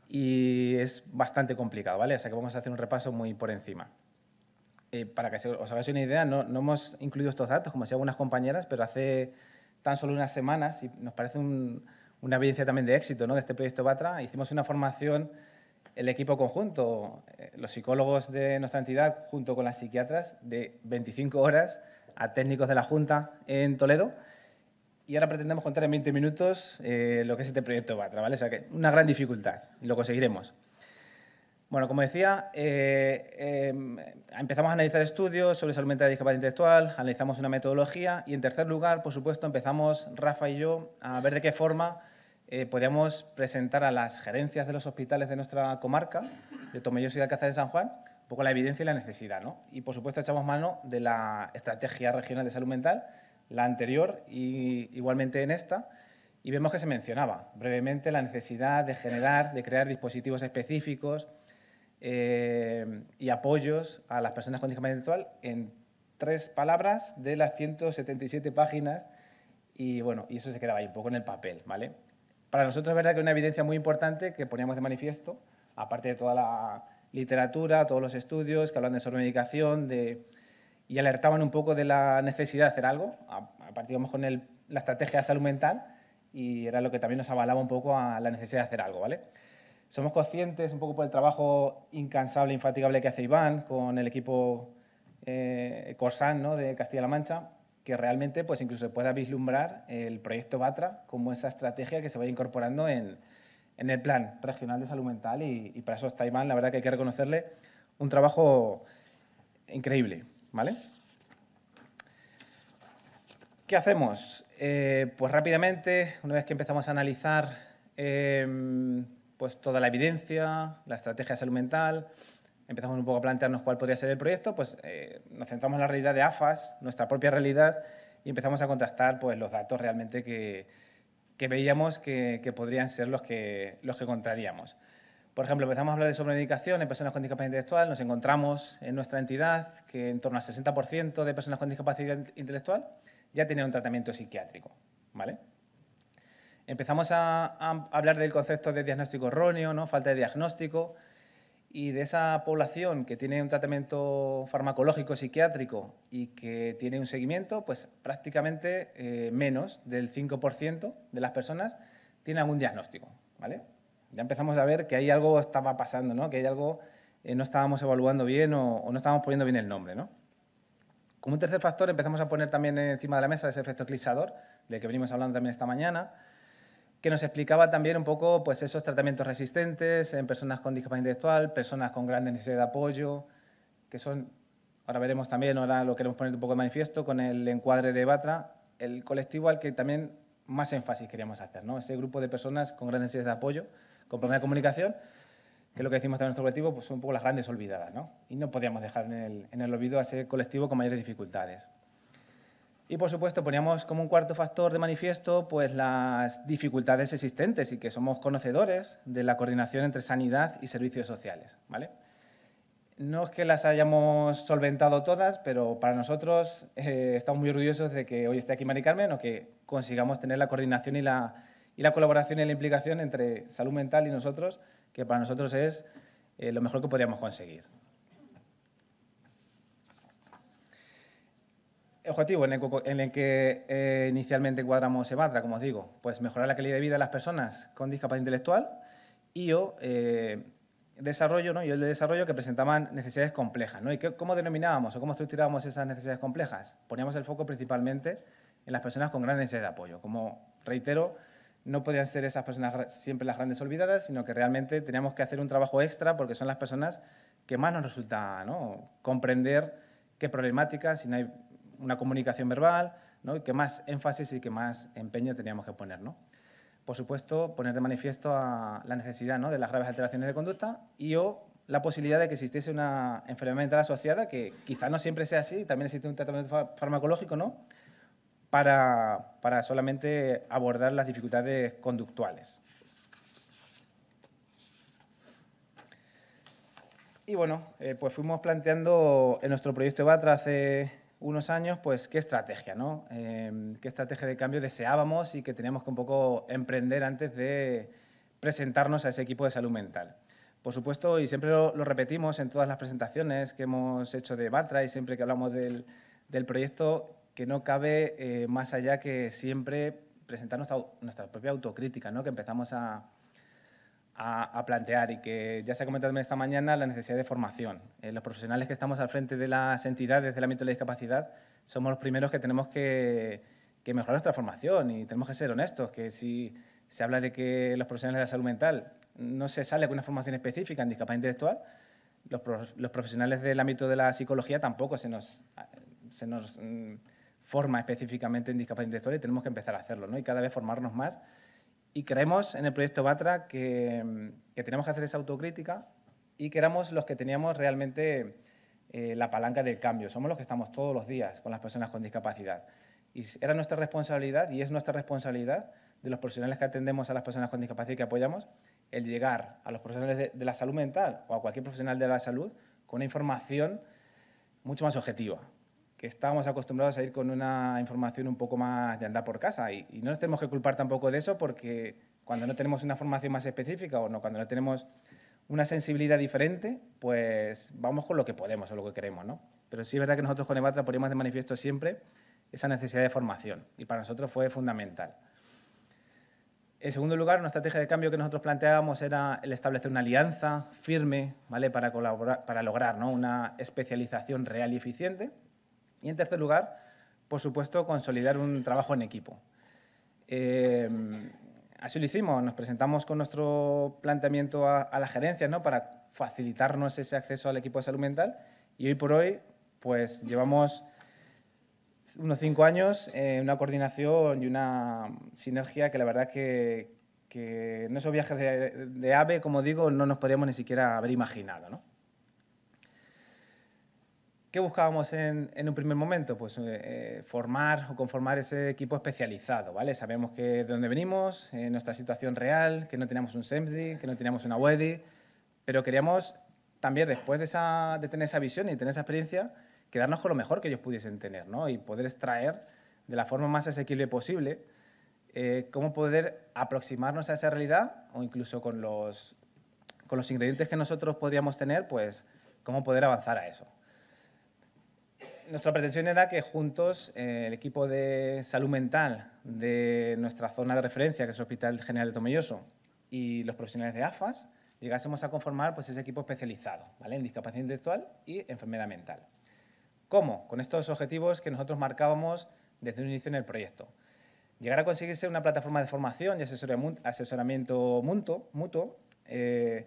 Speaker 22: y es bastante complicado, ¿vale? O que vamos a hacer un repaso muy por encima. Eh, para que os hagáis una idea, no, hemos incluido estos datos, como si algunas compañeras, pero hace tan solo unas semanas, y nos parece una evidencia también de éxito ¿no? de este proyecto Batra, hicimos una formación, el equipo conjunto, eh, los psicólogos de nuestra entidad junto con las psiquiatras, de 25 horas a técnicos de la Junta en Toledo, y ahora pretendemos contar en 20 minutos eh, lo que es este proyecto Batra, ¿vale? O sea, que una gran dificultad y lo conseguiremos. Bueno, como decía, eh, eh, empezamos a analizar estudios sobre salud mental y discapacidad intelectual, analizamos una metodología y, en tercer lugar, por supuesto, empezamos Rafa y yo a ver de qué forma podíamos presentar a las gerencias de los hospitales de nuestra comarca, de Tomelloso y de Alcázar de San Juan, un poco la evidencia y la necesidad, ¿no? Y, por supuesto, echamos mano de la Estrategia Regional de Salud Mental, la anterior y igualmente en esta, y vemos que se mencionaba brevemente la necesidad de generar, de crear dispositivos específicos eh, y apoyos a las personas con discapacidad intelectual en tres palabras de las 177 páginas y bueno, y eso se quedaba ahí un poco en el papel, ¿vale? Para nosotros es verdad que una evidencia muy importante que poníamos de manifiesto, aparte de toda la literatura, todos los estudios que hablan de sobremedicación, de y alertaban un poco de la necesidad de hacer algo, partíamos con la estrategia de salud mental y era lo que también nos avalaba un poco a la necesidad de hacer algo, ¿vale? Somos conscientes un poco por el trabajo incansable infatigable que hace Iván con el equipo eh, Corsan de Castilla-La Mancha, que realmente pues incluso se pueda vislumbrar el proyecto Batra como esa estrategia que se va incorporando en, el plan regional de salud mental y, y para eso está Iván, la verdad que hay que reconocerle un trabajo increíble. ¿vale? ¿Qué hacemos? Eh, pues rápidamente, una vez que empezamos a analizar em, pues toda la evidencia, la estrategia de salud mental, empezamos un poco a plantearnos cuál podría ser el proyecto, pues eh, nos centramos en la realidad de AFAS, nuestra propia realidad, y empezamos a contrastar pues, los datos realmente que, que veíamos que, que, podrían ser los que, los que por ejemplo, empezamos a hablar de sobremedicación en personas con discapacidad intelectual, nos encontramos en nuestra entidad que en torno al 60% de personas con discapacidad intelectual ya tienen un tratamiento psiquiátrico, ¿vale? Empezamos a, hablar del concepto de diagnóstico erróneo, ¿no? falta de diagnóstico, y de esa población que tiene un tratamiento farmacológico psiquiátrico y que tiene un seguimiento, pues prácticamente eh, menos del 5% de las personas tiene algún diagnóstico, ¿vale? ya empezamos a ver que ahí algo estaba pasando, ¿no? que hay algo eh, no estábamos evaluando bien o, no estábamos poniendo bien el nombre. ¿no? Como un tercer factor, empezamos a poner también encima de la mesa ese efecto eclipsador, del que venimos hablando también esta mañana, que nos explicaba también un poco pues, esos tratamientos resistentes en personas con discapacidad intelectual, personas con grandes necesidades de apoyo, que son, ahora veremos también, ahora lo queremos poner un poco de manifiesto con el encuadre de Batra, el colectivo al que también más énfasis queríamos hacer, ¿no? ese grupo de personas con grandes necesidades de apoyo, compromiso de comunicación, que es lo que decimos también en nuestro colectivo, pues son un poco las grandes olvidadas, ¿no? Y no podíamos dejar en el, olvido a ese colectivo con mayores dificultades. Y por supuesto poníamos como un cuarto factor de manifiesto pues las dificultades existentes y que somos conocedores de la coordinación entre sanidad y servicios sociales, ¿vale? No es que las hayamos solventado todas, pero para nosotros eh, estamos muy orgullosos de que hoy esté aquí Mari Carmen o que consigamos tener la coordinación y la y la colaboración y la implicación entre salud mental y nosotros, que para nosotros es eh, lo mejor que podríamos conseguir. Objetivo en el, que eh, inicialmente cuadramos EBATRA, como os digo, pues mejorar la calidad de vida de las personas con discapacidad intelectual y eh, desarrollo, ¿no? y el de desarrollo que presentaban necesidades complejas. ¿no? ¿Y cómo denominábamos o cómo estructurábamos esas necesidades complejas? Poníamos el foco principalmente en las personas con grandes necesidades de apoyo. Como reitero, no podrían ser esas personas siempre las grandes olvidadas, sino que realmente teníamos que hacer un trabajo extra porque son las personas que más nos resulta ¿no? comprender qué problemáticas, si no hay una comunicación verbal, ¿no? y qué más énfasis y qué más empeño teníamos que poner. Por supuesto, poner de manifiesto la necesidad ¿no? de las graves alteraciones de conducta y o la posibilidad de que existiese una enfermedad mental asociada, que quizá no siempre sea así, también existe un tratamiento farmacológico, ¿no? para, solamente abordar las dificultades conductuales. Y bueno, eh, pues fuimos planteando en nuestro proyecto Batra hace unos años, pues qué estrategia, ¿no? Em, qué estrategia de cambio deseábamos y que teníamos que un poco emprender antes de presentarnos a ese equipo de salud mental. Por supuesto, y siempre lo, repetimos en todas las presentaciones que hemos hecho de Batra y siempre que hablamos del, del proyecto, que no cabe eh, más allá que siempre presentar nuestra, propia autocrítica, ¿no? que empezamos a, plantear y que ya se ha comentado esta mañana la necesidad de formación. Eh, los profesionales que estamos al frente de las entidades del ámbito de la discapacidad somos los primeros que tenemos que, mejorar nuestra formación y tenemos que ser honestos, que si se habla de que los profesionales de la salud mental no se sale con una formación específica en discapacidad intelectual, los, profesionales del ámbito de la psicología tampoco se nos, se nos mm, forma específicamente en discapacidad intelectual y tenemos que empezar a hacerlo, ¿no? Y cada vez formarnos más. Y creemos en el proyecto Batra que, tenemos que hacer esa autocrítica y que éramos los que teníamos realmente eh, la palanca del cambio. Somos los que estamos todos los días con las personas con discapacidad. Y era nuestra responsabilidad y es nuestra responsabilidad de los profesionales que atendemos a las personas con discapacidad y que apoyamos, el llegar a los profesionales de la salud mental o a cualquier profesional de la salud con una información mucho más objetiva, estábamos acostumbrados a ir con una información un poco más de andar por casa. Y, no nos tenemos que culpar tampoco de eso porque cuando no tenemos una formación más específica o no, cuando no tenemos una sensibilidad diferente, pues vamos con lo que podemos o lo que queremos, ¿no? Pero sí es verdad que nosotros con Evatra poníamos de manifiesto siempre esa necesidad de formación y para nosotros fue fundamental. En segundo lugar, una estrategia de cambio que nosotros planteábamos era el establecer una alianza firme ¿vale? para, colaborar, para lograr ¿no? una especialización real y eficiente y en tercer lugar, por supuesto, consolidar un trabajo en equipo. Eh, así lo hicimos, nos presentamos con nuestro planteamiento a, la gerencia, ¿no? para facilitarnos ese acceso al equipo de salud mental y hoy por hoy pues llevamos unos cinco años en eh, una coordinación y una sinergia que la verdad es que, que en esos viajes de, de, AVE, como digo, no nos podíamos ni siquiera haber imaginado. ¿no? ¿Qué buscábamos en, un primer momento? Pues eh, eh, formar o conformar ese equipo especializado, ¿vale? Sabemos que de dónde venimos, eh, nuestra situación real, que no teníamos un SEMSDI, que no teníamos una WEDI, pero queríamos también, después de, esa, de, tener esa visión y tener esa experiencia, quedarnos con lo mejor que ellos pudiesen tener, ¿no? Y poder extraer de la forma más asequible posible eh, cómo poder aproximarnos a esa realidad o incluso con los, con los ingredientes que nosotros podríamos tener, pues cómo poder avanzar a eso nuestra pretensión era que juntos eh, el equipo de salud mental de nuestra zona de referencia, que es el Hospital General de Tomelloso, y los profesionales de AFAS, llegásemos a conformar pues, ese equipo especializado ¿vale? en discapacidad intelectual y enfermedad mental. ¿Cómo? Con estos objetivos que nosotros marcábamos desde un inicio en el proyecto. Llegar a conseguirse una plataforma de formación y asesoramiento mutuo. Eh,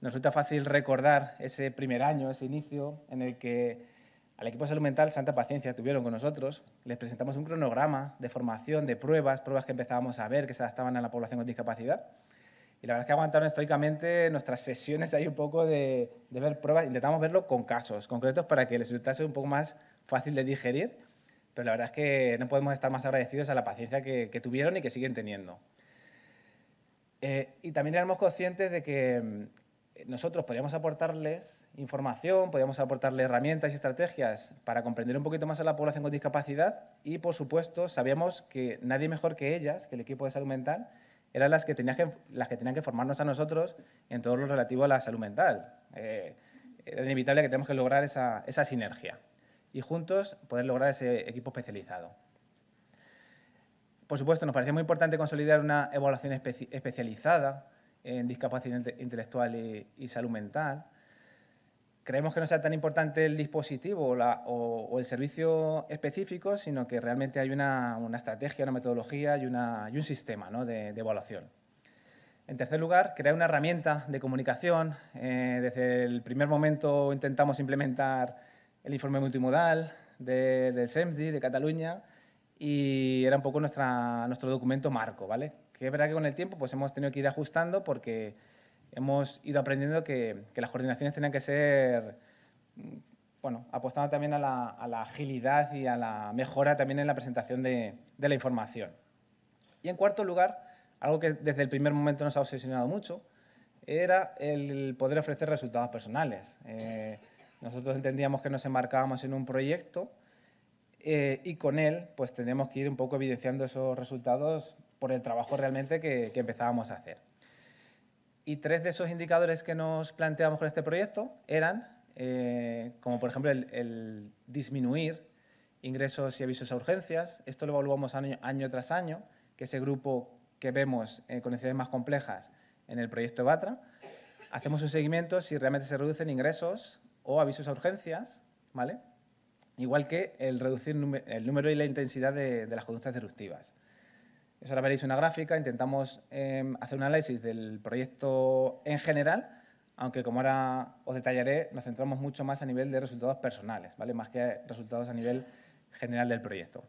Speaker 22: nos resulta fácil recordar ese primer año, ese inicio en el que al equipo de salud mental, santa paciencia tuvieron con nosotros. Les presentamos un cronograma de formación, de pruebas, pruebas que empezábamos a ver que se adaptaban a la población con discapacidad. Y la verdad es que aguantaron estoicamente nuestras sesiones ahí un poco de, ver pruebas. Intentamos verlo con casos concretos para que les resultase un poco más fácil de digerir. Pero la verdad es que no podemos estar más agradecidos a la paciencia que, tuvieron y que siguen teniendo. Eh, y también éramos conscientes de que nosotros podíamos aportarles información, podíamos aportarles herramientas y estrategias para comprender un poquito más a la población con discapacidad y, por supuesto, sabíamos que nadie mejor que ellas, que el equipo de salud mental, eran las que tenían que, las que, tenían que formarnos a nosotros en todo lo relativo a la salud mental. Eh, era inevitable que tenemos que lograr esa, sinergia y juntos poder lograr ese equipo especializado. Por supuesto, nos parecía muy importante consolidar una evaluación especializada en discapacidad intelectual y, salud mental. Creemos que no sea tan importante el dispositivo o, el servicio específico, sino que realmente hay una, estrategia, una metodología y, un sistema de, evaluación. En tercer lugar, crear una herramienta de comunicación. Eh, desde el primer momento intentamos implementar el informe multimodal del SEMDI de Cataluña y era un poco nuestra, nuestro documento marco, ¿vale? que es verdad que con el tiempo pues hemos tenido que ir ajustando porque hemos ido aprendiendo que, las coordinaciones tenían que ser, mm, bueno, apostando también a la, agilidad y a la mejora también en la presentación de, la información. Y en cuarto lugar, algo que desde el primer momento nos ha obsesionado mucho, era el poder ofrecer resultados personales. Eh, nosotros entendíamos que nos embarcábamos en un proyecto eh, y con él pues tenemos que ir un poco evidenciando esos resultados por el trabajo realmente que, empezábamos a hacer. Y tres de esos indicadores que nos planteamos con este proyecto eran, eh, como por ejemplo, el, disminuir ingresos y avisos a urgencias. Esto lo evaluamos año, tras año, que ese grupo que vemos eh, con necesidades más complejas en el proyecto Batra, hacemos un seguimiento si realmente se reducen ingresos o avisos a urgencias, ¿vale? Igual que el reducir el número y la intensidad de, de las conductas disruptivas ahora veréis una gráfica, intentamos em, hacer un análisis del proyecto en general, aunque como ahora os detallaré, nos centramos mucho más a nivel de resultados personales, ¿vale? más que resultados a nivel general del proyecto.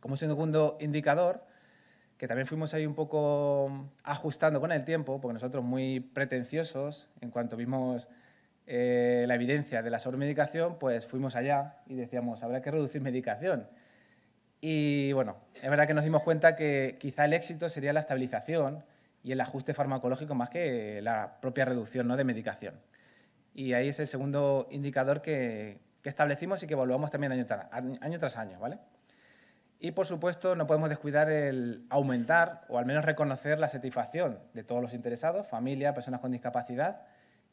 Speaker 22: Como segundo indicador, que también fuimos ahí un poco ajustando con el tiempo, porque nosotros muy pretenciosos, en cuanto vimos eh, la evidencia de la sobremedicación, pues fuimos allá y decíamos, habrá que reducir medicación. Y bueno, es verdad que nos dimos cuenta que quizá el éxito sería la estabilización y el ajuste farmacológico más que la propia reducción ¿no? de medicación. Y ahí es el segundo indicador que, establecimos y que evaluamos también año, año tras año. ¿vale? Y por supuesto, no podemos descuidar el aumentar o al menos reconocer la satisfacción de todos los interesados, familia, personas con discapacidad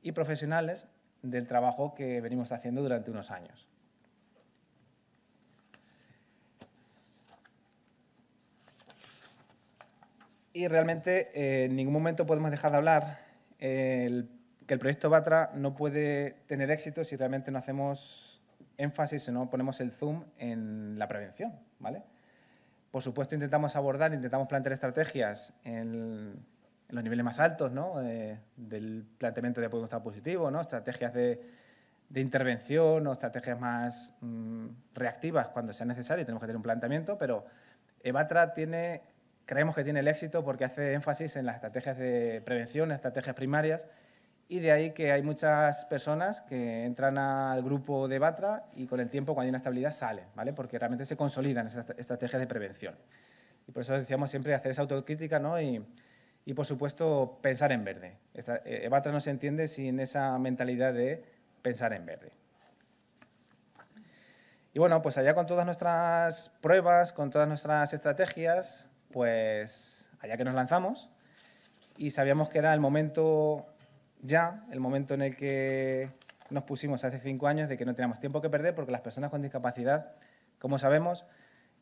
Speaker 22: y profesionales del trabajo que venimos haciendo durante unos años. Y realmente eh, en ningún momento podemos dejar de hablar eh, que el proyecto Batra no puede tener éxito si realmente no hacemos énfasis, si no ponemos el zoom en la prevención. ¿vale? Por supuesto, intentamos abordar, intentamos plantear estrategias en, los niveles más altos ¿no? Eh, del planteamiento de apoyo estado positivo, ¿no? estrategias de, intervención o estrategias más mm, reactivas cuando sea necesario. Tenemos que tener un planteamiento, pero Evatra tiene Creemos que tiene el éxito porque hace énfasis en las estrategias de prevención, estrategias primarias, y de ahí que hay muchas personas que entran al grupo de Batra y con el tiempo, cuando hay una estabilidad, salen, ¿vale? Porque realmente se consolidan esas estrategias de prevención. Y por eso decíamos siempre hacer esa autocrítica, ¿no? Y, y por supuesto, pensar en verde. Esta, eh, Batra no se entiende sin esa mentalidad de pensar en verde. Y bueno, pues allá con todas nuestras pruebas, con todas nuestras estrategias, pues allá que nos lanzamos y sabíamos que era el momento ya, el momento en el que nos pusimos hace cinco años de que no teníamos tiempo que perder porque las personas con discapacidad, como sabemos,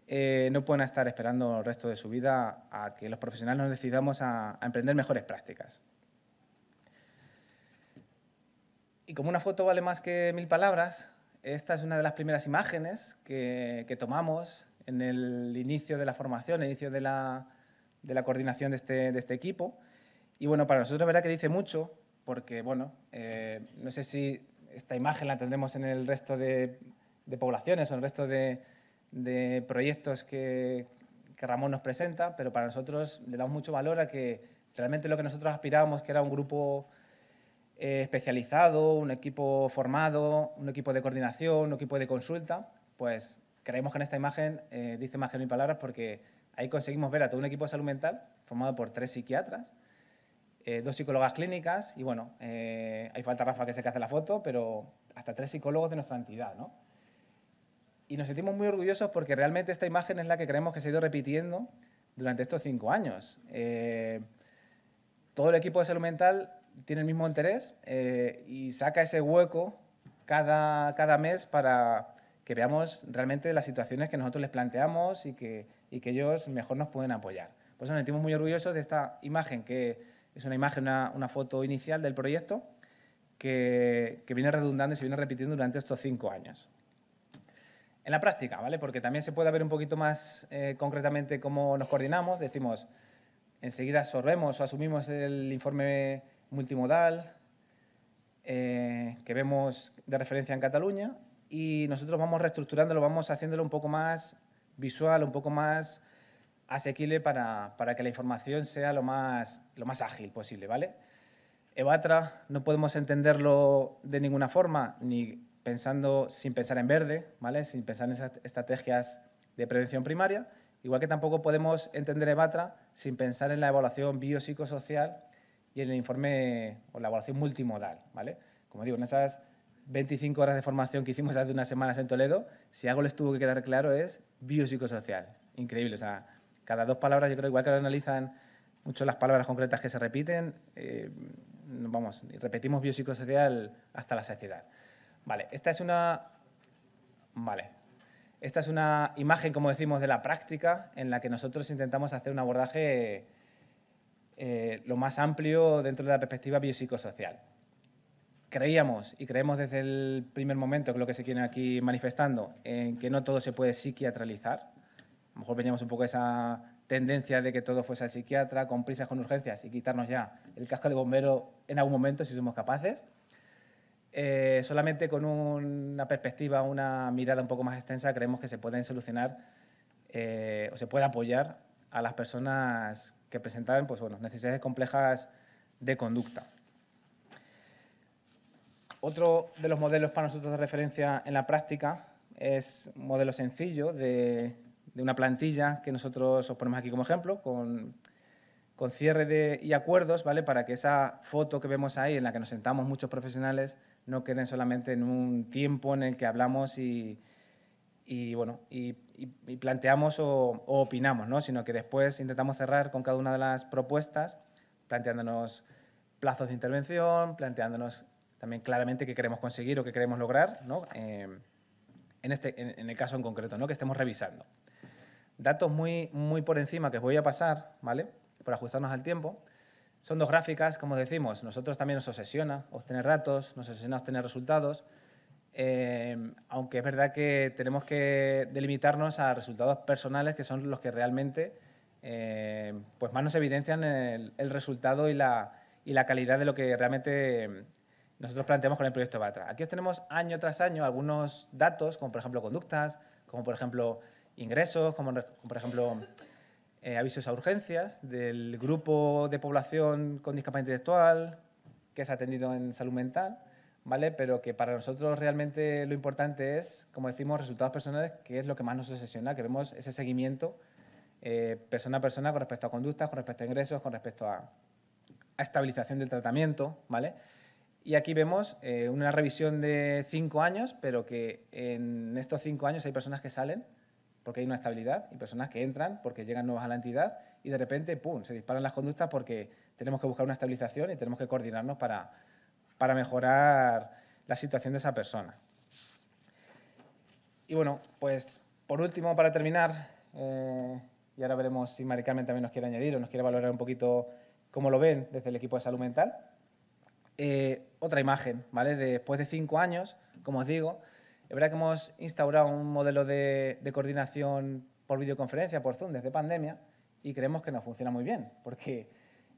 Speaker 22: eh, no pueden estar esperando el resto de su vida a que los profesionales nos decidamos a, emprender mejores prácticas. Y como una foto vale más que mil palabras, esta es una de las primeras imágenes que, que tomamos en el inicio de la formación, el inicio de la, de la coordinación de este, de este, equipo. Y bueno, para nosotros la verdad que dice mucho, porque bueno, eh, no sé si esta imagen la tendremos en el resto de, poblaciones o en el resto de, proyectos que, Ramón nos presenta, pero para nosotros le damos mucho valor a que realmente lo que nosotros aspirábamos, que era un grupo eh, especializado, un equipo formado, un equipo de coordinación, un equipo de consulta, pues Creemos que en esta imagen eh, dice más que mil palabras porque ahí conseguimos ver a todo un equipo de salud mental formado por tres psiquiatras, eh, dos psicólogas clínicas y bueno, hay eh, falta Rafa que se que hace la foto, pero hasta tres psicólogos de nuestra entidad, Y nos sentimos muy orgullosos porque realmente esta imagen es la que creemos que se ha ido repitiendo durante estos cinco años. todo el equipo de salud mental tiene el mismo interés y saca ese hueco cada, cada mes para, que veamos realmente las situaciones que nosotros les planteamos y que, que ellos mejor nos pueden apoyar. Por eso nos sentimos muy orgullosos de esta imagen, que es una imagen, una, foto inicial del proyecto, que, viene redundando y se viene repitiendo durante estos cinco años. En la práctica, ¿vale? Porque también se puede ver un poquito más eh, concretamente cómo nos coordinamos. Decimos, enseguida absorbemos o asumimos el informe multimodal eh, que vemos de referencia en Cataluña y nosotros vamos reestructurándolo, vamos haciéndolo un poco más visual, un poco más asequible para, para que la información sea lo más, lo más ágil posible, ¿vale? Evatra no podemos entenderlo de ninguna forma, ni pensando sin pensar en verde, ¿vale? Sin pensar en esas estrategias de prevención primaria, igual que tampoco podemos entender Evatra sin pensar en la evaluación biopsicosocial y en el informe o la evaluación multimodal, ¿vale? Como digo, en esas 25 horas de formación que hicimos hace unas semanas en Toledo, si algo les tuvo que quedar claro es biopsicosocial. Increíble. O sea, cada dos palabras, yo creo, igual que lo analizan mucho las palabras concretas que se repiten, eh, vamos, repetimos biopsicosocial hasta la saciedad. Vale, esta es una. Vale. Esta es una imagen, como decimos, de la práctica en la que nosotros intentamos hacer un abordaje eh, lo más amplio dentro de la perspectiva biopsicosocial creíamos y creemos desde el primer momento, que lo que se quiere aquí manifestando, en que no todo se puede psiquiatralizar. A lo mejor veníamos un poco esa tendencia de que todo fuese psiquiatra, con prisas, con urgencias, y quitarnos ya el casco de bombero en algún momento, si somos capaces. Eh, solamente con una perspectiva, una mirada un poco más extensa, creemos que se pueden solucionar eh, o se puede apoyar a las personas que presentan pues, bueno, necesidades complejas de conducta. Otro de los modelos para nosotros de referencia en la práctica es un modelo sencillo de, una plantilla que nosotros os ponemos aquí como ejemplo, con, cierre y acuerdos, ¿vale? Para que esa foto que vemos ahí, en la que nos sentamos muchos profesionales, no queden solamente en un tiempo en el que hablamos y, bueno, planteamos o, opinamos, Sino que después intentamos cerrar con cada una de las propuestas, planteándonos plazos de intervención, planteándonos también claramente qué queremos conseguir o qué queremos lograr, eh, en, este, en, el caso en concreto, ¿no? que estemos revisando. Datos muy, muy por encima que os voy a pasar, ¿vale? Para ajustarnos al tiempo. Son dos gráficas, como decimos, nosotros también nos obsesiona obtener datos, nos obsesiona obtener resultados, eh, aunque es verdad que tenemos que delimitarnos a resultados personales que son los que realmente eh, pues más nos evidencian el, resultado y la, y la calidad de lo que realmente nosotros planteamos con el proyecto Batra. Aquí os tenemos año tras año algunos datos, como por ejemplo conductas, como por ejemplo ingresos, como, por ejemplo eh, avisos a urgencias del grupo de población con discapacidad intelectual que es atendido en salud mental, ¿vale? Pero que para nosotros realmente lo importante es, como decimos, resultados personales, que es lo que más nos obsesiona, que vemos ese seguimiento eh, persona a persona con respecto a conductas, con respecto a ingresos, con respecto a, a estabilización del tratamiento, ¿vale? Y aquí vemos eh, una revisión de cinco años, pero que en estos cinco años hay personas que salen porque hay una estabilidad y personas que entran porque llegan nuevas a la entidad y de repente, ¡pum!, se disparan las conductas porque tenemos que buscar una estabilización y tenemos que coordinarnos para, mejorar la situación de esa persona. Y bueno, pues por último, para terminar, eh, y ahora veremos si Maricarmen también nos quiere añadir o nos quiere valorar un poquito cómo lo ven desde el equipo de salud mental. Eh, otra imagen, ¿vale? Después de cinco años, como os digo, es verdad que hemos instaurado un modelo de, coordinación por videoconferencia, por Zoom, desde pandemia, y creemos que nos funciona muy bien, porque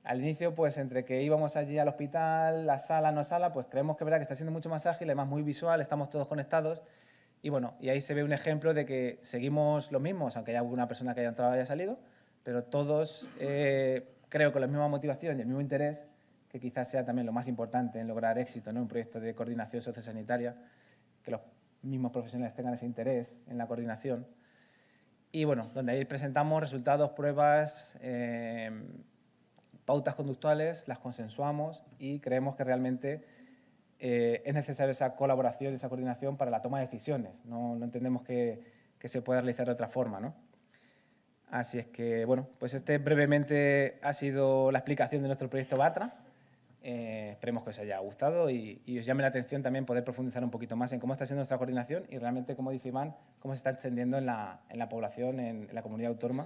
Speaker 22: al inicio, pues entre que íbamos allí al hospital, la sala, no sala, pues creemos que, ¿verdad? que está siendo mucho más ágil, además muy visual, estamos todos conectados. Y bueno, y ahí se ve un ejemplo de que seguimos los mismos, aunque haya alguna persona que haya entrado y haya salido, pero todos, eh, creo, con la misma motivación y el mismo interés que quizás sea también lo más importante en lograr éxito en un proyecto de coordinación sociosanitaria, que los mismos profesionales tengan ese interés en la coordinación. Y bueno, donde ahí presentamos resultados, pruebas, eh, pautas conductuales, las consensuamos y creemos que realmente eh, es necesaria esa colaboración, y esa coordinación para la toma de decisiones. No, entendemos que, se pueda realizar de otra forma. Así es que, bueno, pues este brevemente ha sido la explicación de nuestro proyecto BATRA. Eh, esperemos que os haya gustado y, os llame la atención también poder profundizar un poquito más en cómo está siendo nuestra coordinación y realmente, como dice Iván, cómo se está extendiendo en la, población, en, la comunidad autónoma,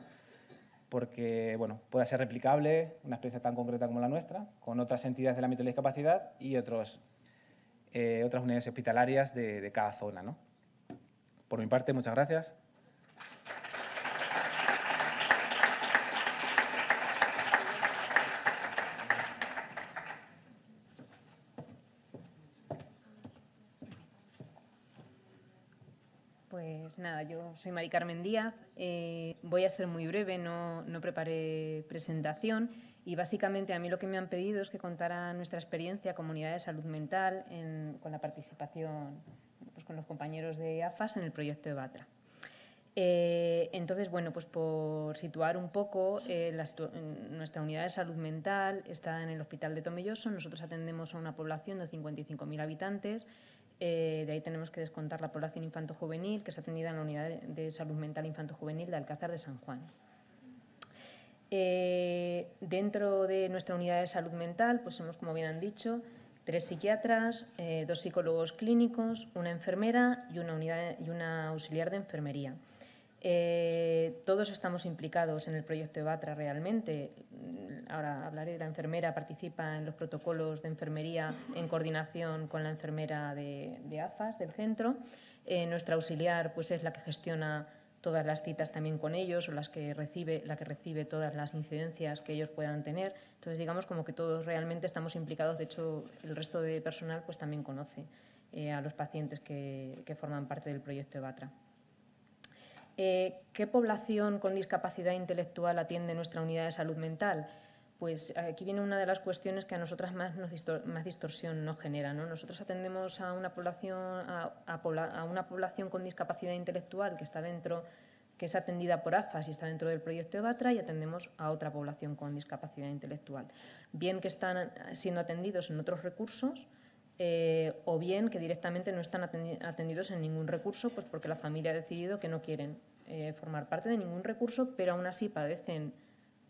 Speaker 22: porque bueno, pueda ser replicable una experiencia tan concreta como la nuestra con otras entidades del ámbito de la discapacidad y otros, eh, otras unidades hospitalarias de, de cada zona. ¿no? Por mi parte, muchas gracias.
Speaker 20: nada, yo soy Mari Carmen Díaz. Eh, voy a ser muy breve, no, preparé presentación y básicamente a mí lo que me han pedido es que contara nuestra experiencia como unidad de salud mental con la participación pues con los compañeros de AFAS en el proyecto de BATRA. Eh, entonces, bueno, pues por situar un poco, eh, nuestra unidad de salud mental está en el Hospital de Tomelloso. Nosotros atendemos a una población de 55.000 habitantes eh, de ahí tenemos que descontar la población infanto-juvenil que es atendida en la Unidad de Salud Mental Infanto-Juvenil de Alcázar de San Juan. Eh, dentro de nuestra unidad de salud mental, pues hemos, como bien han dicho, tres psiquiatras, eh, dos psicólogos clínicos, una enfermera y y una auxiliar de enfermería. Eh, todos estamos implicados en el proyecto Evatra realmente. Mm, ahora hablaré, de la enfermera participa en los protocolos de enfermería en coordinación con la enfermera de, AFAS del centro. Eh, nuestra auxiliar pues, es la que gestiona todas las citas también con ellos o las que recibe, la que recibe todas las incidencias que ellos puedan tener. Entonces, digamos como que todos realmente estamos implicados. De hecho, el resto de personal pues, también conoce eh, a los pacientes que, forman parte del proyecto EBATRA. Eh, ¿Qué población con discapacidad intelectual atiende nuestra unidad de salud mental? Pues eh, aquí viene una de las cuestiones que a nosotras más, distorsión nos genera. Nosotros atendemos a una, población, con discapacidad intelectual que está dentro que es atendida por AFAS y está dentro del proyecto de Batra y atendemos a otra población con discapacidad intelectual. Bien que están siendo atendidos en otros recursos, eh, o bien que directamente no están atendidos en ningún recurso, pues porque la familia ha decidido que no quieren eh, formar parte de ningún recurso, pero aún así padecen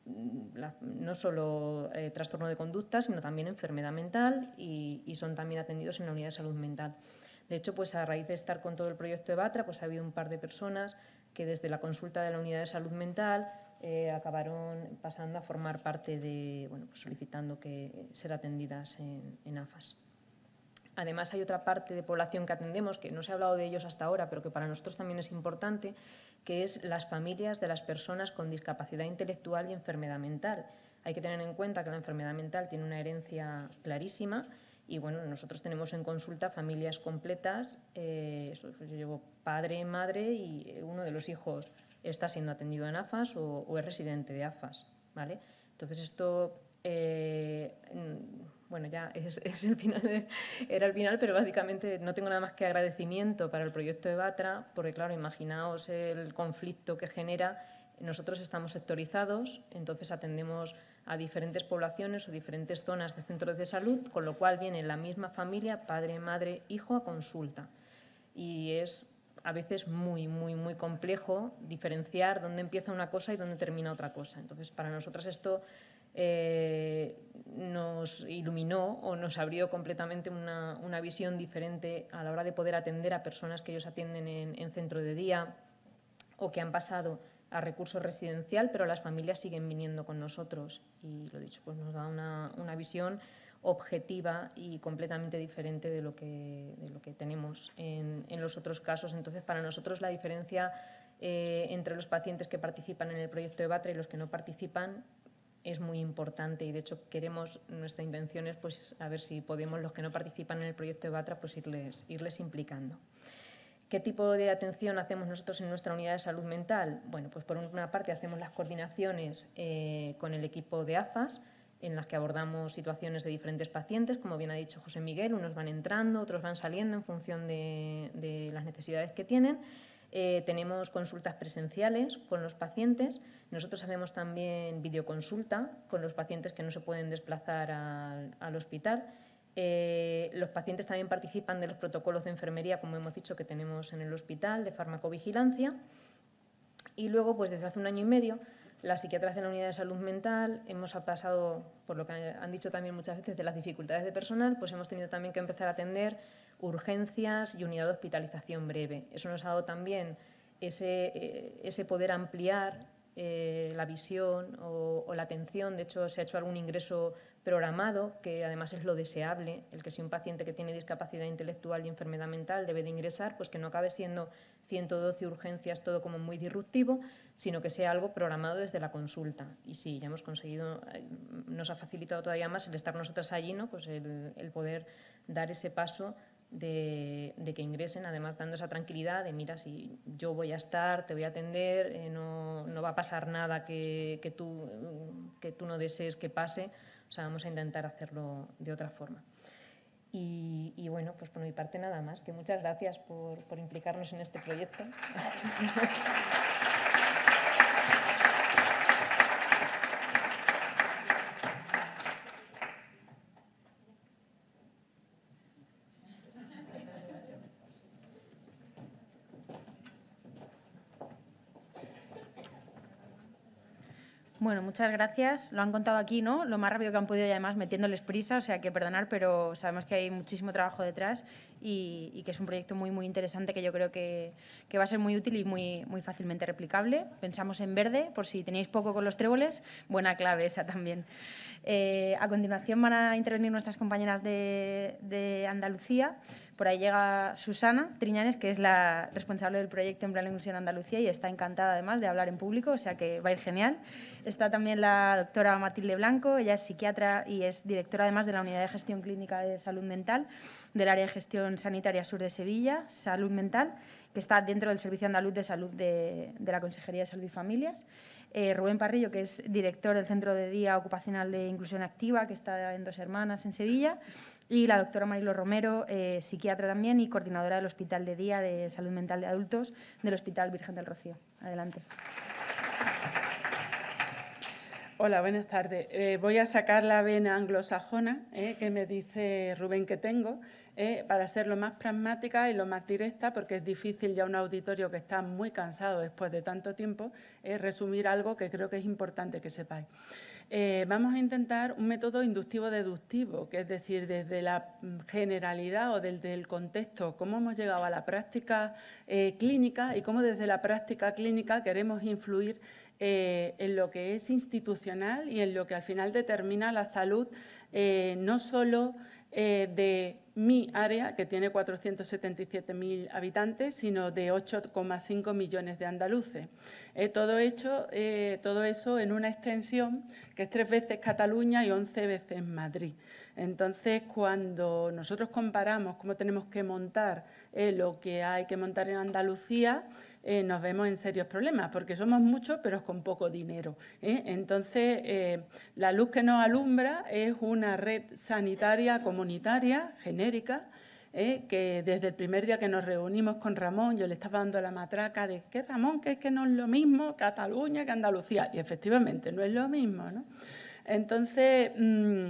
Speaker 20: mm, no solo eh, trastorno de conducta, sino también enfermedad mental y, son también atendidos en la unidad de salud mental. De hecho, pues a raíz de estar con todo el proyecto de Batra, pues ha habido un par de personas que desde la consulta de la unidad de salud mental acabaron pasando a formar parte de, bueno, pues solicitando que ser atendidas en, en AFAS. Además, hay otra parte de población que atendemos, que no se ha hablado de ellos hasta ahora, pero que para nosotros también es importante, que es las familias de las personas con discapacidad intelectual y enfermedad mental. Hay que tener en cuenta que la enfermedad mental tiene una herencia clarísima y bueno, nosotros tenemos en consulta familias completas, eh, pues yo llevo padre, madre y eh, uno de los hijos está siendo atendido en AFAS o, es residente de AFAS, ¿vale? Entonces esto eh, bueno, ya es, el final, era el final, pero básicamente no tengo nada más que agradecimiento para el proyecto de Batra, porque claro, imaginaos el conflicto que genera. Nosotros estamos sectorizados, entonces atendemos a diferentes poblaciones o diferentes zonas de centros de salud, con lo cual viene la misma familia, padre, madre, hijo, a consulta. Y es a veces muy, muy, muy complejo diferenciar dónde empieza una cosa y dónde termina otra cosa. Entonces, para nosotras esto eh, nos iluminó o nos abrió completamente una, una, visión diferente a la hora de poder atender a personas que ellos atienden en, centro de día o que han pasado a recurso residencial, pero las familias siguen viniendo con nosotros. Y lo dicho, pues nos da una, una visión objetiva y completamente diferente de lo que, tenemos en, los otros casos. Entonces, para nosotros la diferencia eh, entre los pacientes que participan en el proyecto de BATRA y los que no participan es muy importante y de hecho queremos, nuestra intención es pues a ver si podemos los que no participan en el proyecto de BATRA pues irles, implicando. ¿Qué tipo de atención hacemos nosotros en nuestra unidad de salud mental? Bueno, pues por una parte hacemos las coordinaciones eh, con el equipo de AFAS, en las que abordamos situaciones de diferentes pacientes, como bien ha dicho José Miguel, unos van entrando, otros van saliendo en función de, las necesidades que tienen. Eh, tenemos consultas presenciales con los pacientes. Nosotros hacemos también videoconsulta con los pacientes que no se pueden desplazar al, hospital. Eh, los pacientes también participan de los protocolos de enfermería, como hemos dicho, que tenemos en el hospital, de farmacovigilancia. Y luego, pues desde hace un año y medio, la psiquiatras en la unidad de salud mental hemos pasado, por lo que han dicho también muchas veces, de las dificultades de personal, pues hemos tenido también que empezar a atender urgencias y unidad de hospitalización breve. Eso nos ha dado también ese, eh, ese poder ampliar eh, la visión o, la atención. De hecho, se ha hecho algún ingreso programado, que además es lo deseable, el que si un paciente que tiene discapacidad intelectual y enfermedad mental debe de ingresar, pues que no acabe siendo 112 urgencias, todo como muy disruptivo, sino que sea algo programado desde la consulta. Y sí, ya hemos conseguido, eh, nos ha facilitado todavía más el estar nosotras allí, ¿no? pues el poder dar ese paso de, que ingresen, además dando esa tranquilidad de, mira, si yo voy a estar, te voy a atender, eh, no, va a pasar nada que, tú, que tú no desees que pase, o sea, vamos a intentar hacerlo de otra forma. Y, bueno, pues por mi parte nada más, que muchas gracias por, por implicarnos en este proyecto.
Speaker 2: Bueno, muchas gracias. Lo han contado aquí, ¿no? Lo más rápido que han podido y además metiéndoles prisa, o sea que perdonar, pero sabemos que hay muchísimo trabajo detrás y, que es un proyecto muy, muy interesante que yo creo que, que, va a ser muy útil y muy, muy fácilmente replicable. Pensamos en verde, por si tenéis poco con los tréboles, buena clave esa también. Eh, a continuación van a intervenir nuestras compañeras de, de Andalucía. Por ahí llega Susana Triñanes, que es la responsable del proyecto en Plan Inclusión Andalucía y está encantada además de hablar en público, o sea que va a ir genial. Está también la doctora Matilde Blanco, ella es psiquiatra y es directora además de la Unidad de Gestión Clínica de Salud Mental del área de gestión sanitaria sur de Sevilla, Salud Mental, que está dentro del Servicio Andaluz de Salud de, la Consejería de Salud y Familias. Eh, Rubén Parrillo, que es director del Centro de Día Ocupacional de Inclusión Activa, que está en Dos Hermanas, en Sevilla. Y la doctora Marilo Romero, eh, psiquiatra también y coordinadora del Hospital de Día de Salud Mental de Adultos del Hospital Virgen del Rocío. Adelante.
Speaker 13: Hola, buenas tardes. Eh, voy a sacar la vena anglosajona eh, que me dice Rubén que tengo eh, para ser lo más pragmática y lo más directa, porque es difícil ya un auditorio que está muy cansado después de tanto tiempo resumir algo que creo que es importante que sepáis. vamos a intentar un método inductivo-deductivo, que es decir, desde la generalidad o desde el contexto, cómo hemos llegado a la práctica clínica y cómo desde la práctica clínica queremos influir eh, en lo que es institucional y en lo que al final determina la salud eh, no solo eh, de mi área, que tiene 477.000 habitantes, sino de 8,5 millones de andaluces. todo, hecho, todo eso en una extensión que es tres veces Cataluña y 11 veces Madrid. Entonces, cuando nosotros comparamos cómo tenemos que montar lo que hay que montar en Andalucía, eh, nos vemos en serios problemas, porque somos muchos pero con poco dinero. ¿eh? Entonces, eh, la luz que nos alumbra es una red sanitaria comunitaria, genérica, que desde el primer día que nos reunimos con Ramón, yo le estaba dando la matraca de que Ramón, que es que no es lo mismo Cataluña que Andalucía. Y efectivamente, no es lo mismo. Entonces, mm,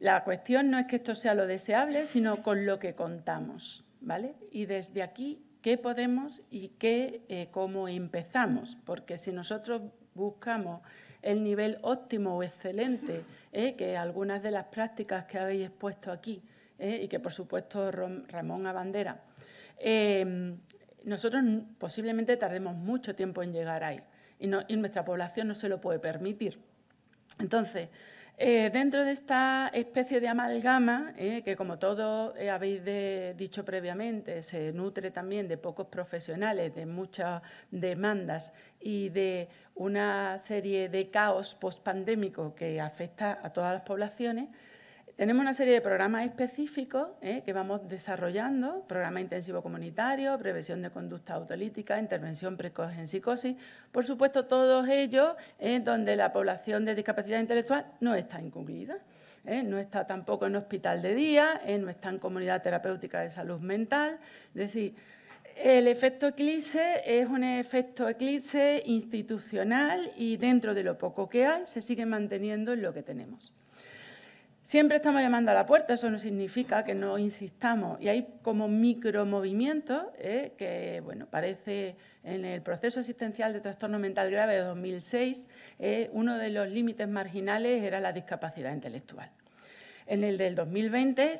Speaker 13: la cuestión no es que esto sea lo deseable, sino con lo que contamos. ¿vale? Y desde aquí qué podemos y qué, eh, cómo empezamos, porque si nosotros buscamos el nivel óptimo o excelente, eh, que algunas de las prácticas que habéis expuesto aquí, eh, y que por supuesto Ramón Abandera, nosotros posiblemente tardemos mucho tiempo en llegar ahí y, y nuestra población no se lo puede permitir. Entonces, eh, dentro de esta especie de amalgama, eh, que como todos eh, habéis dicho previamente, se nutre también de pocos profesionales, de muchas demandas y de una serie de caos postpandémico que afecta a todas las poblaciones, tenemos una serie de programas específicos ¿eh? que vamos desarrollando, programa intensivo comunitario, prevención de conducta autolítica, intervención precoz en psicosis, por supuesto todos ellos en donde la población de discapacidad intelectual no está incluida, ¿eh? no está tampoco en hospital de día, ¿eh? no está en comunidad terapéutica de salud mental, es decir, el efecto eclipse es un efecto eclipse institucional y dentro de lo poco que hay se sigue manteniendo en lo que tenemos. Siempre estamos llamando a la puerta, eso no significa que no insistamos. Y hay como micromovimientos ¿eh? que, bueno, parece en el proceso asistencial de trastorno mental grave de 2006, ¿eh? uno de los límites marginales era la discapacidad intelectual. En el del 2020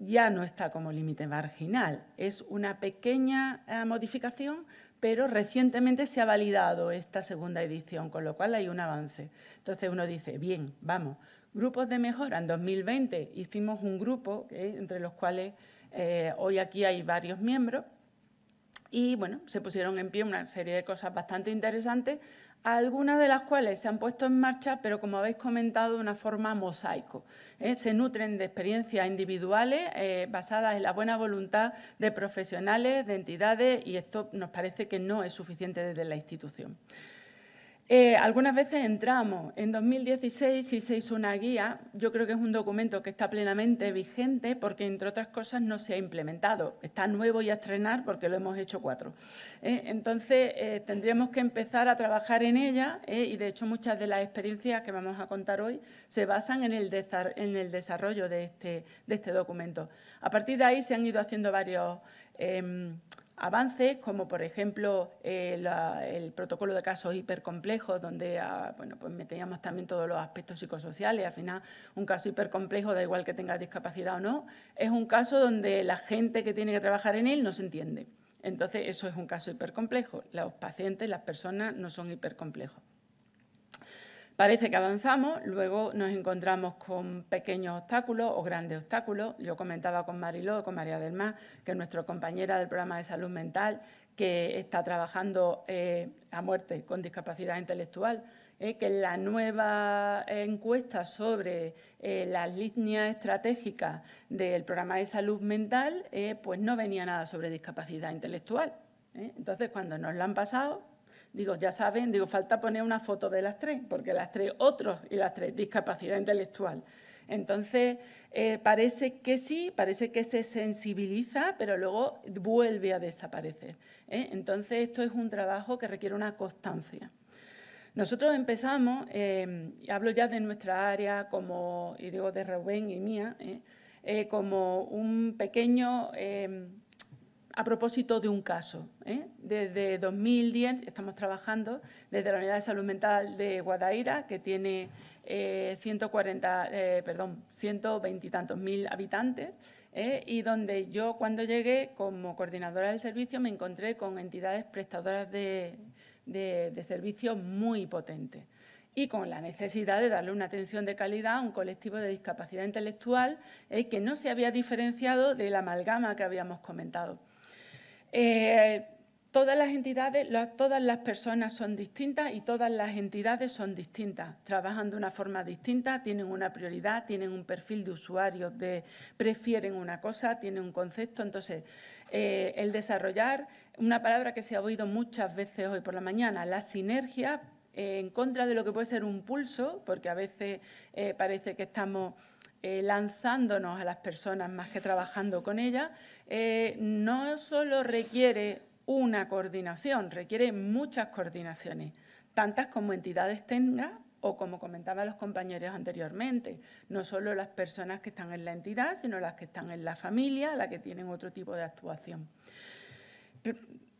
Speaker 13: ya no está como límite marginal, es una pequeña eh, modificación, pero recientemente se ha validado esta segunda edición, con lo cual hay un avance. Entonces uno dice, bien, vamos, Grupos de mejora. En 2020 hicimos un grupo, ¿eh? entre los cuales eh, hoy aquí hay varios miembros, y bueno, se pusieron en pie una serie de cosas bastante interesantes, algunas de las cuales se han puesto en marcha, pero como habéis comentado, de una forma mosaico. ¿eh? Se nutren de experiencias individuales basadas en la buena voluntad de profesionales, de entidades, y esto nos parece que no es suficiente desde la institución. Eh, algunas veces entramos. En 2016 y se hizo una guía. Yo creo que es un documento que está plenamente vigente porque, entre otras cosas, no se ha implementado. Está nuevo y a estrenar porque lo hemos hecho cuatro. Eh, entonces, eh, tendríamos que empezar a trabajar en ella y, de hecho, muchas de las experiencias que vamos a contar hoy se basan en el, en el desarrollo de este, de este documento. A partir de ahí se han ido haciendo varios em, avances, como por ejemplo eh, el protocolo de casos hipercomplejos, donde ah, bueno, pues metíamos también todos los aspectos psicosociales. Al final, un caso hipercomplejo, da igual que tenga discapacidad o no, es un caso donde la gente que tiene que trabajar en él no se entiende. Entonces, eso es un caso hipercomplejo. Los pacientes, las personas, no son hipercomplejos. Parece que avanzamos, luego nos encontramos con pequeños obstáculos o grandes obstáculos. Yo comentaba con Mariló, con María del Mar, que es nuestra compañera del programa de salud mental, que está trabajando eh, a muerte con discapacidad intelectual, eh, que en la nueva encuesta sobre eh, las líneas estratégicas del programa de salud mental, pues no venía nada sobre discapacidad intelectual. Entonces, cuando nos la han pasado, Digo, ya saben, digo, falta poner una foto de las tres, porque las tres otros y las tres discapacidad intelectual. Entonces, eh, parece que sí, parece que se sensibiliza, pero luego vuelve a desaparecer. ¿eh? Entonces, esto es un trabajo que requiere una constancia. Nosotros empezamos, y eh, hablo ya de nuestra área, como, y digo de Rubén y mía, como un pequeño a propósito de un caso. ¿eh? Desde 2010 estamos trabajando desde la Unidad de Salud Mental de Guadaira, que tiene eh, 140, eh, perdón, 120 tantos mil habitantes, ¿eh? y donde yo cuando llegué como coordinadora del servicio me encontré con entidades prestadoras de, servicios muy potentes y con la necesidad de darle una atención de calidad a un colectivo de discapacidad intelectual que no se había diferenciado de la amalgama que habíamos comentado. Eh, todas las entidades, todas las personas son distintas y todas las entidades son distintas. Trabajan de una forma distinta, tienen una prioridad, tienen un perfil de usuario, de, prefieren una cosa, tienen un concepto. Entonces, eh, el desarrollar, una palabra que se ha oído muchas veces hoy por la mañana, la sinergia eh, en contra de lo que puede ser un pulso, porque a veces parece que estamos eh, lanzándonos a las personas más que trabajando con ellas, eh, no solo requiere una coordinación, requiere muchas coordinaciones, tantas como entidades tenga o como comentaban los compañeros anteriormente, no solo las personas que están en la entidad, sino las que están en la familia, las que tienen otro tipo de actuación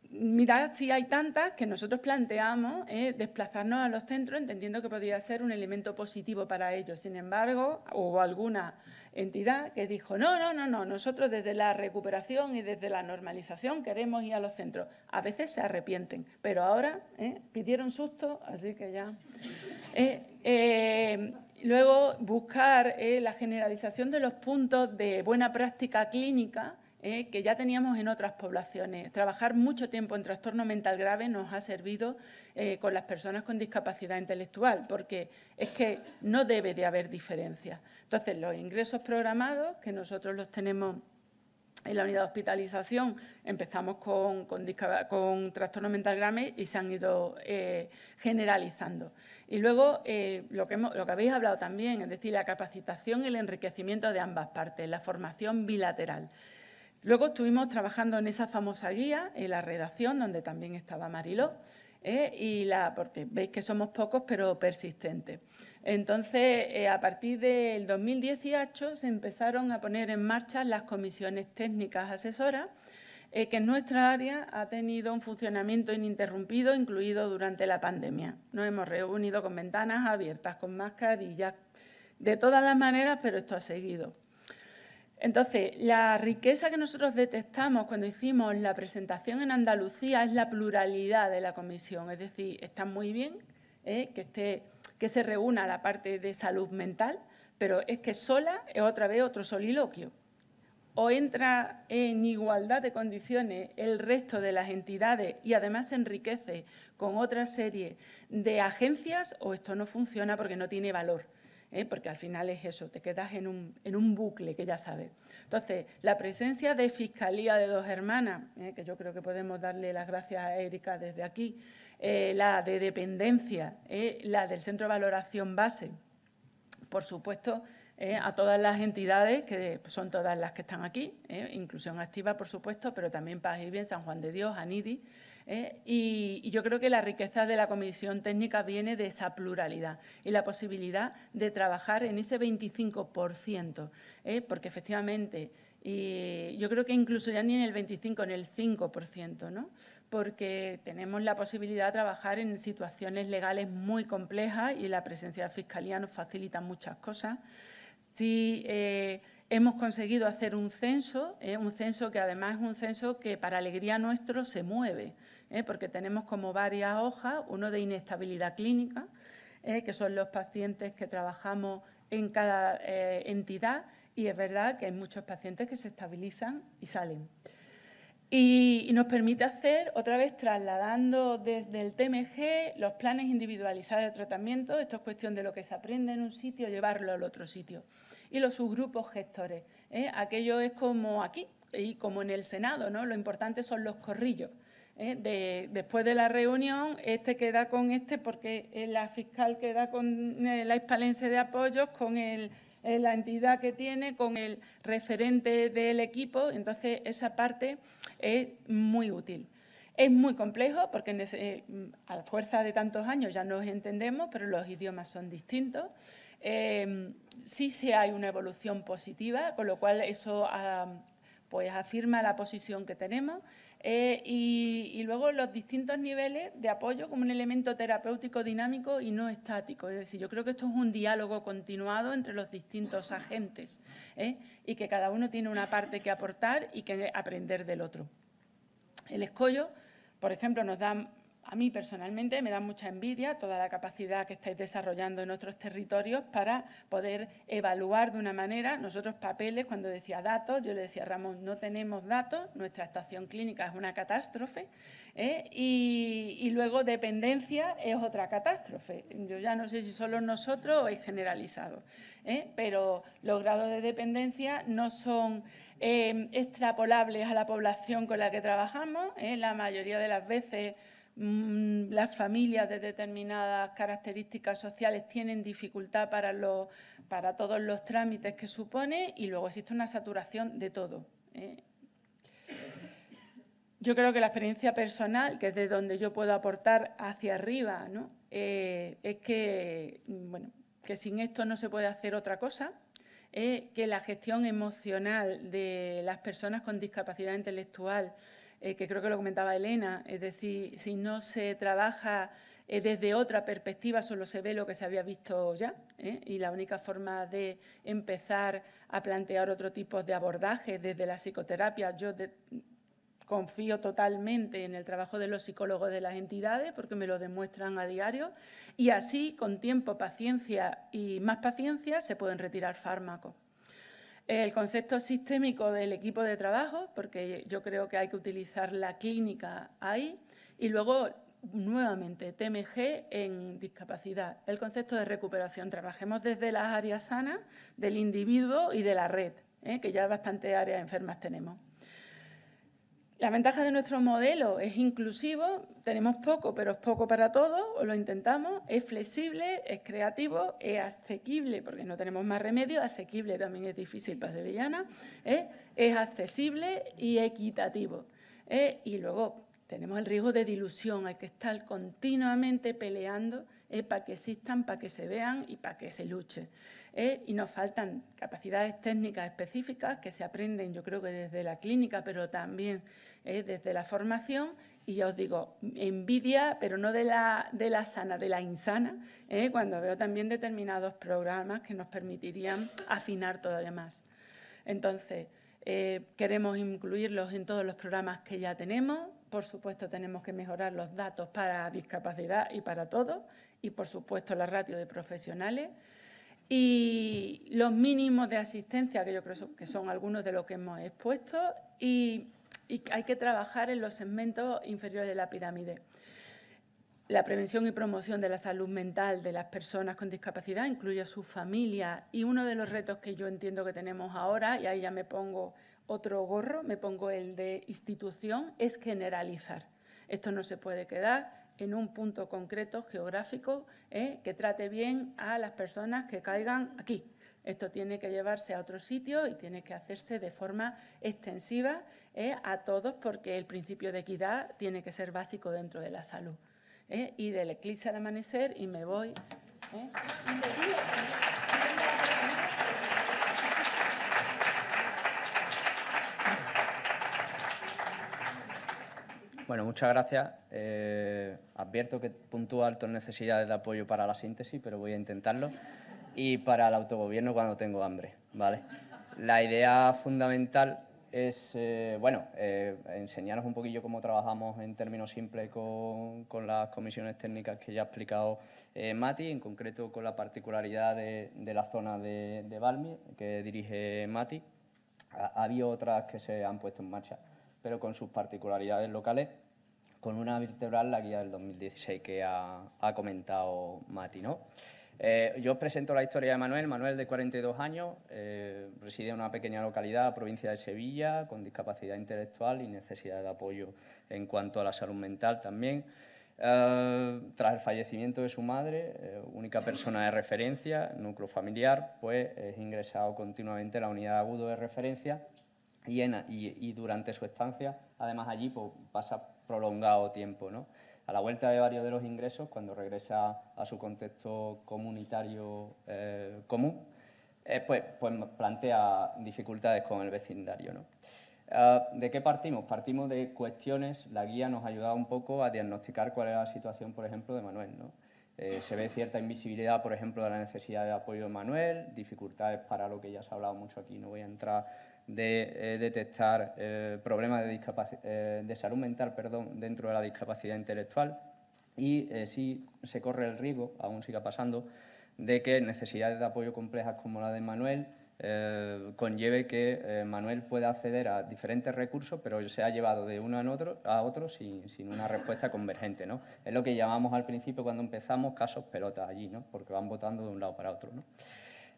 Speaker 13: Mirad si hay tantas que nosotros planteamos eh, desplazarnos a los centros entendiendo que podría ser un elemento positivo para ellos. Sin embargo, hubo alguna entidad que dijo, no, no, no, no, nosotros desde la recuperación y desde la normalización queremos ir a los centros. A veces se arrepienten, pero ahora eh, pidieron susto, así que ya. Eh, luego, buscar la generalización de los puntos de buena práctica clínica eh, que ya teníamos en otras poblaciones. Trabajar mucho tiempo en trastorno mental grave nos ha servido eh, con las personas con discapacidad intelectual, porque es que no debe de haber diferencia. Entonces, los ingresos programados, que nosotros los tenemos en la unidad de hospitalización empezamos con, con, trastorno mental grave y se han ido eh, generalizando. Y luego, lo que habéis hablado también, es decir, la capacitación y el enriquecimiento de ambas partes, la formación bilateral. Luego estuvimos trabajando en esa famosa guía, en la redacción, donde también estaba Mariló, ¿eh? y la, porque veis que somos pocos pero persistentes. Entonces, eh, a partir del 2018 se empezaron a poner en marcha las comisiones técnicas asesoras, eh, que en nuestra área ha tenido un funcionamiento ininterrumpido, incluido durante la pandemia. Nos hemos reunido con ventanas abiertas, con mascarillas, de todas las maneras, pero esto ha seguido. Entonces, la riqueza que nosotros detectamos cuando hicimos la presentación en Andalucía es la pluralidad de la comisión, es decir, está muy bien ¿eh? que, que se reúna la parte de salud mental, pero es que sola es otra vez otro soliloquio. O entra en igualdad de condiciones el resto de las entidades y además se enriquece con otra serie de agencias o esto no funciona porque no tiene valor. ¿eh? porque al final es eso, te quedas en un, bucle que ya sabes. Entonces, la presencia de Fiscalía de Dos Hermanas, ¿eh? que yo creo que podemos darle las gracias a Erika desde aquí, eh, la de Dependencia, la del Centro de Valoración Base, por supuesto, a todas las entidades, que son todas las que están aquí, inclusión activa, por supuesto, pero también Paz y Bien, San Juan de Dios, ANIDI, ¿eh? y, yo creo que la riqueza de la comisión técnica viene de esa pluralidad y la posibilidad de trabajar en ese 25%, ¿eh? porque efectivamente y yo creo que incluso ya ni en el 25, en el 5%, ¿no? porque tenemos la posibilidad de trabajar en situaciones legales muy complejas y la presencia de la Fiscalía nos facilita muchas cosas. Si eh, hemos conseguido hacer un censo, un censo que además es un censo que para alegría nuestro se mueve, ¿eh? porque tenemos como varias hojas, uno de inestabilidad clínica, ¿eh? que son los pacientes que trabajamos en cada eh, entidad y es verdad que hay muchos pacientes que se estabilizan y salen. Y, nos permite hacer, otra vez trasladando desde el TMG, los planes individualizados de tratamiento, esto es cuestión de lo que se aprende en un sitio, llevarlo al otro sitio, y los subgrupos gestores. Aquello es como aquí y como en el Senado, ¿no? lo importante son los corrillos. ¿eh? después de la reunión, este queda con este porque la fiscal queda con eh, la hispalense de apoyos, con eh, la entidad que tiene, con el referente del equipo. Entonces, esa parte es muy útil. Es muy complejo porque mm, a la fuerza de tantos años ya nos entendemos, pero los idiomas son distintos. Em, sí sí hay una evolución positiva, con lo cual eso ah, pues afirma la posición que tenemos. Eh, y, luego los distintos niveles de apoyo como un elemento terapéutico dinámico y no estático. Es decir, yo creo que esto es un diálogo continuado entre los distintos agentes ¿eh? y que cada uno tiene una parte que aportar y que aprender del otro. El escollo, por ejemplo, nos da a mí personalmente me da mucha envidia toda la capacidad que estáis desarrollando en otros territorios para poder evaluar de una manera. Nosotros papeles, cuando decía datos, yo le decía Ramón, no tenemos datos, nuestra estación clínica es una catástrofe ¿eh? y, luego dependencia es otra catástrofe. Yo ya no sé si solo nosotros o es generalizado, ¿eh? pero los grados de dependencia no son... Eh, extrapolables a la población con la que trabajamos. La mayoría de las veces Mm, las familias de determinadas características sociales tienen dificultad para, todos los trámites que supone y luego existe una saturación de todo. ¿eh? Yo creo que la experiencia personal, que es de donde yo puedo aportar hacia arriba, ¿no? Eh, es que, mm, bueno, que sin esto no se puede hacer otra cosa, ¿eh? que la gestión emocional de las personas con discapacidad intelectual eh, que creo que lo comentaba Elena, es decir, si no se trabaja eh, desde otra perspectiva, solo se ve lo que se había visto ya, ¿eh? y la única forma de empezar a plantear otro tipo de abordaje desde la psicoterapia, yo confío totalmente en el trabajo de los psicólogos de las entidades porque me lo demuestran a diario y así con tiempo, paciencia y más paciencia se pueden retirar fármacos el concepto sistémico del equipo de trabajo, porque yo creo que hay que utilizar la clínica ahí, y luego nuevamente TMG en discapacidad, el concepto de recuperación. Trabajemos desde las áreas sanas del individuo y de la red, ¿eh? que ya bastantes áreas enfermas tenemos. La ventaja de nuestro modelo es inclusivo, tenemos poco, pero es poco para todos, o lo intentamos, es flexible, es creativo, es asequible, porque no tenemos más remedio, asequible también es difícil para sevillana, ¿eh? es accesible y equitativo. ¿eh? Y luego tenemos el riesgo de dilución, hay que estar continuamente peleando ¿eh? para que existan, para que se vean y para que se luche. ¿eh? y nos faltan capacidades técnicas específicas que se aprenden yo creo que desde la clínica, pero también ¿eh? desde la formación y ya os digo, envidia, pero no de la, de la sana, de la insana, ¿eh? cuando veo también determinados programas que nos permitirían afinar todavía más. Entonces, queremos incluirlos en todos los programas que ya tenemos. Por supuesto, tenemos que mejorar los datos para discapacidad y para todo. Y, por supuesto, la ratio de profesionales y los mínimos de asistencia, que yo creo que son algunos de los que hemos expuesto, y, hay que trabajar en los segmentos inferiores de la pirámide. La prevención y promoción de la salud mental de las personas con discapacidad incluye a sus familias y uno de los retos que yo entiendo que tenemos ahora, y ahí ya me pongo otro gorro, me pongo el de institución, es generalizar. Esto no se puede quedar en un punto concreto geográfico ¿eh? que trate bien a las personas que caigan aquí. Esto tiene que llevarse a otro sitio y tiene que hacerse de forma extensiva ¿eh? a todos porque el principio de equidad tiene que ser básico dentro de la salud. ¿eh? Y del eclipse al amanecer y me voy.
Speaker 23: Bueno, muchas gracias. Eh, advierto que puntúo en necesidades de apoyo para la síntesis, pero voy a intentarlo. Y para el autogobierno cuando tengo hambre, ¿vale? La idea fundamental es, eh, bueno, eh, enseñaros un poquillo cómo trabajamos en términos simples con, las comisiones técnicas que ya ha explicado eh, Mati, en concreto con la particularidad de, la zona de, de Balmi, que dirige Mati. Había otras que se han puesto en marcha pero con sus particularidades locales, con una vertebral, la guía del 2016 que ha, comentado Mati. ¿no? Eh, yo os presento la historia de Manuel. Manuel, de 42 años, eh, reside en una pequeña localidad, provincia de Sevilla, con discapacidad intelectual y necesidad de apoyo en cuanto a la salud mental también. Eh, tras el fallecimiento de su madre, única persona de referencia, núcleo familiar, pues es ingresado continuamente en la unidad agudo de referencia y, y, durante su estancia, además allí pues, pasa prolongado tiempo. ¿no? A la vuelta de varios de los ingresos, cuando regresa a su contexto comunitario eh, común, eh, pues, pues, plantea dificultades con el vecindario. ¿no? Ah, ¿De qué partimos? Partimos de cuestiones, la guía nos ha ayudado un poco a diagnosticar cuál era la situación, por ejemplo, de Manuel. ¿no? Eh, se ve cierta invisibilidad, por ejemplo, de la necesidad de apoyo de Manuel, dificultades para lo que ya se ha hablado mucho aquí, no voy a entrar de eh, detectar eh, problemas eh, de, salud mental perdón, dentro de la discapacidad intelectual y si se corre el riesgo, aún siga pasando, de que necesidades de apoyo complejas como la de Manuel conlleve que Manuel pueda acceder a diferentes recursos, pero se ha llevado de uno a otro, a otro sin, una respuesta convergente. ¿no? Es lo que llamamos al principio, cuando empezamos, casos pelotas allí, ¿no? porque van votando de un lado para otro. ¿no?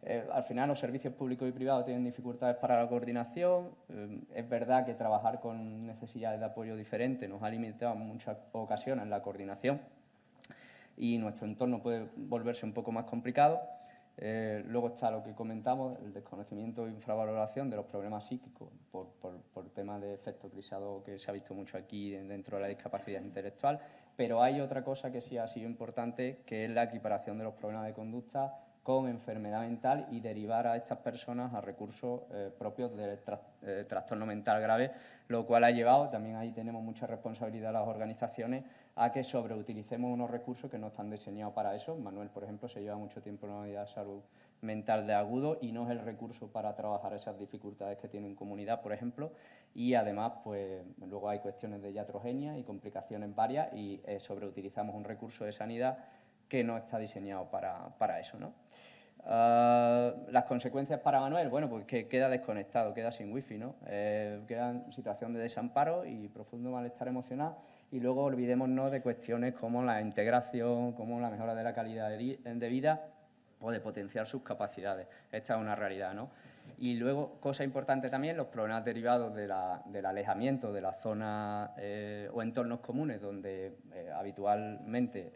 Speaker 23: Eh, al final los servicios públicos y privados tienen dificultades para la coordinación. Eh, es verdad que trabajar con necesidades de apoyo diferente nos ha limitado en muchas ocasiones la coordinación y nuestro entorno puede volverse un poco más complicado. Eh, luego está lo que comentamos, el desconocimiento e infravaloración de los problemas psíquicos por, por temas de efecto crisado que se ha visto mucho aquí dentro de la discapacidad intelectual. Pero hay otra cosa que sí ha sido importante, que es la equiparación de los problemas de conducta con enfermedad mental y derivar a estas personas a recursos eh, propios del eh, trastorno mental grave, lo cual ha llevado, también ahí tenemos mucha responsabilidad las organizaciones, a que sobreutilicemos unos recursos que no están diseñados para eso. Manuel, por ejemplo, se lleva mucho tiempo en una unidad de salud mental de agudo y no es el recurso para trabajar esas dificultades que tiene en comunidad, por ejemplo. Y además, pues luego hay cuestiones de iatrogenia y complicaciones varias y eh, sobreutilizamos un recurso de sanidad que no está diseñado para, eso. ¿no? Eh, las consecuencias para Manuel, bueno, pues que queda desconectado, queda sin wifi, ¿no? Eh, queda en situación de desamparo y profundo malestar emocional y luego olvidémonos de cuestiones como la integración, como la mejora de la calidad de, vida o de potenciar sus capacidades. Esta es una realidad, ¿no? Y luego, cosa importante también, los problemas derivados del alejamiento de las zonas eh, o entornos comunes donde habitualmente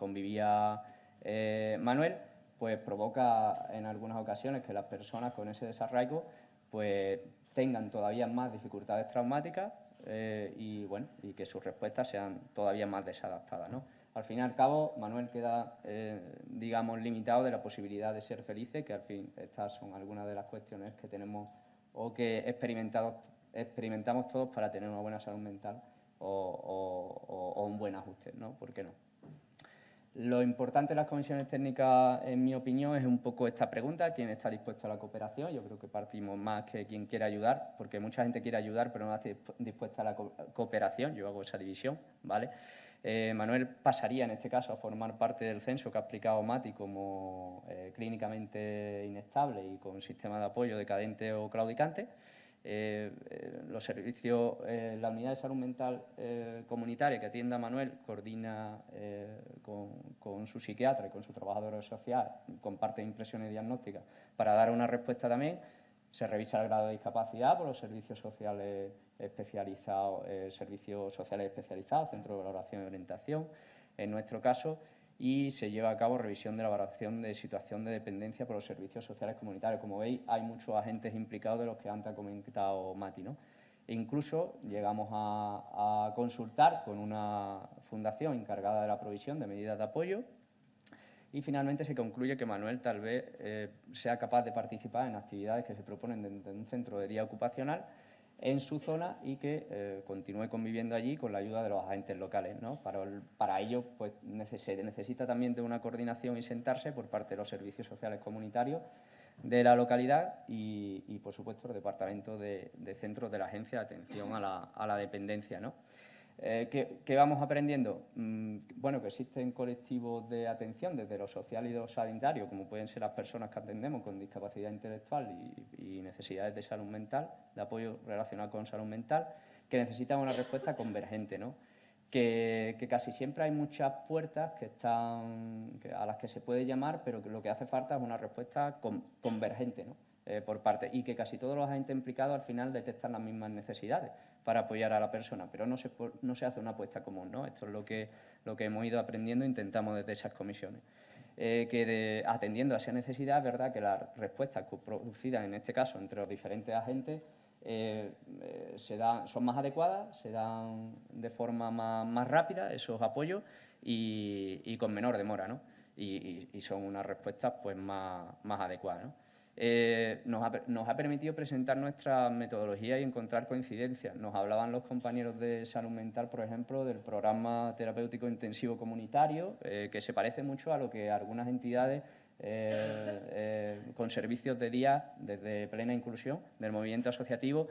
Speaker 23: convivía eh, Manuel, pues provoca en algunas ocasiones que las personas con ese desarraigo pues tengan todavía más dificultades traumáticas eh, y, bueno, y que sus respuestas sean todavía más desadaptadas. ¿no? Al fin y al cabo, Manuel queda, eh, digamos, limitado de la posibilidad de ser felices, que al fin estas son algunas de las cuestiones que tenemos o que experimentamos todos para tener una buena salud mental o, o un buen ajuste, ¿no? ¿Por qué no? Lo importante de las comisiones técnicas, en mi opinión, es un poco esta pregunta, quién está dispuesto a la cooperación. Yo creo que partimos más que quién quiere ayudar, porque mucha gente quiere ayudar, pero no está dispuesta a la cooperación. Yo hago esa división, ¿vale? Eh, Manuel pasaría, en este caso, a formar parte del censo que ha explicado Mati como eh, clínicamente inestable y con sistema de apoyo decadente o claudicante. Eh, eh, los servicios, eh, la unidad de salud mental comunitaria que atienda Manuel coordina con, con, su psiquiatra y con su trabajador social, comparte impresiones diagnósticas para dar una respuesta también. Se revisa el grado de discapacidad por los servicios sociales especializados, servicios sociales especializados, centro de valoración y orientación. En nuestro caso, y se lleva a cabo revisión de la evaluación de situación de dependencia por los servicios sociales comunitarios. Como veis, hay muchos agentes implicados de los que antes ha comentado Mati. E incluso llegamos a, consultar con una fundación encargada de la provisión de medidas de apoyo y finalmente se concluye que Manuel tal vez eh, sea capaz de participar en actividades que se proponen en un centro de día ocupacional en su zona y que eh, continúe conviviendo allí con la ayuda de los agentes locales. ¿no? Para, ello pues, se necesita también de una coordinación y sentarse por parte de los servicios sociales comunitarios de la localidad y, por supuesto, el departamento de, de centros de la Agencia de Atención a la, a la Dependencia. ¿no? Eh, ¿qué, vamos aprendiendo? Mm, bueno, que existen colectivos de atención, desde lo social y lo sanitario, como pueden ser las personas que atendemos con discapacidad intelectual y, necesidades de salud mental, de apoyo relacionado con salud mental, que necesitan una respuesta convergente, Que, casi siempre hay muchas puertas que están, a las que se puede llamar, pero lo que hace falta es una respuesta convergente eh, por parte, y que casi todos los agentes implicados al final detectan las mismas necesidades para apoyar a la persona, pero no se, no se hace una apuesta común. ¿no? Esto es lo que, lo que hemos ido aprendiendo intentamos desde esas comisiones. Eh, que atendiendo a esa necesidad, es verdad que las respuestas producidas en este caso entre los diferentes agentes eh, eh, son más adecuadas, se dan de forma más, rápida esos apoyos y, con menor demora, ¿no? Y, son unas respuestas pues, más, más adecuadas. Eh, nos, ha, permitido presentar nuestra metodología y encontrar coincidencias. Nos hablaban los compañeros de salud mental, por ejemplo, del programa terapéutico intensivo comunitario, eh, que se parece mucho a lo que algunas entidades eh, con servicios de día desde plena inclusión del movimiento asociativo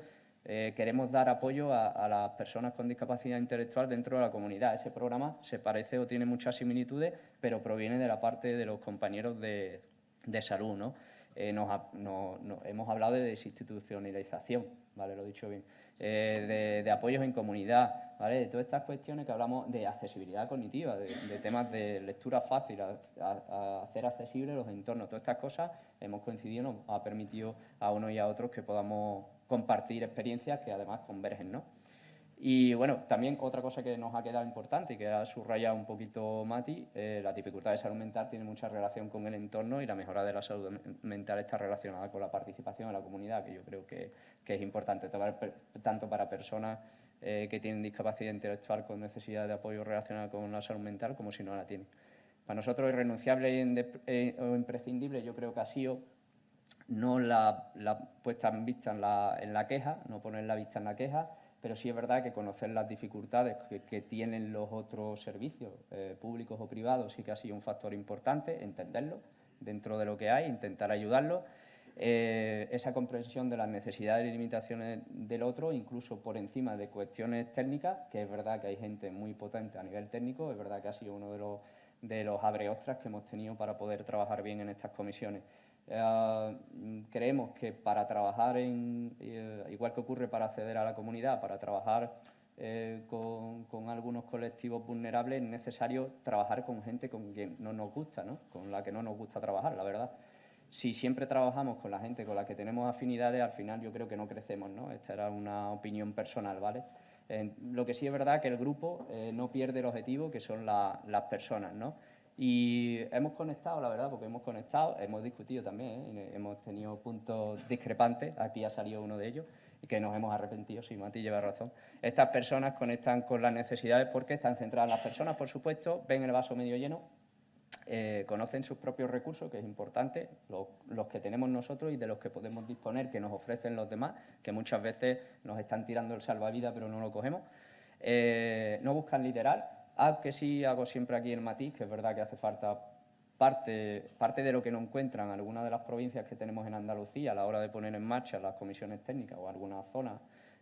Speaker 23: queremos dar apoyo a, las personas con discapacidad intelectual dentro de la comunidad. Ese programa se parece o tiene muchas similitudes, pero proviene de la parte de los compañeros de, de salud. ¿no? Eh, nos, hemos hablado de desinstitucionalización, Lo he dicho bien. Eh, de, apoyos en comunidad, De todas estas cuestiones que hablamos de accesibilidad cognitiva, de, temas de lectura fácil, hacer accesibles los entornos, todas estas cosas hemos coincidido, nos ha permitido a unos y a otros que podamos compartir experiencias que además convergen, ¿no? Y bueno, también otra cosa que nos ha quedado importante y que ha subrayado un poquito Mati, eh, la dificultad de salud mental tiene mucha relación con el entorno y la mejora de la salud mental está relacionada con la participación de la comunidad, que yo creo que, es importante, tanto para personas eh, que tienen discapacidad intelectual con necesidad de apoyo relacionada con la salud mental como si no la tienen. Para nosotros irrenunciable renunciable e, o imprescindible yo creo que ha sido no la, la puesta en vista la, en la queja, no poner la vista en la queja, pero sí es verdad que conocer las dificultades que, tienen los otros servicios eh, públicos o privados sí que ha sido un factor importante, entenderlo dentro de lo que hay, intentar ayudarlo. Eh, esa comprensión de las necesidades y limitaciones del otro, incluso por encima de cuestiones técnicas, que es verdad que hay gente muy potente a nivel técnico, es verdad que ha sido uno de los, de los abreostras que hemos tenido para poder trabajar bien en estas comisiones. Eh, mm, creemos que para trabajar en, eh, igual que ocurre para acceder a la comunidad, para trabajar eh, con, algunos colectivos vulnerables, es necesario trabajar con gente con quien no nos gusta, ¿no? con la que no nos gusta trabajar, la verdad. Si siempre trabajamos con la gente con la que tenemos afinidades, al final yo creo que no crecemos, ¿no? Esta era una opinión personal, ¿vale? lo que sí es verdad que el grupo no pierde el objetivo, que son las personas, ¿no? Y hemos conectado, la verdad, porque hemos conectado, hemos discutido también, ¿eh? hemos tenido puntos discrepantes, aquí ha salido uno de ellos, y que nos hemos arrepentido, si Mati lleva razón. Estas personas conectan con las necesidades porque están centradas las personas, por supuesto, ven el vaso medio lleno, eh, conocen sus propios recursos, que es importante, los, que tenemos nosotros y de los que podemos disponer, que nos ofrecen los demás, que muchas veces nos están tirando el salvavidas pero no lo cogemos. Eh, no buscan literal, Ah, que sí hago siempre aquí en Matiz, que es verdad que hace falta parte, parte de lo que no encuentran algunas de las provincias que tenemos en Andalucía a la hora de poner en marcha las comisiones técnicas o algunas zonas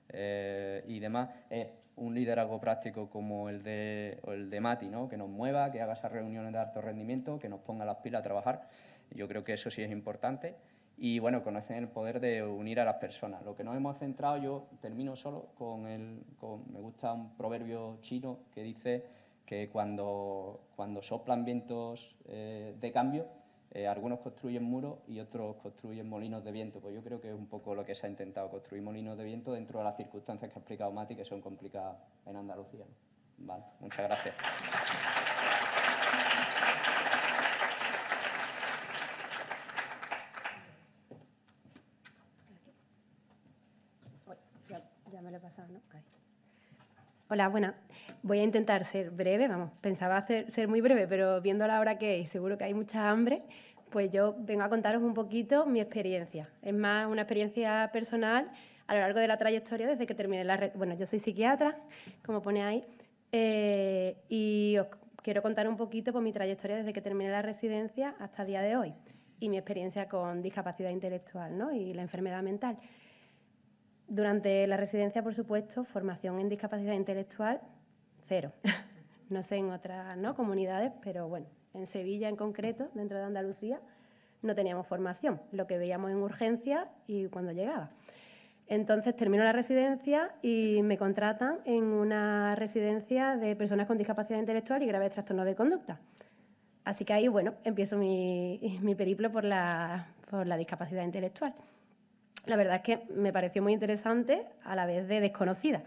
Speaker 23: eh, y demás, es un liderazgo práctico como el de, el de Mati, ¿no? que nos mueva, que haga esas reuniones de alto rendimiento, que nos ponga las pilas a trabajar. Yo creo que eso sí es importante. Y bueno, conocen el poder de unir a las personas. Lo que nos hemos centrado, yo termino solo con el. me gusta un proverbio chino que dice que cuando, cuando soplan vientos eh, de cambio, eh, algunos construyen muros y otros construyen molinos de viento. Pues yo creo que es un poco lo que se ha intentado, construir molinos de viento dentro de las circunstancias que ha explicado Mati, que son complicadas en Andalucía. Vale, muchas gracias.
Speaker 24: Ya, me lo he pasado, ¿no? Ahí. Hola, bueno, Voy a intentar ser breve, vamos, pensaba ser muy breve, pero viendo la hora que es, seguro que hay mucha hambre, pues yo vengo a contaros un poquito mi experiencia. Es más, una experiencia personal a lo largo de la trayectoria desde que terminé la... Bueno, yo soy psiquiatra, como pone ahí, eh, y os quiero contar un poquito mi trayectoria desde que terminé la residencia hasta el día de hoy y mi experiencia con discapacidad intelectual ¿no? y la enfermedad mental. Durante la residencia, por supuesto, formación en discapacidad intelectual, cero. no sé en otras ¿no? comunidades, pero bueno, en Sevilla en concreto, dentro de Andalucía, no teníamos formación, lo que veíamos en urgencia y cuando llegaba. Entonces termino la residencia y me contratan en una residencia de personas con discapacidad intelectual y graves trastornos de conducta. Así que ahí, bueno, empiezo mi, periplo por la discapacidad intelectual la verdad es que me pareció muy interesante a la vez de desconocida.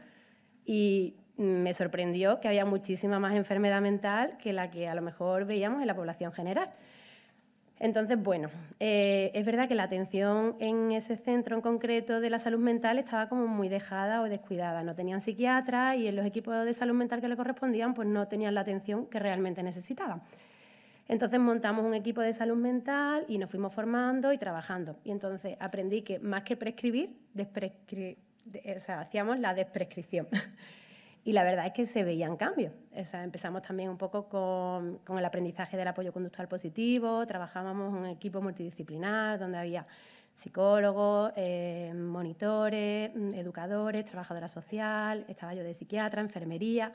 Speaker 24: Y me sorprendió que había muchísima más enfermedad mental que la que a lo mejor veíamos en la población general. Entonces, bueno, eh, es verdad que la atención en ese centro en concreto de la salud mental estaba como muy dejada o descuidada. No tenían psiquiatras y en los equipos de salud mental que le correspondían, pues no tenían la atención que realmente necesitaban. Entonces montamos un equipo de salud mental y nos fuimos formando y trabajando. Y entonces aprendí que más que prescribir, eh, o sea, hacíamos la desprescripción. y la verdad es que se veían cambios. empezamos también un poco con, el aprendizaje del apoyo conductual positivo, trabajábamos un equipo multidisciplinar donde había psicólogos, eh, monitores, mm, educadores, trabajadora social, estaba yo de psiquiatra, enfermería,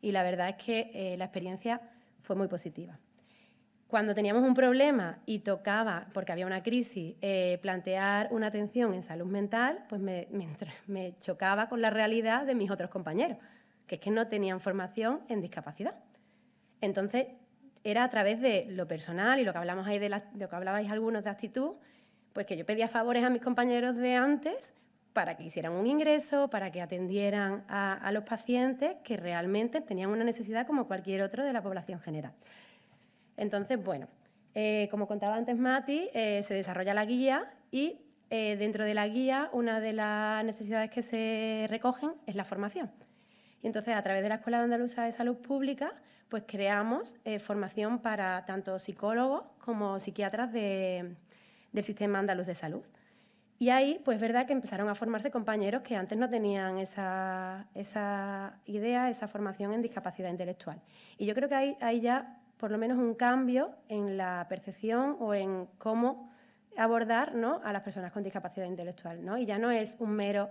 Speaker 24: y la verdad es que eh, la experiencia fue muy positiva cuando teníamos un problema y tocaba, porque había una crisis, eh, plantear una atención en salud mental, pues me, chocaba con la realidad de mis otros compañeros, que es que no tenían formación en discapacidad. Entonces, era a través de lo personal y lo que, hablamos lo que hablabais algunos de actitud, pues que yo pedía favores a mis compañeros de antes para que hicieran un ingreso, para que atendieran a, a los pacientes que realmente tenían una necesidad como cualquier otro de la población general. Entonces, bueno, eh, como contaba antes Mati, eh, se desarrolla la guía y eh, dentro de la guía una de las necesidades que se recogen es la formación. Y entonces, a través de la Escuela Andaluza de Salud Pública, pues creamos formación para tanto psicólogos como psiquiatras del Sistema Andaluz de Salud. Y ahí, pues es verdad que empezaron a formarse compañeros que antes no tenían esa, idea, esa formación en discapacidad intelectual. Y yo creo que ahí, ahí ya por lo menos un cambio en la percepción o en cómo abordar ¿no? a las personas con discapacidad intelectual. ¿no? Y ya no es un mero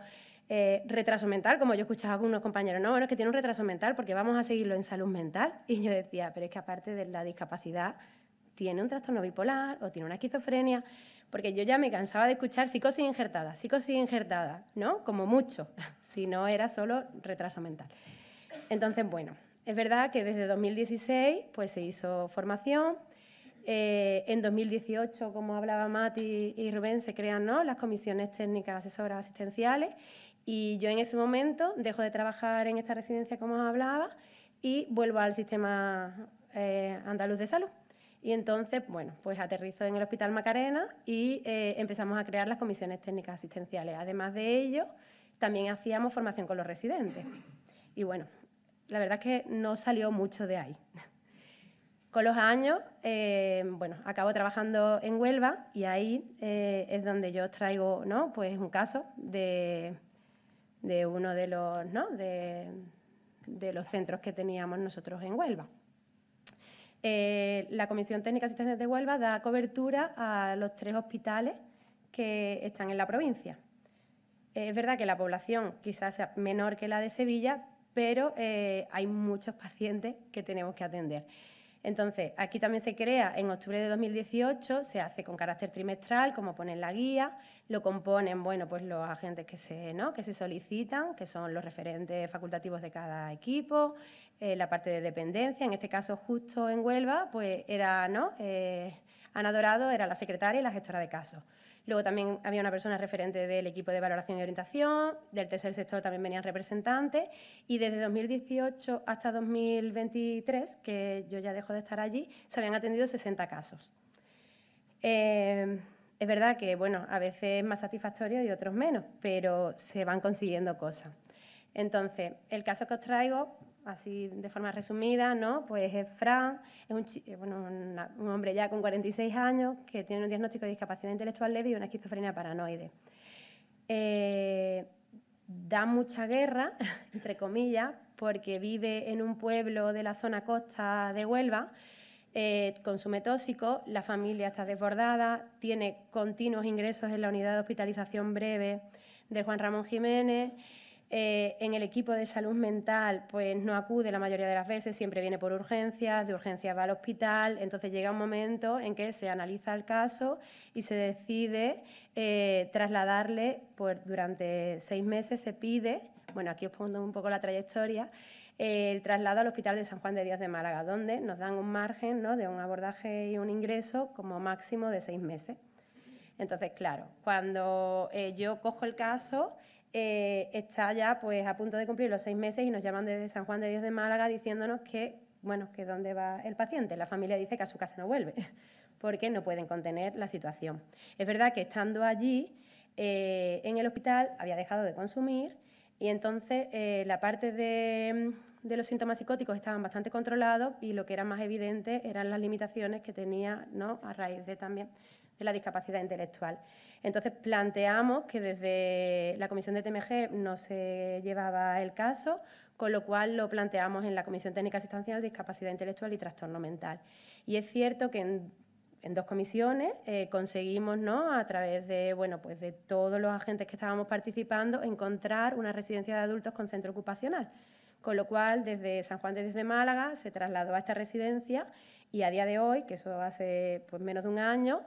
Speaker 24: eh, retraso mental, como yo escuchaba a algunos compañeros, no, bueno, es que tiene un retraso mental porque vamos a seguirlo en salud mental. Y yo decía, pero es que aparte de la discapacidad, tiene un trastorno bipolar o tiene una esquizofrenia, porque yo ya me cansaba de escuchar psicosis injertada, psicosis injertada, ¿no? Como mucho, si no era solo retraso mental. Entonces, bueno, es verdad que desde 2016 pues, se hizo formación. Eh, en 2018, como hablaba Mati y Rubén, se crean las comisiones técnicas asesoras asistenciales y yo en ese momento dejo de trabajar en esta residencia, como os hablaba, y vuelvo al sistema eh, andaluz de salud. Y entonces, bueno, pues aterrizo en el Hospital Macarena y eh, empezamos a crear las comisiones técnicas asistenciales. Además de ello, también hacíamos formación con los residentes. Y bueno, la verdad es que no salió mucho de ahí. Con los años, eh, bueno, acabo trabajando en Huelva y ahí eh, es donde yo traigo, ¿no? Pues un caso de, uno de los, de, los centros que teníamos nosotros en Huelva. Eh, la Comisión Técnica Asistente de Huelva da cobertura a los tres hospitales que están en la provincia. Es verdad que la población quizás sea menor que la de Sevilla, pero eh, hay muchos pacientes que tenemos que atender. Entonces, aquí también se crea en octubre de 2018, se hace con carácter trimestral, como pone en la guía, lo componen, bueno, pues los agentes que se, solicitan, que son los referentes facultativos de cada equipo, eh, la parte de dependencia, en este caso justo en Huelva, pues era, ¿no? Eh, Ana Dorado era la secretaria y la gestora de casos. Luego también había una persona referente del equipo de valoración y orientación, del tercer sector también venían representantes y desde 2018 hasta 2023, que yo ya dejo de estar allí, se habían atendido 60 casos. Eh, es verdad que, bueno, a veces más satisfactorio y otros menos, pero se van consiguiendo cosas. Entonces, el caso que os traigo así de forma resumida, ¿no? Pues es Fran, es un, eh, hombre ya con 46 años que tiene un diagnóstico de discapacidad intelectual leve y una esquizofrenia paranoide. Eh, da mucha guerra, entre comillas, porque vive en un pueblo de la zona costa de Huelva, eh, consume tóxico, la familia está desbordada, tiene continuos ingresos en la unidad de hospitalización breve de Juan Ramón Jiménez. Eh, en el equipo de salud mental, pues no acude la mayoría de las veces, siempre viene por urgencias, de urgencias va al hospital, entonces llega un momento en que se analiza el caso y se decide eh, trasladarle, pues durante seis meses se pide, bueno, aquí os pongo un poco la trayectoria, eh, el traslado al Hospital de San Juan de Dios de Málaga, donde nos dan un margen ¿no? de un abordaje y un ingreso como máximo de seis meses. Entonces, claro, cuando yo cojo el caso, eh, está ya pues a punto de cumplir los seis meses y nos llaman desde San Juan de Dios de Málaga diciéndonos que, bueno, que dónde va el paciente. La familia dice que a su casa no vuelve porque no pueden contener la situación. Es verdad que estando allí eh, en el hospital había dejado de consumir y entonces eh, la parte de, de, los síntomas psicóticos estaban bastante controlados y lo que era más evidente eran las limitaciones que tenía ¿no? a raíz de también de la discapacidad intelectual. Entonces planteamos que desde la comisión de TMG no se llevaba el caso, con lo cual lo planteamos en la Comisión Técnica Asistencial de Discapacidad Intelectual y Trastorno Mental. Y es cierto que en, dos comisiones eh, conseguimos, ¿no? a través de, bueno, pues de todos los agentes que estábamos participando, encontrar una residencia de adultos con centro ocupacional. Con lo cual, desde San Juan de desde Málaga se trasladó a esta residencia y a día de hoy, que eso hace pues, menos de un año,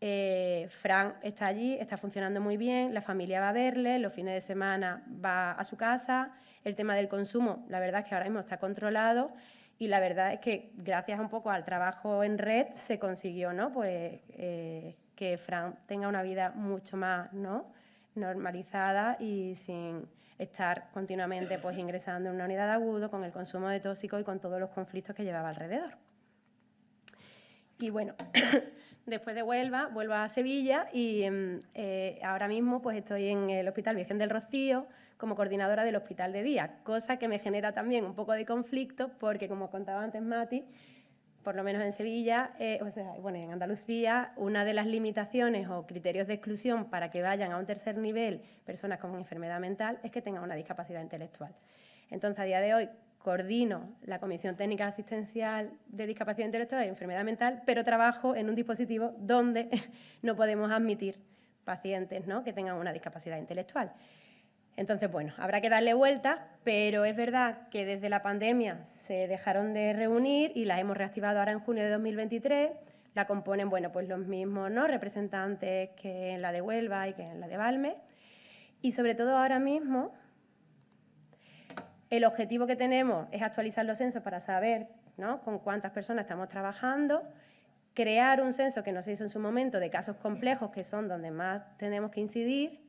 Speaker 24: eh, Fran está allí, está funcionando muy bien, la familia va a verle, los fines de semana va a su casa, el tema del consumo, la verdad es que ahora mismo está controlado y la verdad es que gracias un poco al trabajo en red se consiguió, ¿no? Pues eh, que Fran tenga una vida mucho más, Normalizada y sin estar continuamente pues ingresando en una unidad de agudo con el consumo de tóxico y con todos los conflictos que llevaba alrededor. Y bueno, después de Huelva, vuelvo a Sevilla y em, eh, ahora mismo pues estoy en el Hospital Virgen del Rocío como coordinadora del Hospital de Día, cosa que me genera también un poco de conflicto porque, como contaba antes Mati, por lo menos en Sevilla, eh, o sea, bueno, en Andalucía, una de las limitaciones o criterios de exclusión para que vayan a un tercer nivel personas con enfermedad mental es que tengan una discapacidad intelectual. Entonces, a día de hoy, coordino la Comisión Técnica Asistencial de Discapacidad Intelectual y Enfermedad Mental, pero trabajo en un dispositivo donde no podemos admitir pacientes que tengan una discapacidad intelectual. Entonces, bueno, habrá que darle vuelta, pero es verdad que desde la pandemia se dejaron de reunir y la hemos reactivado ahora en junio de 2023. La componen, bueno, pues los mismos ¿no? representantes que en la de Huelva y que en la de Valme. Y sobre todo ahora mismo el objetivo que tenemos es actualizar los censos para saber con cuántas personas estamos trabajando, crear un censo que no se hizo en su momento de casos complejos, que son donde más tenemos que incidir,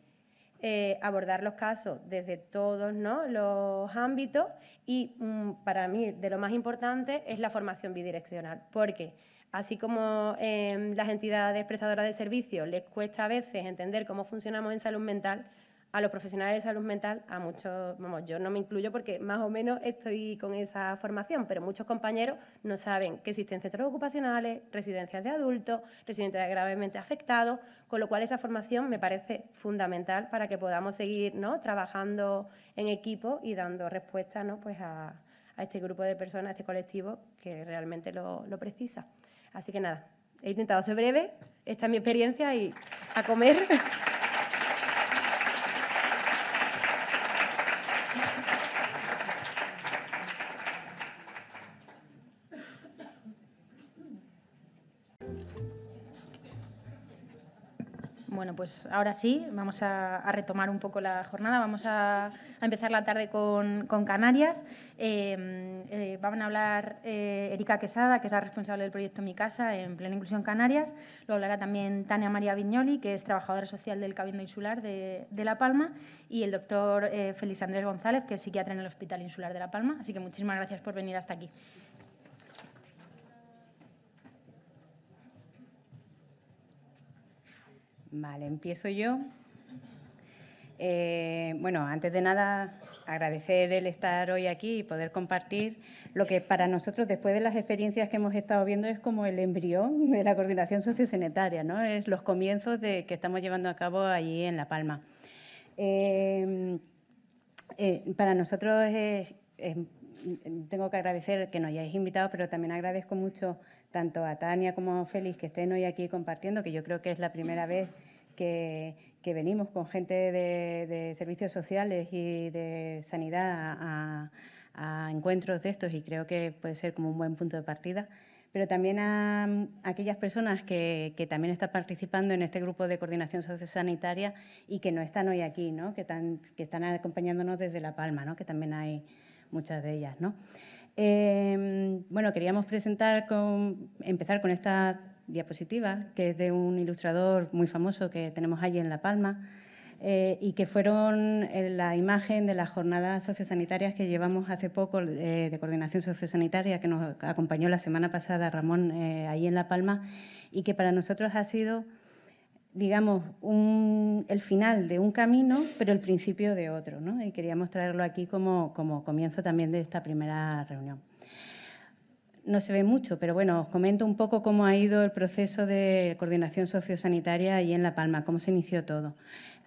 Speaker 24: eh, abordar los casos desde todos los ámbitos y mm, para mí de lo más importante es la formación bidireccional, porque así como em, las entidades prestadoras de servicios les cuesta a veces entender cómo funcionamos en salud mental, a los profesionales de salud mental, a muchos, vamos, yo no me incluyo porque más o menos estoy con esa formación, pero muchos compañeros no saben que existen centros ocupacionales, residencias de adultos, residencias gravemente afectados, con lo cual esa formación me parece fundamental para que podamos seguir trabajando en equipo y dando respuesta ¿no? pues a, este grupo de personas, a este colectivo que realmente lo, lo precisa. Así que nada, he intentado ser breve, esta es mi experiencia y a comer.
Speaker 2: pues ahora sí, vamos a, retomar un poco la jornada. Vamos a, empezar la tarde con, Canarias. Em, eh, van a hablar eh, Erika Quesada, que es la responsable del proyecto Mi Casa en Plena Inclusión Canarias. Lo hablará también Tania María Viñoli, que es trabajadora social del Cabildo Insular de, de La Palma. Y el doctor eh, Félix Andrés González, que es psiquiatra en el Hospital Insular de La Palma. Así que muchísimas gracias por venir hasta aquí.
Speaker 11: Vale, empiezo yo. Eh, bueno, antes de nada, agradecer el estar hoy aquí y poder compartir lo que para nosotros, después de las experiencias que hemos estado viendo, es como el embrión de la coordinación sociosanitaria, ¿no? Es los comienzos de, que estamos llevando a cabo allí en La Palma. Eh, eh, para nosotros tengo que agradecer que nos hayáis invitado, pero también agradezco mucho tanto a Tania como a Félix que estén hoy aquí compartiendo, que yo creo que es la primera vez que, que venimos con gente de, servicios sociales y de sanidad a, encuentros de estos y creo que puede ser como un buen punto de partida. Pero también a, aquellas personas que, también están participando en este grupo de coordinación sociosanitaria y que no están hoy aquí, ¿no? que, que están acompañándonos desde La Palma, ¿no? que también hay muchas de ellas. ¿no? Em, bueno, queríamos empezar con esta diapositiva, que es de un ilustrador muy famoso que tenemos allí en La Palma, eh, y que fueron eh, la imagen de las jornadas sociosanitarias que llevamos hace poco eh, de coordinación sociosanitaria, que nos acompañó la semana pasada Ramón ahí en La Palma, y que para nosotros ha sido digamos, el final de un camino, pero el principio de otro. ¿no? Y queríamos traerlo aquí como, comienzo también de esta primera reunión. No se ve mucho, pero bueno, os comento un poco cómo ha ido el proceso de coordinación sociosanitaria ahí en La Palma, cómo se inició todo.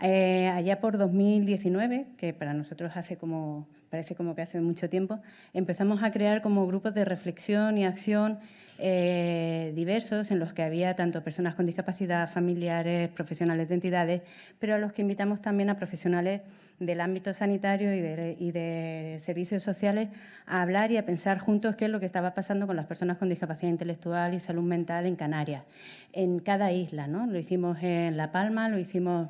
Speaker 11: Eh, allá por 2019, que para nosotros hace como, parece como que hace mucho tiempo, empezamos a crear como grupos de reflexión y acción eh, diversos en los que había tanto personas con discapacidad, familiares, profesionales de entidades, pero a los que invitamos también a profesionales del ámbito sanitario y de, servicios sociales a hablar y a pensar juntos qué es lo que estaba pasando con las personas con discapacidad intelectual y salud mental en Canarias, en cada isla. ¿no? Lo hicimos en La Palma, lo hicimos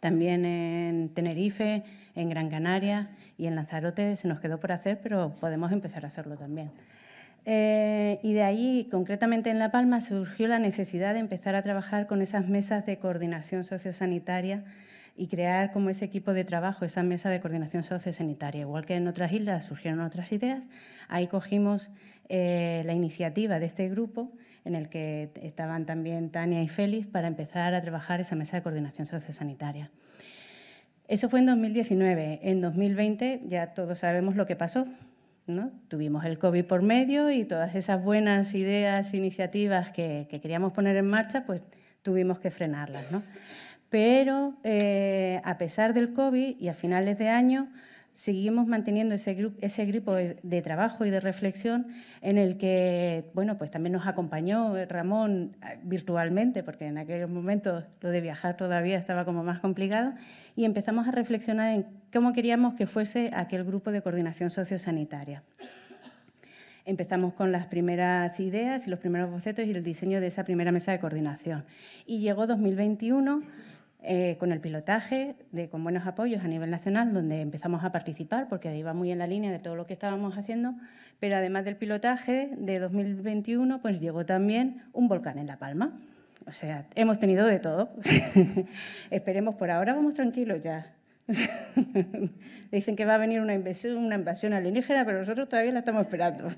Speaker 11: también en Tenerife, en Gran Canaria y en Lanzarote se nos quedó por hacer, pero podemos empezar a hacerlo también. Eh, y de ahí, concretamente en La Palma, surgió la necesidad de empezar a trabajar con esas mesas de coordinación sociosanitaria y crear como ese equipo de trabajo, esa mesa de coordinación sociosanitaria. Igual que en otras islas surgieron otras ideas, ahí cogimos eh, la iniciativa de este grupo en el que estaban también Tania y Félix para empezar a trabajar esa mesa de coordinación sociosanitaria. Eso fue en 2019. En 2020 ya todos sabemos lo que pasó. Tuvimos el COVID por medio y todas esas buenas ideas, iniciativas que, queríamos poner en marcha, pues tuvimos que frenarlas. Pero eh, a pesar del COVID y a finales de año, seguimos manteniendo ese, ese grupo de, trabajo y de reflexión en el que, bueno, pues también nos acompañó Ramón ah, virtualmente, porque en aquellos momentos lo de viajar todavía estaba como más complicado, y empezamos a reflexionar en cómo queríamos que fuese aquel grupo de coordinación sociosanitaria. Empezamos con las primeras ideas y los primeros bocetos y el diseño de esa primera mesa de coordinación. Y llegó 2021 eh, con el pilotaje de, con buenos apoyos a nivel nacional, donde empezamos a participar, porque ahí iba muy en la línea de todo lo que estábamos haciendo, pero además del pilotaje de 2021, pues llegó también un volcán en La Palma. O sea, hemos tenido de todo. Esperemos por ahora, vamos tranquilos ya. Dicen que va a venir una invasión, una invasión alienígena, pero nosotros todavía la estamos esperando.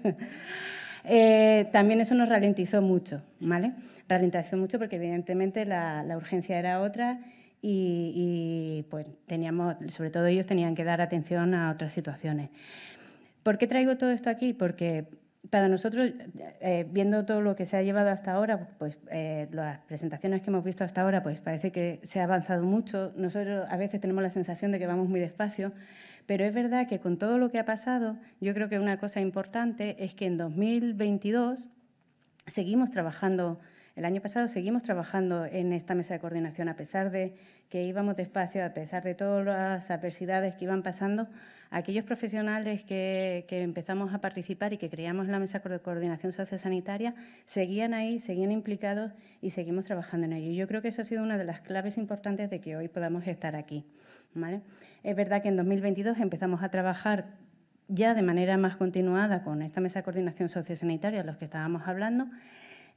Speaker 11: Eh, también eso nos ralentizó mucho, ¿vale? Ralentizó mucho porque evidentemente la, la urgencia era otra y, pues teníamos, sobre todo ellos tenían que dar atención a otras situaciones. ¿Por qué traigo todo esto aquí? Porque para nosotros, eh, viendo todo lo que se ha llevado hasta ahora, pues eh, las presentaciones que hemos visto hasta ahora, pues parece que se ha avanzado mucho. Nosotros a veces tenemos la sensación de que vamos muy despacio, pero es verdad que con todo lo que ha pasado, yo creo que una cosa importante es que en 2022 seguimos trabajando el año pasado seguimos trabajando en esta mesa de coordinación, a pesar de que íbamos despacio, a pesar de todas las adversidades que iban pasando, aquellos profesionales que, empezamos a participar y que creamos la mesa de coordinación sociosanitaria seguían ahí, seguían implicados y seguimos trabajando en ello. yo creo que eso ha sido una de las claves importantes de que hoy podamos estar aquí. Es verdad que en 2022 empezamos a trabajar ya de manera más continuada con esta mesa de coordinación sociosanitaria, los que estábamos hablando,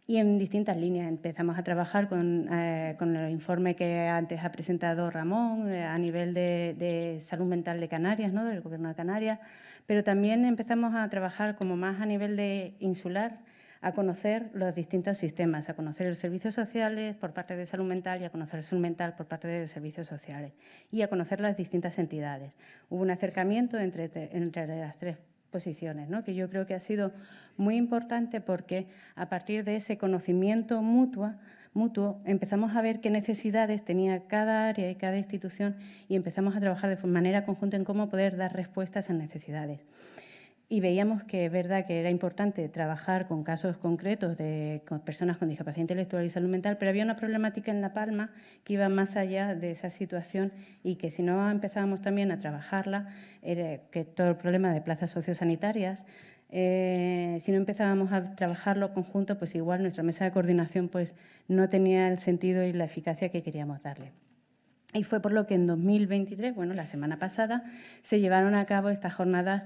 Speaker 11: y en distintas líneas. Empezamos a trabajar con, eh, el informe que antes ha presentado Ramón eh, a nivel de, salud mental de Canarias, ¿no? del Gobierno de Canarias, pero también empezamos a trabajar como más a nivel de insular, a conocer los distintos sistemas, a conocer los servicios sociales por parte de salud mental y a conocer el salud mental por parte de los servicios sociales y a conocer las distintas entidades. Hubo un acercamiento entre, entre las tres posiciones, que yo creo que ha sido muy importante porque a partir de ese conocimiento mutuo, mutuo empezamos a ver qué necesidades tenía cada área y cada institución y empezamos a trabajar de manera conjunta en cómo poder dar respuesta a esas necesidades y veíamos que es verdad que era importante trabajar con casos concretos de personas con discapacidad intelectual y salud mental, pero había una problemática en La Palma que iba más allá de esa situación y que si no empezábamos también a trabajarla, era que todo el problema de plazas sociosanitarias, eh, si no empezábamos a trabajarlo conjunto, pues igual nuestra mesa de coordinación pues, no tenía el sentido y la eficacia que queríamos darle. Y fue por lo que en 2023, bueno, la semana pasada, se llevaron a cabo estas jornadas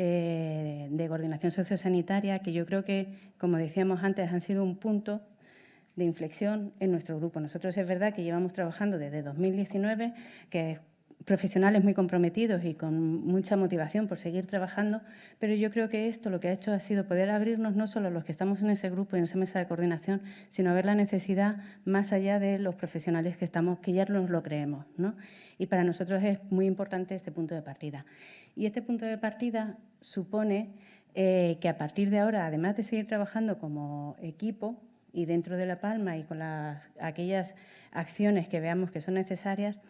Speaker 11: eh, de coordinación sociosanitaria, que yo creo que, como decíamos antes, han sido un punto de inflexión en nuestro grupo. Nosotros es verdad que llevamos trabajando desde 2019, que profesionales muy comprometidos y con mucha motivación por seguir trabajando, pero yo creo que esto lo que ha hecho ha sido poder abrirnos no solo a los que estamos en ese grupo y en esa mesa de coordinación, sino a ver la necesidad más allá de los profesionales que estamos, que ya nos lo creemos. ¿no? Y para nosotros es muy importante este punto de partida. Y este punto de partida supone eh, que a partir de ahora, además de seguir trabajando como equipo y dentro de La Palma y con aquellas acciones que veamos que son necesarias,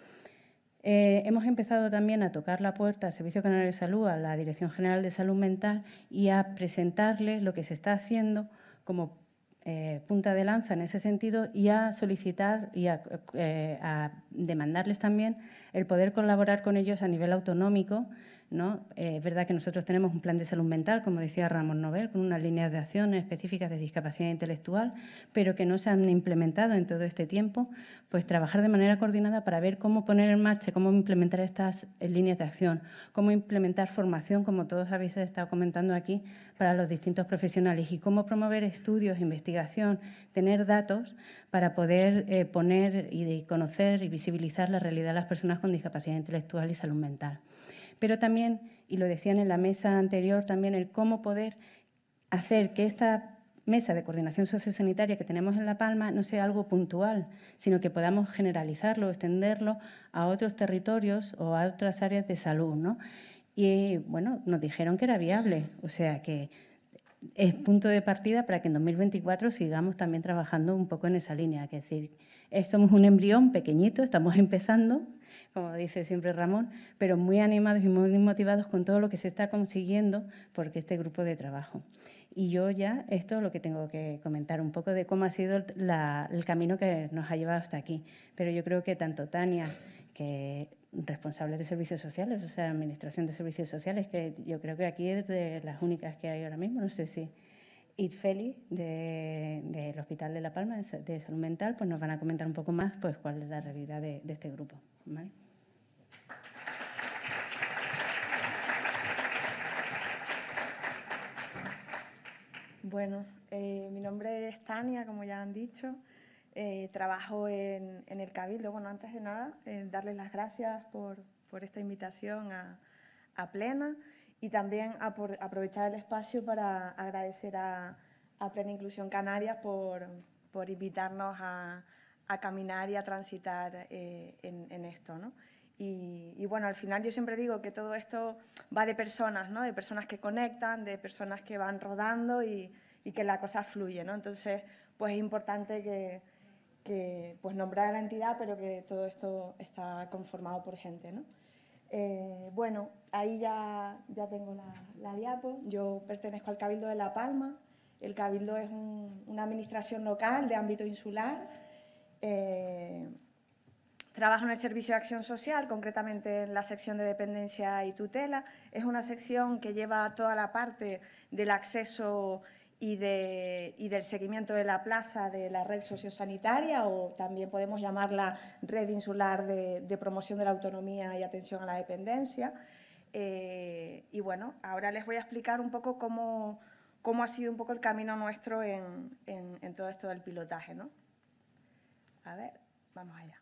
Speaker 11: eh, hemos empezado también a tocar la puerta al Servicio Canario de Salud, a la Dirección General de Salud Mental y a presentarles lo que se está haciendo como eh, punta de lanza en ese sentido y a solicitar y a, eh, demandarles también el poder colaborar con ellos a nivel autonómico ¿no? Eh, es verdad que nosotros tenemos un plan de salud mental, como decía Ramón Nobel, con unas líneas de acción específicas de discapacidad intelectual, pero que no se han implementado en todo este tiempo, pues trabajar de manera coordinada para ver cómo poner en marcha, cómo implementar estas eh, líneas de acción, cómo implementar formación, como todos habéis estado comentando aquí, para los distintos profesionales y cómo promover estudios, investigación, tener datos para poder eh, poner y conocer y visibilizar la realidad de las personas con discapacidad intelectual y salud mental pero también, y lo decían en la mesa anterior, también el cómo poder hacer que esta mesa de coordinación sociosanitaria que tenemos en La Palma no sea algo puntual, sino que podamos generalizarlo, extenderlo a otros territorios o a otras áreas de salud. ¿no? Y bueno, nos dijeron que era viable, o sea que es punto de partida para que en 2024 sigamos también trabajando un poco en esa línea, es decir, eh, somos un embrión pequeñito, estamos empezando, como dice siempre Ramón, pero muy animados y muy motivados con todo lo que se está consiguiendo por este grupo de trabajo. Y yo ya, esto es lo que tengo que comentar un poco de cómo ha sido el camino que nos ha llevado hasta aquí. Pero yo creo que tanto Tania, que responsable de servicios sociales, o sea, Administración de Servicios Sociales, que yo creo que aquí es de las únicas que hay ahora mismo, no sé si... Itfeli, del Hospital de La Palma de, Salud Mental, pues nos van a comentar un poco más pues, cuál es la realidad de, de este grupo.
Speaker 19: Bueno, eh, mi nombre es Tania, como ya han dicho. Eh, trabajo en, el Cabildo. Bueno, antes de nada, eh, darles las gracias por, esta invitación a, Plena y también aprovechar el espacio para agradecer a, Plena Inclusión Canarias por invitarnos a, a caminar y a transitar eh, en, esto. ¿no? Y, bueno, al final yo siempre digo que todo esto va de personas, ¿no? de personas que conectan, de personas que van rodando y, que la cosa fluye. ¿no? Entonces, pues es importante que, pues nombrar a la entidad, pero que todo esto está conformado por gente. ¿no? Eh, bueno, ahí ya, ya tengo la, diapo. Yo pertenezco al Cabildo de La Palma. El Cabildo es una administración local de ámbito insular eh, trabajo en el Servicio de Acción Social, concretamente en la sección de dependencia y tutela. Es una sección que lleva toda la parte del acceso y, del seguimiento de la plaza de la red sociosanitaria o también podemos llamarla red insular de, promoción de la autonomía y atención a la dependencia. Eh, y bueno, ahora les voy a explicar un poco cómo, ha sido un poco el camino nuestro en, en todo esto del pilotaje, ¿no? A ver, vamos allá.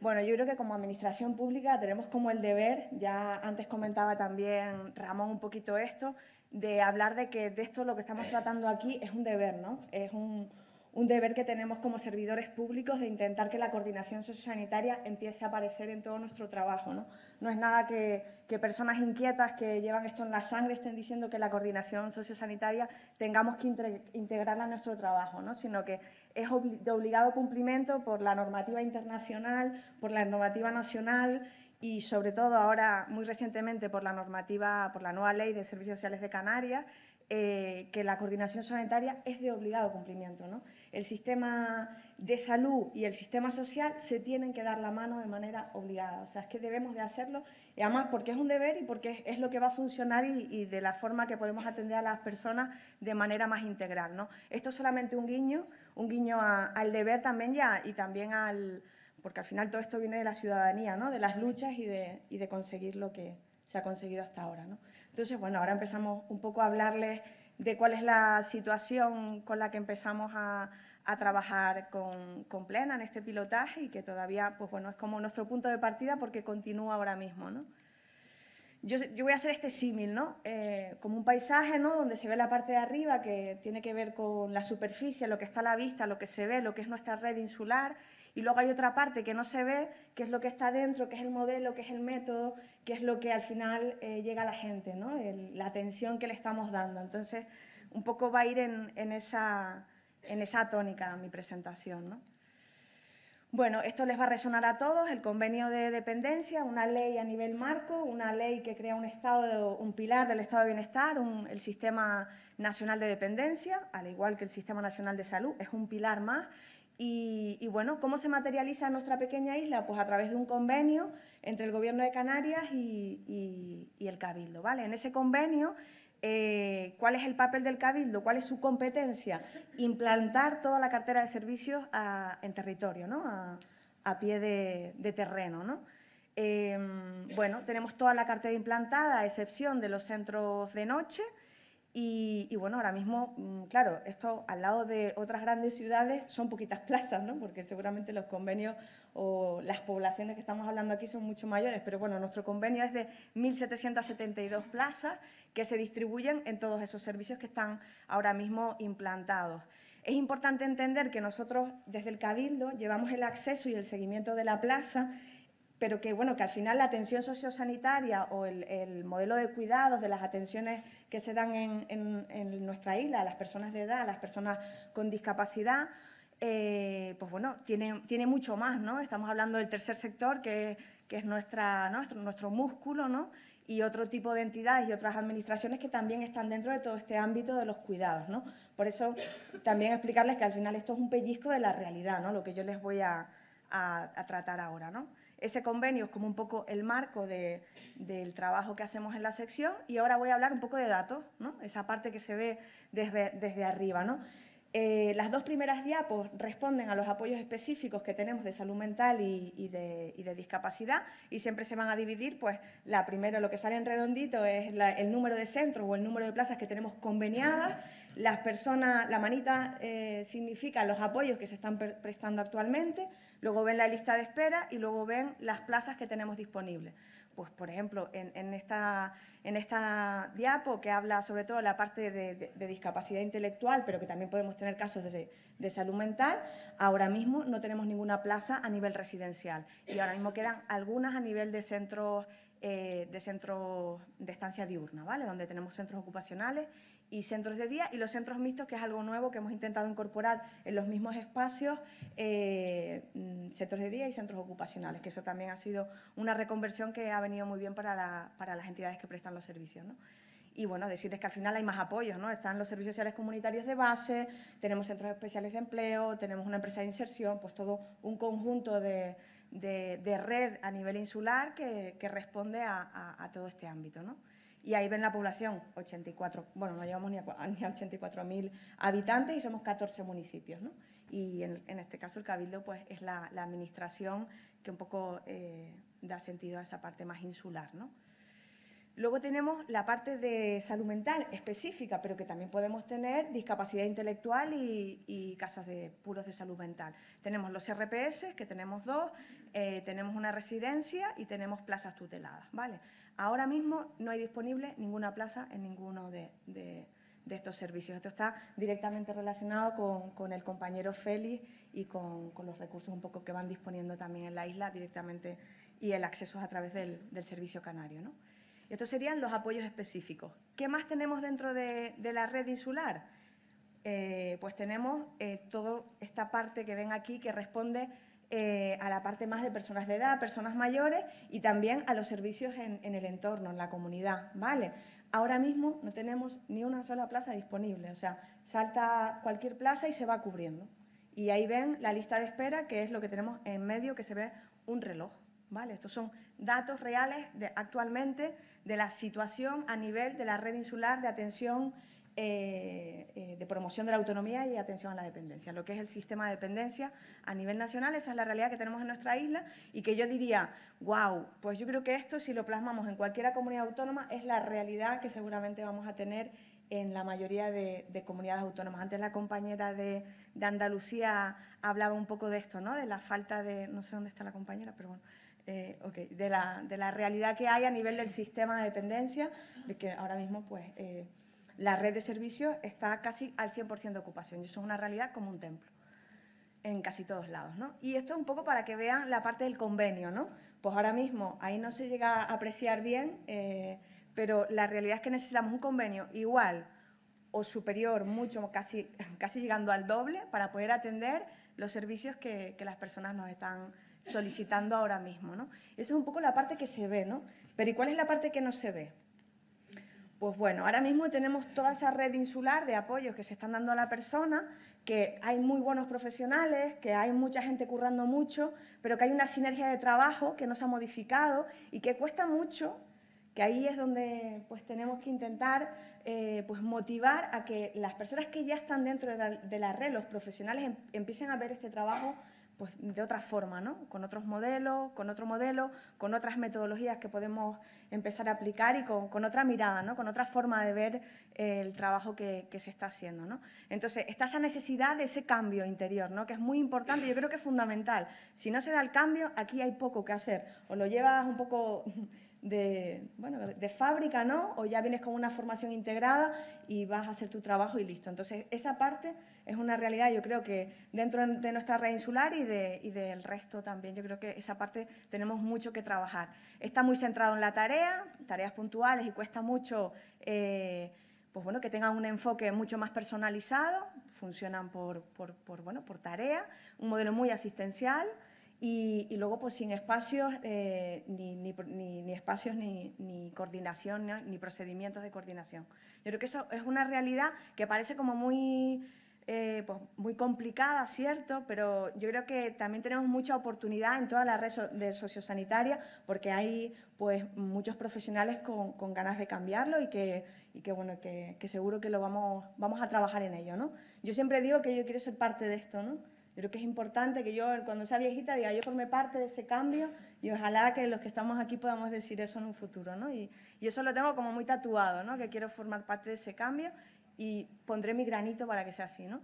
Speaker 19: Bueno, yo creo que como administración pública tenemos como el deber, ya antes comentaba también Ramón un poquito esto, de hablar de que de esto lo que estamos tratando aquí es un deber, ¿no? Es un, un deber que tenemos como servidores públicos de intentar que la coordinación sociosanitaria empiece a aparecer en todo nuestro trabajo. No, es nada que, personas inquietas que llevan esto en la sangre estén diciendo que la coordinación sociosanitaria tengamos que integrarla a nuestro trabajo, ¿no? sino que es de obligado cumplimiento por la normativa internacional, por la normativa nacional y sobre todo ahora muy recientemente por la normativa, por la nueva ley de servicios sociales de Canarias, eh, que la coordinación sanitaria es de obligado cumplimiento el sistema de salud y el sistema social se tienen que dar la mano de manera obligada. O sea, es que debemos de hacerlo, y además porque es un deber y porque es, lo que va a funcionar y, de la forma que podemos atender a las personas de manera más integral. ¿no? Esto es solamente un guiño, un guiño al deber también ya, y también al... porque al final todo esto viene de la ciudadanía, ¿no? de las luchas y de, de conseguir lo que se ha conseguido hasta ahora. ¿no? Entonces, bueno, ahora empezamos un poco a hablarles de cuál es la situación con la que empezamos a, trabajar con, Plena en este pilotaje y que todavía, pues bueno, es como nuestro punto de partida porque continúa ahora mismo, ¿no? Yo, voy a hacer este símil, ¿no? Eh, como un paisaje, ¿no? Donde se ve la parte de arriba que tiene que ver con la superficie, lo que está a la vista, lo que se ve, lo que es nuestra red insular, y luego hay otra parte que no se ve, que es lo que está dentro, que es el modelo, que es el método, que es lo que al final eh, llega a la gente, ¿no? la atención que le estamos dando. Entonces, un poco va a ir en, esa, en esa tónica mi presentación. Bueno, esto les va a resonar a todos, el convenio de dependencia, una ley a nivel marco, una ley que crea un, estado, un pilar del estado de bienestar, el sistema nacional de dependencia, al igual que el sistema nacional de salud, es un pilar más, y, bueno, ¿cómo se materializa nuestra pequeña isla? Pues a través de un convenio entre el Gobierno de Canarias y, el Cabildo. ¿vale? En ese convenio, eh, ¿cuál es el papel del Cabildo? ¿Cuál es su competencia? Implantar toda la cartera de servicios en territorio, ¿no? a, pie de, terreno. ¿no? Eh, bueno, tenemos toda la cartera implantada, a excepción de los centros de noche. Y, bueno, ahora mismo, mm, claro, esto al lado de otras grandes ciudades son poquitas plazas, ¿no? Porque seguramente los convenios o las poblaciones que estamos hablando aquí son mucho mayores, pero bueno, nuestro convenio es de 1.772 plazas que se distribuyen en todos esos servicios que están ahora mismo implantados. Es importante entender que nosotros desde el Cabildo llevamos el acceso y el seguimiento de la plaza pero que, bueno, que al final la atención sociosanitaria o el, modelo de cuidados de las atenciones que se dan en, nuestra isla, a las personas de edad, a las personas con discapacidad, eh, pues bueno, tiene, tiene mucho más, ¿no? Estamos hablando del tercer sector, que, es nuestra, nuestro, músculo, ¿no? y otro tipo de entidades y otras administraciones que también están dentro de todo este ámbito de los cuidados, ¿no? Por eso también explicarles que al final esto es un pellizco de la realidad, ¿no? Lo que yo les voy a tratar ahora, ¿no? Ese convenio es como un poco el marco del trabajo que hacemos en la sección y ahora voy a hablar un poco de datos, esa parte que se ve desde, desde arriba. Eh, las dos primeras diapos responden a los apoyos específicos que tenemos de salud mental y, de, discapacidad y siempre se van a dividir, pues la primera, lo que sale en redondito es el número de centros o el número de plazas que tenemos conveniadas. Las personas, la manita eh, significa los apoyos que se están prestando actualmente, luego ven la lista de espera y luego ven las plazas que tenemos disponibles. Pues, por ejemplo, en, esta, diapo que habla sobre todo la parte de, discapacidad intelectual, pero que también podemos tener casos de, salud mental, ahora mismo no tenemos ninguna plaza a nivel residencial y ahora mismo quedan algunas a nivel de centros eh, de de estancia diurna, ¿vale? Donde tenemos centros ocupacionales y centros de día y los centros mixtos, que es algo nuevo que hemos intentado incorporar en los mismos espacios, eh, mm, centros de día y centros ocupacionales, que eso también ha sido una reconversión que ha venido muy bien para, las entidades que prestan los servicios. Y bueno, decirles que al final hay más apoyos, ¿no? Están los servicios sociales comunitarios de base, tenemos centros especiales de empleo, tenemos una empresa de inserción, pues todo un conjunto de, red a nivel insular que, responde a, a, todo este ámbito, ¿no? Y ahí ven la población, 84, bueno, no llevamos ni a, 84.000 habitantes y somos 14 municipios, ¿no? Y en, este caso el Cabildo pues es la, administración que un poco eh, da sentido a esa parte más insular, ¿no? Luego tenemos la parte de salud mental específica, pero que también podemos tener discapacidad intelectual y, casas de puros de salud mental. Tenemos los RPS, que tenemos dos, eh, tenemos una residencia y tenemos plazas tuteladas, ¿vale? Ahora mismo no hay disponible ninguna plaza en ninguno de, estos servicios. Esto está directamente relacionado con, el compañero Félix y con, los recursos un poco que van disponiendo también en la isla directamente y el acceso a través del, servicio canario. Estos serían los apoyos específicos. ¿Qué más tenemos dentro de, la red insular? Eh, pues tenemos eh, toda esta parte que ven aquí que responde eh, a la parte más de personas de edad, personas mayores y también a los servicios en, en, el entorno, en la comunidad, ¿vale? Ahora mismo no tenemos ni una sola plaza disponible, o sea, salta cualquier plaza y se va cubriendo. Y ahí ven la lista de espera, que es lo que tenemos en medio, que se ve un reloj, ¿vale? Estos son datos reales de, actualmente de la situación a nivel de la red insular de atención eh, eh, de promoción de la autonomía y atención a la dependencia. Lo que es el sistema de dependencia a nivel nacional, esa es la realidad que tenemos en nuestra isla y que yo diría, wow, pues yo creo que esto si lo plasmamos en cualquier comunidad autónoma es la realidad que seguramente vamos a tener en la mayoría de, comunidades autónomas. Antes la compañera de, Andalucía hablaba un poco de esto, ¿no? De la falta de, no sé dónde está la compañera, pero bueno, eh, de, la, de, la, realidad que hay a nivel del sistema de dependencia, de que ahora mismo pues la red de servicios está casi al 100% de ocupación y eso es una realidad como un templo en casi todos lados, ¿no? Y esto es un poco para que vean la parte del convenio, ¿no? Pues ahora mismo ahí no se llega a apreciar bien, eh, pero la realidad es que necesitamos un convenio igual o superior, mucho, casi, casi llegando al doble, para poder atender los servicios que, que las personas nos están solicitando ahora mismo, ¿no? Eso es un poco la parte que se ve, ¿no? Pero ¿y cuál es la parte que no se ve? Pues bueno, ahora mismo tenemos toda esa red insular de apoyos que se están dando a la persona, que hay muy buenos profesionales, que hay mucha gente currando mucho, pero que hay una sinergia de trabajo que no se ha modificado y que cuesta mucho, que ahí es donde pues, tenemos que intentar eh, pues, motivar a que las personas que ya están dentro de la, red, los profesionales, em, empiecen a ver este trabajo pues, de otra forma, ¿no? con otros modelos, con otro modelo, con otras metodologías que podemos empezar a aplicar y con, otra mirada, ¿no? con otra forma de ver eh, el trabajo que, que, se está haciendo. ¿no? Entonces, está esa necesidad de ese cambio interior, ¿no? que es muy importante, yo creo que es fundamental. Si no se da el cambio, aquí hay poco que hacer. O lo llevas un poco de, bueno, de fábrica, ¿no? O ya vienes con una formación integrada y vas a hacer tu trabajo y listo. Entonces, esa parte es una realidad, yo creo que dentro de nuestra red insular y, del resto también, yo creo que esa parte tenemos mucho que trabajar. Está muy centrado en la tarea, tareas puntuales y cuesta mucho... Eh, pues bueno, que tengan un enfoque mucho más personalizado, funcionan por, por, bueno, por tarea, un modelo muy asistencial, y, luego, pues sin espacios, eh, ni, ni, espacios, ni, coordinación, ni procedimientos de coordinación. Yo creo que eso es una realidad que parece como muy, eh, pues muy complicada, ¿cierto? Pero yo creo que también tenemos mucha oportunidad en toda la red de sociosanitaria porque hay pues, muchos profesionales con, ganas de cambiarlo y que, y que bueno, que, que, seguro que lo vamos, vamos a trabajar en ello, ¿no? Yo siempre digo que yo quiero ser parte de esto, ¿no? Yo creo que es importante que yo, cuando sea viejita, diga, yo formé parte de ese cambio y ojalá que los que estamos aquí podamos decir eso en un futuro, ¿no? Y, eso lo tengo como muy tatuado, ¿no? Que quiero formar parte de ese cambio y pondré mi granito para que sea así, ¿no?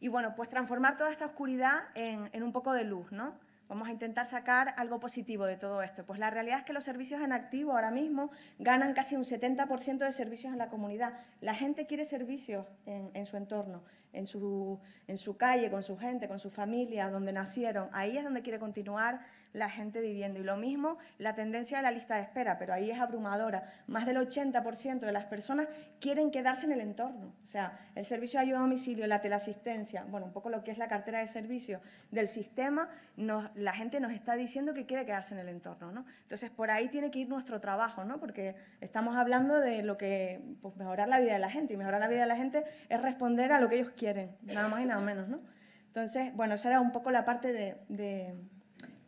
Speaker 19: Y bueno, pues transformar toda esta oscuridad en, en un poco de luz, ¿no? Vamos a intentar sacar algo positivo de todo esto. Pues la realidad es que los servicios en activo ahora mismo ganan casi un 70% de servicios en la comunidad. La gente quiere servicios en, su entorno, en su, en su calle, con su gente, con su familia, donde nacieron. Ahí es donde quiere continuar la gente viviendo. Y lo mismo la tendencia de la lista de espera, pero ahí es abrumadora. Más del 80% de las personas quieren quedarse en el entorno. O sea, el servicio de ayuda a domicilio, la teleasistencia, bueno, un poco lo que es la cartera de servicio del sistema, la gente nos está diciendo que quiere quedarse en el entorno. ¿no? Entonces, por ahí tiene que ir nuestro trabajo, ¿no? porque estamos hablando de lo que, pues mejorar la vida de la gente. Y mejorar la vida de la gente es responder a lo que ellos quieren, nada más y nada menos. ¿no? Entonces, bueno, esa era un poco la parte de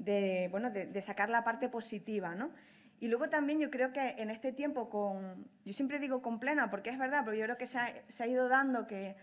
Speaker 19: de, bueno, de, sacar la parte positiva, Y luego también yo creo que en este tiempo con, yo siempre digo con plena, porque es verdad, pero yo creo que se ha, ido dando que,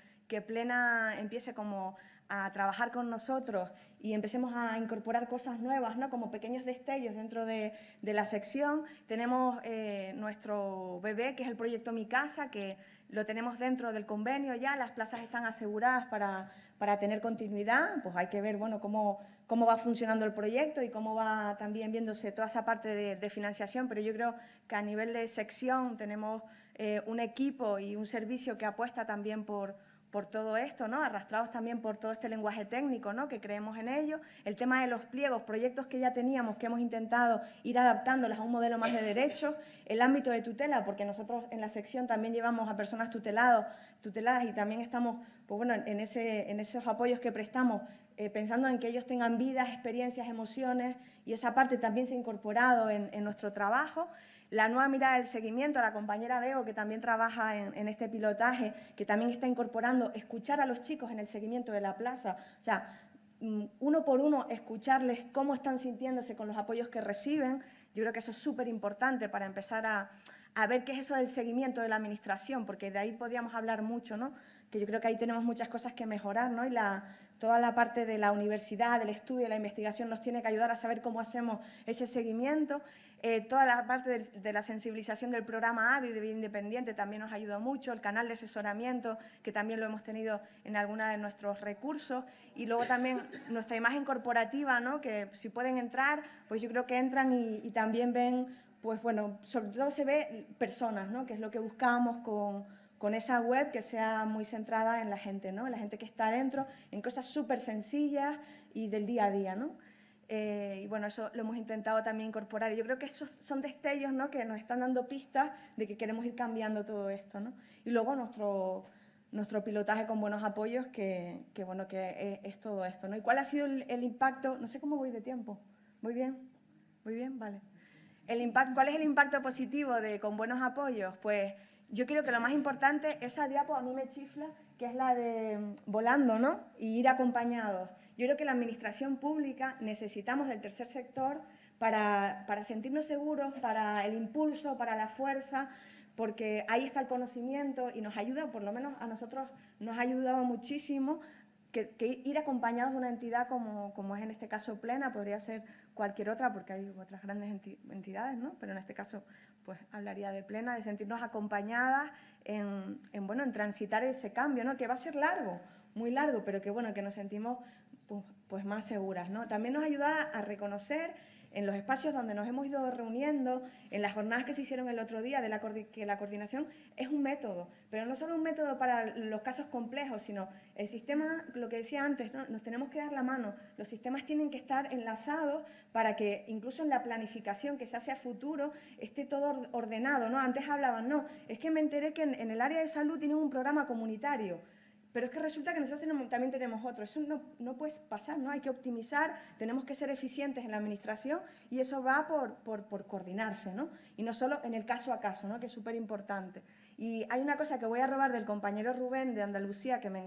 Speaker 19: plena empiece como a trabajar con nosotros y empecemos a incorporar cosas nuevas, ¿no? como pequeños destellos dentro de, la sección. Tenemos eh, nuestro bebé, que es el proyecto Mi Casa, que lo tenemos dentro del convenio ya, las plazas están aseguradas para, para tener continuidad, pues hay que ver bueno, cómo, cómo va funcionando el proyecto y cómo va también viéndose toda esa parte de, financiación, pero yo creo que a nivel de sección tenemos eh, un equipo y un servicio que apuesta también por, por todo esto, ¿no? arrastrados también por todo este lenguaje técnico ¿no? que creemos en ello. El tema de los pliegos, proyectos que ya teníamos, que hemos intentado ir adaptándolos a un modelo más de derechos. El ámbito de tutela, porque nosotros en la sección también llevamos a personas tutelados, tuteladas y también estamos pues bueno, en, ese, en esos apoyos que prestamos, eh, pensando en que ellos tengan vidas, experiencias, emociones, y esa parte también se ha incorporado en, nuestro trabajo. La nueva mirada del seguimiento, la compañera veo que también trabaja en, este pilotaje, que también está incorporando escuchar a los chicos en el seguimiento de la plaza. O sea, mm, uno por uno, escucharles cómo están sintiéndose con los apoyos que reciben. Yo creo que eso es súper importante para empezar a, a ver qué es eso del seguimiento de la administración, porque de ahí podríamos hablar mucho, ¿no? Que yo creo que ahí tenemos muchas cosas que mejorar, ¿no? Y la, toda la parte de la universidad, del estudio, la investigación nos tiene que ayudar a saber cómo hacemos ese seguimiento. Eh, toda la parte de, la sensibilización del programa AVI de Vida Independiente también nos ayudó mucho, el canal de asesoramiento, que también lo hemos tenido en alguna de nuestros recursos, y luego también nuestra imagen corporativa, ¿no? que si pueden entrar, pues yo creo que entran y, también ven, pues bueno, sobre todo se ve personas, ¿no? que es lo que buscábamos con con esa web que sea muy centrada en la gente, ¿no? en la gente que está adentro, en cosas súper sencillas y del día a día. ¿no? Eh, y bueno, eso lo hemos intentado también incorporar. yo creo que esos son destellos ¿no? que nos están dando pistas de que queremos ir cambiando todo esto. Y luego nuestro, nuestro pilotaje con buenos apoyos, que, bueno, que es, todo esto. ¿no? ¿Y cuál ha sido el, impacto? No sé cómo voy de tiempo. ¿Muy bien? ¿Muy bien? Vale. El ¿Cuál es el impacto positivo de con buenos apoyos? Pues yo creo que lo más importante, esa diapo a mí me chifla, que es la de mm, volando, ¿no? Y ir acompañados. Yo creo que la administración pública necesitamos del tercer sector para, para sentirnos seguros, para el impulso, para la fuerza, porque ahí está el conocimiento y nos ayuda, por lo menos a nosotros nos ha ayudado muchísimo que, ir acompañados de una entidad como, como, es en este caso Plena, podría ser cualquier otra, porque hay otras grandes entidades, ¿no? pero en este caso pues hablaría de plena, de sentirnos acompañadas en, bueno, en transitar ese cambio, ¿no? que va a ser largo, muy largo, pero que bueno, que nos sentimos pues, pues, más seguras. ¿no? También nos ayuda a reconocer en los espacios donde nos hemos ido reuniendo, en las jornadas que se hicieron el otro día, de la que la coordinación es un método, pero no solo un método para los casos complejos, sino el sistema, lo que decía antes, ¿no? nos tenemos que dar la mano, los sistemas tienen que estar enlazados para que incluso en la planificación que se hace a futuro esté todo ordenado, ¿no? Antes hablaban, no, es que me enteré que en, en el área de salud tienen un programa comunitario, pero es que resulta que nosotros también tenemos otro. Eso no, no, puede pasar, ¿no? Hay que optimizar, tenemos que ser eficientes en la administración y eso va por, por, coordinarse, ¿no? Y no solo en el caso a caso, ¿no? Que es súper importante. Y hay una cosa que voy a robar del compañero Rubén de Andalucía que me,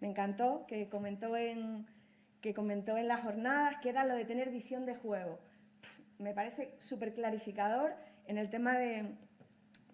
Speaker 19: encantó, que comentó, en, que comentó en las jornadas, que era lo de tener visión de juego. me parece súper clarificador en el tema de,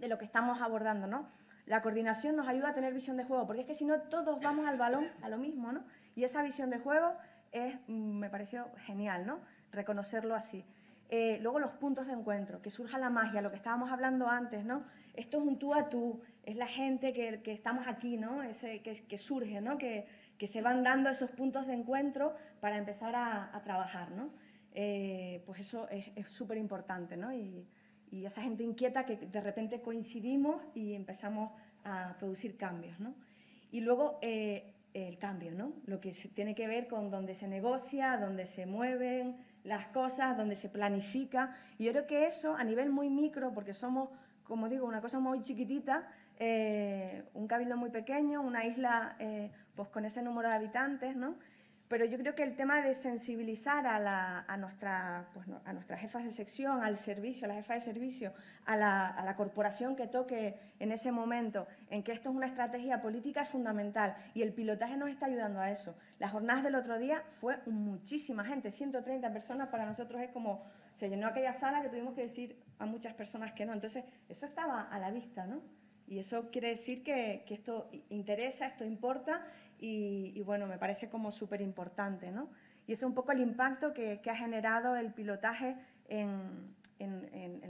Speaker 19: de lo que estamos abordando, ¿no? La coordinación nos ayuda a tener visión de juego, porque es que si no todos vamos al balón, a lo mismo, ¿no? Y esa visión de juego es, mm, me pareció genial, ¿no? Reconocerlo así. Eh, luego los puntos de encuentro, que surja la magia, lo que estábamos hablando antes, ¿no? Esto es un tú a tú, es la gente que, estamos aquí, ¿no? Ese, que, surge, ¿no? Que, se van dando esos puntos de encuentro para empezar a, trabajar, ¿no? Eh, pues eso es súper importante, ¿no? Y, y esa gente inquieta que de repente coincidimos y empezamos a producir cambios. Y luego eh, el cambio, ¿no? lo que tiene que ver con dónde se negocia, dónde se mueven las cosas, dónde se planifica. Y yo creo que eso a nivel muy micro, porque somos, como digo, una cosa muy chiquitita, eh, un cabildo muy pequeño, una isla eh, pues con ese número de habitantes, ¿no? pero yo creo que el tema de sensibilizar a, nuestra, pues, a nuestras jefas de sección, al servicio, a la jefa de servicio, a la, corporación que toque en ese momento, en que esto es una estrategia política es fundamental y el pilotaje nos está ayudando a eso. Las jornadas del otro día fue muchísima gente, 130 personas para nosotros es como se llenó aquella sala que tuvimos que decir a muchas personas que no. Entonces, eso estaba a la vista, ¿no? Y eso quiere decir que, que esto interesa, esto importa y, bueno, me parece como súper importante, ¿no? Y es un poco el impacto que, ha generado el pilotaje en,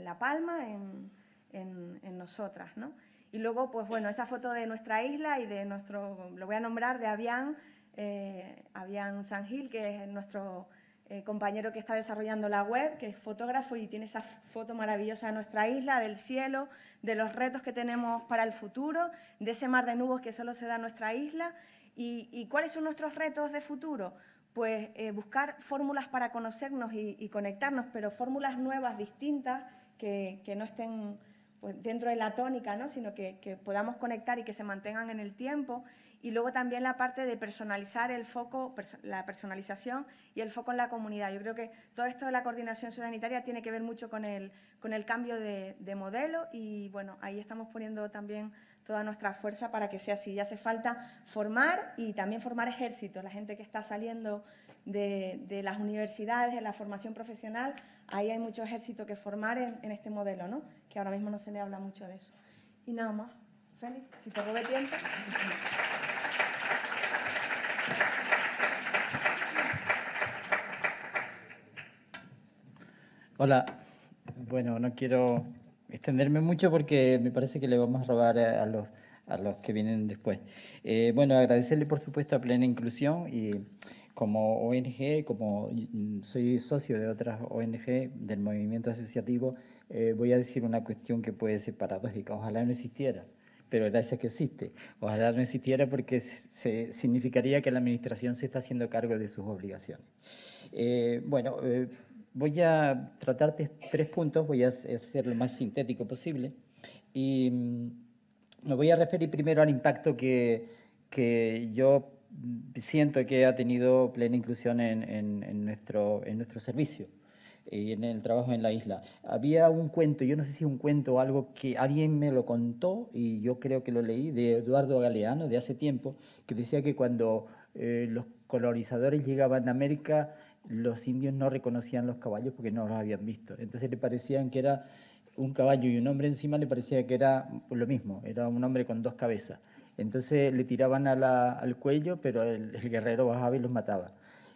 Speaker 19: La Palma, en, nosotras, ¿no? Y luego, pues bueno, esa foto de nuestra isla y de nuestro, lo voy a nombrar, de Avian, eh, Avian San Gil, que es nuestro eh, compañero que está desarrollando la web, que es fotógrafo y tiene esa foto maravillosa de nuestra isla, del cielo, de los retos que tenemos para el futuro, de ese mar de nubes que solo se da en nuestra isla ¿Y, cuáles son nuestros retos de futuro? Pues eh, buscar fórmulas para conocernos y, conectarnos, pero fórmulas nuevas, distintas, que, no estén pues, dentro de la tónica, ¿no? sino que, podamos conectar y que se mantengan en el tiempo. Y luego también la parte de personalizar el foco, la personalización y el foco en la comunidad. Yo creo que todo esto de la coordinación sanitaria tiene que ver mucho con el, con el cambio de, de modelo y bueno, ahí estamos poniendo también toda nuestra fuerza para que sea así. Ya hace falta formar y también formar ejércitos. La gente que está saliendo de, las universidades, de la formación profesional, ahí hay mucho ejército que formar en, este modelo, ¿no? Que ahora mismo no se le habla mucho de eso. Y nada más. Félix, si te de tiempo.
Speaker 25: Hola, bueno, no quiero extenderme mucho porque me parece que le vamos a robar a, los, a los que vienen después. Eh, bueno, agradecerle por supuesto a Plena Inclusión y como ONG, como soy socio de otras ONG del movimiento asociativo, eh, voy a decir una cuestión que puede ser paradójica. Ojalá no existiera, pero gracias que existe. Ojalá no existiera porque se, significaría que la administración se está haciendo cargo de sus obligaciones. Eh, bueno, Voy a tratarte tres puntos, voy a ser lo más sintético posible. Y mm, me voy a referir primero al impacto que, que yo siento que ha tenido plena inclusión en, en, nuestro, en nuestro servicio y en el trabajo en la isla. Había un cuento, yo no sé si un cuento o algo que alguien me lo contó y yo creo que lo leí, de Eduardo Galeano de hace tiempo, que decía que cuando eh, los colonizadores llegaban a América los indios no reconocían los caballos porque no los habían visto. Entonces le parecían que era un caballo y un hombre encima, le parecía que era lo mismo, era un hombre con dos cabezas. Entonces le tiraban al cuello, pero el, guerrero bajaba y los mataba.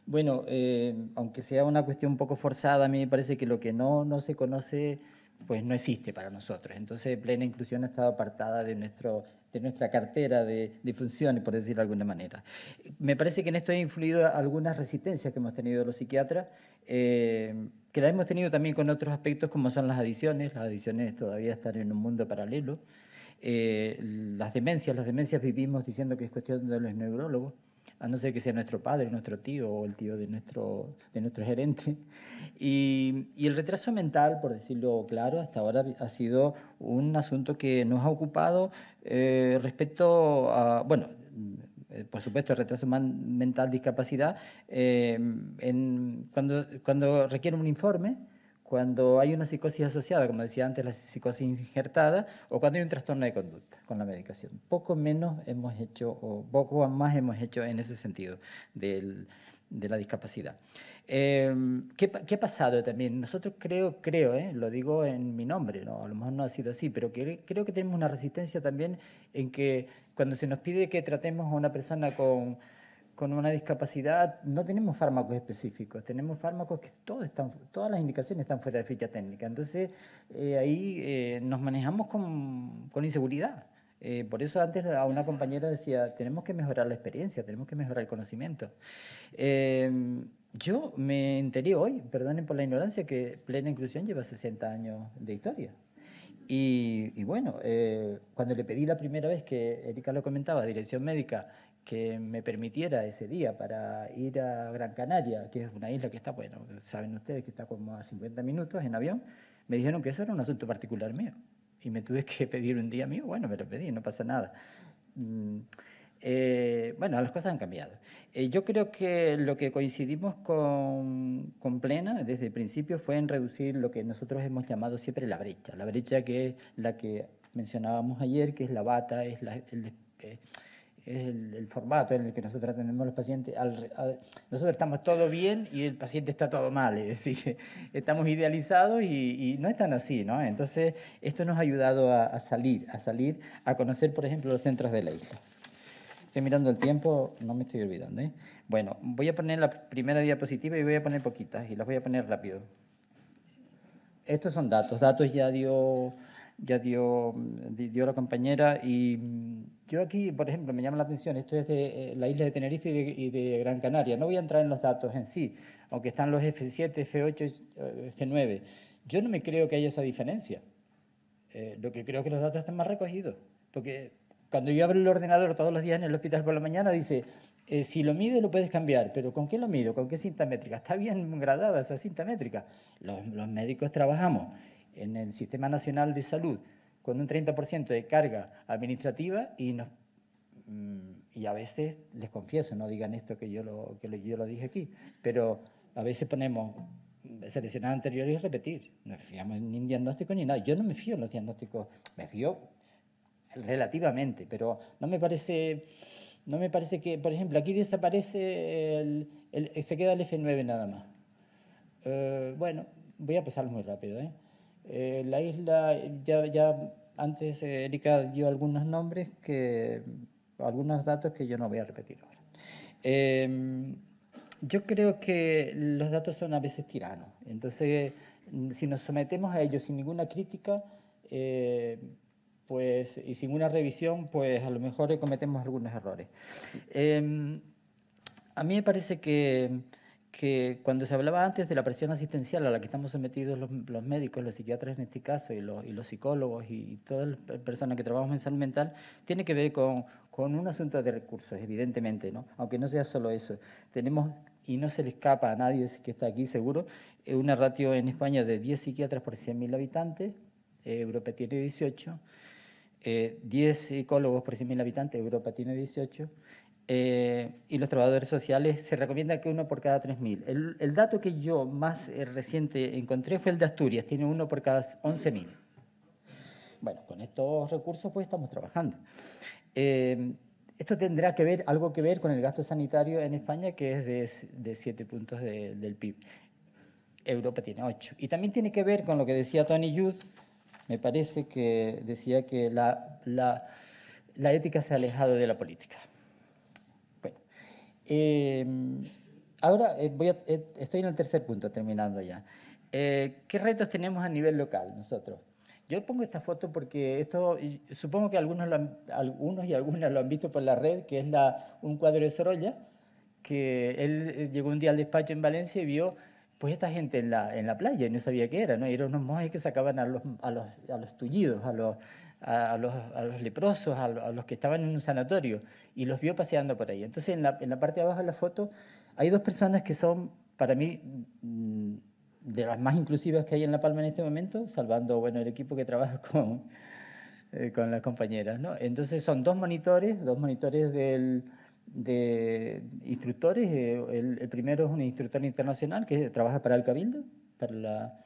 Speaker 25: Bueno, eh, aunque sea una cuestión un poco forzada, a mí me parece que lo que no, no se conoce pues no existe para nosotros. Entonces, plena inclusión ha estado apartada de, nuestro, de nuestra cartera de, funciones, por decirlo de alguna manera. Me parece que en esto ha influido algunas resistencias que hemos tenido los psiquiatras, eh, que las hemos tenido también con otros aspectos como son las adiciones. Las adiciones todavía están en un mundo paralelo. Eh, las demencias, las demencias vivimos diciendo que es cuestión de los neurólogos a no ser que sea nuestro padre, nuestro tío o el tío de nuestro, de nuestro gerente. Y, el retraso mental, por decirlo claro, hasta ahora ha sido un asunto que nos ha ocupado eh, respecto a, bueno, eh, por supuesto, el retraso mental, discapacidad, eh, cuando, cuando requiere un informe cuando hay una psicosis asociada, como decía antes, la psicosis injertada, o cuando hay un trastorno de conducta con la medicación. Poco menos hemos hecho, o poco más hemos hecho en ese sentido de la discapacidad. Em, ¿qué, ha pasado también? Nosotros creo, creo, eh, lo digo en mi nombre, ¿no? a lo mejor no ha sido así, pero creo que tenemos una resistencia también en que cuando se nos pide que tratemos a una persona con con una discapacidad, no tenemos fármacos específicos, tenemos fármacos que están, todas las indicaciones están fuera de ficha técnica. Entonces, eh, ahí eh, nos manejamos con, inseguridad. Eh, por eso antes a una compañera decía, tenemos que mejorar la experiencia, tenemos que mejorar el conocimiento. yo me enteré hoy, perdonen por la ignorancia, que Plena Inclusión lleva 60 años de historia. Y, bueno, cuando le pedí la primera vez que Erika lo comentaba, dirección médica, que me permitiera ese día para ir a Gran Canaria, que es una isla que está, bueno, saben ustedes que está como a 50 minutos en avión, me dijeron que eso era un asunto particular mío. Y me tuve que pedir un día mío, bueno, me lo pedí, no pasa nada. Mm, eh, bueno, las cosas han cambiado. Eh, yo creo que lo que coincidimos con, con, Plena desde el principio fue en reducir lo que nosotros hemos llamado siempre la brecha, la brecha que es la que mencionábamos ayer, que es la bata, es la, el, eh, es el, formato en el que nosotros atendemos a los pacientes. Al, nosotros estamos todo bien y el paciente está todo mal, es decir, estamos idealizados y, no es tan así, ¿no? Entonces, esto nos ha ayudado a, salir, a salir, a conocer, por ejemplo, los centros de la isla. Estoy mirando el tiempo, no me estoy olvidando. ¿eh? Bueno, voy a poner la primera diapositiva y voy a poner poquitas y las voy a poner rápido. Estos son datos, datos ya dio ya dio, dio la compañera. Y mm, yo aquí, por ejemplo, me llama la atención, esto es de eh, la isla de Tenerife y de, Gran Canaria. No voy a entrar en los datos en sí, aunque están los F7, F8, F9. Yo no me creo que haya esa diferencia. Eh, lo que creo que los datos están más recogidos. Porque cuando yo abro el ordenador todos los días en el hospital por la mañana, dice, eh, si lo mide lo puedes cambiar, pero ¿con qué lo mido? ¿Con qué cinta métrica? Está bien gradada esa cinta métrica. Los, los médicos trabajamos en el Sistema Nacional de Salud con un 30% de carga administrativa y mm, y a veces, les confieso, no digan esto que yo lo, que yo lo dije aquí, pero a veces ponemos seleccionar anteriores y repetir. No fiamos ni en diagnóstico ni nada. Yo no me fío en los diagnósticos, me fío relativamente, pero no me parece, no me parece que, por ejemplo, aquí desaparece, se queda el F9 nada más. Eh, bueno, voy a pasarlo muy rápido, ¿eh? Eh, la isla, ya, antes eh, Erika dio algunos nombres, que, algunos datos que yo no voy a repetir ahora. Em, yo creo que los datos son a veces tiranos, entonces si nos sometemos a ellos sin ninguna crítica, eh, pues, y sin una revisión, pues a lo mejor cometemos algunos errores. Em, a mí me parece que que cuando se hablaba antes de la presión asistencial a la que estamos sometidos los, médicos, los psiquiatras en este caso, y los, psicólogos y, todas las personas que trabajamos en salud mental, tiene que ver con, con un asunto de recursos, evidentemente, ¿no? aunque no sea solo eso. Tenemos, y no se le escapa a nadie que está aquí seguro, eh, una ratio en España de 10 psiquiatras por 100.000 eh, eh, habitantes, Europa tiene 18, 10 psicólogos por 100.000 habitantes, Europa tiene 18 eh, y los trabajadores sociales, se recomienda que uno por cada 3.000. El, el dato que yo más eh, reciente encontré fue el de Asturias, tiene uno por cada 11.000. Bueno, con estos recursos pues estamos trabajando. Em, esto tendrá que ver, algo que ver con el gasto sanitario en España, que es de, de 7 puntos del PIB. Europa tiene 8. Y también tiene que ver con lo que decía Tony Youth, me parece que decía que la ética se ha alejado de la política. Em, ahora eh, voy eh, estoy en el tercer punto, terminando ya. Eh, ¿Qué retos tenemos a nivel local nosotros? Yo pongo esta foto porque esto, supongo que algunos, algunos y algunas lo han visto por la red, que es la, un cuadro de Sorolla, que él llegó un día al despacho en Valencia y vio pues esta gente en la, en la playa, y no sabía qué era, ¿no? Eran unos monjes que sacaban a los, a los, a los tullidos, a los, a, los, a los, leprosos, a, los que estaban en un sanatorio, y los vio paseando por ahí. Entonces, en la, en la parte de abajo de la foto hay dos personas que son, para mí, mm, de las más inclusivas que hay en La Palma en este momento, salvando bueno, el equipo que trabaja con, eh, con las compañeras. ¿no? Entonces, son dos monitores, dos monitores del, de instructores. Eh, el, el primero es un instructor internacional que trabaja para el Cabildo, para la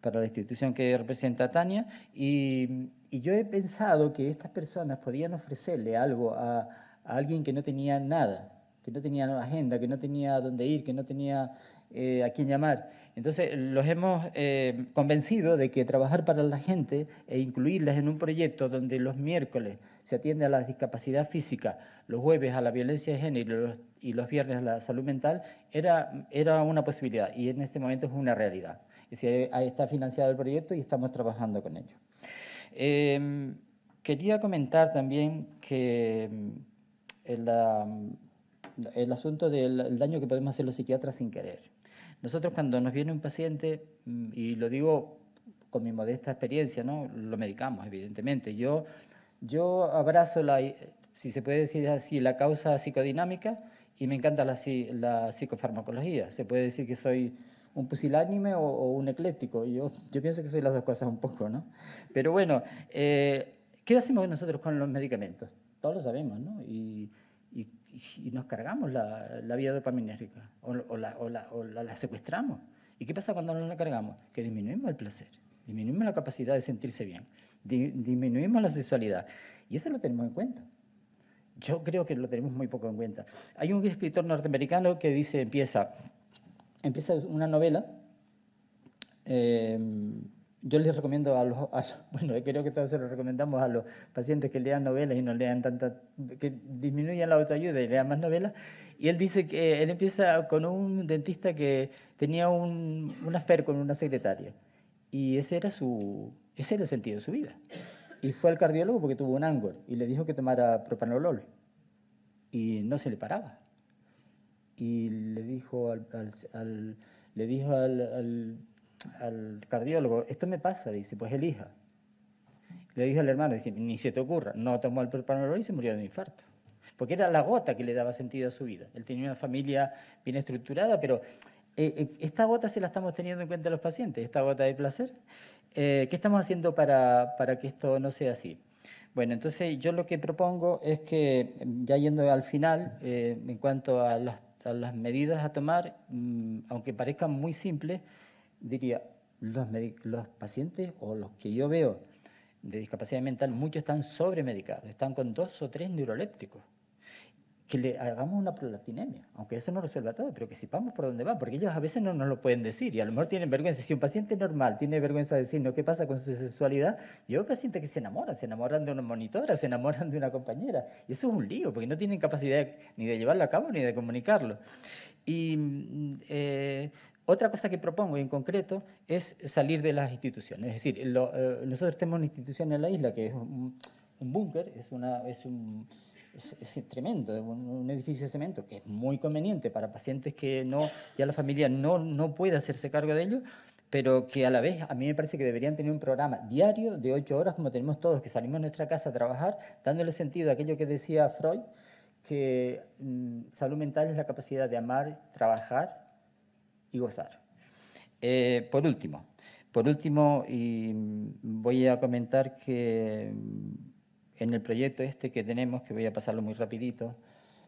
Speaker 25: para la institución que representa Tania, y, yo he pensado que estas personas podían ofrecerle algo a, alguien que no tenía nada, que no tenía agenda, que no tenía dónde ir, que no tenía eh, a quién llamar. Entonces los hemos eh, convencido de que trabajar para la gente e incluirlas en un proyecto donde los miércoles se atiende a la discapacidad física, los jueves a la violencia de género y los, viernes a la salud mental, era, era una posibilidad y en este momento es una realidad ahí está financiado el proyecto y estamos trabajando con ello. Em, quería comentar también que em, el, asunto del daño que podemos hacer los psiquiatras sin querer. Nosotros cuando nos viene un paciente, mm, y lo digo con mi modesta experiencia, ¿no? lo medicamos evidentemente. Yo, yo abrazo, la, si se puede decir así, la causa psicodinámica y me encanta la, la psicofarmacología. Se puede decir que soy un pusilánime o, un ecléctico. Yo, yo pienso que soy las dos cosas un poco, ¿no? Pero bueno, eh, ¿qué hacemos nosotros con los medicamentos? Todos lo sabemos, ¿no? Y, nos cargamos la, la vía dopaminérgica o, la, secuestramos. ¿Y qué pasa cuando no la cargamos? Que disminuimos el placer, disminuimos la capacidad de sentirse bien, disminuimos la sexualidad. Y eso lo tenemos en cuenta. Yo creo que lo tenemos muy poco en cuenta. Hay un escritor norteamericano que dice, empieza, empieza una novela. Eh, yo les recomiendo a los, bueno, creo que todos se recomendamos a los pacientes que lean novelas y no lean tanta, que disminuyan la autoayuda y lean más novelas. Y él dice que él empieza con un dentista que tenía un, un con una secretaria. Y ese era, su, ese era el sentido de su vida. Y fue al cardiólogo porque tuvo un ángulo y le dijo que tomara propanolol. Y no se le paraba y le dijo al, le dijo al, al, cardiólogo, esto me pasa, dice, pues elija. Le dijo al hermano, dice, ni se te ocurra, no tomó el propanolol y se murió de un infarto. Porque era la gota que le daba sentido a su vida. Él tenía una familia bien estructurada, pero eh, eh, esta gota se la estamos teniendo en cuenta los pacientes, esta gota de placer. Eh, ¿Qué estamos haciendo para, para que esto no sea así? Bueno, entonces yo lo que propongo es que, ya yendo al final, en cuanto a los las medidas a tomar, mm, aunque parezcan muy simples, diría, los, pacientes o los que yo veo de discapacidad mental, muchos están sobremedicados, están con dos o tres neurolépticos que le hagamos una prolatinemia, aunque eso no resuelva todo, pero que sepamos por dónde va, porque ellos a veces no nos lo pueden decir y a lo mejor tienen vergüenza. Si un paciente normal tiene vergüenza de decirnos qué pasa con su sexualidad, yo veo pacientes que se enamoran, se enamoran de una monitora, se enamoran de una compañera, y eso es un lío, porque no tienen capacidad ni de llevarlo a cabo ni de comunicarlo. Y eh, otra cosa que propongo en concreto es salir de las instituciones, es decir, eh, nosotros tenemos una institución en la isla que es un, un búnker, es, una, es un es, tremendo, un, un, edificio de cemento que es muy conveniente para pacientes que no, ya la familia no, no puede hacerse cargo de ello, pero que a la vez a mí me parece que deberían tener un programa diario de ocho horas como tenemos todos, que salimos de nuestra casa a trabajar, dándole sentido a aquello que decía Freud, que mm, salud mental es la capacidad de amar, trabajar y gozar. Eh, por último, por último, y mm, voy a comentar que mm, en el proyecto este que tenemos, que voy a pasarlo muy rapidito,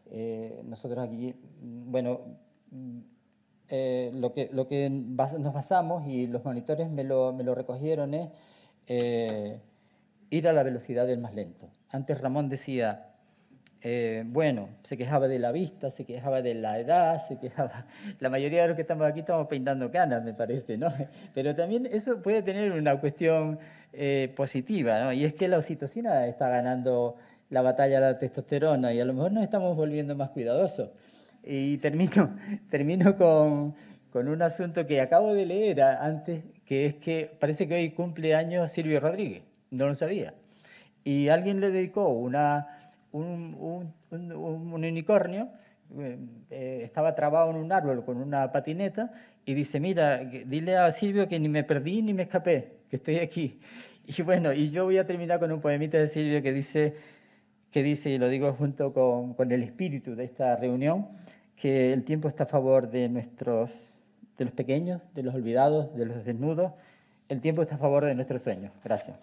Speaker 25: eh, nosotros aquí, bueno, mm, eh, lo que, nos basamos y los monitores me lo, recogieron es eh, ir a la velocidad del más lento. Antes Ramón decía, eh, bueno, se quejaba de la vista, se quejaba de la edad, se quejaba... La mayoría de los que estamos aquí estamos peinando canas, me parece, ¿no? Pero también eso puede tener una cuestión eh, positiva, ¿no? Y es que la oxitocina está ganando la batalla a la testosterona y a lo mejor nos estamos volviendo más cuidadosos. Y termino, termino con, con un asunto que acabo de leer antes, que es que parece que hoy cumple años Silvio Rodríguez, no lo sabía. Y alguien le dedicó una un, unicornio eh, eh, estaba trabado en un árbol con una patineta y dice, mira, dile a Silvio que ni me perdí ni me escapé, que estoy aquí. Y bueno, y yo voy a terminar con un poemita de Silvio que dice, que dice y lo digo junto con, con el espíritu de esta reunión, que el tiempo está a favor de nuestros, de los pequeños, de los olvidados, de los desnudos. El tiempo está a favor de nuestros sueños. Gracias.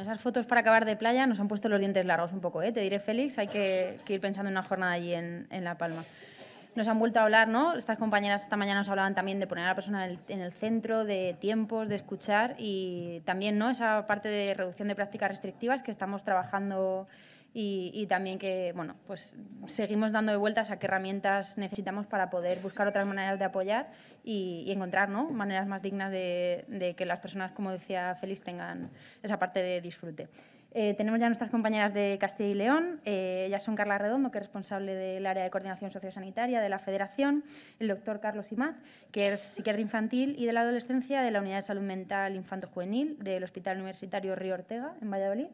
Speaker 2: esas fotos para acabar de playa nos han puesto los dientes largos un poco, ¿eh? Te diré, Félix, hay que, ir pensando en una jornada allí en, La Palma. Nos han vuelto a hablar, ¿no? Estas compañeras esta mañana nos hablaban también de poner a la persona en el centro, de tiempos, de escuchar y también, ¿no? Esa parte de reducción de prácticas restrictivas que estamos trabajando y, también que, bueno, pues seguimos dando de vueltas a qué herramientas necesitamos para poder buscar otras maneras de apoyar y, encontrar maneras más dignas de, de que las personas, como decía Félix, tengan esa parte de disfrute. Eh, tenemos ya nuestras compañeras de Castilla y León, Ya eh, son Carla Redondo, que es responsable del área de coordinación sociosanitaria de la Federación, el doctor Carlos Imaz, que es psiquiatra infantil y de la adolescencia de la Unidad de Salud Mental Infanto-Juvenil del Hospital Universitario Río Ortega, en Valladolid,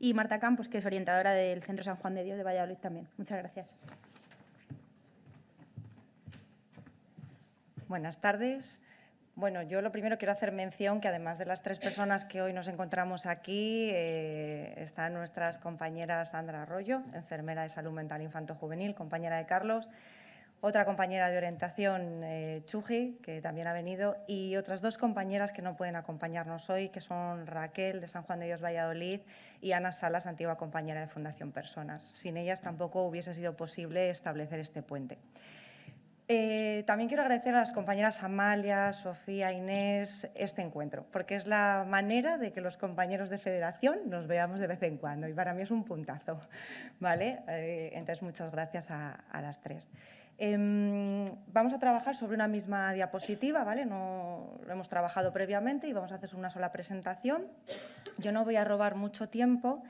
Speaker 2: y Marta Campos, que es orientadora del Centro San Juan de Dios de Valladolid también. Muchas gracias. Buenas tardes.
Speaker 18: Bueno, yo lo primero quiero hacer mención que además de las tres personas que hoy nos encontramos aquí, eh, están nuestras compañeras Sandra Arroyo, enfermera de salud mental infanto-juvenil, compañera de Carlos, otra compañera de orientación, eh, Chuji, que también ha venido, y otras dos compañeras que no pueden acompañarnos hoy, que son Raquel de San Juan de Dios Valladolid y Ana Salas, antigua compañera de Fundación Personas. Sin ellas tampoco hubiese sido posible establecer este puente. Eh, también quiero agradecer a las compañeras Amalia, Sofía, Inés este encuentro, porque es la manera de que los compañeros de federación nos veamos de vez en cuando y para mí es un puntazo. ¿vale? Eh, entonces, muchas gracias a, las tres. Em, vamos a trabajar sobre una misma diapositiva, ¿vale? No lo hemos trabajado previamente y vamos a hacer una sola presentación. Yo no voy a robar mucho tiempo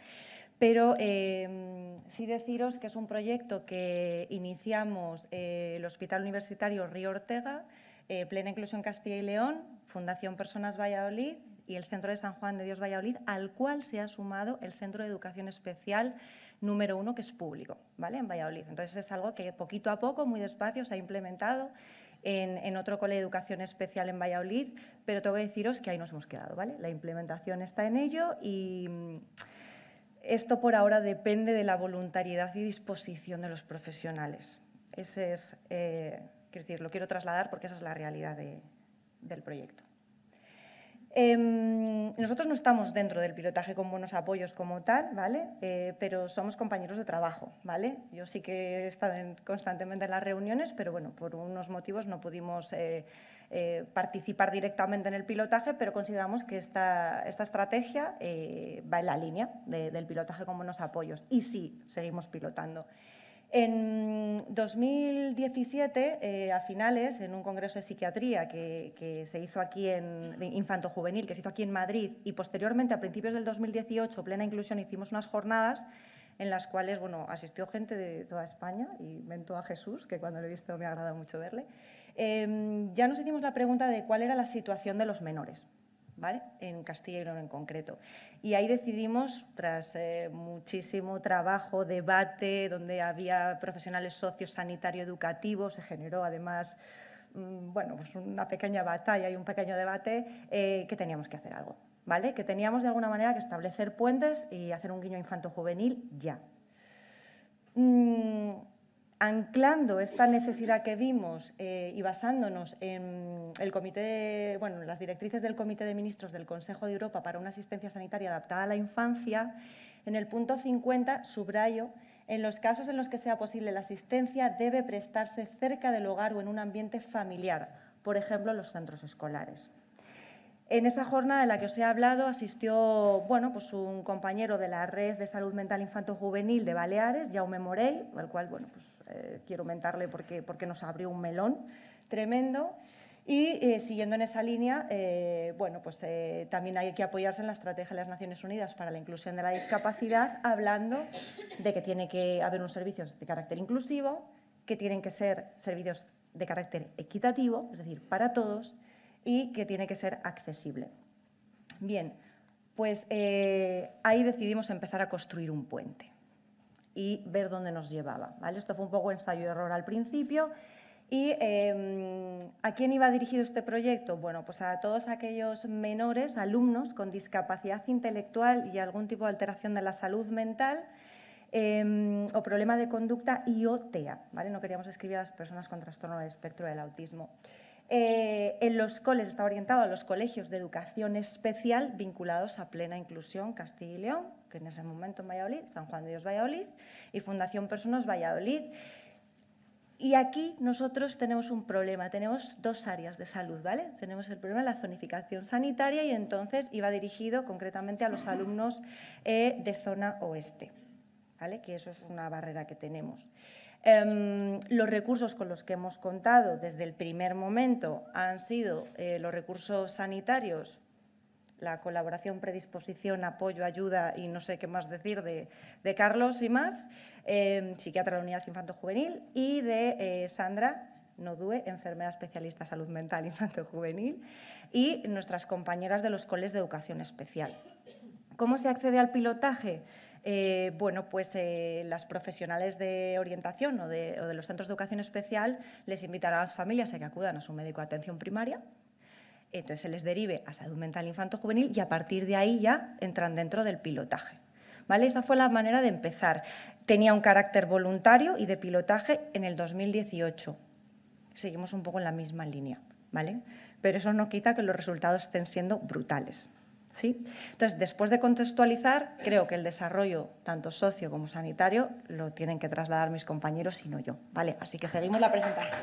Speaker 18: pero em, sí deciros que es un proyecto que iniciamos eh, el Hospital Universitario Río Ortega, eh, Plena Inclusión Castilla y León, Fundación Personas Valladolid y el Centro de San Juan de Dios Valladolid, al cual se ha sumado el Centro de Educación Especial número uno, que es público, ¿vale? En Valladolid. Entonces es algo que poquito a poco, muy despacio, se ha implementado en, en, otro cole de educación especial en Valladolid, pero tengo que deciros que ahí nos hemos quedado, ¿vale? La implementación está en ello y esto por ahora depende de la voluntariedad y disposición de los profesionales. Ese es, eh, quiero decir, lo quiero trasladar porque esa es la realidad del proyecto. Em, nosotros no estamos dentro del pilotaje con buenos apoyos como tal, ¿vale? Eh, pero somos compañeros de trabajo, ¿vale? Yo sí que he estado constantemente en las reuniones, pero bueno, por unos motivos no pudimos eh, eh, participar directamente en el pilotaje, pero consideramos que esta, estrategia eh, va en la línea del pilotaje con unos apoyos y sí, seguimos pilotando. En 2017, eh, a finales, en un congreso de psiquiatría que, se hizo aquí en infanto-juvenil, que se hizo aquí en Madrid, y posteriormente, a principios del 2018, plena inclusión, hicimos unas jornadas en las cuales bueno, asistió gente de toda España y mentó a Jesús, que cuando lo he visto me ha agradado mucho verle. Em, ya nos hicimos la pregunta de cuál era la situación de los menores. ¿Vale? En Castilla y León en concreto. Y ahí decidimos, tras eh, muchísimo trabajo, debate, donde había profesionales socios sanitario educativos, se generó además mm, bueno, pues una pequeña batalla y un pequeño debate, eh, que teníamos que hacer algo, ¿vale? Que teníamos de alguna manera que establecer puentes y hacer un guiño infanto-juvenil ya. Mm, anclando esta necesidad que vimos eh, y basándonos en el comité las directrices del Comité de Ministros del Consejo de Europa para una asistencia sanitaria adaptada a la infancia, en el punto 50 subrayo en los casos en los que sea posible la asistencia debe prestarse cerca del hogar o en un ambiente familiar, por ejemplo, los centros escolares. En esa jornada en la que os he hablado asistió bueno, pues un compañero de la Red de Salud Mental Infanto-Juvenil de Baleares, Jaume Morey, al cual bueno, pues, eh, quiero mentarle porque, porque nos abrió un melón tremendo. Y eh, siguiendo en esa línea, eh, bueno, pues también hay que apoyarse en la estrategia de las Naciones Unidas para la inclusión de la discapacidad, hablando de que tiene que haber un servicios de carácter inclusivo, que tienen que ser servicios de carácter equitativo, es decir, para todos, y que tiene que ser accesible. Bien, pues eh, ahí decidimos empezar a construir un puente y ver dónde nos llevaba. ¿vale? Esto fue un poco ensayo y error al principio. ¿Y em, a quién iba dirigido este proyecto? Bueno, pues a todos aquellos menores, alumnos con discapacidad intelectual y algún tipo de alteración de la salud mental em, o problema de conducta y ¿vale? No queríamos escribir a las personas con trastorno del espectro del autismo. Eh, en los coles, está orientado a los colegios de educación especial vinculados a plena inclusión Castilla y León, que en ese momento en Valladolid, San Juan de Dios Valladolid, y Fundación Personas Valladolid. Y aquí nosotros tenemos un problema, tenemos dos áreas de salud, ¿vale? Tenemos el problema de la zonificación sanitaria y entonces iba dirigido concretamente a los alumnos eh, de zona oeste, ¿vale? Que eso es una barrera que tenemos. Em, los recursos con los que hemos contado desde el primer momento han sido eh, los recursos sanitarios, la colaboración, predisposición, apoyo, ayuda y no sé qué más decir de, Carlos y más, em, psiquiatra de la unidad infanto-juvenil, y de eh, Sandra Nodue, enfermera especialista salud mental infanto-juvenil, y nuestras compañeras de los coles de educación especial. ¿Cómo se accede al pilotaje? Eh, bueno, pues eh, las profesionales de orientación o de, los centros de educación especial les invitan a las familias a que acudan a su médico de atención primaria. Entonces se les derive a salud mental infanto-juvenil y a partir de ahí ya entran dentro del pilotaje. ¿Vale? Esa fue la manera de empezar. Tenía un carácter voluntario y de pilotaje en el 2018. Seguimos un poco en la misma línea, ¿vale? Pero eso no quita que los resultados estén siendo brutales. Entonces, después de contextualizar, creo que el desarrollo, tanto socio como sanitario, lo tienen que trasladar mis compañeros y no yo. ¿vale? Así que seguimos la presentación.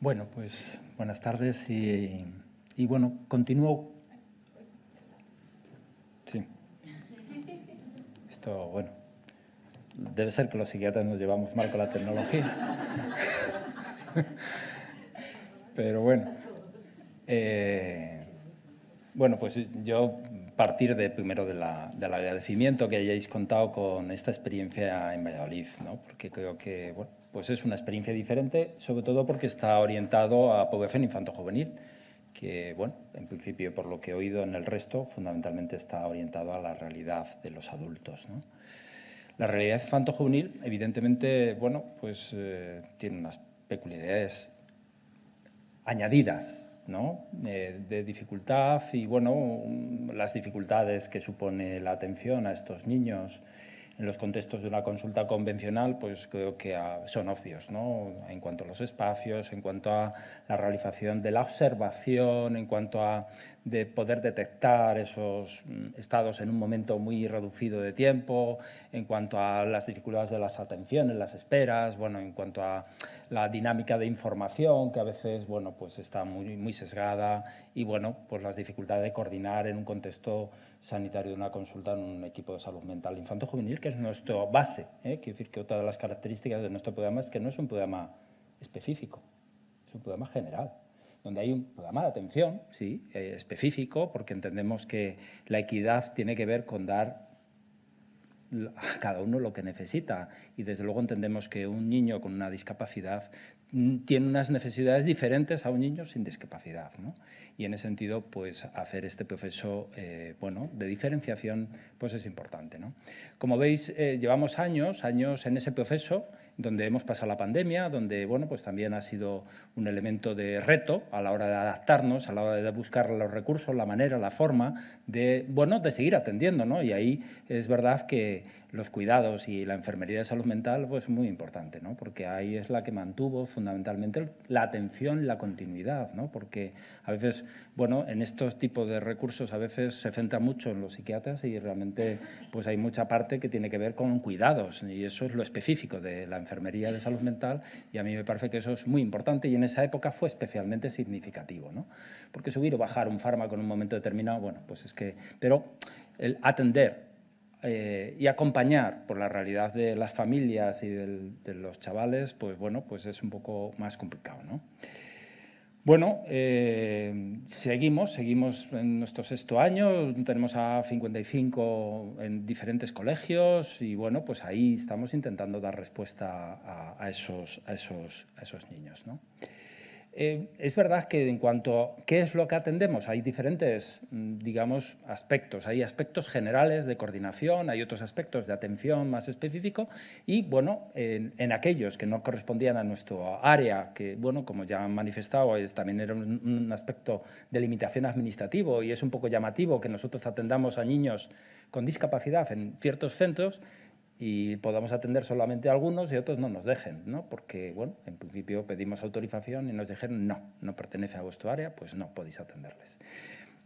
Speaker 26: Bueno, pues buenas tardes y, y bueno, continúo. Sí. Esto, bueno. Debe ser que los psiquiatras nos llevamos mal con la tecnología. Pero bueno. Eh, bueno, pues yo partir de, primero del agradecimiento que hayáis contado con esta experiencia en Valladolid, ¿no? porque creo que bueno, pues es una experiencia diferente, sobre todo porque está orientado a pobreza en infanto juvenil, que bueno, en principio por lo que he oído en el resto, fundamentalmente está orientado a la realidad de los adultos. ¿no? La realidad fantojuvenil, juvenil evidentemente, bueno, pues eh, tiene unas peculiaridades añadidas, ¿no? Eh, de dificultad y, bueno, las dificultades que supone la atención a estos niños en los contextos de una consulta convencional, pues creo que ah, son obvios, ¿no? En cuanto a los espacios, en cuanto a la realización de la observación, en cuanto a de poder detectar esos mm, estados en un momento muy reducido de tiempo, en cuanto a las dificultades de las atenciones, las esperas, bueno, en cuanto a la dinámica de información que a veces bueno, pues está muy, sesgada y bueno, pues las dificultades de coordinar en un contexto sanitario de una consulta en un equipo de salud mental infanto-juvenil, que es nuestra base. ¿eh? Quiero decir que otra de las características de nuestro programa es que no es un programa específico, es un programa general donde hay un programa de atención, sí, eh, específico, porque entendemos que la equidad tiene que ver con dar a cada uno lo que necesita. Y desde luego entendemos que un niño con una discapacidad mm, tiene unas necesidades diferentes a un niño sin discapacidad. ¿no? Y en ese sentido, pues hacer este proceso eh, bueno, de diferenciación pues es importante. ¿no? Como veis, eh, llevamos años, años en ese proceso donde hemos pasado la pandemia, donde bueno, pues también ha sido un elemento de reto a la hora de adaptarnos, a la hora de buscar los recursos, la manera, la forma de, bueno, de seguir atendiendo. ¿no? Y ahí es verdad que los cuidados y la enfermería de salud mental pues muy importante, ¿no? porque ahí es la que mantuvo fundamentalmente la atención, la continuidad, ¿no? porque a veces, bueno, en estos tipos de recursos a veces se centra mucho en los psiquiatras y realmente pues hay mucha parte que tiene que ver con cuidados y eso es lo específico de la enfermería de salud mental y a mí me parece que eso es muy importante y en esa época fue especialmente significativo, ¿no? porque subir o bajar un fármaco en un momento determinado, bueno, pues es que, pero el atender eh, y acompañar por la realidad de las familias y de los chavales, pues bueno, pues es un poco más complicado, ¿no? Bueno, eh, seguimos, seguimos en nuestro sexto año, tenemos a 55 en diferentes colegios y bueno, pues ahí estamos intentando dar respuesta a, a, esos, a, esos, a esos, niños, ¿no? Eh, es verdad que en cuanto a qué es lo que atendemos, hay diferentes, mm, digamos, aspectos. Hay aspectos generales de coordinación, hay otros aspectos de atención más específico y, bueno, en, aquellos que no correspondían a nuestro área, que, bueno, como ya han manifestado, también era un, un aspecto de limitación administrativo y es un poco llamativo que nosotros atendamos a niños con discapacidad en ciertos centros, y podamos atender solamente a algunos y otros no nos dejen, ¿no? Porque, bueno, en principio pedimos autorización y nos dijeron no, no pertenece a vuestro área, pues no podéis atenderles.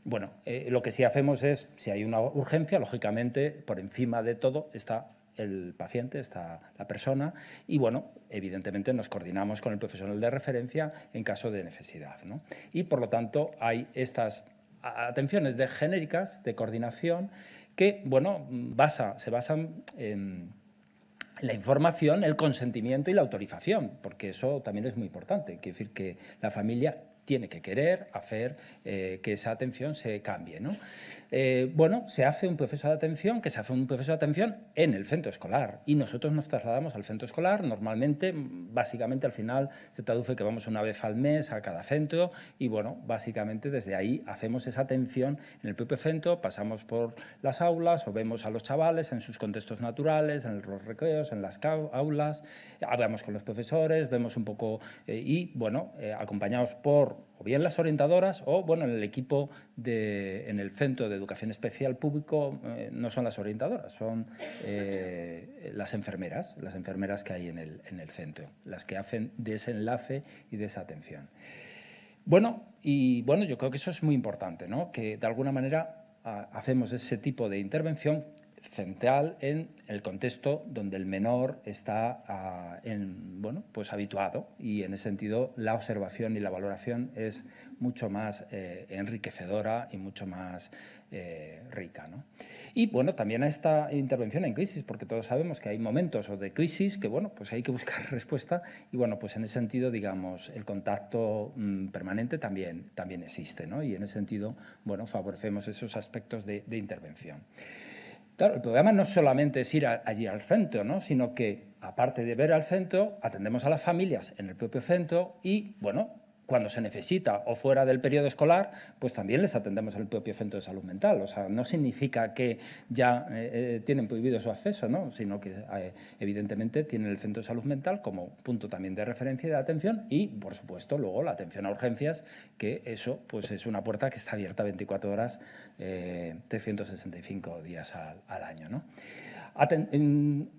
Speaker 26: Bueno, eh, lo que sí hacemos es, si hay una urgencia, lógicamente, por encima de todo está el paciente, está la persona, y bueno, evidentemente nos coordinamos con el profesional de referencia en caso de necesidad. ¿no? Y por lo tanto hay estas atenciones de genéricas, de coordinación, que bueno, se basan en la información, el consentimiento y la autorización, porque eso también es muy importante. Quiere decir que la familia tiene que querer hacer eh, que esa atención se cambie. ¿no? Eh, bueno, se hace un proceso de atención, que se hace un proceso de atención en el centro escolar y nosotros nos trasladamos al centro escolar, normalmente, básicamente al final se traduce que vamos una vez al mes a cada centro y bueno, básicamente desde ahí hacemos esa atención en el propio centro, pasamos por las aulas o vemos a los chavales en sus contextos naturales, en los recreos, en las aulas, hablamos con los profesores, vemos un poco eh, y bueno, eh, acompañados por o bien las orientadoras o, bueno, en el equipo en el Centro de Educación Especial Público eh, no son las orientadoras, son eh, las enfermeras, las enfermeras que hay en el, en el centro, las que hacen de ese enlace y de esa atención. Bueno, y bueno, yo creo que eso es muy importante, ¿no? que de alguna manera ah, hacemos ese tipo de intervención central en el contexto donde el menor está ah, en, bueno, pues habituado y en ese sentido la observación y la valoración es mucho más eh, enriquecedora y mucho más eh, rica. ¿no? Y bueno, también a esta intervención en crisis, porque todos sabemos que hay momentos o de crisis que bueno, pues hay que buscar respuesta y bueno, pues en ese sentido, digamos, el contacto mm, permanente también, también existe ¿no? y en ese sentido, bueno, favorecemos esos aspectos de, de intervención. Claro, el programa no solamente es ir allí al centro, ¿no? sino que aparte de ver al centro, atendemos a las familias en el propio centro y, bueno, cuando se necesita o fuera del periodo escolar, pues también les atendemos el propio centro de salud mental. O sea, no significa que ya eh, eh, tienen prohibido su acceso, sino que eh, evidentemente tienen el centro de salud mental como punto también de referencia y de atención y, por supuesto, luego la atención a urgencias, que eso pues es una puerta que está abierta 24 horas, 365 días al, año. ¿no?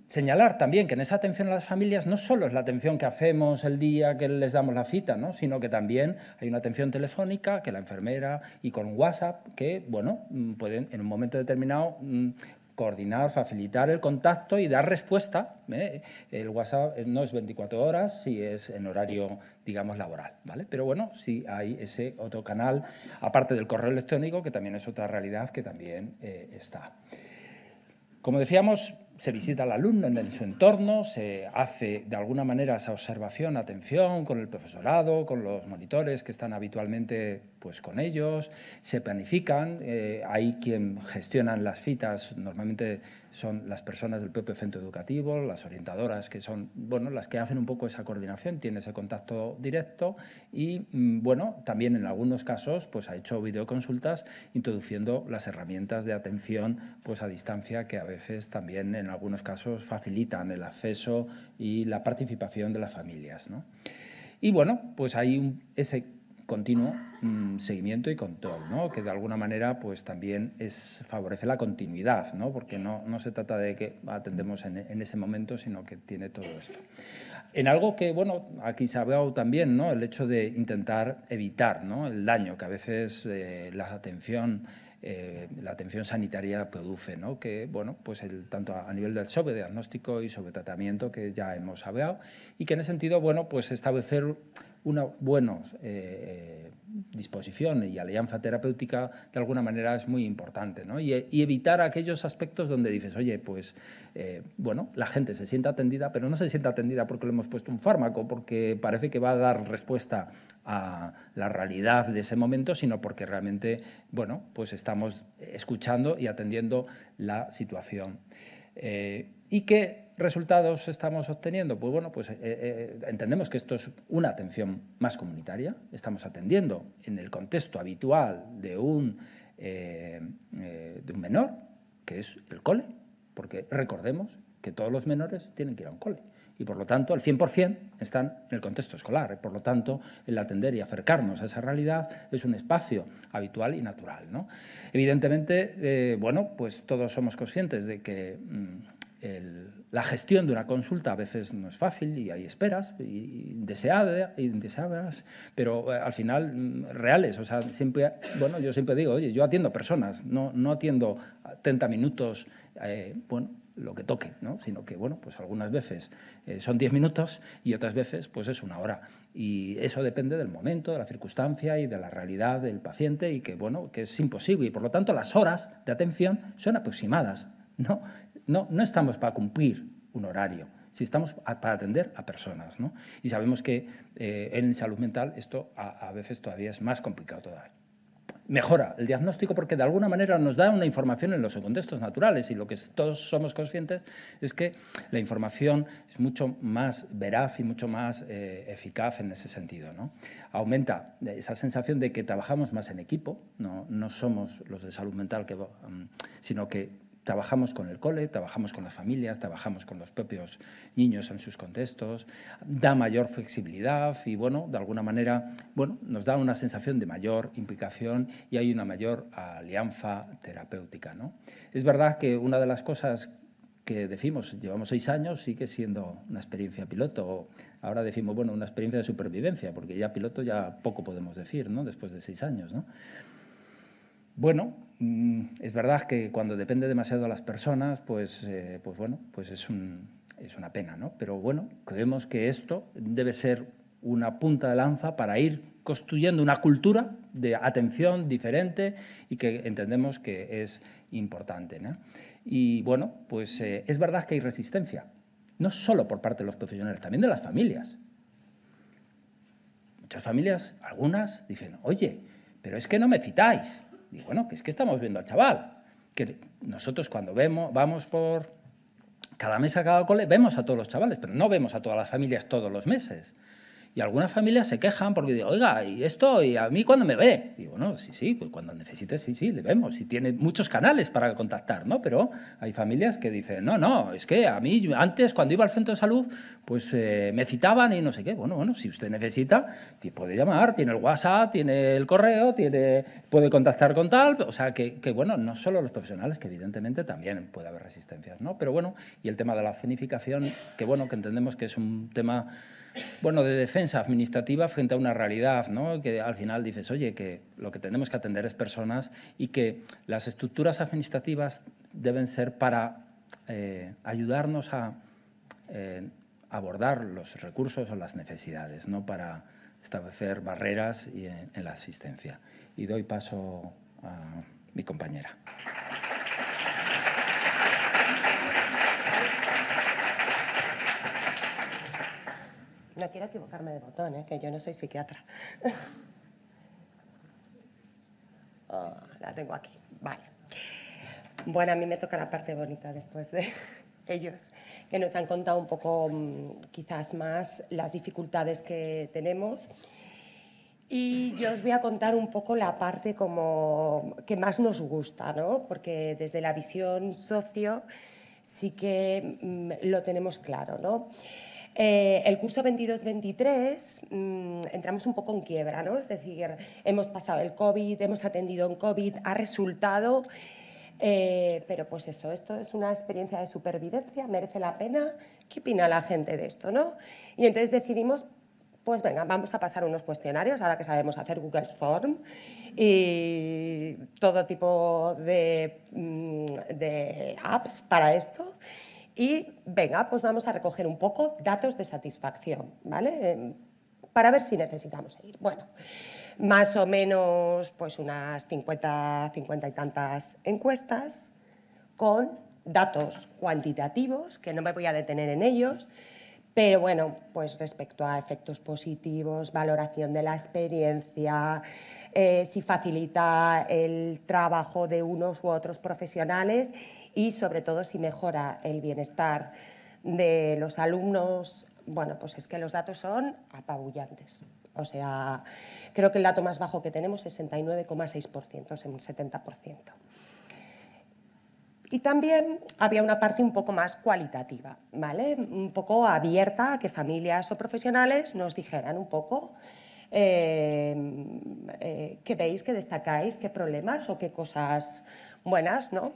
Speaker 26: señalar también que en esa atención a las familias no solo es la atención que hacemos el día que les damos la cita, sino que también hay una atención telefónica que la enfermera y con WhatsApp que, bueno, mm, pueden en un momento determinado mm, coordinar, facilitar el contacto y dar respuesta. ¿eh? El WhatsApp eh, no es 24 horas, si es en horario, digamos, laboral, ¿vale? Pero bueno, sí hay ese otro canal, aparte del correo electrónico, que también es otra realidad que también eh, está. Como decíamos, se visita al alumno en su entorno, se hace de alguna manera esa observación, atención con el profesorado, con los monitores que están habitualmente pues, con ellos, se planifican, eh, hay quien gestionan las citas, normalmente son las personas del propio centro educativo, las orientadoras, que son bueno, las que hacen un poco esa coordinación, tienen ese contacto directo y mm, bueno, también en algunos casos pues, ha hecho videoconsultas introduciendo las herramientas de atención pues, a distancia que a veces también en algunos casos facilitan el acceso y la participación de las familias. Y bueno, pues hay un, ese continuo mm, seguimiento y control, que de alguna manera pues, también es, favorece la continuidad, porque no, no se trata de que atendemos en, ese momento, sino que tiene todo esto. En algo que, bueno, aquí se ha hablado también, ¿no? el hecho de intentar evitar ¿no? el daño, que a veces eh, la atención eh, la atención sanitaria produce, ¿no? que bueno, pues el, tanto a, nivel del sobrediagnóstico diagnóstico y sobre tratamiento que ya hemos hablado, y que en ese sentido bueno, pues establecer unos buenos eh, eh, disposición y alianza terapéutica de alguna manera es muy importante. ¿no? Y, evitar aquellos aspectos donde dices, oye, pues eh, bueno, la gente se sienta atendida, pero no se sienta atendida porque le hemos puesto un fármaco, porque parece que va a dar respuesta a la realidad de ese momento, sino porque realmente, bueno, pues estamos escuchando y atendiendo la situación. Eh, y que resultados estamos obteniendo? Pues bueno, pues eh, eh, entendemos que esto es una atención más comunitaria. Estamos atendiendo en el contexto habitual de un, eh, de un menor, que es el cole, porque recordemos que todos los menores tienen que ir a un cole y por lo tanto al 100% están en el contexto escolar. Por lo tanto, el atender y acercarnos a esa realidad es un espacio habitual y natural. Evidentemente, bueno, pues todos somos conscientes de que mm, el, la gestión de una consulta a veces no es fácil y hay esperas y deseadas, pero eh, al final mm, reales. O sea, siempre, bueno, yo siempre digo, oye, yo atiendo personas, no, no atiendo 30 minutos, eh, bueno, lo que toque, ¿no? sino que bueno, pues algunas veces eh, son 10 minutos y otras veces pues es una hora. Y eso depende del momento, de la circunstancia y de la realidad del paciente y que bueno, que es imposible. Y por lo tanto las horas de atención son aproximadas. ¿no? No, no estamos para cumplir un horario, si estamos para atender a personas. ¿no? Y sabemos que eh, en salud mental esto a, veces todavía es más complicado todavía. Mejora el diagnóstico porque de alguna manera nos da una información en los contextos naturales y lo que todos somos conscientes es que la información es mucho más veraz y mucho más eh, eficaz en ese sentido. ¿no? Aumenta esa sensación de que trabajamos más en equipo, no, no somos los de salud mental, que, mm, sino que Trabajamos con el cole, trabajamos con las familias, trabajamos con los propios niños en sus contextos, da mayor flexibilidad y, bueno, de alguna manera, bueno, nos da una sensación de mayor implicación y hay una mayor alianza terapéutica, ¿no? Es verdad que una de las cosas que decimos, llevamos seis años, sigue siendo una experiencia piloto. Ahora decimos, bueno, una experiencia de supervivencia, porque ya piloto ya poco podemos decir, ¿no? Después de seis años, ¿no? Bueno, mm, es verdad que cuando depende demasiado a las personas, pues, eh, pues bueno, pues es, una pena, ¿no? Pero bueno, creemos que esto debe ser una punta de lanza para ir construyendo una cultura de atención diferente y que entendemos que es importante. ¿no? Y bueno, pues eh, es verdad que hay resistencia, no solo por parte de los profesionales, también de las familias. Muchas familias, algunas, dicen, oye, pero es que no me citáis. Y bueno, que es que estamos viendo al chaval. Que nosotros cuando vemos, vamos por cada mes a cada cole, vemos a todos los chavales, pero no vemos a todas las familias todos los meses. Y algunas familias se quejan porque digo, oiga, ¿y esto? ¿Y a mí cuando me ve? Digo, no, sí, sí, pues cuando necesite, sí, sí, le vemos. Y tiene muchos canales para contactar, ¿no? Pero hay familias que dicen, no, no, es que a mí antes, cuando iba al centro de salud, pues eh, me citaban y no sé qué. Bueno, bueno, si usted necesita, puede llamar, tiene el WhatsApp, tiene el correo, tiene, puede contactar con tal. O sea, que, que bueno, no solo los profesionales, que evidentemente también puede haber resistencias, ¿no? Pero bueno, y el tema de la cenificación que bueno, que entendemos que es un tema bueno, de defensa administrativa frente a una realidad, que al final dices, oye, que lo que tenemos que atender es personas y que las estructuras administrativas deben ser para eh, ayudarnos a eh, abordar los recursos o las necesidades, no para establecer barreras y en la asistencia. Y doy paso a mi compañera.
Speaker 27: No quiero equivocarme de botón, ¿eh? que yo no soy psiquiatra. Ah, la tengo aquí. Vale. Bueno, a mí me toca la parte bonita después de ellos, que nos han contado un poco mm, quizás más las dificultades que tenemos. Y yo os voy a contar un poco la parte que más nos gusta, ¿no? Porque desde la visión socio sí que mm, lo tenemos claro, ¿no? Eh, el curso 22-23 mm, entramos un poco en quiebra, ¿no? Es decir, hemos pasado el COVID, hemos atendido en COVID, ha resultado, eh, pero pues eso, esto es una experiencia de supervivencia, merece la pena. ¿Qué opina la gente de esto, Y entonces decidimos pues venga, vamos a pasar unos cuestionarios, ahora que sabemos hacer Google Form y todo tipo de mm, apps para esto. Y venga, pues vamos a recoger un poco datos de satisfacción, ¿vale? Em, para ver si necesitamos seguir. Bueno, más o menos pues unas 50, 50 y tantas encuestas con datos cuantitativos, que no me voy a detener en ellos, pero bueno, pues respecto a efectos positivos, valoración de la experiencia, eh, si facilita el trabajo de unos u otros profesionales y sobre todo si mejora el bienestar de los alumnos, bueno, pues es que los datos son apabullantes. O sea, creo que el dato más bajo que tenemos es 69,6%, es un 70%. Y también había una parte un poco más cualitativa, ¿vale? Un poco abierta a que familias o profesionales nos dijeran un poco eh, eh, qué veis, qué destacáis, qué problemas o qué cosas buenas, ¿no?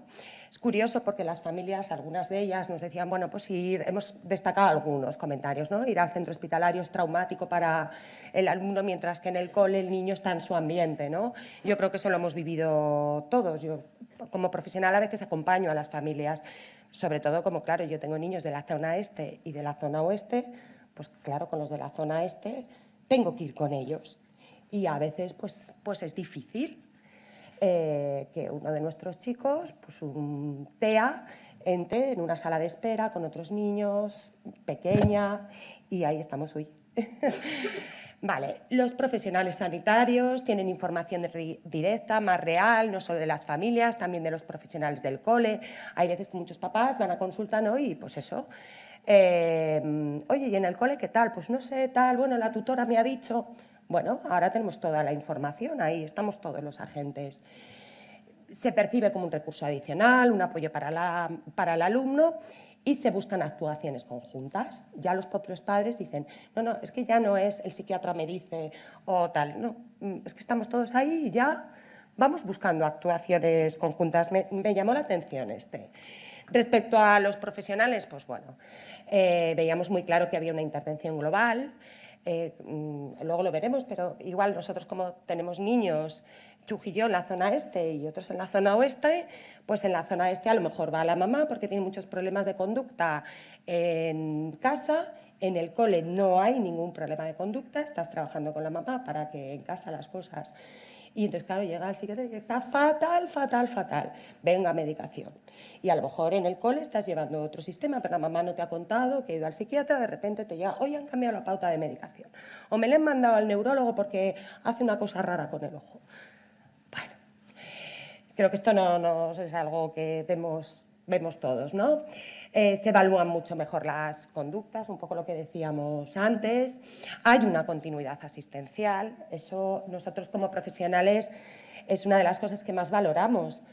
Speaker 27: Es curioso porque las familias, algunas de ellas, nos decían, bueno, pues ir, hemos destacado algunos comentarios, ¿no? Ir al centro hospitalario es traumático para el alumno, mientras que en el cole el niño está en su ambiente, ¿no? Yo creo que eso lo hemos vivido todos. Yo, como profesional, a veces acompaño a las familias, sobre todo como, claro, yo tengo niños de la zona este y de la zona oeste, pues claro, con los de la zona este tengo que ir con ellos. Y a veces, pues, pues es difícil, eh, que uno de nuestros chicos, pues un TEA, entre en una sala de espera con otros niños, pequeña, y ahí estamos hoy. Vale, los profesionales sanitarios tienen información directa, más real, no solo de las familias, también de los profesionales del cole. Hay veces que muchos papás van a consulta y pues eso. Eh, oye, ¿y en el cole qué tal? Pues no sé, tal, bueno, la tutora me ha dicho. Bueno, ahora tenemos toda la información, ahí estamos todos los agentes. Se percibe como un recurso adicional, un apoyo para, la, para el alumno y se buscan actuaciones conjuntas. Ya los propios padres dicen, no, no, es que ya no es el psiquiatra me dice o tal, no, mm, es que estamos todos ahí y ya vamos buscando actuaciones conjuntas. Me, llamó la atención este. Respecto a los profesionales, pues bueno, eh, veíamos muy claro que había una intervención global. Eh, mm, luego lo veremos, pero igual nosotros como tenemos niños, Chujillo en la zona este y otros en la zona oeste, pues en la zona este a lo mejor va la mamá porque tiene muchos problemas de conducta en casa en el cole no hay ningún problema de conducta, estás trabajando con la mamá para que en casa las cosas y entonces, claro, llega el psiquiatra y está fatal, fatal, fatal. Venga, medicación. Y a lo mejor en el cole estás llevando otro sistema, pero la mamá no te ha contado que ha ido al psiquiatra, de repente te llega, hoy han cambiado la pauta de medicación. O me la han mandado al neurólogo porque hace una cosa rara con el ojo. Bueno, creo que esto no, es algo que vemos, vemos todos, ¿no? Eh, se evalúan mucho mejor las conductas, un poco lo que decíamos antes, hay una continuidad asistencial, eso nosotros como profesionales es una de las cosas que más valoramos.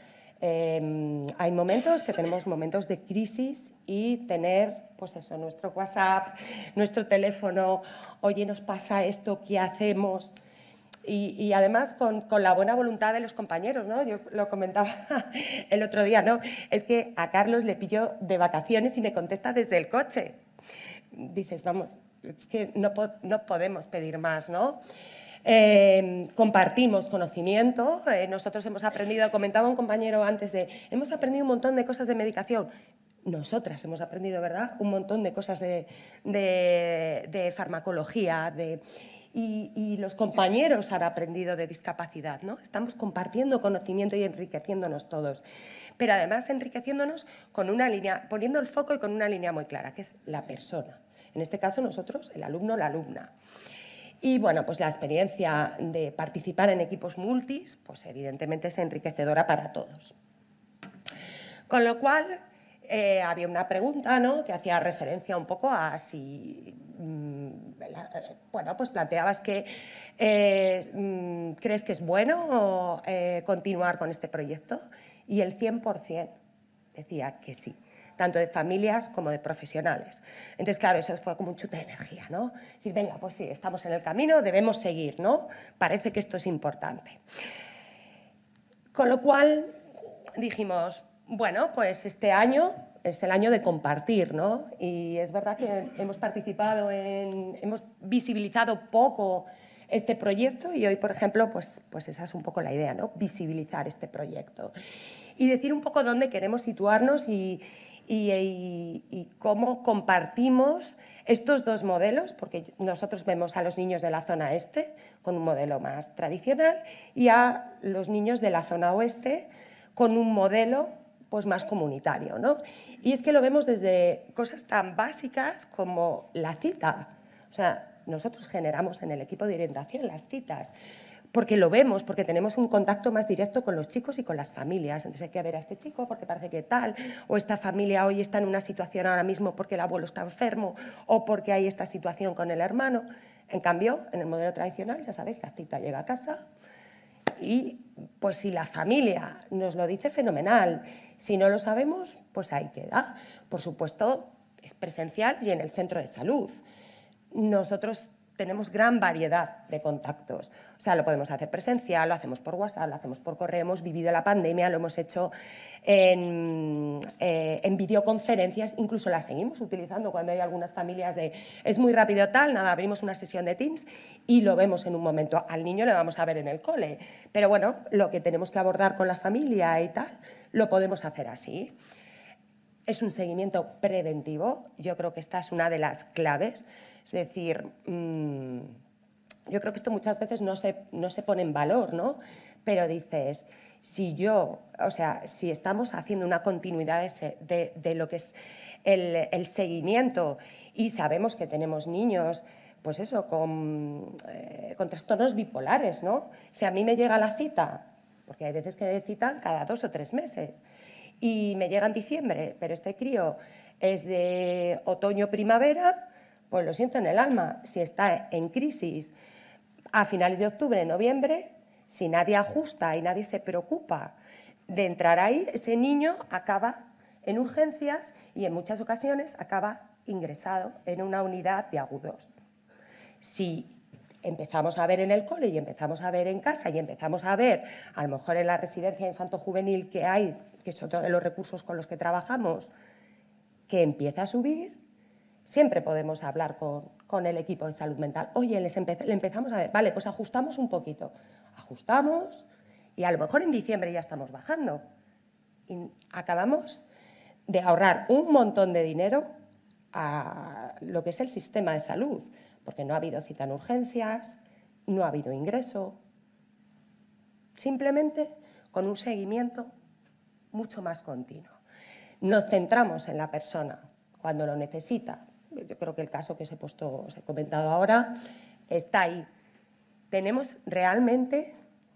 Speaker 27: Em, hay momentos que tenemos momentos de crisis y tener, pues eso, nuestro WhatsApp, nuestro teléfono, oye, nos pasa esto, ¿qué hacemos? y, además con, con, la buena voluntad de los compañeros, ¿no? Yo lo comentaba el otro día, ¿no? Es que a Carlos le pillo de vacaciones y me contesta desde el coche. Dices, vamos, es que no, no podemos pedir más, ¿no? Em, compartimos conocimiento. Eh, nosotros hemos aprendido, comentaba un compañero antes de, hemos aprendido un montón de cosas de medicación. Nosotras hemos aprendido, ¿verdad? Un montón de cosas de, de, de farmacología, de
Speaker 13: y,
Speaker 27: los compañeros han aprendido de discapacidad. ¿no? Estamos compartiendo conocimiento y enriqueciéndonos todos, pero además enriqueciéndonos con una línea, poniendo el foco y con una línea muy clara, que es la persona. En este caso nosotros, el alumno, la alumna. Y bueno, pues la experiencia de participar en equipos multis, pues evidentemente es enriquecedora para todos. Con lo cual, eh, había una pregunta ¿no? que hacía referencia un poco a si Mm, eh, bueno, pues planteabas que eh, mm, crees que es bueno eh, continuar con este proyecto y el 100% decía que sí tanto de familias como de profesionales. Entonces, claro, eso fue como un chute de energía, ¿no? Decir, venga, pues sí, estamos en el camino, debemos seguir, ¿no? Parece que esto es importante. Con lo cual dijimos, bueno, pues este año es el año de compartir, ¿no? Y es verdad que hemos participado en, hemos visibilizado poco este proyecto y hoy, por ejemplo, pues, pues esa es un poco la idea, ¿no? Visibilizar este proyecto y decir un poco dónde queremos situarnos y, y, cómo compartimos estos dos modelos, porque nosotros vemos a los niños de la zona este con un modelo más tradicional y a los niños de la zona oeste con un modelo pues más comunitario. ¿no? Y es que lo vemos desde cosas tan básicas como la cita. O sea, nosotros generamos en el equipo de orientación las citas porque lo vemos, porque tenemos un contacto más directo con los chicos y con las familias. Entonces hay que ver a este chico porque parece que tal, o esta familia hoy está en una situación ahora mismo porque el abuelo está enfermo, o porque hay esta situación con el hermano. En cambio, en el modelo tradicional, ya sabéis, la cita llega a casa, y pues si la familia nos lo dice, fenomenal. Si no lo sabemos, pues ahí queda. Por supuesto, es presencial y en el centro de salud. Nosotros tenemos gran variedad de contactos. O sea, lo podemos hacer presencial, lo hacemos por WhatsApp, lo hacemos por correo, hemos vivido la pandemia, lo hemos hecho eh, en, videoconferencias, incluso las seguimos utilizando cuando hay algunas familias de es muy rápido tal, nada, abrimos una sesión de Teams y lo vemos en un momento. Al niño le vamos a ver en el cole, pero bueno, lo que tenemos que abordar con la familia y tal, lo podemos hacer así es un seguimiento preventivo. Yo creo que esta es una de las claves. Es decir, mm, yo creo que esto muchas veces no se, no se pone en valor, ¿no? Pero dices, si yo, o sea, si estamos haciendo una continuidad de, lo que es el, seguimiento y sabemos que tenemos niños, pues eso, con, eh, con trastornos bipolares, ¿no? Si a mí me llega la cita, porque hay veces que citan cada dos o tres meses y me llega en diciembre, pero este crío es de otoño-primavera, pues lo siento en el alma, si está en crisis a finales de octubre, noviembre, si nadie ajusta y nadie se preocupa de entrar ahí, ese niño acaba en urgencias y en muchas ocasiones acaba ingresado en una unidad de agudos. Si empezamos a ver en el cole y empezamos a ver en casa y empezamos a ver, a lo mejor en la residencia infanto-juvenil que hay que es otro de los recursos con los que trabajamos, que empieza a subir, siempre podemos hablar con, el equipo de salud mental. Oye, le empezamos a ver, vale, pues ajustamos un poquito. Ajustamos y a lo mejor en diciembre ya estamos bajando. acabamos de ahorrar un montón de dinero a lo que es el sistema de salud, porque no ha habido cita en urgencias, no ha habido ingreso. Simplemente con un seguimiento mucho más continuo. Nos centramos en la persona cuando lo necesita. Yo creo que el caso que os he, puesto, he comentado ahora está ahí. Tenemos realmente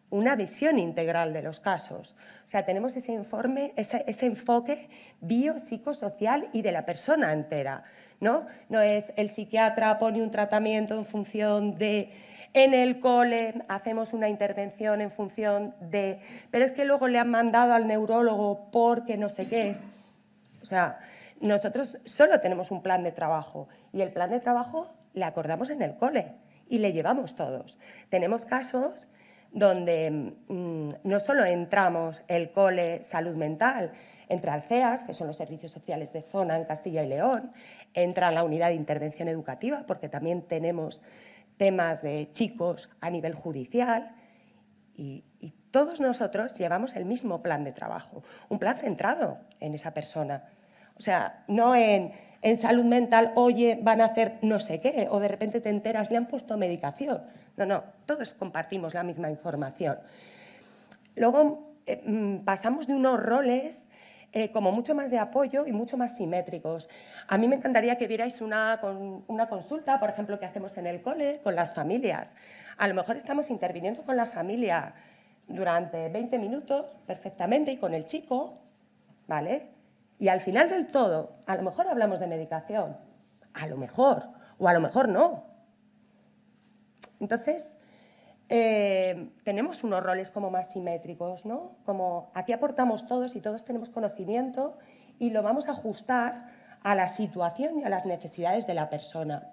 Speaker 27: una visión integral de los casos. O sea, tenemos ese informe, ese, ese enfoque biopsicosocial y de la persona entera. ¿no? no es el psiquiatra pone un tratamiento en función de en el cole, hacemos una intervención en función de, pero es que luego le han mandado al neurólogo porque no sé qué. O sea, nosotros solo tenemos un plan de trabajo y el plan de trabajo le acordamos en el cole y le llevamos todos. Tenemos casos donde mm, no solo entramos el cole salud mental, entra el CEAS, que son los servicios sociales de zona en Castilla y León, entra la unidad de intervención educativa, porque también tenemos temas de chicos a nivel judicial y, todos nosotros llevamos el mismo plan de trabajo, un plan centrado en esa persona. O sea, no en, salud mental, oye, van a hacer no sé qué, o de repente te enteras, le han puesto medicación. No, no, todos compartimos la misma información. Luego eh, mm, pasamos de unos roles eh, como mucho más de apoyo y mucho más simétricos. A mí me encantaría que vierais una, una consulta, por ejemplo, que hacemos en el cole con las familias. A lo mejor estamos interviniendo con la familia durante 20 minutos perfectamente y con el chico, ¿vale? Y al final del todo, a lo mejor hablamos de medicación, a lo mejor, o a lo mejor no. Entonces, eh, tenemos unos roles como más simétricos, ¿no? Como aquí aportamos todos y todos tenemos conocimiento y lo vamos a ajustar a la situación y a las necesidades de la persona.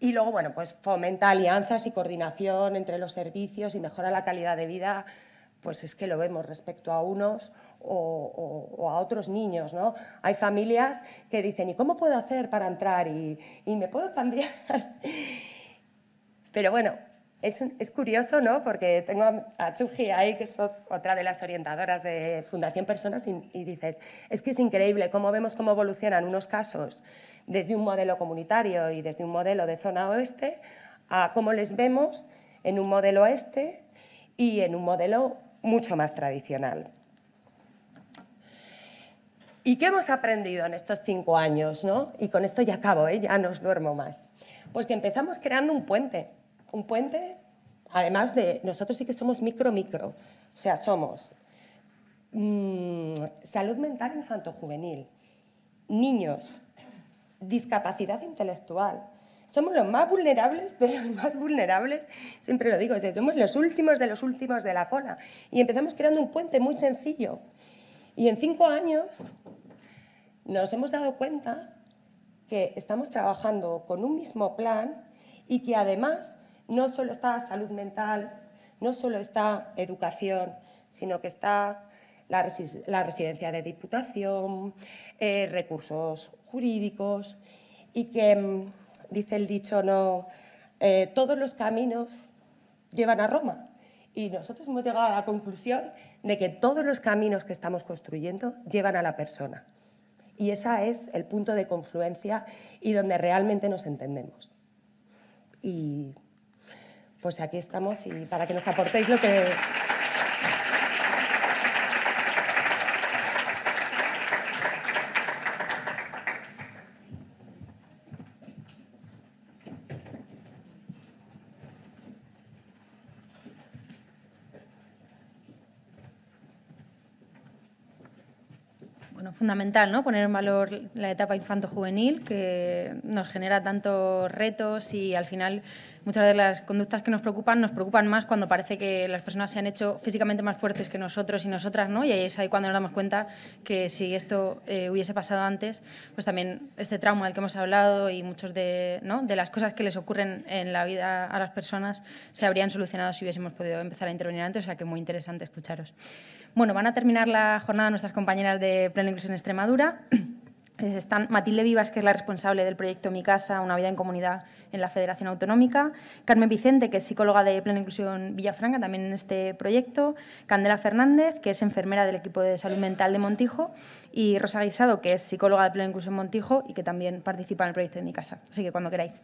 Speaker 27: Y luego, bueno, pues fomenta alianzas y coordinación entre los servicios y mejora la calidad de vida, pues es que lo vemos respecto a unos o, a otros niños, ¿no? Hay familias que dicen, ¿y cómo puedo hacer para entrar? ¿Y, y me puedo cambiar? Pero bueno, es, curioso, ¿no? Porque tengo a Chuji ahí, que es otra de las orientadoras de Fundación Personas, y, dices, es que es increíble cómo vemos cómo evolucionan unos casos desde un modelo comunitario y desde un modelo de zona oeste a cómo les vemos en un modelo este y en un modelo mucho más tradicional. ¿Y qué hemos aprendido en estos cinco años? ¿no? Y con esto ya acabo, ¿eh? ya no duermo más. Pues que empezamos creando un puente un puente, además de nosotros sí que somos micro-micro, o sea, somos mm, salud mental infanto-juvenil, niños, discapacidad intelectual. Somos los más vulnerables de los más vulnerables, siempre lo digo, somos los últimos de los últimos de la cola. Y empezamos creando un puente muy sencillo. Y en cinco años nos hemos dado cuenta que estamos trabajando con un mismo plan y que además no solo está salud mental, no solo está educación, sino que está la, residencia de diputación, eh, recursos jurídicos y que, mm, dice el dicho, no, eh, todos los caminos llevan a Roma. Y nosotros hemos llegado a la conclusión de que todos los caminos que estamos construyendo llevan a la persona. Y ese es el punto de confluencia y donde realmente nos entendemos. Y pues aquí estamos y para que nos aportéis lo que
Speaker 2: fundamental ¿no? poner en valor la etapa infanto-juvenil que nos genera tantos retos y al final muchas de las conductas que nos preocupan nos preocupan más cuando parece que las personas se han hecho físicamente más fuertes que nosotros y nosotras, ¿no? Y ahí es ahí cuando nos damos cuenta que si esto eh, hubiese pasado antes, pues también este trauma del que hemos hablado y muchos de, ¿no? de las cosas que les ocurren en la vida a las personas se habrían solucionado si hubiésemos podido empezar a intervenir antes, o sea que muy interesante escucharos. Bueno, van a terminar la jornada nuestras compañeras de plena Inclusión Extremadura. Eh, están Matilde Vivas, que es la responsable del proyecto Mi Casa, una vida en comunidad en la Federación Autonómica. Carmen Vicente, que es psicóloga de Plena Inclusión Villafranca, también en este proyecto. Candela Fernández, que es enfermera del equipo de salud mental de Montijo. Y Rosa Guisado, que es psicóloga de Plena Inclusión Montijo y que también participa en el proyecto de Mi Casa. Así que cuando queráis.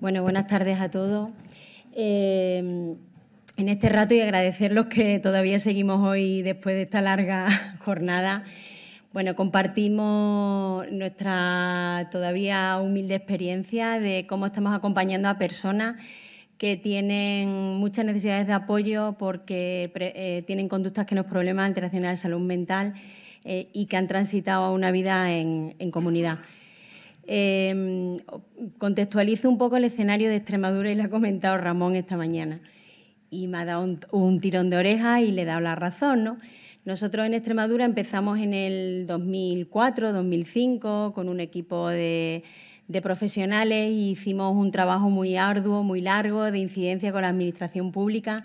Speaker 28: Bueno, buenas tardes a todos. Eh, en este rato y agradecer que todavía seguimos hoy después de esta larga jornada. Bueno, compartimos nuestra todavía humilde experiencia de cómo estamos acompañando a personas que tienen muchas necesidades de apoyo porque eh, tienen conductas que nos problemas alteraciones de salud mental eh, y que han transitado una vida en comunidad. Em, contextualizo un poco el escenario de Extremadura y lo ha comentado Ramón esta mañana. Y me ha dado un, tirón de oreja y le he dado la razón, ¿no? Nosotros en Extremadura empezamos en el 2004, 2005, con un equipo de, profesionales y hicimos un trabajo muy arduo, muy largo, de incidencia con la administración pública.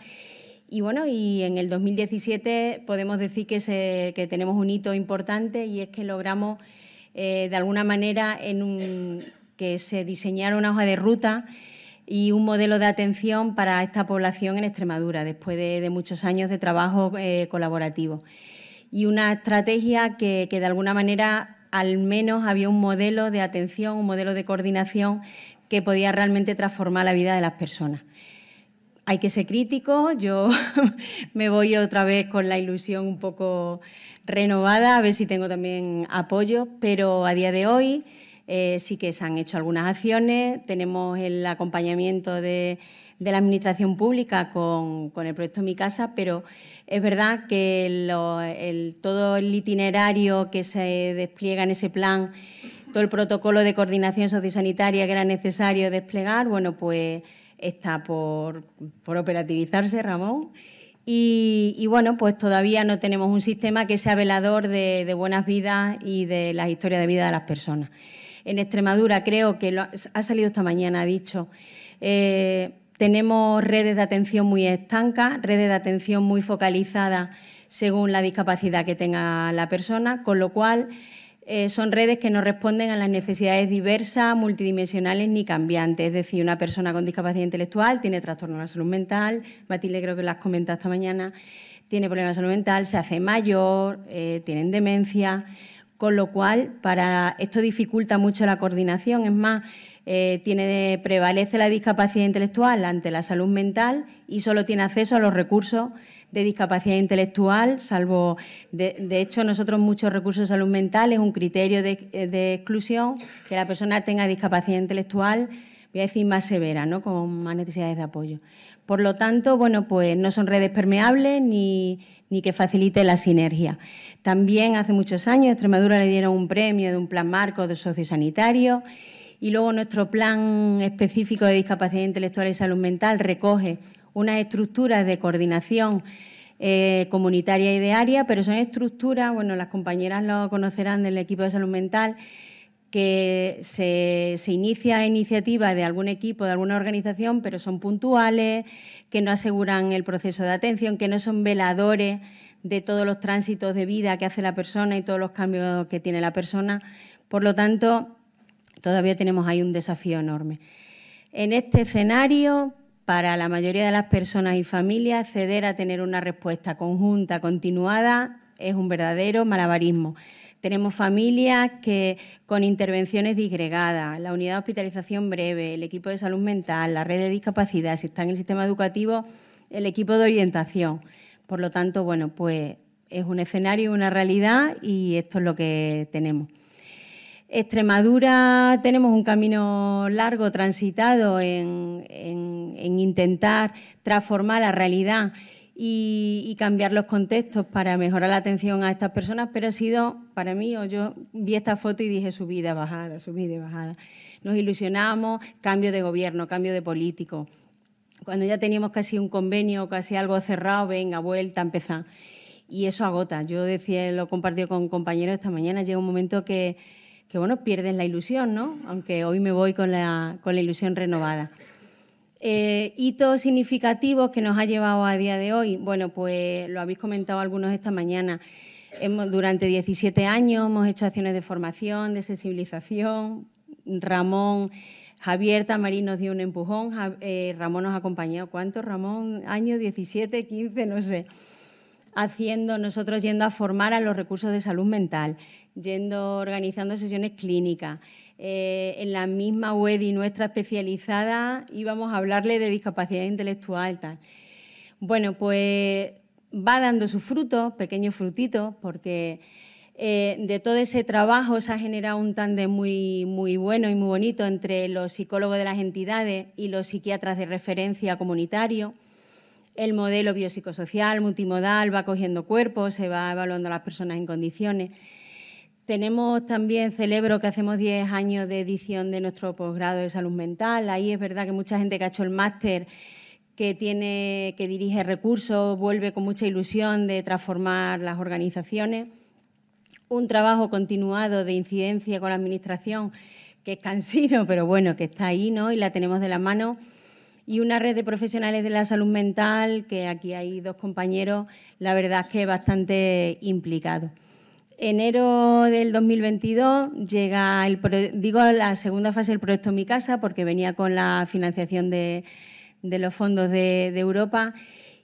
Speaker 28: Y bueno, y en el 2017 podemos decir que tenemos un hito importante y es que logramos eh, de alguna manera en un, que se diseñara una hoja de ruta y un modelo de atención para esta población en Extremadura, después de, muchos años de trabajo eh, colaborativo. Y una estrategia que, que, de alguna manera al menos había un modelo de atención, un modelo de coordinación que podía realmente transformar la vida de las personas hay que ser crítico, yo me voy otra vez con la ilusión un poco renovada, a ver si tengo también apoyo, pero a día de hoy eh, sí que se han hecho algunas acciones, tenemos el acompañamiento de, la Administración Pública con, el proyecto Mi Casa, pero es verdad que todo el itinerario que se despliega en ese plan todo el protocolo de coordinación sociosanitaria que era necesario desplegar, bueno, pues está por, operativizarse, Ramón. Y, bueno, pues todavía no tenemos un sistema que sea velador de, buenas vidas y de las historias de vida de las personas. En Extremadura creo que ha salido esta mañana, ha dicho, eh, tenemos redes de atención muy estancas, redes de atención muy focalizadas según la discapacidad que tenga la persona, con lo cual eh, son redes que no responden a las necesidades diversas, multidimensionales ni cambiantes. Es decir, una persona con discapacidad intelectual tiene trastorno de la salud mental, Matilde creo que las has comentado esta mañana, tiene problemas de salud mental, se hace mayor, eh, tienen demencia, con lo cual para esto dificulta mucho la coordinación. Es más, eh, tiene, prevalece la discapacidad intelectual ante la salud mental y solo tiene acceso a los recursos de discapacidad intelectual, salvo, de, hecho, nosotros muchos recursos de salud mental es un criterio de, exclusión que la persona tenga discapacidad intelectual, voy a decir, más severa, ¿no? con más necesidades de apoyo. Por lo tanto, bueno, pues no son redes permeables ni, ni que facilite la sinergia. También hace muchos años Extremadura le dieron un premio de un plan marco de sociosanitario y luego nuestro plan específico de discapacidad intelectual y salud mental recoge unas estructuras de coordinación eh, comunitaria y de área, pero son estructuras, bueno, las compañeras lo conocerán del equipo de salud mental, que se, se, inicia iniciativa de algún equipo, de alguna organización, pero son puntuales, que no aseguran el proceso de atención, que no son veladores de todos los tránsitos de vida que hace la persona y todos los cambios que tiene la persona. Por lo tanto, todavía tenemos ahí un desafío enorme. En este escenario, para la mayoría de las personas y familias, ceder a tener una respuesta conjunta, continuada, es un verdadero malabarismo. Tenemos familias que con intervenciones disgregadas, la unidad de hospitalización breve, el equipo de salud mental, la red de discapacidad, si está en el sistema educativo, el equipo de orientación. Por lo tanto, bueno, pues es un escenario, una realidad y esto es lo que tenemos. Extremadura tenemos un camino largo transitado en, intentar transformar la realidad y, cambiar los contextos para mejorar la atención a estas personas, pero ha sido, para mí, o yo vi esta foto y dije subida, bajada, subida y bajada. Nos ilusionamos, cambio de gobierno, cambio de político. Cuando ya teníamos casi un convenio, casi algo cerrado, venga, vuelta, empezar. Y eso agota. Yo decía, lo compartido con compañeros esta mañana, llega un momento que que bueno, pierden la ilusión, ¿no? Aunque hoy me voy con la, con la ilusión renovada. Eh, hitos significativos que nos ha llevado a día de hoy, bueno, pues lo habéis comentado algunos esta mañana. durante 17 años hemos hecho acciones de formación, de sensibilización. Ramón, Javier Tamarín nos dio un empujón. Eh, Ramón nos ha acompañado. ¿Cuántos, Ramón? Años 17, 15, no sé haciendo, nosotros yendo a formar a los recursos de salud mental, yendo organizando sesiones clínicas. Eh, en la misma y nuestra especializada íbamos a hablarle de discapacidad intelectual. Tal. Bueno, pues va dando sus frutos, pequeños frutitos, porque eh, de todo ese trabajo se ha generado un tándem muy, muy bueno y muy bonito entre los psicólogos de las entidades y los psiquiatras de referencia comunitario el modelo biopsicosocial multimodal va cogiendo cuerpos, se va evaluando a las personas en condiciones. Tenemos también, celebro que hacemos 10 años de edición de nuestro posgrado de salud mental. Ahí es verdad que mucha gente que ha hecho el máster, que, tiene, que dirige recursos, vuelve con mucha ilusión de transformar las organizaciones. Un trabajo continuado de incidencia con la Administración, que es cansino, pero bueno, que está ahí ¿no? y la tenemos de la mano y una red de profesionales de la salud mental, que aquí hay dos compañeros, la verdad es que bastante implicados. Enero del 2022 llega, el, digo, la segunda fase del proyecto Mi Casa, porque venía con la financiación de, los fondos de, de Europa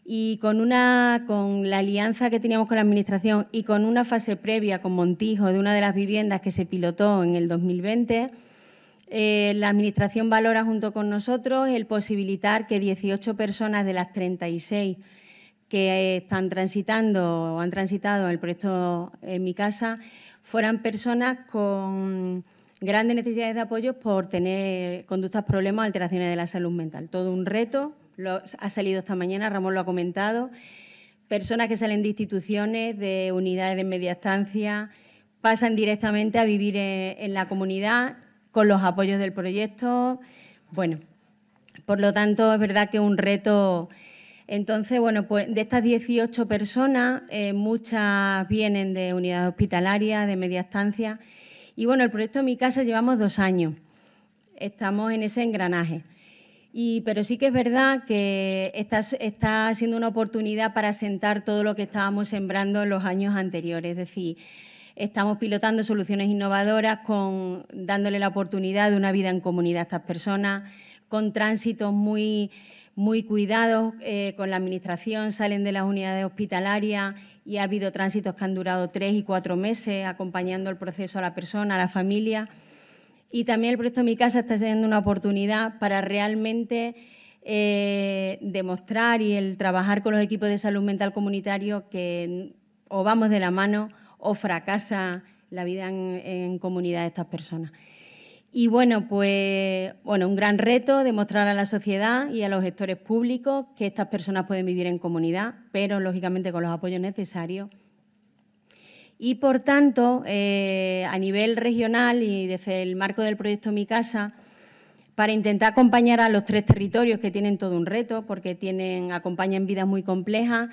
Speaker 28: y con, una, con la alianza que teníamos con la Administración y con una fase previa con Montijo de una de las viviendas que se pilotó en el 2020 eh, la Administración valora junto con nosotros el posibilitar que 18 personas de las 36 que eh, están transitando o han transitado el proyecto En mi casa fueran personas con grandes necesidades de apoyo por tener conductas, problemas, alteraciones de la salud mental. Todo un reto, ha salido esta mañana, Ramón lo ha comentado, personas que salen de instituciones, de unidades de media estancia, pasan directamente a vivir eh, en la comunidad con los apoyos del proyecto. Bueno, por lo tanto, es verdad que un reto. Entonces, bueno, pues de estas 18 personas, eh, muchas vienen de unidades hospitalarias, de media estancia. Y bueno, el proyecto Mi Casa llevamos dos años. Estamos en ese engranaje. Y, pero sí que es verdad que está, siendo una oportunidad para sentar todo lo que estábamos sembrando en los años anteriores. Es decir, Estamos pilotando soluciones innovadoras con dándole la oportunidad de una vida en comunidad a estas personas, con tránsitos muy, muy cuidados eh, con la administración, salen de las unidades hospitalarias y ha habido tránsitos que han durado tres y cuatro meses acompañando el proceso a la persona, a la familia. Y también el proyecto Mi Casa está siendo una oportunidad para realmente eh, demostrar y el trabajar con los equipos de salud mental comunitario que o vamos de la mano o fracasa la vida en, comunidad de estas personas. Y bueno, pues bueno, un gran reto demostrar a la sociedad y a los gestores públicos que estas personas pueden vivir en comunidad, pero lógicamente con los apoyos necesarios. Y por tanto, eh, a nivel regional y desde el marco del proyecto Mi Casa, para intentar acompañar a los tres territorios que tienen todo un reto, porque tienen, acompañan vidas muy complejas,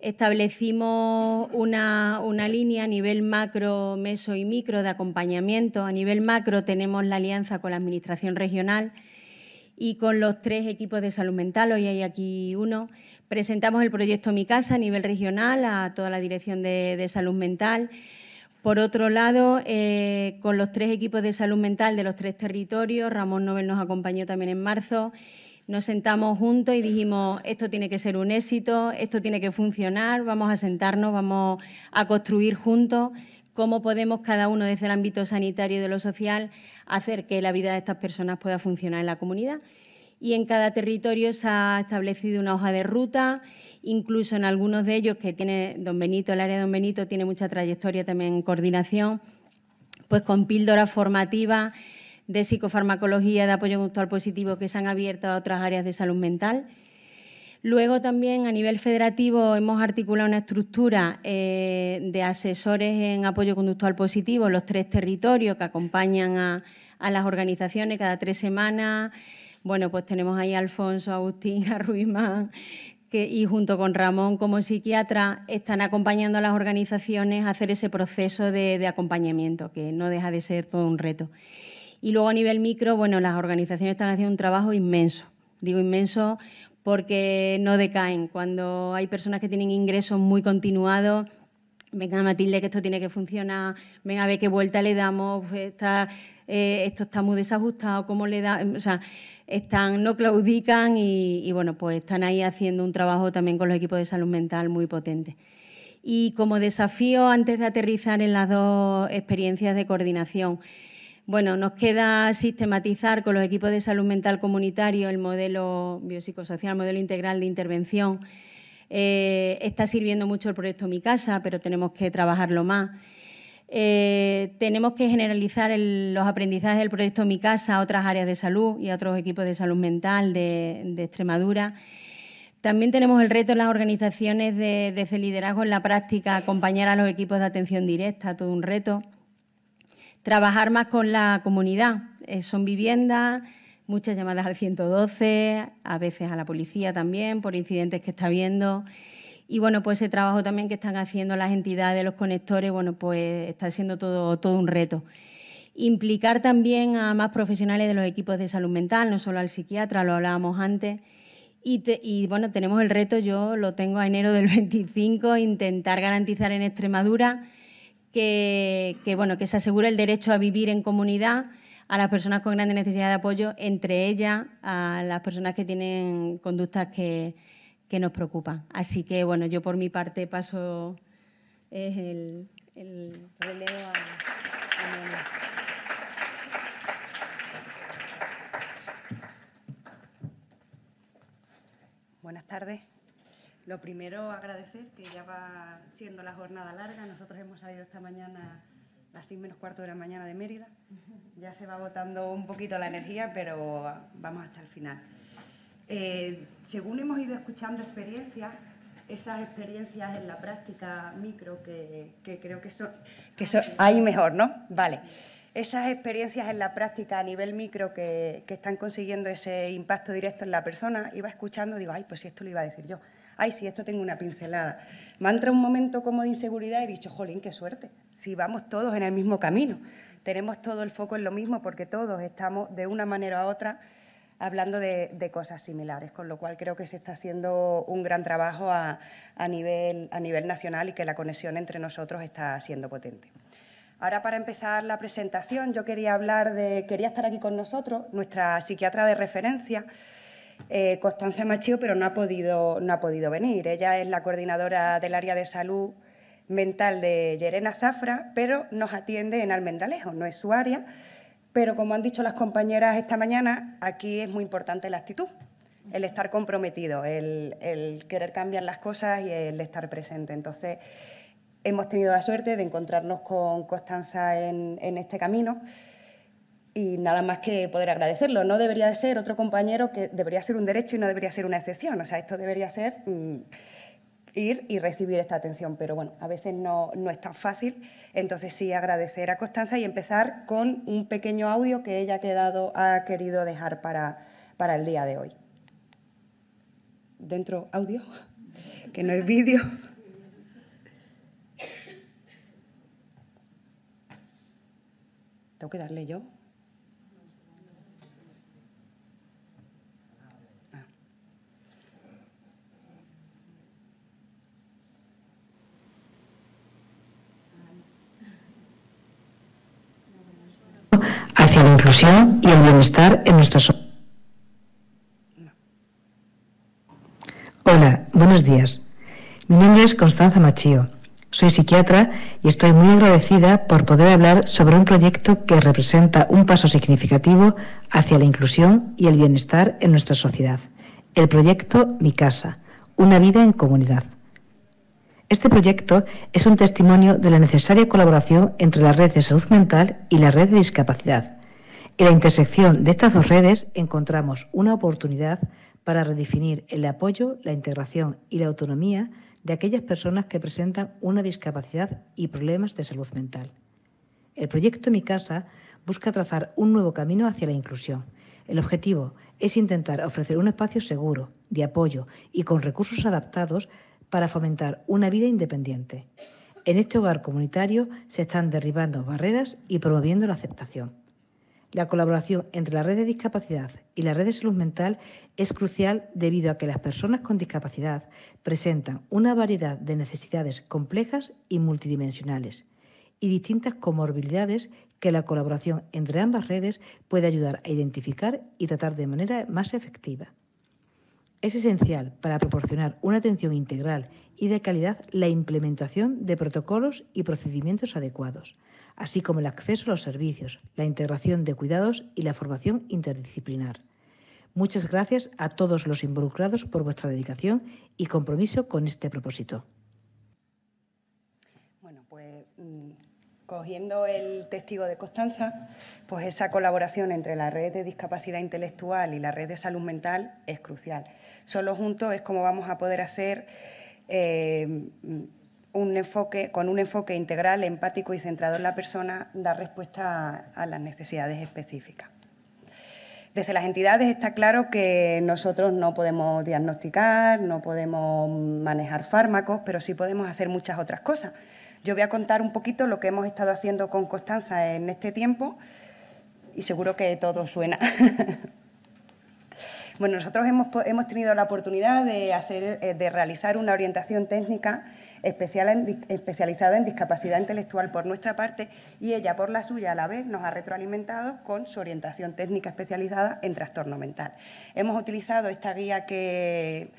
Speaker 28: Establecimos una, una, línea a nivel macro, meso y micro de acompañamiento. A nivel macro tenemos la alianza con la Administración Regional y con los tres equipos de salud mental, hoy hay aquí uno. Presentamos el proyecto Mi Casa a nivel regional a toda la Dirección de, Salud Mental. Por otro lado, eh, con los tres equipos de salud mental de los tres territorios, Ramón Nobel nos acompañó también en marzo nos sentamos juntos y dijimos, esto tiene que ser un éxito, esto tiene que funcionar, vamos a sentarnos, vamos a construir juntos cómo podemos cada uno desde el ámbito sanitario y de lo social hacer que la vida de estas personas pueda funcionar en la comunidad. Y en cada territorio se ha establecido una hoja de ruta, incluso en algunos de ellos que tiene Don Benito, el área de Don Benito tiene mucha trayectoria también en coordinación, pues con píldoras formativas de psicofarmacología de apoyo conductual positivo que se han abierto a otras áreas de salud mental. Luego también a nivel federativo hemos articulado una estructura eh, de asesores en apoyo conductual positivo, los tres territorios que acompañan a, las organizaciones cada tres semanas. Bueno, pues tenemos ahí a Alfonso, a Agustín, a Ruimán, que, y junto con Ramón como psiquiatra están acompañando a las organizaciones a hacer ese proceso de, de acompañamiento, que no deja de ser todo un reto. Y luego a nivel micro, bueno, las organizaciones están haciendo un trabajo inmenso. Digo inmenso porque no decaen. Cuando hay personas que tienen ingresos muy continuados, venga Matilde que esto tiene que funcionar, venga a ver qué vuelta le damos, pues eh, esto está muy desajustado, cómo le da, o sea, están, no claudican y, y, bueno, pues están ahí haciendo un trabajo también con los equipos de salud mental muy potente. Y como desafío, antes de aterrizar en las dos experiencias de coordinación, bueno, nos queda sistematizar con los equipos de salud mental comunitario el modelo biopsicosocial, el modelo integral de intervención. Eh, está sirviendo mucho el proyecto Mi Casa, pero tenemos que trabajarlo más. Eh, tenemos que generalizar los aprendizajes del proyecto Mi Casa a otras áreas de salud y a otros equipos de salud mental de, Extremadura. También tenemos el reto en las organizaciones de, liderazgo en la práctica, acompañar a los equipos de atención directa, todo un reto. Trabajar más con la comunidad. Eh, son viviendas, muchas llamadas al 112, a veces a la policía también por incidentes que está habiendo. Y bueno, pues ese trabajo también que están haciendo las entidades, los conectores, bueno, pues está siendo todo, todo un reto. Implicar también a más profesionales de los equipos de salud mental, no solo al psiquiatra, lo hablábamos antes. Y, y bueno, tenemos el reto, yo lo tengo a enero del 25, intentar garantizar en Extremadura que, bueno, que se asegura el derecho a vivir en comunidad a las personas con grandes necesidad de apoyo, entre ellas a las personas que tienen conductas que, nos preocupan. Así que, bueno, yo por mi parte paso el, relevo
Speaker 12: a, a Buenas tardes. Lo primero, agradecer que ya va siendo la jornada larga. Nosotros hemos salido esta mañana a las 6 menos cuarto de la mañana de Mérida. Ya se va botando un poquito la energía, pero vamos hasta el final. Eh, según hemos ido escuchando experiencias, esas experiencias en la práctica micro que, creo que son, que Ahí mejor, ¿no? Vale. Esas experiencias en la práctica a nivel micro que, que están consiguiendo ese impacto directo en la persona, iba escuchando, digo, ay, pues si esto lo iba a decir yo ay, si esto tengo una pincelada. Me ha entrado un momento como de inseguridad y he dicho, jolín, qué suerte, si vamos todos en el mismo camino, tenemos todo el foco en lo mismo porque todos estamos de una manera u otra hablando de, cosas similares, con lo cual creo que se está haciendo un gran trabajo a, nivel, a nivel nacional y que la conexión entre nosotros está siendo potente. Ahora para empezar la presentación yo quería hablar de, quería estar aquí con nosotros, nuestra psiquiatra de referencia, eh, Constanza Machío, pero no ha, podido, no ha podido venir. Ella es la coordinadora del área de salud mental de Llerena Zafra, pero nos atiende en Almendralejo, no es su área. Pero como han dicho las compañeras esta mañana, aquí es muy importante la actitud, el estar comprometido, el, querer cambiar las cosas y el estar presente. Entonces, hemos tenido la suerte de encontrarnos con Constanza en, en este camino y nada más que poder agradecerlo. No debería de ser otro compañero que debería ser un derecho y no debería ser una excepción. O sea, esto debería ser mm, ir y recibir esta atención. Pero bueno, a veces no, es tan fácil. Entonces sí agradecer a Constanza y empezar con un pequeño audio que ella ha, quedado, ha querido dejar para el día de hoy. Dentro audio, que no es vídeo. Tengo que darle yo.
Speaker 29: la inclusión y el bienestar en nuestra sociedad. Hola, buenos días. Mi nombre es Constanza Machío. Soy psiquiatra y estoy muy agradecida por poder hablar sobre un proyecto que representa un paso significativo hacia la inclusión y el bienestar en nuestra sociedad. El proyecto Mi Casa, una vida en comunidad. Este proyecto es un testimonio de la necesaria colaboración entre la red de salud mental y la red de discapacidad en la intersección de estas dos redes encontramos una oportunidad para redefinir el apoyo, la integración y la autonomía de aquellas personas que presentan una discapacidad y problemas de salud mental. El proyecto Mi Casa busca trazar un nuevo camino hacia la inclusión. El objetivo es intentar ofrecer un espacio seguro, de apoyo y con recursos adaptados para fomentar una vida independiente. En este hogar comunitario se están derribando barreras y promoviendo la aceptación. La colaboración entre la red de discapacidad y la red de salud mental es crucial debido a que las personas con discapacidad presentan una variedad de necesidades complejas y multidimensionales y distintas comorbilidades que la colaboración entre ambas redes puede ayudar a identificar y tratar de manera más efectiva. Es esencial para proporcionar una atención integral y de calidad la implementación de protocolos y procedimientos adecuados así como el acceso a los servicios, la integración de cuidados y la formación interdisciplinar. Muchas gracias a todos los involucrados por vuestra dedicación y compromiso con este propósito.
Speaker 12: Bueno, pues mm, cogiendo el testigo de Constanza, pues esa colaboración entre la red de discapacidad intelectual y la red de salud mental es crucial. Solo juntos es como vamos a poder hacer eh, un enfoque, con un enfoque integral, empático y centrado en la persona, dar respuesta a, las necesidades específicas. Desde las entidades está claro que nosotros no podemos diagnosticar, no podemos manejar fármacos, pero sí podemos hacer muchas otras cosas. Yo voy a contar un poquito lo que hemos estado haciendo con Constanza en este tiempo y seguro que todo suena. bueno, nosotros hemos, hemos, tenido la oportunidad de, hacer, eh, de realizar una orientación técnica especializada en discapacidad intelectual por nuestra parte y ella por la suya a la vez nos ha retroalimentado con su orientación técnica especializada en trastorno mental. Hemos utilizado esta guía que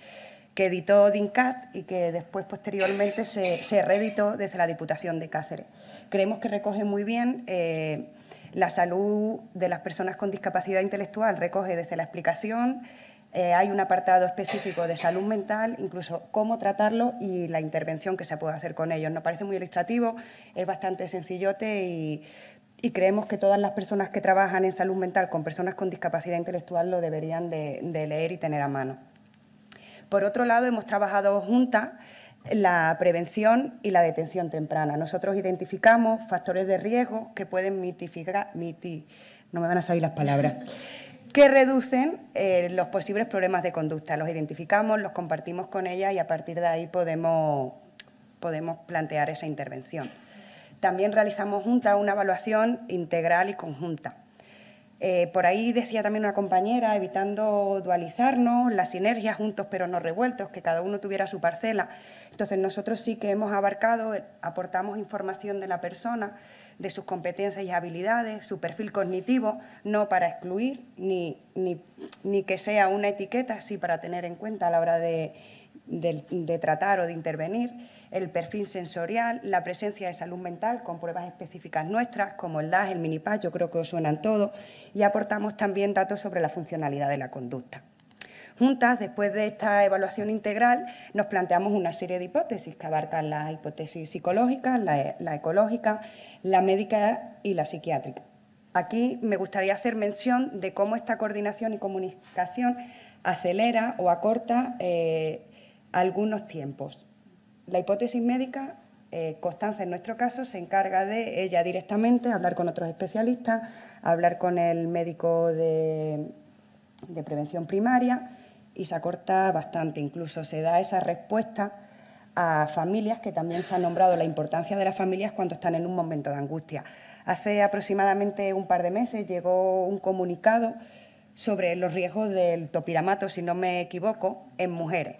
Speaker 12: que editó DINCAT y que después posteriormente se, reeditó desde la Diputación de Cáceres. Creemos que recoge muy bien eh, la salud de las personas con discapacidad intelectual, recoge desde la explicación, eh, hay un apartado específico de salud mental, incluso cómo tratarlo y la intervención que se puede hacer con ellos. Nos parece muy ilustrativo, es bastante sencillote y, creemos que todas las personas que trabajan en salud mental con personas con discapacidad intelectual lo deberían de, leer y tener a mano. Por otro lado, hemos trabajado juntas la prevención y la detención temprana. Nosotros identificamos factores de riesgo que pueden mitificar, no me van a salir las palabras, que reducen eh, los posibles problemas de conducta. Los identificamos, los compartimos con ella y a partir de ahí podemos, podemos plantear esa intervención. También realizamos juntas una evaluación integral y conjunta. Eh, por ahí decía también una compañera, evitando dualizarnos, las sinergias juntos pero no revueltos, que cada uno tuviera su parcela. Entonces nosotros sí que hemos abarcado, eh, aportamos información de la persona, de sus competencias y habilidades, su perfil cognitivo, no para excluir ni, ni, que sea una etiqueta, sí para tener en cuenta a la hora de, tratar o de intervenir, el perfil sensorial, la presencia de salud mental con pruebas específicas nuestras, como el DAS, el MINIPAS, yo creo que os suenan todos, y aportamos también datos sobre la funcionalidad de la conducta juntas, después de esta evaluación integral, nos planteamos una serie de hipótesis que abarcan la hipótesis psicológica, la, ecológica, la médica y la psiquiátrica. Aquí me gustaría hacer mención de cómo esta coordinación y comunicación acelera o acorta eh, algunos tiempos. La hipótesis médica, eh, Constanza en nuestro caso, se encarga de ella directamente, hablar con otros especialistas, hablar con el médico de prevención primaria y se acorta bastante. Incluso se da esa respuesta a familias, que también se ha nombrado la importancia de las familias cuando están en un momento de angustia. Hace aproximadamente un par de meses llegó un comunicado sobre los riesgos del topiramato, si no me equivoco, en mujeres.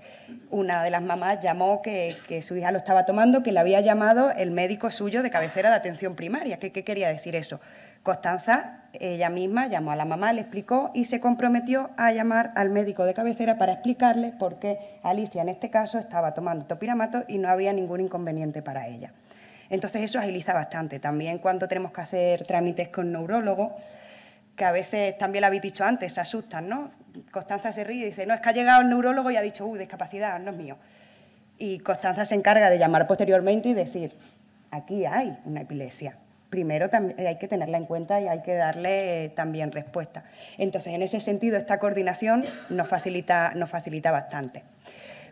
Speaker 12: Una de las mamás llamó que, su hija lo estaba tomando, que le había llamado el médico suyo de cabecera de atención primaria. qué quería decir eso? Constanza, ella misma, llamó a la mamá, le explicó y se comprometió a llamar al médico de cabecera para explicarle por qué Alicia en este caso estaba tomando topiramato y no había ningún inconveniente para ella. Entonces eso agiliza bastante. También cuando tenemos que hacer trámites con neurólogos, que a veces también lo habéis dicho antes, se asustan, ¿no? Constanza se ríe y dice, no, es que ha llegado el neurólogo y ha dicho, uy, uh, discapacidad, no es mío. Y Constanza se encarga de llamar posteriormente y decir, aquí hay una epilepsia primero hay que tenerla en cuenta y hay que darle eh, también respuesta. Entonces, en ese sentido, esta coordinación nos facilita, bastante.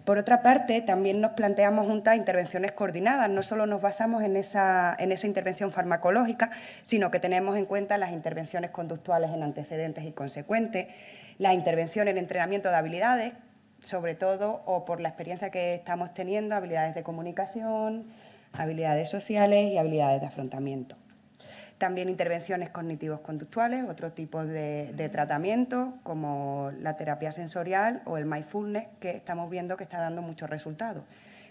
Speaker 12: Por otra parte, también nos planteamos juntas intervenciones coordinadas. No solo nos basamos en esa, en esa intervención farmacológica, sino que tenemos en cuenta las intervenciones conductuales en antecedentes y consecuentes, la intervención en entrenamiento de habilidades, sobre todo o por la experiencia que estamos teniendo, habilidades de comunicación, habilidades sociales y habilidades de afrontamiento. También intervenciones cognitivos conductuales, otros tipos de, tratamiento, como la terapia sensorial o el mindfulness que estamos viendo que está dando muchos resultados.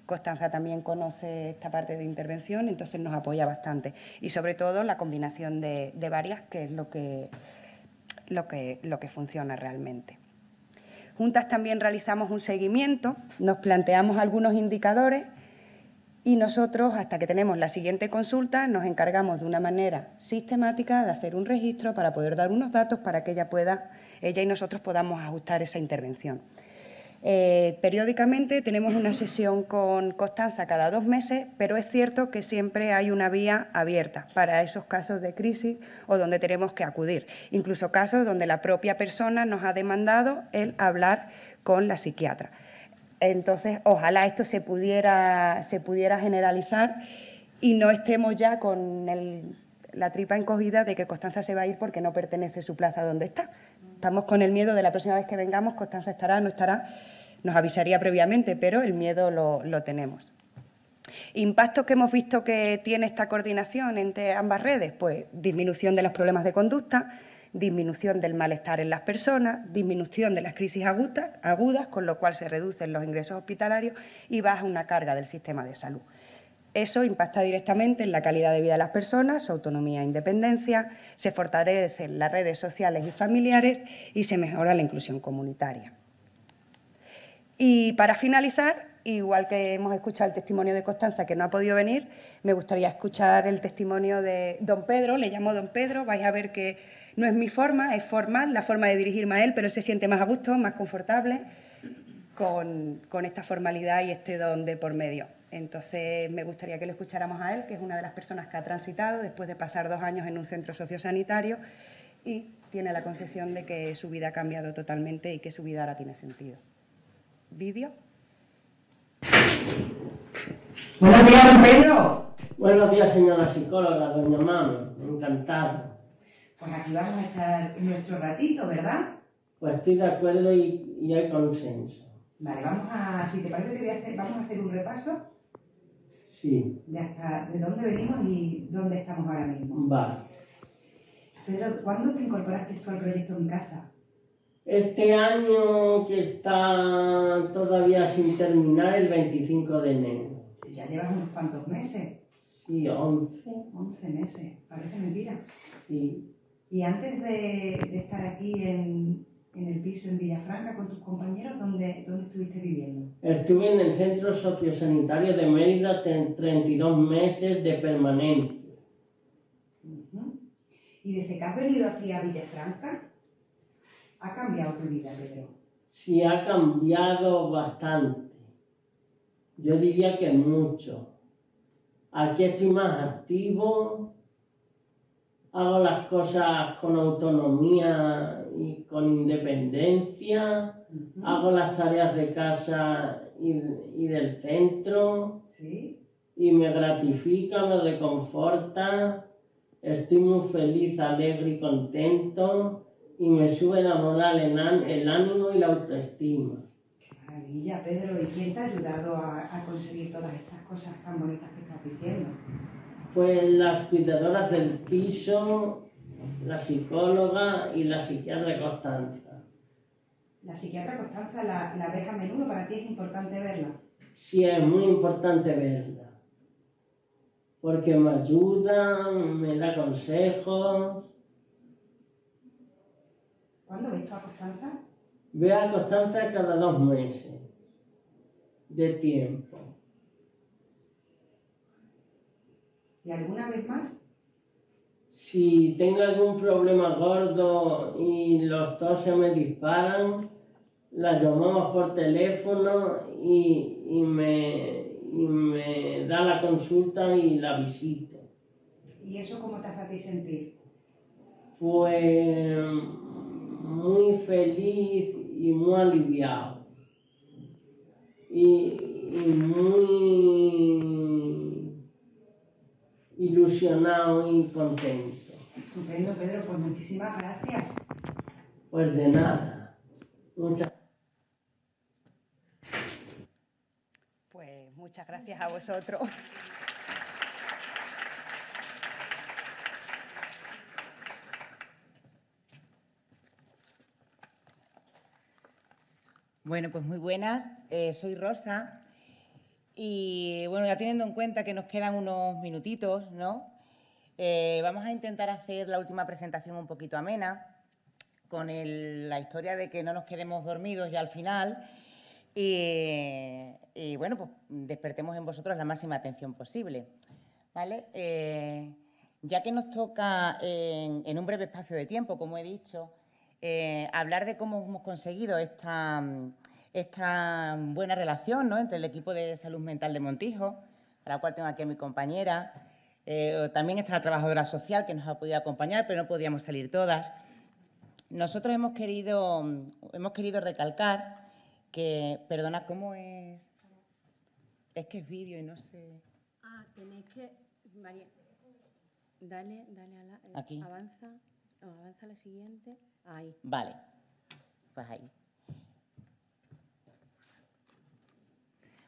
Speaker 12: Constanza también conoce esta parte de intervención, entonces nos apoya bastante. Y sobre todo la combinación de, varias, que es lo que, lo que, lo que funciona realmente. Juntas también realizamos un seguimiento, nos planteamos algunos indicadores y nosotros, hasta que tenemos la siguiente consulta, nos encargamos de una manera sistemática de hacer un registro para poder dar unos datos para que ella pueda, ella y nosotros podamos ajustar esa intervención. Eh, periódicamente tenemos una sesión con Constanza cada dos meses, pero es cierto que siempre hay una vía abierta para esos casos de crisis o donde tenemos que acudir, incluso casos donde la propia persona nos ha demandado el hablar con la psiquiatra. Entonces, ojalá esto se pudiera, se pudiera generalizar y no estemos ya con la tripa encogida de que Constanza se va a ir porque no pertenece su plaza donde está. Estamos con el miedo de la próxima vez que vengamos, Constanza estará, no estará, nos avisaría previamente, pero el miedo lo, lo tenemos. Impactos que hemos visto que tiene esta coordinación entre ambas redes, pues disminución de los problemas de conducta, disminución del malestar en las personas, disminución de las crisis agudas, agudas, con lo cual se reducen los ingresos hospitalarios y baja una carga del sistema de salud. Eso impacta directamente en la calidad de vida de las personas, autonomía e independencia, se fortalecen las redes sociales y familiares y se mejora la inclusión comunitaria. Y para finalizar, igual que hemos escuchado el testimonio de Constanza, que no ha podido venir, me gustaría escuchar el testimonio de don Pedro, le llamo don Pedro, vais a ver que no es mi forma, es formal, la forma de dirigirme a él, pero se siente más a gusto, más confortable con, esta formalidad y este don de por medio. Entonces me gustaría que lo escucháramos a él, que es una de las personas que ha transitado después de pasar dos años en un centro sociosanitario y tiene la concepción de que su vida ha cambiado totalmente y que su vida ahora tiene sentido. Video.
Speaker 30: Buenos días, Pedro. Buenos días, señora psicóloga, doña Mami. Encantado. Pues aquí vamos a echar nuestro ratito, ¿verdad? Pues estoy de acuerdo y, hay consenso. Vale, vamos a, si te parece,
Speaker 12: te voy a hacer, vamos a hacer un repaso. Sí. De hasta de dónde venimos y dónde estamos ahora
Speaker 30: mismo. Vale.
Speaker 12: Pedro, ¿cuándo te incorporaste tú al proyecto en Casa?
Speaker 30: Este año que está todavía sin terminar, el 25 de enero. Ya llevas unos cuantos meses. Sí, 11. 11 meses,
Speaker 12: parece mentira. Sí. Y antes de, estar aquí en, el piso en Villafranca con tus compañeros, ¿dónde, estuviste viviendo?
Speaker 30: Estuve en el Centro Sociosanitario de Mérida 32 meses de permanencia.
Speaker 12: ¿Y desde que has venido aquí a Villafranca, ha cambiado
Speaker 30: tu vida, Pedro? Sí, ha cambiado bastante. Yo diría que mucho. Aquí estoy más activo, hago las cosas con autonomía y con independencia, hago las tareas de casa y, del centro, ¿Sí? y me gratifica, me reconforta, estoy muy feliz, alegre y contento, y me sube la moral, el, ánimo y la autoestima. Qué maravilla,
Speaker 12: Pedro. ¿Y quién te ha ayudado a, a conseguir todas estas cosas tan
Speaker 30: bonitas que estás diciendo? pues las cuidadoras del piso, la psicóloga y la psiquiatra Constanza.
Speaker 12: La psiquiatra Constanza la, la ves a menudo, para ti es importante verla. Sí, es
Speaker 30: muy importante verla, porque me ayuda, me da consejos.
Speaker 12: ¿Cuándo ves tú a Constanza?
Speaker 30: Ve a Constanza cada dos meses de tiempo. ¿Y alguna vez más? Si tengo algún problema gordo y los tos se me disparan, la llamamos por teléfono y, me, me da la consulta y la visito. ¿Y eso cómo te hace sentir? Pues muy feliz y muy aliviado. y muy ilusionado y contento. Estupendo, Pedro, pues muchísimas gracias. Pues de nada. Muchas
Speaker 12: Pues muchas gracias a vosotros.
Speaker 31: Bueno, pues muy buenas. Eh, soy Rosa, y bueno, ya teniendo en cuenta que nos quedan unos minutitos, ¿no? Eh, vamos a intentar hacer la última presentación un poquito amena, con la historia de que no nos quedemos dormidos ya al final. Y, bueno, pues despertemos en vosotros la máxima atención posible. ¿Vale? Eh, ya que nos toca en, un breve espacio de tiempo, como he dicho, eh, hablar de cómo hemos conseguido esta esta buena relación ¿no? entre el equipo de salud mental de Montijo, para la cual tengo aquí a mi compañera, eh, también está la trabajadora social que nos ha podido acompañar, pero no podíamos salir todas. Nosotros hemos querido, hemos querido recalcar que, perdona, ¿cómo es? Es que es vídeo y no sé.
Speaker 28: Ah, tenéis que, María, dale,
Speaker 11: dale a la, eh, Aquí. avanza, avanza a la siguiente,
Speaker 31: ahí. Vale, pues ahí.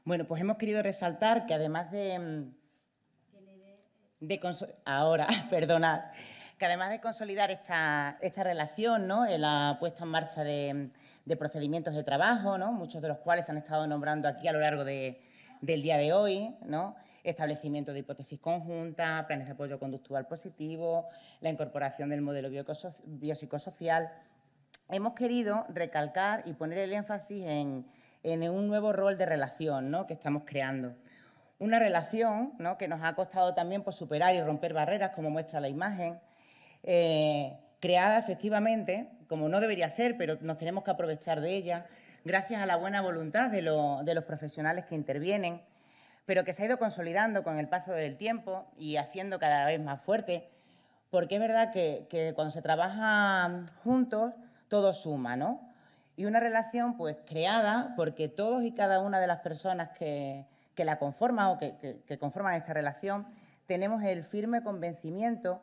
Speaker 31: Bueno, pues hemos querido resaltar que además de... Mm, ahora, perdonad. Que además de consolidar esta, relación, ¿no? Eh, la puesta en marcha de, procedimientos de trabajo, ¿no? muchos de los cuales se han estado nombrando aquí a lo largo del día de hoy, ¿no? establecimiento de hipótesis conjunta, planes de apoyo conductual positivo, la incorporación del modelo biopsicosocial. Hemos querido recalcar y poner el énfasis en, en un nuevo rol de relación ¿no? que estamos creando. Una relación ¿no? que nos ha costado también por pues, superar y romper barreras, como muestra la imagen, eh, creada efectivamente, como no debería ser, pero nos tenemos que aprovechar de ella, gracias a la buena voluntad de, los profesionales que intervienen, pero que se ha ido consolidando con el paso del tiempo y haciendo cada vez más fuerte, porque es verdad que, que cuando se trabaja juntos, todo suma, ¿no? Y una relación pues creada porque todos y cada una de las personas que, la conforman o que, conforman esta relación tenemos el firme convencimiento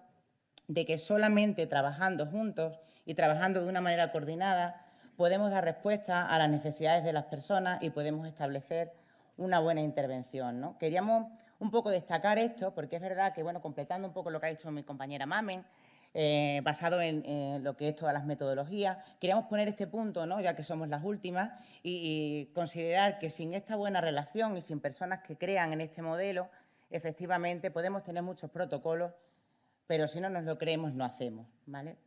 Speaker 31: de que solamente trabajando juntos y trabajando de una manera coordinada podemos dar respuesta a las necesidades de las personas y podemos establecer una buena intervención. ¿no? Queríamos un poco destacar esto, porque es verdad que, bueno, completando un poco lo que ha dicho mi compañera Mamen, eh, basado en, lo que es todas las metodologías. Queríamos poner este punto, ya que somos las últimas, y, considerar que sin esta buena relación y sin personas que crean en este modelo, efectivamente podemos tener muchos protocolos, pero si no nos lo creemos, no hacemos. ¿vale?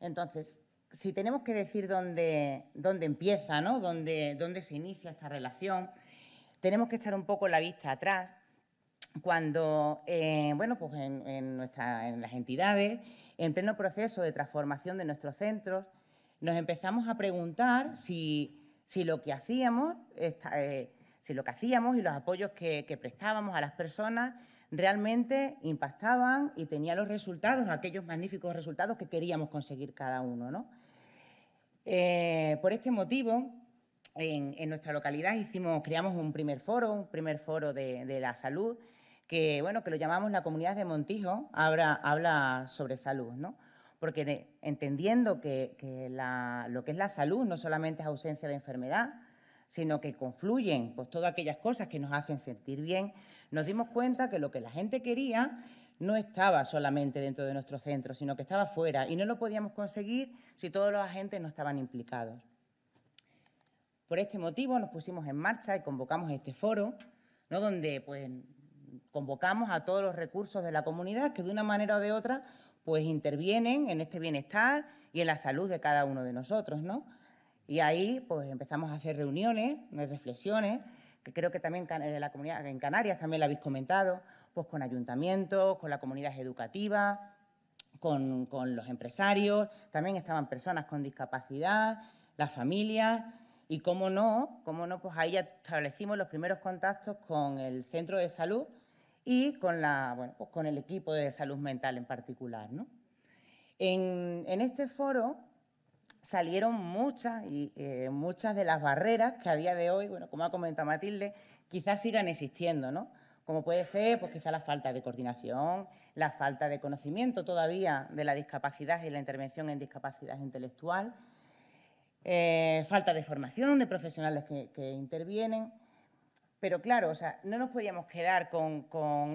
Speaker 31: Entonces, si tenemos que decir dónde, dónde empieza, ¿no? dónde se inicia esta relación, tenemos que echar un poco la vista atrás cuando, eh, bueno, pues en, las entidades, en pleno proceso de transformación de nuestros centros, nos empezamos a preguntar si, lo que hacíamos, eh, si lo que hacíamos y los apoyos que, prestábamos a las personas realmente impactaban y tenían los resultados, aquellos magníficos resultados que queríamos conseguir cada uno. ¿no? Eh, por este motivo, en, nuestra localidad hicimos, creamos un primer foro, un primer foro de la salud, que, bueno, que lo llamamos la comunidad de Montijo, habla, habla sobre salud, ¿no? Porque entendiendo que, lo que es la salud no solamente es ausencia de enfermedad, sino que confluyen pues, todas aquellas cosas que nos hacen sentir bien, nos dimos cuenta que lo que la gente quería no estaba solamente dentro de nuestro centro, sino que estaba fuera y no lo podíamos conseguir si todos los agentes no estaban implicados. Por este motivo nos pusimos en marcha y convocamos este foro, ¿no? donde pues, convocamos a todos los recursos de la comunidad que de una manera o de otra pues intervienen en este bienestar y en la salud de cada uno de nosotros, ¿no? Y ahí pues empezamos a hacer reuniones, eh, reflexiones, que creo que también en eh, la comunidad en Canarias también lo habéis comentado, pues con ayuntamientos, con la comunidad educativa, con, con los empresarios, también estaban personas con discapacidad, las familias, y cómo no, cómo no, pues ahí establecimos los primeros contactos con el centro de salud y con, la, pues, con el equipo de salud mental en particular. En, este foro salieron muchas y eh, muchas de las barreras que a día de hoy, bueno, como ha comentado Matilde, quizás sigan existiendo, ¿no? Como puede ser, pues quizá la falta de coordinación, la falta de conocimiento todavía de la discapacidad y la intervención en discapacidad intelectual, eh, falta de formación de profesionales que intervienen, pero claro, o sea, no nos podíamos quedar con,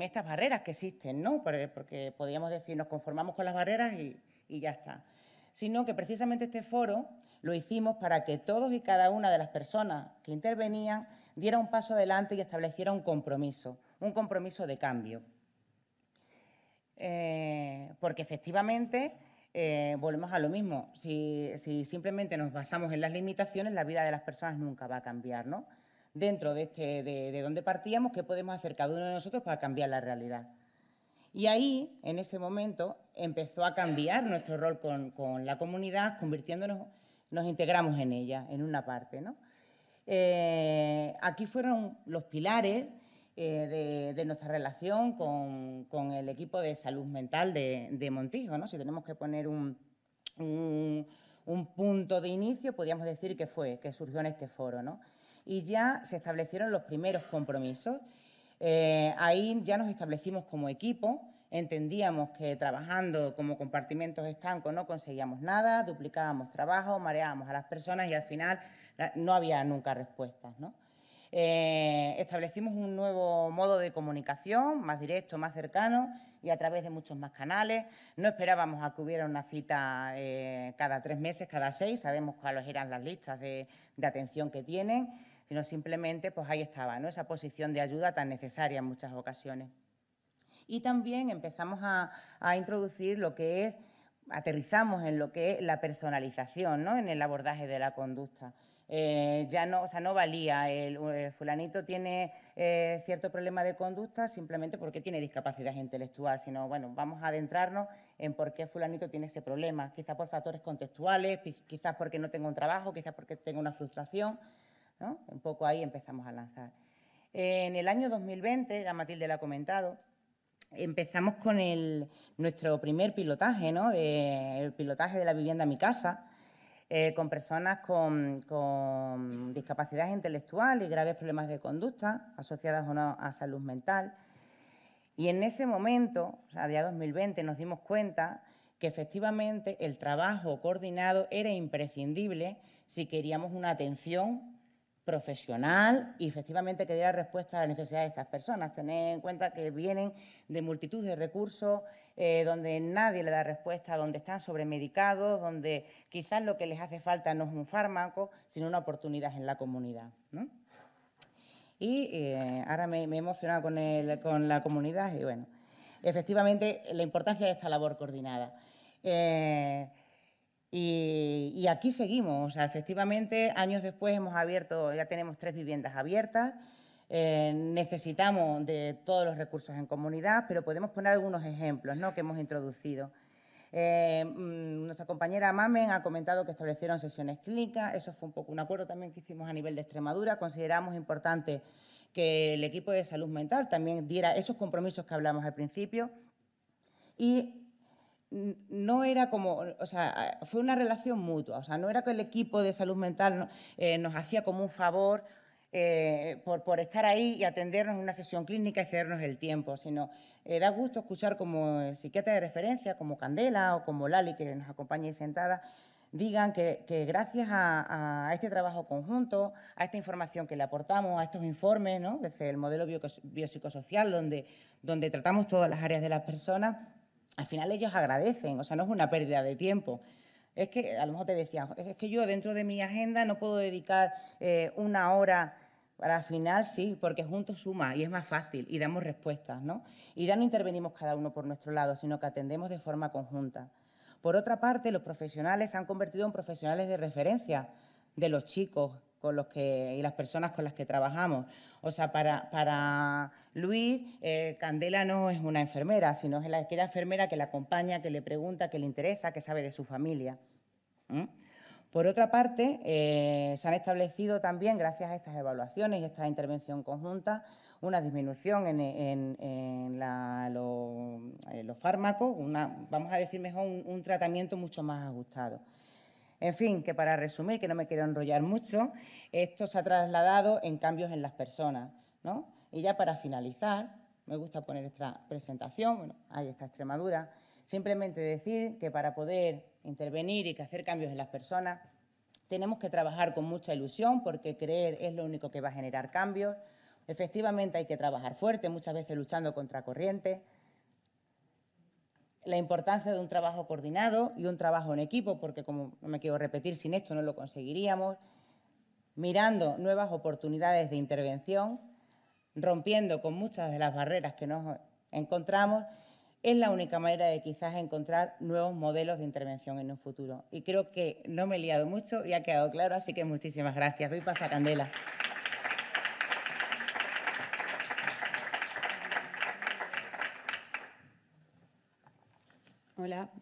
Speaker 31: estas barreras que existen, Porque, podíamos decir, nos conformamos con las barreras y, ya está. Sino que precisamente este foro lo hicimos para que todos y cada una de las personas que intervenían diera un paso adelante y estableciera un compromiso, un compromiso de cambio. Eh, porque efectivamente eh, volvemos a lo mismo. Si, si, simplemente nos basamos en las limitaciones, la vida de las personas nunca va a cambiar, ¿no? dentro de, este, de, dónde partíamos, qué podemos hacer cada uno de nosotros para cambiar la realidad. Y ahí, en ese momento, empezó a cambiar nuestro rol con, con la comunidad, convirtiéndonos, nos integramos en ella, en una parte. ¿no? Eh, aquí fueron los pilares eh, de, de, nuestra relación con, con, el equipo de salud mental de, Montijo. ¿no? Si tenemos que poner un, un, un, punto de inicio, podríamos decir que fue, que surgió en este foro. ¿no? y ya se establecieron los primeros compromisos. Eh, ahí ya nos establecimos como equipo, entendíamos que trabajando como compartimentos estancos no conseguíamos nada, duplicábamos trabajo, mareábamos a las personas y al final no había nunca respuestas. Eh, establecimos un nuevo modo de comunicación, más directo, más cercano y a través de muchos más canales. No esperábamos a que hubiera una cita eh, cada tres meses, cada seis, sabemos cuáles eran las listas de, de atención que tienen sino simplemente pues ahí estaba, ¿no? esa posición de ayuda tan necesaria en muchas ocasiones. Y también empezamos a, introducir lo que es, aterrizamos en lo que es la personalización, ¿no? en el abordaje de la conducta. Eh, ya no, o sea, no valía. El eh, fulanito tiene eh, cierto problema de conducta simplemente porque tiene discapacidad intelectual, sino, bueno, vamos a adentrarnos en por qué fulanito tiene ese problema. Quizás por factores contextuales, quizás porque no tengo un trabajo, quizás porque tengo una frustración. Un poco ahí empezamos a lanzar. En el año 2020, ya Matilde lo ha comentado, empezamos con el, nuestro primer pilotaje, el pilotaje de la vivienda Mi Casa, eh, con personas con, discapacidad intelectual y graves problemas de conducta asociadas a salud mental. Y en ese momento, o sea, de 2020, nos dimos cuenta que efectivamente el trabajo coordinado era imprescindible si queríamos una atención profesional y efectivamente que dé la respuesta a las necesidades de estas personas. Tened en cuenta que vienen de multitud de recursos eh, donde nadie le da respuesta, donde están sobremedicados, donde quizás lo que les hace falta no es un fármaco, sino una oportunidad en la comunidad. Y eh, ahora me, he emocionado con, la comunidad y bueno, efectivamente la importancia de esta labor coordinada. Eh, y, aquí seguimos, o sea, efectivamente, años después hemos abierto, ya tenemos tres viviendas abiertas, eh, necesitamos de todos los recursos en comunidad, pero podemos poner algunos ejemplos ¿no? que hemos introducido. Eh, mm, nuestra compañera Mamen ha comentado que establecieron sesiones clínicas, eso fue un poco un acuerdo también que hicimos a nivel de Extremadura, consideramos importante que el equipo de salud mental también diera esos compromisos que hablamos al principio y no era como, o sea, fue una relación mutua, o sea, no era que el equipo de salud mental eh, nos hacía como un favor eh, por, estar ahí y atendernos en una sesión clínica y cedernos el tiempo, sino eh, da gusto escuchar como el psiquiatra de referencia, como Candela o como Lali, que nos acompaña sentada, digan que, gracias a, este trabajo conjunto, a esta información que le aportamos, a estos informes, ¿no? desde el modelo biopsicosocial, donde, donde tratamos todas las áreas de las personas, al final ellos agradecen, o sea, no es una pérdida de tiempo. Es que a lo mejor te decía, es que yo dentro de mi agenda no puedo dedicar eh, una hora para al final sí, porque juntos suma y es más fácil y damos respuestas, ¿no? Y ya no intervenimos cada uno por nuestro lado, sino que atendemos de forma conjunta. Por otra parte, los profesionales se han convertido en profesionales de referencia de los chicos con los que, y las personas con las que trabajamos. O sea, para, Luis, eh, Candela no es una enfermera, sino es la, aquella enfermera que la acompaña, que le pregunta, que le interesa, que sabe de su familia. Por otra parte, eh, se han establecido también, gracias a estas evaluaciones y esta intervención conjunta, una disminución en, en, los fármacos, vamos a decir mejor, un tratamiento mucho más ajustado. En fin, que para resumir, que no me quiero enrollar mucho, esto se ha trasladado en cambios en las personas. ¿no? Y ya para finalizar, me gusta poner esta presentación, bueno, ahí está Extremadura, simplemente decir que para poder intervenir y que hacer cambios en las personas, tenemos que trabajar con mucha ilusión porque creer es lo único que va a generar cambios. Efectivamente hay que trabajar fuerte, muchas veces luchando contra corrientes, la importancia de un trabajo coordinado y un trabajo en equipo, porque como me quiero repetir, sin esto no lo conseguiríamos, mirando nuevas oportunidades de intervención, rompiendo con muchas de las barreras que nos encontramos, es la única manera de quizás encontrar nuevos modelos de intervención en un futuro. Y creo que no me he liado mucho y ha quedado claro, así que muchísimas gracias. Doy pasa candela.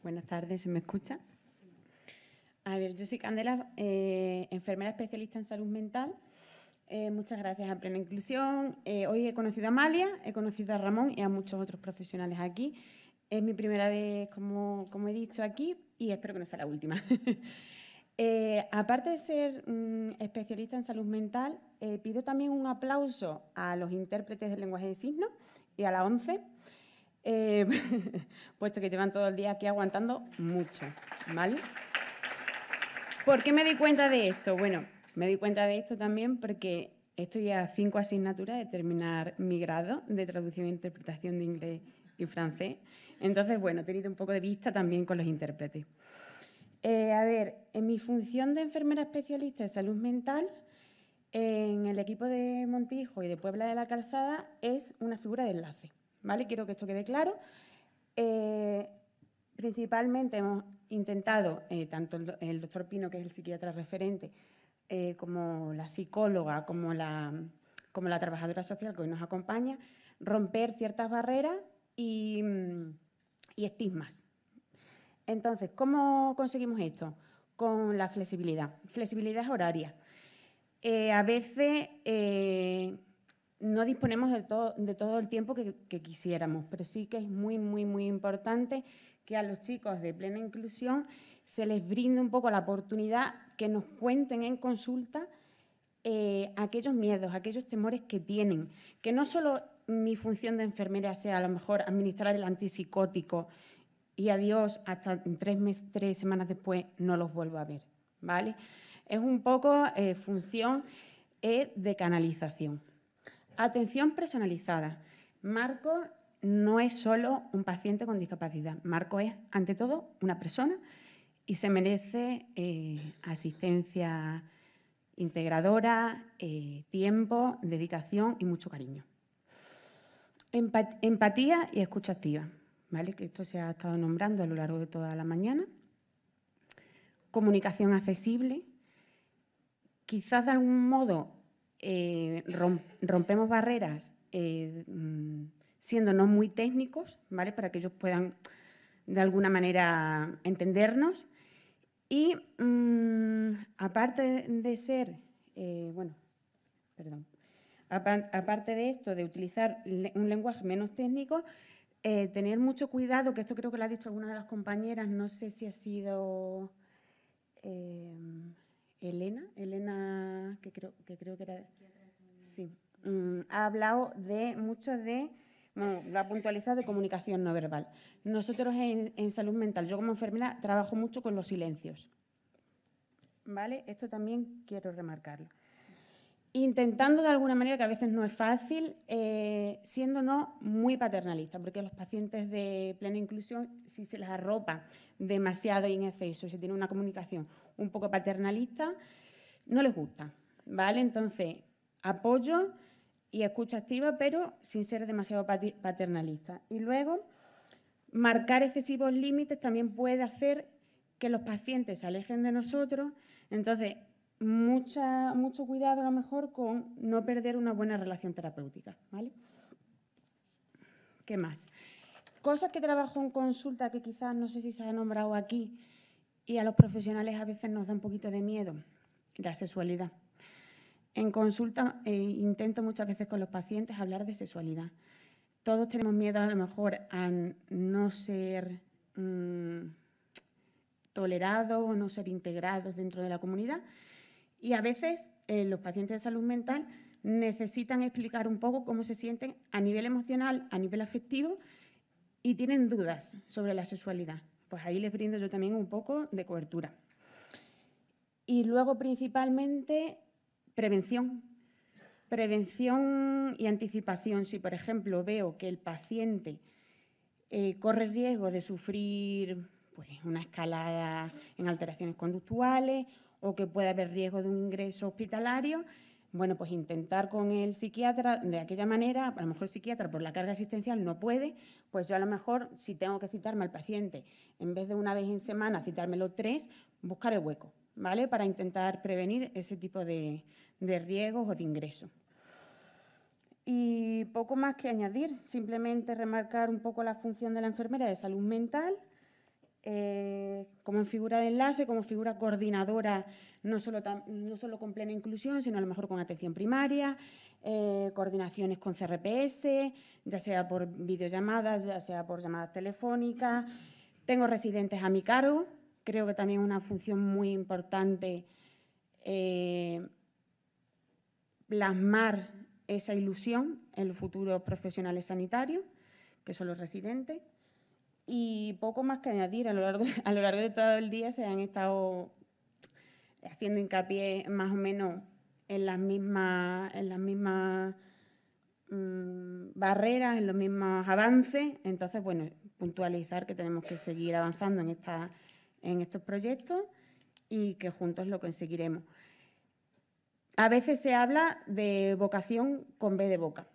Speaker 32: buenas tardes, ¿se me escucha? A ver, yo soy Candela, eh, enfermera especialista en salud mental. Eh, muchas gracias a Plena Inclusión. Eh, hoy he conocido a Amalia, he conocido a Ramón y a muchos otros profesionales aquí. Es mi primera vez, como, he dicho, aquí y espero que no sea la última. aparte de ser mm, especialista en salud mental, pido también un aplauso a los intérpretes del lenguaje de signos y a la ONCE, eh, puesto que llevan todo el día aquí aguantando mucho, ¿vale? ¿Por qué me di cuenta de esto? Bueno, me di cuenta de esto también porque estoy a cinco asignaturas de terminar mi grado de traducción e interpretación de inglés y francés. Entonces, bueno, he tenido un poco de vista también con los intérpretes. Eh, a ver, en mi función de enfermera especialista de salud mental, en el equipo de Montijo y de Puebla de la Calzada, es una figura de enlace. ¿vale? Quiero que esto quede claro. Eh, principalmente hemos intentado, eh, tanto el, doctor Pino, que es el psiquiatra referente, eh, como la psicóloga, como la, como la trabajadora social que hoy nos acompaña, romper ciertas barreras y, estigmas. Entonces, ¿cómo conseguimos esto? Con la flexibilidad, flexibilidad horaria. a veces no disponemos de todo, el tiempo que, quisiéramos, pero sí que es muy, muy, muy importante que a los chicos de plena inclusión se les brinde un poco la oportunidad que nos cuenten en consulta eh, aquellos miedos, aquellos temores que tienen, que no solo mi función de enfermera sea a lo mejor administrar el antipsicótico y adiós, hasta tres, meses, tres semanas después no los vuelvo a ver, ¿vale? Es un poco eh, función eh, de canalización. Atención personalizada. Marco no es solo un paciente con discapacidad. Marco es, ante todo, una persona y se merece eh, asistencia integradora, eh, tiempo, dedicación y mucho cariño. Empatía y escucha activa, ¿vale? que esto se ha estado nombrando a lo largo de toda la mañana. Comunicación accesible. Quizás de algún modo eh, rompemos barreras eh, mm, siendo no muy técnicos, ¿vale? Para que ellos puedan de alguna manera entendernos. Y mm, aparte de ser, eh, bueno, perdón, aparte de esto, de utilizar un lenguaje menos técnico, tener mucho cuidado, que esto creo que lo ha dicho alguna de las compañeras, no sé si ha sido... Elena, Elena, que creo que, era... Sí, mm, ha hablado de mucho de... lo la puntualizado de comunicación no verbal. Nosotros en, salud mental, yo como enfermera trabajo mucho con los silencios. ¿Vale? Esto también quiero remarcarlo. Intentando de alguna manera, que a veces no es fácil, eh, siendo no muy paternalista, porque los pacientes de plena inclusión, si se les arropa demasiado y en exceso, si tiene una comunicación un poco paternalista, no les gusta, ¿vale? Entonces, apoyo y escucha activa, pero sin ser demasiado paternalista. Y luego, marcar excesivos límites también puede hacer que los pacientes se alejen de nosotros. Entonces, mucho cuidado a lo mejor con no perder una buena relación terapéutica. ¿vale? ¿Qué más? Cosas que trabajo en consulta que quizás no sé si se ha nombrado aquí, y a los profesionales a veces nos da un poquito de miedo la sexualidad. En consulta eh, intento muchas veces con los pacientes hablar de sexualidad. Todos tenemos miedo a lo mejor a no ser tolerado mm, tolerados o no ser integrados dentro de la comunidad y a veces eh, los pacientes de salud mental necesitan explicar un poco cómo se sienten a nivel emocional, a nivel afectivo y tienen dudas sobre la sexualidad pues ahí les brindo yo también un poco de cobertura. Y luego principalmente prevención. Prevención y anticipación. Si, por ejemplo, veo que el paciente eh, corre riesgo de sufrir pues, una escalada en alteraciones conductuales o que puede haber riesgo de un ingreso hospitalario, bueno, pues intentar con el psiquiatra de aquella manera, a lo mejor el psiquiatra por la carga asistencial no puede, pues yo a lo mejor si tengo que citarme al paciente, en vez de una vez en semana citármelo tres, buscar el hueco, ¿vale? Para intentar prevenir ese tipo de, de riesgos o de ingresos. Y poco más que añadir, simplemente remarcar un poco la función de la enfermera de salud mental, eh, como figura de enlace, como figura coordinadora, no solo, con plena inclusión, sino a lo mejor con atención primaria, eh, coordinaciones con CRPS, ya sea por videollamadas, ya sea por llamadas telefónicas. Tengo residentes a mi cargo, creo que también es una función muy importante eh, plasmar esa ilusión en los futuros profesionales sanitarios, que son los residentes. Y poco más que añadir, a lo largo, de todo el día se han estado haciendo hincapié más o menos en las mismas, mm, barreras, en los mismos avances. Entonces, bueno, puntualizar que tenemos que seguir avanzando en, estos proyectos y que juntos lo conseguiremos. A veces se habla de vocación con B de boca,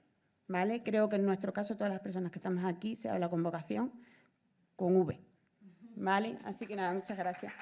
Speaker 32: Creo que en nuestro caso todas las personas que estamos aquí se habla con vocación con V. ¿Vale? Así que nada, muchas gracias.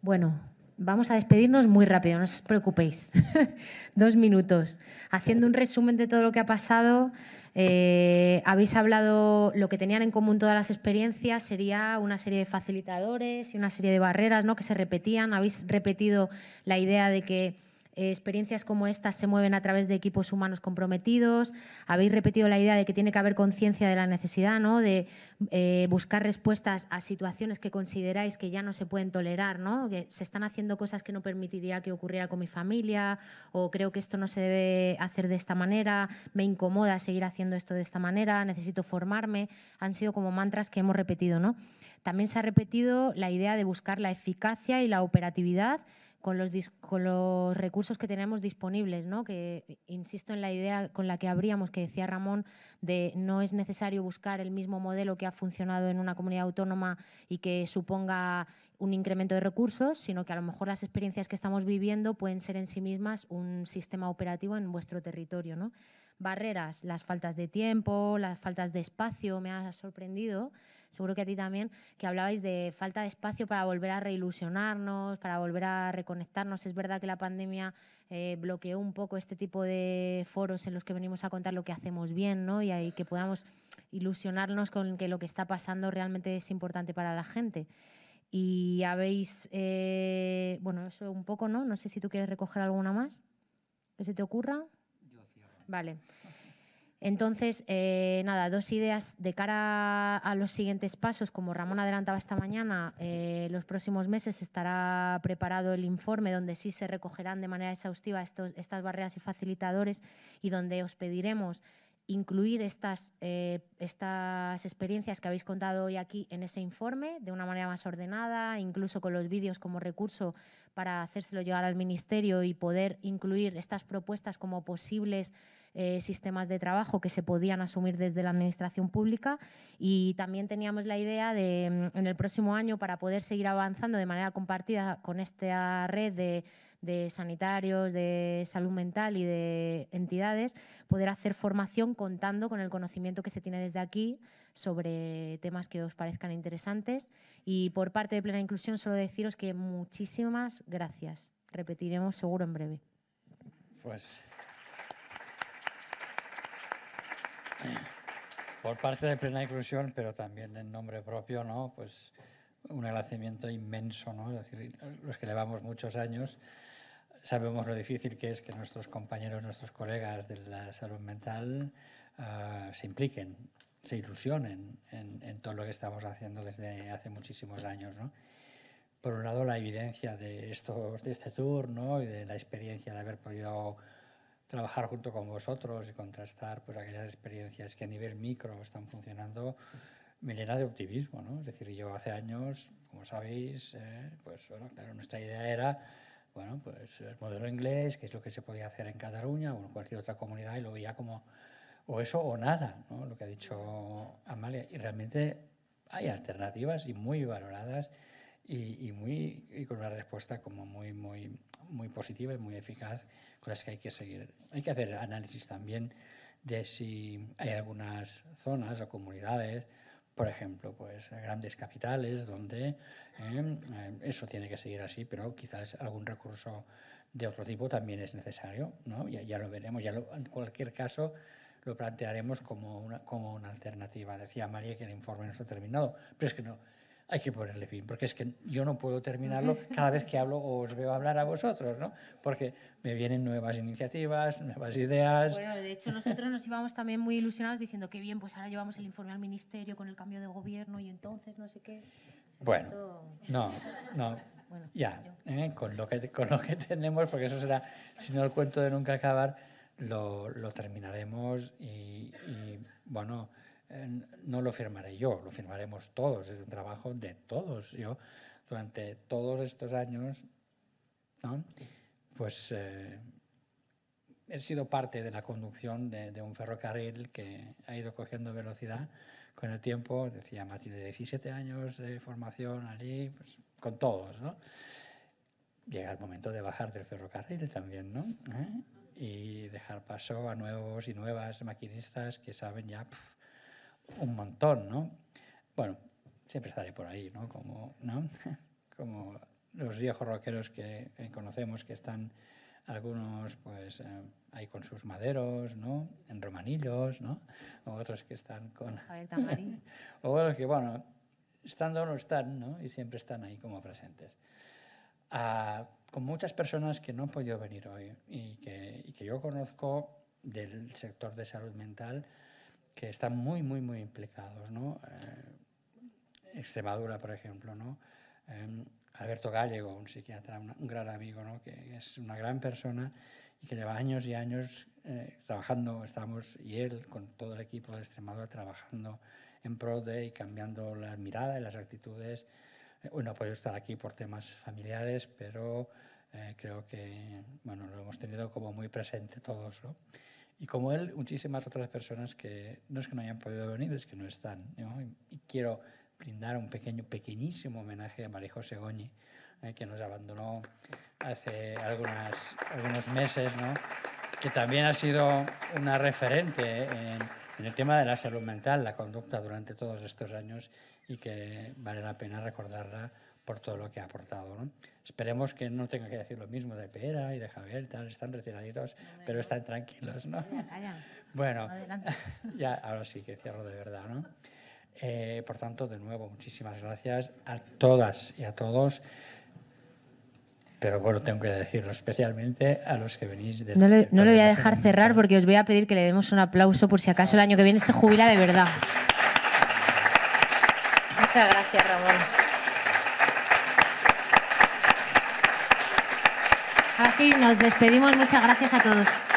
Speaker 1: Bueno, Vamos a despedirnos muy rápido, no os preocupéis. Dos minutos. Haciendo un resumen de todo lo que ha pasado, eh, habéis hablado lo que tenían en común todas las experiencias, sería una serie de facilitadores y una serie de barreras ¿no? que se repetían. Habéis repetido la idea de que eh, experiencias como estas se mueven a través de equipos humanos comprometidos. Habéis repetido la idea de que tiene que haber conciencia de la necesidad, ¿no? de eh, buscar respuestas a situaciones que consideráis que ya no se pueden tolerar, ¿no? que se están haciendo cosas que no permitiría que ocurriera con mi familia, o creo que esto no se debe hacer de esta manera, me incomoda seguir haciendo esto de esta manera, necesito formarme. Han sido como mantras que hemos repetido. También se ha repetido la idea de buscar la eficacia y la operatividad con los, recursos que tenemos disponibles, ¿no? que insisto en la idea con la que abríamos, que decía Ramón, de no es necesario buscar el mismo modelo que ha funcionado en una comunidad autónoma y que suponga un incremento de recursos, sino que a lo mejor las experiencias que estamos viviendo pueden ser en sí mismas un sistema operativo en vuestro territorio. ¿no? Barreras, las faltas de tiempo, las faltas de espacio, me ha sorprendido seguro que a ti también, que hablabais de falta de espacio para volver a reilusionarnos, para volver a reconectarnos. Es verdad que la pandemia eh, bloqueó un poco este tipo de foros en los que venimos a contar lo que hacemos bien, ¿no? Y, ahí que podamos ilusionarnos con que lo que está pasando realmente es importante para la gente. Y habéis, eh, bueno, eso un poco, ¿no? No sé si tú quieres recoger alguna más que se te ocurra. Yo Vale. Entonces, eh, nada, dos ideas de cara a los siguientes pasos. Como Ramón adelantaba esta mañana, eh, los próximos meses estará preparado el informe donde sí se recogerán de manera exhaustiva estos, estas barreras y facilitadores y donde os pediremos incluir estas, eh, estas experiencias que habéis contado hoy aquí en ese informe de una manera más ordenada, incluso con los vídeos como recurso para hacérselo llegar al Ministerio y poder incluir estas propuestas como posibles eh, sistemas de trabajo que se podían asumir desde la administración pública y también teníamos la idea de mm, en el próximo año para poder seguir avanzando de manera compartida con esta red de, de sanitarios, de salud mental y de entidades, poder hacer formación contando con el conocimiento que se tiene desde aquí sobre temas que os parezcan interesantes. Y por parte de Plena Inclusión, solo deciros que muchísimas gracias. Repetiremos seguro en breve.
Speaker 7: Pues por parte de Plena Inclusión, pero también en nombre propio, ¿no? Pues un agradecimiento inmenso, ¿no? Es decir, los que llevamos muchos años sabemos lo difícil que es que nuestros compañeros, nuestros colegas de la salud mental ah, se impliquen, se ilusionen en, todo lo que estamos haciendo desde hace muchísimos años, ¿no? Por un lado, la evidencia de, estos, de este tour ¿no? y de la experiencia de haber podido trabajar junto con vosotros y contrastar pues, aquellas experiencias que a nivel micro están funcionando me llena de optimismo. ¿no? Es decir, yo hace años, como sabéis, eh, pues bueno, nuestra idea era bueno, pues, el modelo inglés, que es lo que se podía hacer en Cataluña o en cualquier otra comunidad y lo veía como o eso o nada, ¿no? lo que ha dicho Amalia. Y realmente hay alternativas y muy valoradas y, y muy, y con una respuesta como muy, muy, muy positiva y muy eficaz que hay que seguir. Hay que hacer análisis también de si hay algunas zonas o comunidades, por ejemplo, pues grandes capitales, donde em, em, eso tiene que seguir así, pero quizás algún recurso de otro tipo también es necesario, ¿no? Ya, ya lo veremos, ya en cualquier caso lo plantearemos como una, como una alternativa. Decía María que el informe no está terminado, pero es que no, hay que ponerle fin, porque es que yo no puedo terminarlo cada vez que hablo o os veo hablar a vosotros, ¿no? Porque me vienen nuevas iniciativas, nuevas ideas. Bueno,
Speaker 1: de hecho nosotros nos íbamos también muy ilusionados diciendo que bien, pues ahora llevamos el informe al ministerio con el cambio de gobierno y entonces no sé
Speaker 7: qué. Bueno, no, no. ya, ¿eh? con, lo que, con lo que tenemos, porque eso será, si no el cuento de nunca acabar, lo, lo terminaremos y bueno, eh, no lo firmaré yo, lo firmaremos todos, es un trabajo de todos. Yo durante todos estos años, pues eh, he sido parte de la conducción de, un ferrocarril que ha ido cogiendo velocidad con el tiempo, decía de 17 años de formación allí, pues, con todos. Llega el momento de bajar del ferrocarril también, ¿no? ¿Eh? y dejar paso a nuevos y nuevas maquinistas que saben ya un montón, ¿no? Bueno, siempre estaré por ahí, ¿no? Como, los viejos rockeros que eh, conocemos que están algunos pues eh, ahí con sus maderos, ¿no? En romanillos, ¿no? O otros que están con... o otros que, bueno, están o no están, ¿no? Y siempre están ahí como presentes. Ah, con muchas personas que no han podido venir hoy y que yo conozco del sector de salud mental que están muy, muy, muy implicados, ¿no? Eh, Extremadura, por ejemplo, ¿no? Eh, Alberto Gallego, un psiquiatra, un gran amigo, ¿no? que es una gran persona y que lleva años y años eh, trabajando, estamos y él con todo el equipo de Extremadura trabajando en pro de y cambiando la mirada y las actitudes. Bueno, hoy ha podido estar aquí por temas familiares, pero creo que bueno, lo hemos tenido como muy presente todos. ¿no? Y como él, muchísimas otras personas que no es que no hayan podido venir, es que no están. Y, quiero brindar un pequeño, pequeñísimo homenaje a María José Goñi, eh, que nos abandonó hace algunas, algunos meses, ¿no? que también ha sido una referente en, el tema de la salud mental, la conducta durante todos estos años y que vale la pena recordarla por todo lo que ha aportado. Esperemos que no tenga que decir lo mismo de Pera y de Javier, están retiraditos, pero están tranquilos, ¿no? Bueno, ya ahora sí que cierro de verdad, ¿no? Eh, por tanto, de nuevo, muchísimas gracias a todas y a todos pero bueno, tengo que decirlo especialmente a los que venís de... no le voy a dejar
Speaker 1: cerrar porque os voy a pedir que le demos un aplauso por si acaso el año que viene se jubila de verdad. Muchas gracias, Ramón. Sí, nos despedimos. Muchas gracias a todos.